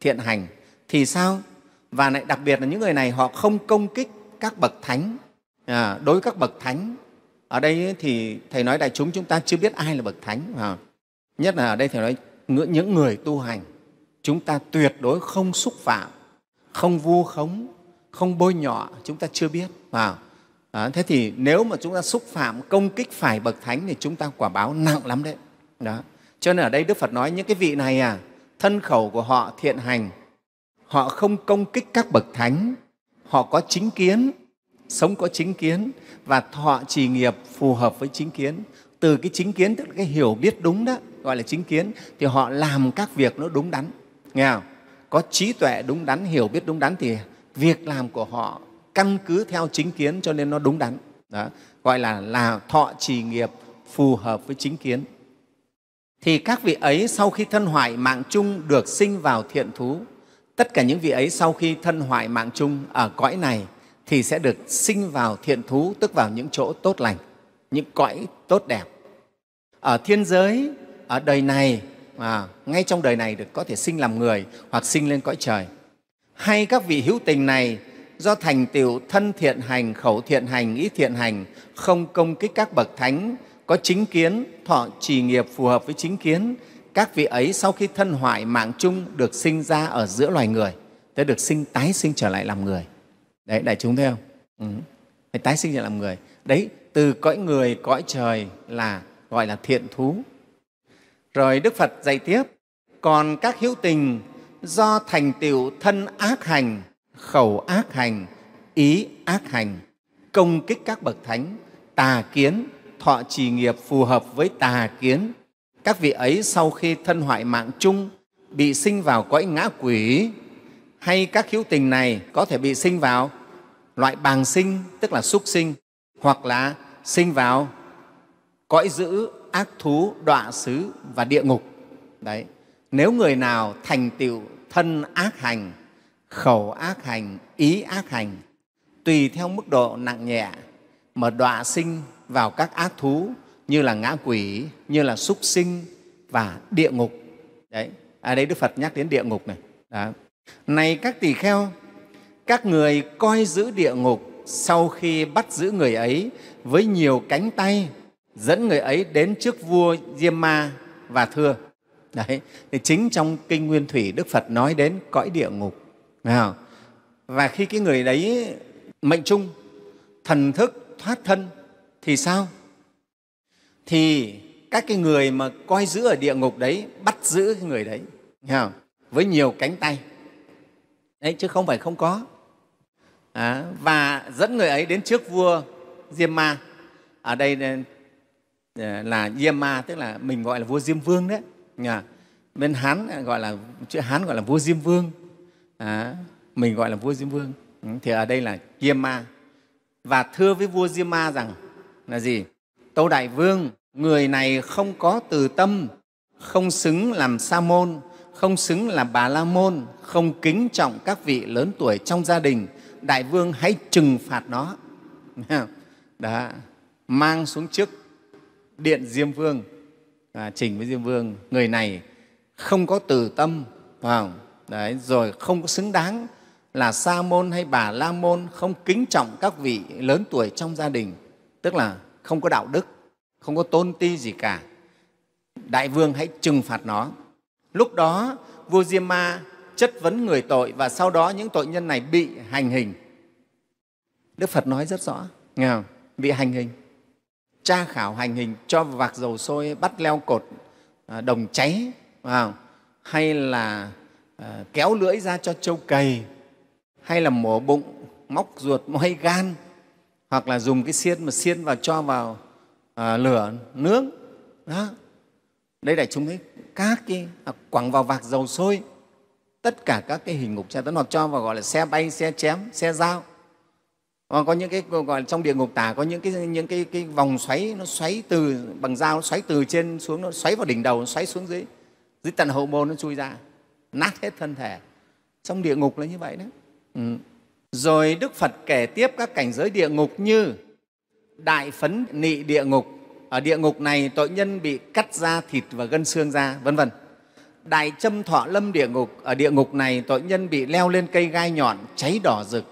thiện hành thì sao? Và lại đặc biệt là những người này họ không công kích các bậc thánh. À, đối với các bậc thánh ở đây thì thầy nói đại chúng chúng ta chưa biết ai là bậc thánh. À nhất là ở đây thì nói những người tu hành chúng ta tuyệt đối không xúc phạm không vu khống không bôi nhọ chúng ta chưa biết vào à, thế thì nếu mà chúng ta xúc phạm công kích phải bậc thánh thì chúng ta quả báo nặng lắm đấy đó cho nên ở đây đức phật nói những cái vị này à thân khẩu của họ thiện hành họ không công kích các bậc thánh họ có chính kiến sống có chính kiến và họ trì nghiệp phù hợp với chính kiến từ cái chính kiến tức là cái hiểu biết đúng đó gọi là chính kiến thì họ làm các việc nó đúng đắn nghe không? có trí tuệ đúng đắn hiểu biết đúng đắn thì việc làm của họ căn cứ theo chính kiến cho nên nó đúng đắn đó gọi là là thọ trì nghiệp phù hợp với chính kiến thì các vị ấy sau khi thân hoại mạng chung được sinh vào thiện thú tất cả những vị ấy sau khi thân hoại mạng chung ở cõi này thì sẽ được sinh vào thiện thú tức vào những chỗ tốt lành những cõi tốt đẹp ở thiên giới ở đời này à, ngay trong đời này được có thể sinh làm người hoặc sinh lên cõi trời hay các vị hữu tình này do thành tựu thân thiện hành khẩu thiện hành ý thiện hành không công kích các bậc thánh có chính kiến thọ trì nghiệp phù hợp với chính kiến các vị ấy sau khi thân hoại mạng chung được sinh ra ở giữa loài người thế được sinh tái sinh trở lại làm người đấy đại chúng thấy không ừ. tái sinh trở lại làm người đấy từ cõi người cõi trời là gọi là thiện thú rồi Đức Phật dạy tiếp, còn các hữu tình do thành tựu thân ác hành, khẩu ác hành, ý ác hành, công kích các bậc thánh, tà kiến, thọ trì nghiệp phù hợp với tà kiến. Các vị ấy sau khi thân hoại mạng chung bị sinh vào cõi ngã quỷ hay các hữu tình này có thể bị sinh vào loại bàng sinh, tức là súc sinh, hoặc là sinh vào cõi dữ ác thú, đọa xứ và địa ngục. Đấy. Nếu người nào thành tựu thân ác hành, khẩu ác hành, ý ác hành, tùy theo mức độ nặng nhẹ mà đọa sinh vào các ác thú như là ngã quỷ, như là súc sinh và địa ngục. Đấy, ở à, đây Đức Phật nhắc đến địa ngục này. Đó. Này các tỳ kheo, các người coi giữ địa ngục sau khi bắt giữ người ấy với nhiều cánh tay dẫn người ấy đến trước vua Diêm Ma và thưa. Đấy, thì chính trong Kinh Nguyên Thủy, Đức Phật nói đến cõi địa ngục. Nào, và khi cái người đấy mệnh trung, thần thức thoát thân thì sao? Thì các cái người mà coi giữ ở địa ngục đấy bắt giữ cái người đấy không? với nhiều cánh tay. Đấy, chứ không phải không có. À, và dẫn người ấy đến trước vua Diêm Ma. Ở đây Ờ, là Diêm Ma tức là mình gọi là vua Diêm Vương đấy. Nhà bên Hán ờ, gọi là chữ Hán gọi là vua Diêm Vương. À, mình gọi là vua Diêm Vương. Ừ, thì ở đây là Diêm Ma và thưa với vua Diêm Ma rằng là gì? Tâu Đại Vương, người này không có từ tâm, không xứng làm sa môn, không xứng làm bà la môn, không kính trọng các vị lớn tuổi trong gia đình. Đại Vương hãy trừng phạt nó. *laughs* Đó, mang xuống trước điện diêm vương à, trình với diêm vương người này không có từ tâm phải không? Đấy, rồi không có xứng đáng là sa môn hay bà la môn không kính trọng các vị lớn tuổi trong gia đình tức là không có đạo đức không có tôn ti gì cả đại vương hãy trừng phạt nó lúc đó vua diêm ma chất vấn người tội và sau đó những tội nhân này bị hành hình đức phật nói rất rõ nghe không? bị hành hình tra khảo hành hình cho vạc dầu sôi bắt leo cột à, đồng cháy không? hay là à, kéo lưỡi ra cho trâu cầy hay là mổ bụng móc ruột moay gan hoặc là dùng cái xiên mà xiên vào cho vào à, lửa nướng đó đây là chúng thấy các cái à, quẳng vào vạc dầu sôi tất cả các cái hình ngục tra tấn hoặc cho vào gọi là xe bay xe chém xe dao Ờ, có những cái gọi là trong địa ngục tả có những cái những cái, cái vòng xoáy nó xoáy từ bằng dao nó xoáy từ trên xuống nó xoáy vào đỉnh đầu nó xoáy xuống dưới dưới tận hậu môn nó chui ra nát hết thân thể trong địa ngục là như vậy đấy ừ. rồi đức phật kể tiếp các cảnh giới địa ngục như đại phấn nị địa ngục ở địa ngục này tội nhân bị cắt da thịt và gân xương ra vân vân đại châm thọ lâm địa ngục ở địa ngục này tội nhân bị leo lên cây gai nhọn cháy đỏ rực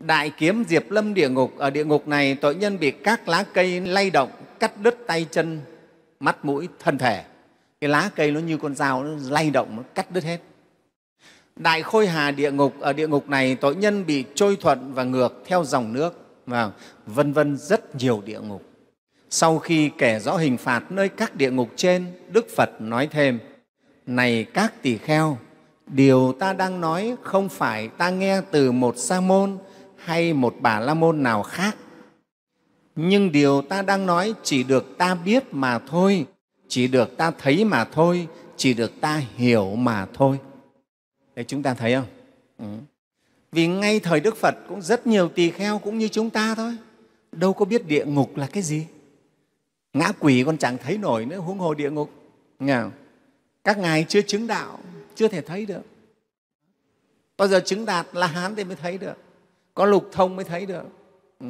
Đại kiếm diệp lâm địa ngục, ở địa ngục này tội nhân bị các lá cây lay động, cắt đứt tay chân, mắt mũi, thân thể. Cái lá cây nó như con dao, nó lay động, nó cắt đứt hết. Đại khôi hà địa ngục, ở địa ngục này tội nhân bị trôi thuận và ngược theo dòng nước, và vâng, vân vân rất nhiều địa ngục. Sau khi kể rõ hình phạt nơi các địa ngục trên, Đức Phật nói thêm, Này các tỳ kheo, điều ta đang nói không phải ta nghe từ một sa môn hay một bà la môn nào khác nhưng điều ta đang nói chỉ được ta biết mà thôi chỉ được ta thấy mà thôi chỉ được ta hiểu mà thôi đấy chúng ta thấy không ừ. vì ngay thời đức phật cũng rất nhiều tỳ kheo cũng như chúng ta thôi đâu có biết địa ngục là cái gì ngã quỷ còn chẳng thấy nổi nữa huống hồ địa ngục Nghe các ngài chưa chứng đạo chưa thể thấy được bao giờ chứng đạt la hán thì mới thấy được có lục thông mới thấy được ừ.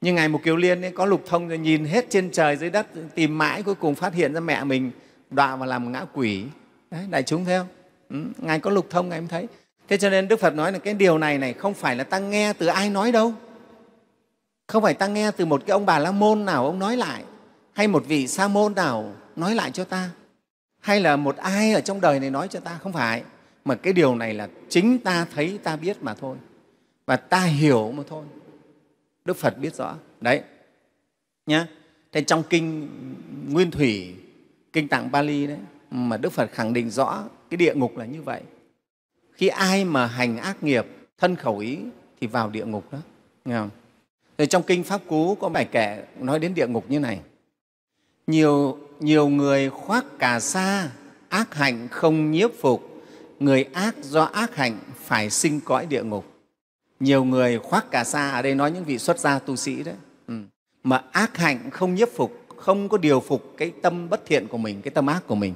như ngài một kiều liên ấy, có lục thông rồi nhìn hết trên trời dưới đất tìm mãi cuối cùng phát hiện ra mẹ mình đọa và làm ngã quỷ Đấy, đại chúng thấy không ừ, ngài có lục thông ngài mới thấy thế cho nên đức phật nói là cái điều này này không phải là ta nghe từ ai nói đâu không phải ta nghe từ một cái ông bà la môn nào ông nói lại hay một vị sa môn nào nói lại cho ta hay là một ai ở trong đời này nói cho ta không phải mà cái điều này là chính ta thấy ta biết mà thôi và ta hiểu mà thôi đức phật biết rõ đấy nhá thế trong kinh nguyên thủy kinh tạng bali đấy mà đức phật khẳng định rõ cái địa ngục là như vậy khi ai mà hành ác nghiệp thân khẩu ý thì vào địa ngục đó nghe không Thế trong kinh pháp cú có bài kệ nói đến địa ngục như này nhiều nhiều người khoác cà sa ác hạnh không nhiếp phục người ác do ác hạnh phải sinh cõi địa ngục nhiều người khoác cà sa ở đây nói những vị xuất gia tu sĩ đấy ừ. mà ác hạnh không nhiếp phục không có điều phục cái tâm bất thiện của mình cái tâm ác của mình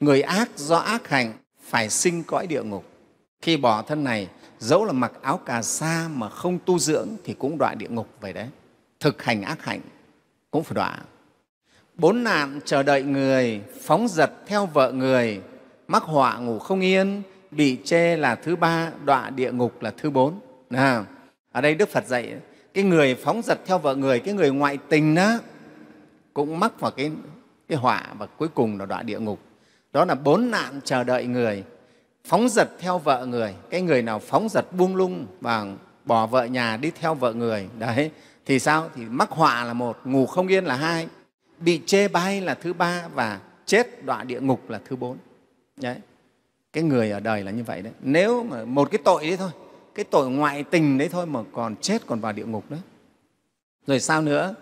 người ác do ác hạnh phải sinh cõi địa ngục khi bỏ thân này dẫu là mặc áo cà sa mà không tu dưỡng thì cũng đọa địa ngục vậy đấy thực hành ác hạnh cũng phải đọa bốn nạn chờ đợi người phóng giật theo vợ người mắc họa ngủ không yên bị chê là thứ ba đọa địa ngục là thứ bốn à, ở đây đức phật dạy cái người phóng dật theo vợ người cái người ngoại tình đó cũng mắc vào cái, cái họa và cuối cùng là đọa địa ngục đó là bốn nạn chờ đợi người phóng dật theo vợ người cái người nào phóng dật buông lung và bỏ vợ nhà đi theo vợ người đấy thì sao thì mắc họa là một ngủ không yên là hai bị chê bai là thứ ba và chết đọa địa ngục là thứ bốn đấy cái người ở đời là như vậy đấy nếu mà một cái tội đấy thôi cái tội ngoại tình đấy thôi mà còn chết còn vào địa ngục nữa rồi sao nữa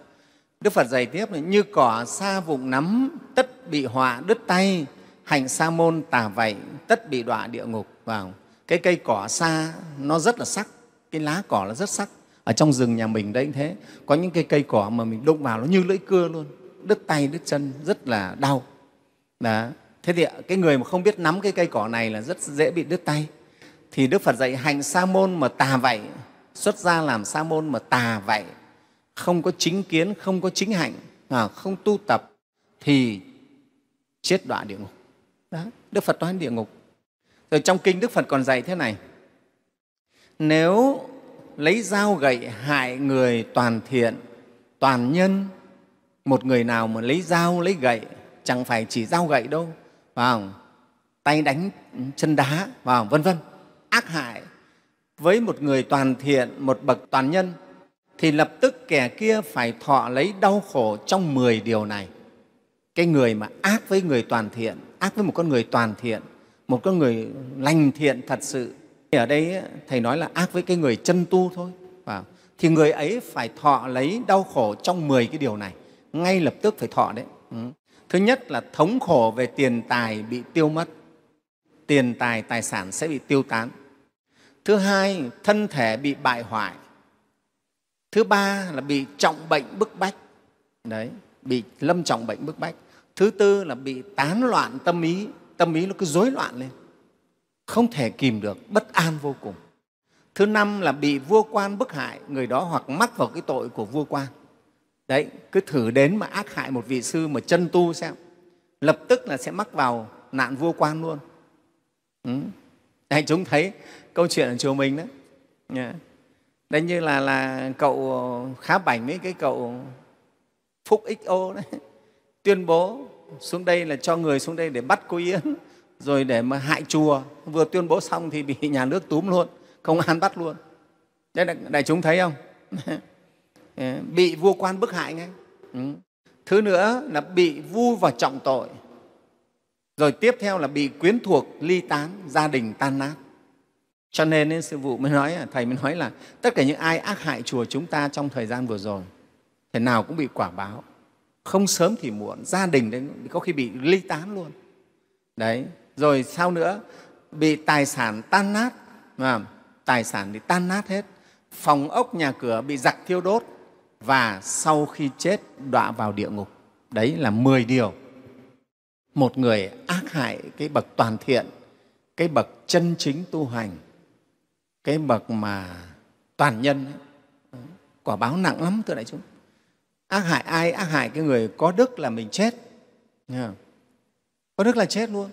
đức phật dạy tiếp như cỏ xa vụng nắm tất bị họa đứt tay hành sa môn tà vậy tất bị đọa địa ngục vào cái cây cỏ xa nó rất là sắc cái lá cỏ nó rất sắc ở trong rừng nhà mình đấy thế có những cái cây cỏ mà mình đụng vào nó như lưỡi cưa luôn đứt tay đứt chân rất là đau đó thế thì cái người mà không biết nắm cái cây cỏ này là rất dễ bị đứt tay thì Đức Phật dạy hành sa môn mà tà vậy, xuất gia làm sa môn mà tà vậy, không có chính kiến, không có chính hạnh, à, không tu tập thì chết đọa địa ngục. Đó, Đức Phật nói địa ngục. Rồi trong kinh Đức Phật còn dạy thế này, nếu lấy dao gậy hại người toàn thiện, toàn nhân, một người nào mà lấy dao, lấy gậy, chẳng phải chỉ dao gậy đâu, vào tay đánh chân đá, vào vân vân ác hại với một người toàn thiện, một bậc toàn nhân, thì lập tức kẻ kia phải thọ lấy đau khổ trong 10 điều này. Cái người mà ác với người toàn thiện, ác với một con người toàn thiện, một con người lành thiện thật sự. Ở đây Thầy nói là ác với cái người chân tu thôi. Và thì người ấy phải thọ lấy đau khổ trong 10 cái điều này, ngay lập tức phải thọ đấy. Ừ. Thứ nhất là thống khổ về tiền tài bị tiêu mất, tiền tài, tài sản sẽ bị tiêu tán Thứ hai, thân thể bị bại hoại. Thứ ba là bị trọng bệnh bức bách. Đấy, bị lâm trọng bệnh bức bách. Thứ tư là bị tán loạn tâm ý, tâm ý nó cứ rối loạn lên. Không thể kìm được, bất an vô cùng. Thứ năm là bị vua quan bức hại, người đó hoặc mắc vào cái tội của vua quan. Đấy, cứ thử đến mà ác hại một vị sư mà chân tu xem, lập tức là sẽ mắc vào nạn vua quan luôn. Ừ. Đấy, chúng thấy câu chuyện ở chùa mình đó dạ. đấy như là là cậu khá bảnh ấy cái cậu phúc xo đấy tuyên bố xuống đây là cho người xuống đây để bắt cô yến rồi để mà hại chùa vừa tuyên bố xong thì bị nhà nước túm luôn công an bắt luôn đấy đại, đại chúng thấy không *laughs* dạ, bị vua quan bức hại ngay ừ. thứ nữa là bị vu vào trọng tội rồi tiếp theo là bị quyến thuộc ly tán gia đình tan nát cho nên ấy, sư phụ mới nói, Thầy mới nói là tất cả những ai ác hại chùa chúng ta trong thời gian vừa rồi, thế nào cũng bị quả báo. Không sớm thì muộn, gia đình đấy có khi bị ly tán luôn. Đấy, rồi sau nữa bị tài sản tan nát, mà tài sản thì tan nát hết. Phòng ốc nhà cửa bị giặc thiêu đốt và sau khi chết đọa vào địa ngục. Đấy là 10 điều. Một người ác hại cái bậc toàn thiện, cái bậc chân chính tu hành cái bậc mà toàn nhân ấy, quả báo nặng lắm thưa đại chúng ác hại ai ác hại cái người có đức là mình chết có đức là chết luôn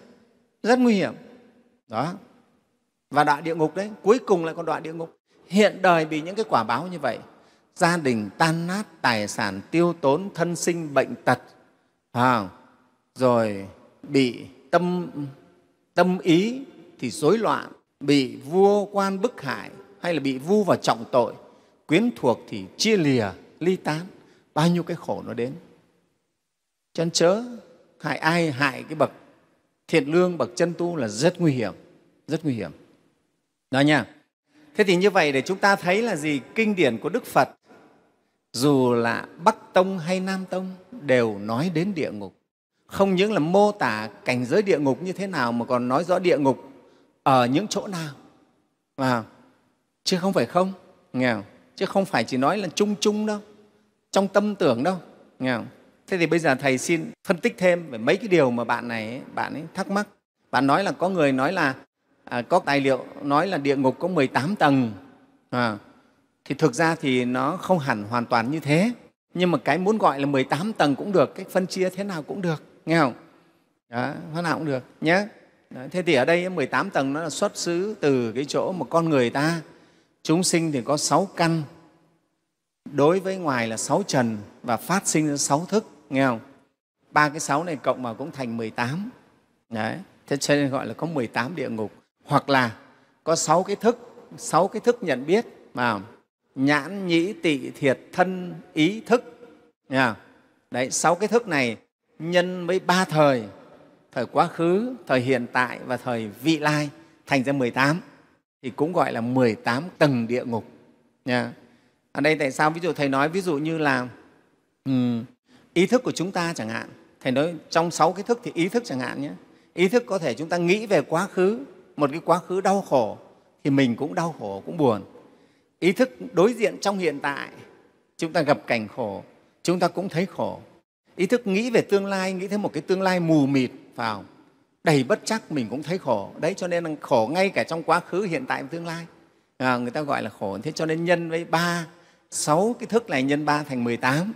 rất nguy hiểm đó và đọa địa ngục đấy cuối cùng lại còn đọa địa ngục hiện đời bị những cái quả báo như vậy gia đình tan nát tài sản tiêu tốn thân sinh bệnh tật à, rồi bị tâm tâm ý thì rối loạn bị vua quan bức hại hay là bị vu vào trọng tội quyến thuộc thì chia lìa ly tán bao nhiêu cái khổ nó đến cho chớ hại ai hại cái bậc thiện lương bậc chân tu là rất nguy hiểm rất nguy hiểm đó nha thế thì như vậy để chúng ta thấy là gì kinh điển của đức phật dù là bắc tông hay nam tông đều nói đến địa ngục không những là mô tả cảnh giới địa ngục như thế nào mà còn nói rõ địa ngục ở những chỗ nào à, chứ không phải không nghe không? chứ không phải chỉ nói là chung chung đâu trong tâm tưởng đâu nghe không? thế thì bây giờ thầy xin phân tích thêm về mấy cái điều mà bạn này bạn ấy thắc mắc bạn nói là có người nói là à, có tài liệu nói là địa ngục có 18 tầng à, thì thực ra thì nó không hẳn hoàn toàn như thế nhưng mà cái muốn gọi là 18 tầng cũng được cách phân chia thế nào cũng được nghe không đó, thế nào cũng được nhé Đấy, thế thì ở đây 18 tầng nó là xuất xứ từ cái chỗ mà con người ta chúng sinh thì có sáu căn đối với ngoài là sáu trần và phát sinh ra sáu thức nghe không ba cái sáu này cộng vào cũng thành 18 đấy thế cho nên gọi là có 18 địa ngục hoặc là có sáu cái thức sáu cái thức nhận biết mà nhãn nhĩ tị thiệt thân ý thức nghe không? đấy sáu cái thức này nhân với ba thời thời quá khứ, thời hiện tại và thời vị lai thành ra 18 thì cũng gọi là 18 tầng địa ngục. Nha. Ở đây tại sao ví dụ thầy nói ví dụ như là um, ý thức của chúng ta chẳng hạn, thầy nói trong sáu cái thức thì ý thức chẳng hạn nhé. Ý thức có thể chúng ta nghĩ về quá khứ, một cái quá khứ đau khổ thì mình cũng đau khổ cũng buồn. Ý thức đối diện trong hiện tại chúng ta gặp cảnh khổ, chúng ta cũng thấy khổ. Ý thức nghĩ về tương lai, nghĩ thấy một cái tương lai mù mịt vào đầy bất chắc mình cũng thấy khổ đấy cho nên là khổ ngay cả trong quá khứ hiện tại và tương lai à, người ta gọi là khổ thế cho nên nhân với ba sáu cái thức này nhân ba thành 18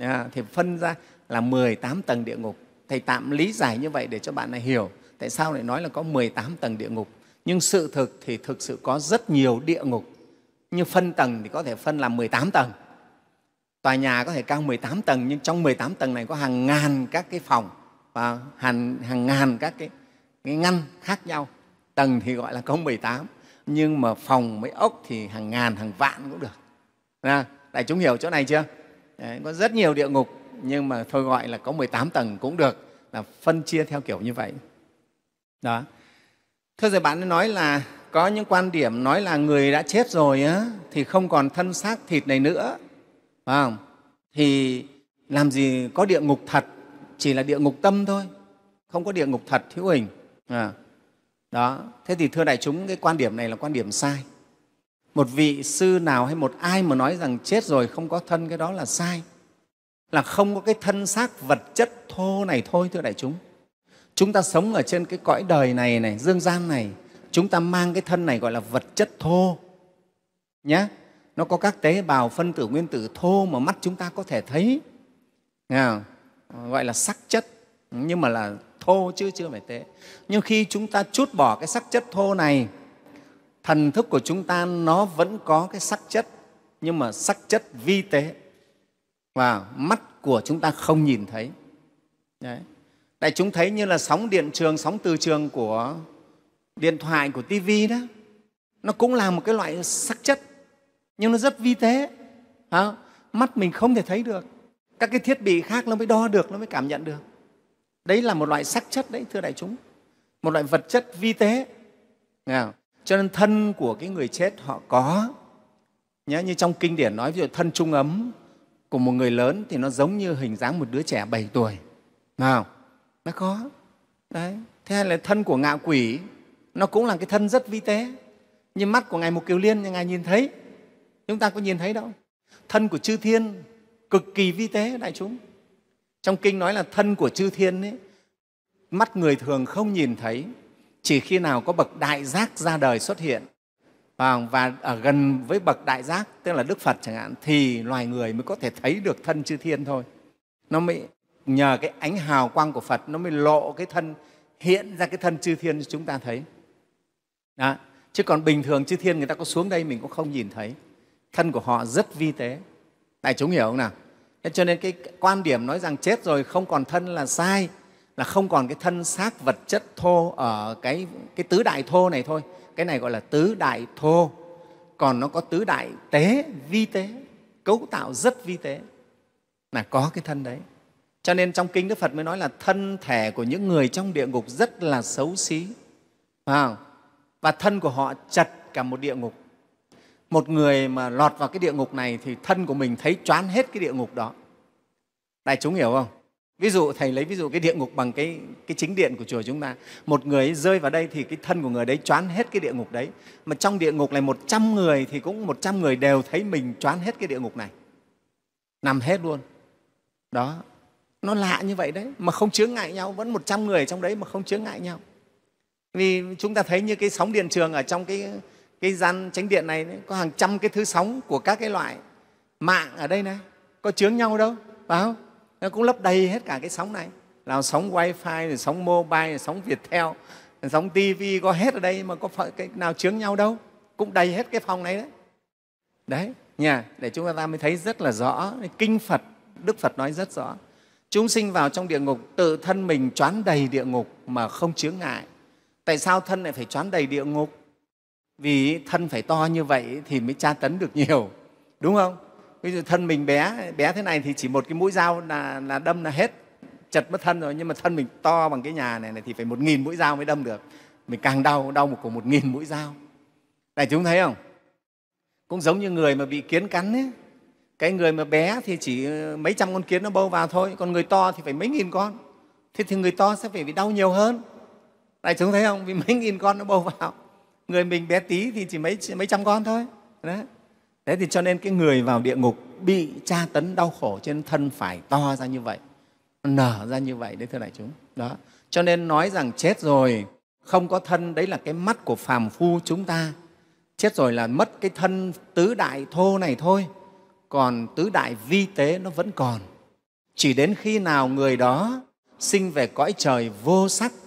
à, thì phân ra là 18 tầng địa ngục thầy tạm lý giải như vậy để cho bạn này hiểu tại sao lại nói là có 18 tầng địa ngục nhưng sự thực thì thực sự có rất nhiều địa ngục như phân tầng thì có thể phân làm 18 tầng tòa nhà có thể cao 18 tầng nhưng trong 18 tầng này có hàng ngàn các cái phòng và ờ, hàng, hàng ngàn các cái, cái ngăn khác nhau tầng thì gọi là công 18 nhưng mà phòng mấy ốc thì hàng ngàn hàng vạn cũng được Đấy, đại chúng hiểu chỗ này chưa Đấy, có rất nhiều địa ngục nhưng mà thôi gọi là có 18 tầng cũng được là phân chia theo kiểu như vậy đó thế rồi bạn nói là có những quan điểm nói là người đã chết rồi á, thì không còn thân xác thịt này nữa phải không? thì làm gì có địa ngục thật chỉ là địa ngục tâm thôi không có địa ngục thật hữu hình à, đó thế thì thưa đại chúng cái quan điểm này là quan điểm sai một vị sư nào hay một ai mà nói rằng chết rồi không có thân cái đó là sai là không có cái thân xác vật chất thô này thôi thưa đại chúng chúng ta sống ở trên cái cõi đời này này dương gian này chúng ta mang cái thân này gọi là vật chất thô nhé nó có các tế bào phân tử nguyên tử thô mà mắt chúng ta có thể thấy Nghe không? gọi là sắc chất nhưng mà là thô chứ chưa phải tế nhưng khi chúng ta chút bỏ cái sắc chất thô này thần thức của chúng ta nó vẫn có cái sắc chất nhưng mà sắc chất vi tế và mắt của chúng ta không nhìn thấy Đấy. đại chúng thấy như là sóng điện trường sóng từ trường của điện thoại của tivi đó nó cũng là một cái loại sắc chất nhưng nó rất vi tế à, mắt mình không thể thấy được các cái thiết bị khác nó mới đo được nó mới cảm nhận được đấy là một loại sắc chất đấy thưa đại chúng một loại vật chất vi tế không? cho nên thân của cái người chết họ có nhớ như trong kinh điển nói ví dụ thân trung ấm của một người lớn thì nó giống như hình dáng một đứa trẻ 7 tuổi nào nó có đấy thế hay là thân của ngạ quỷ nó cũng là cái thân rất vi tế như mắt của ngài mục kiều liên ngài nhìn thấy chúng ta có nhìn thấy đâu thân của chư thiên cực kỳ vi tế đại chúng trong kinh nói là thân của chư thiên ấy, mắt người thường không nhìn thấy chỉ khi nào có bậc đại giác ra đời xuất hiện à, và ở gần với bậc đại giác tức là đức phật chẳng hạn thì loài người mới có thể thấy được thân chư thiên thôi nó mới nhờ cái ánh hào quang của phật nó mới lộ cái thân hiện ra cái thân chư thiên cho chúng ta thấy Đó. chứ còn bình thường chư thiên người ta có xuống đây mình cũng không nhìn thấy thân của họ rất vi tế đại chúng hiểu không nào cho nên cái quan điểm nói rằng chết rồi không còn thân là sai là không còn cái thân xác vật chất thô ở cái, cái tứ đại thô này thôi cái này gọi là tứ đại thô còn nó có tứ đại tế vi tế cấu tạo rất vi tế là có cái thân đấy cho nên trong kinh đức phật mới nói là thân thể của những người trong địa ngục rất là xấu xí và thân của họ chật cả một địa ngục một người mà lọt vào cái địa ngục này thì thân của mình thấy choán hết cái địa ngục đó đại chúng hiểu không ví dụ thầy lấy ví dụ cái địa ngục bằng cái, cái chính điện của chùa chúng ta một người rơi vào đây thì cái thân của người đấy choán hết cái địa ngục đấy mà trong địa ngục này một trăm người thì cũng một trăm người đều thấy mình choán hết cái địa ngục này nằm hết luôn đó nó lạ như vậy đấy mà không chướng ngại nhau vẫn một trăm người trong đấy mà không chướng ngại nhau vì chúng ta thấy như cái sóng điện trường ở trong cái cái gian tránh điện này có hàng trăm cái thứ sóng của các cái loại mạng ở đây này có chướng nhau đâu phải không nó cũng lấp đầy hết cả cái sóng này là sóng wifi rồi sóng mobile rồi sóng viettel sóng tv có hết ở đây mà có phải cái nào chướng nhau đâu cũng đầy hết cái phòng này đấy đấy nhà để chúng ta mới thấy rất là rõ kinh phật đức phật nói rất rõ chúng sinh vào trong địa ngục tự thân mình choán đầy địa ngục mà không chướng ngại tại sao thân lại phải choán đầy địa ngục vì thân phải to như vậy thì mới tra tấn được nhiều đúng không ví dụ thân mình bé bé thế này thì chỉ một cái mũi dao là, là đâm là hết chật mất thân rồi nhưng mà thân mình to bằng cái nhà này, này thì phải một nghìn mũi dao mới đâm được mình càng đau đau một cổ một nghìn mũi dao này chúng thấy không cũng giống như người mà bị kiến cắn ấy cái người mà bé thì chỉ ờ, mấy trăm con kiến nó bâu vào thôi còn người to thì phải mấy nghìn con thế thì người to sẽ phải bị đau nhiều hơn này chúng thấy không vì mấy nghìn con nó bâu vào người mình bé tí thì chỉ mấy mấy trăm con thôi đấy thế thì cho nên cái người vào địa ngục bị tra tấn đau khổ trên thân phải to ra như vậy nở ra như vậy đấy thưa đại chúng đó cho nên nói rằng chết rồi không có thân đấy là cái mắt của phàm phu chúng ta chết rồi là mất cái thân tứ đại thô này thôi còn tứ đại vi tế nó vẫn còn chỉ đến khi nào người đó sinh về cõi trời vô sắc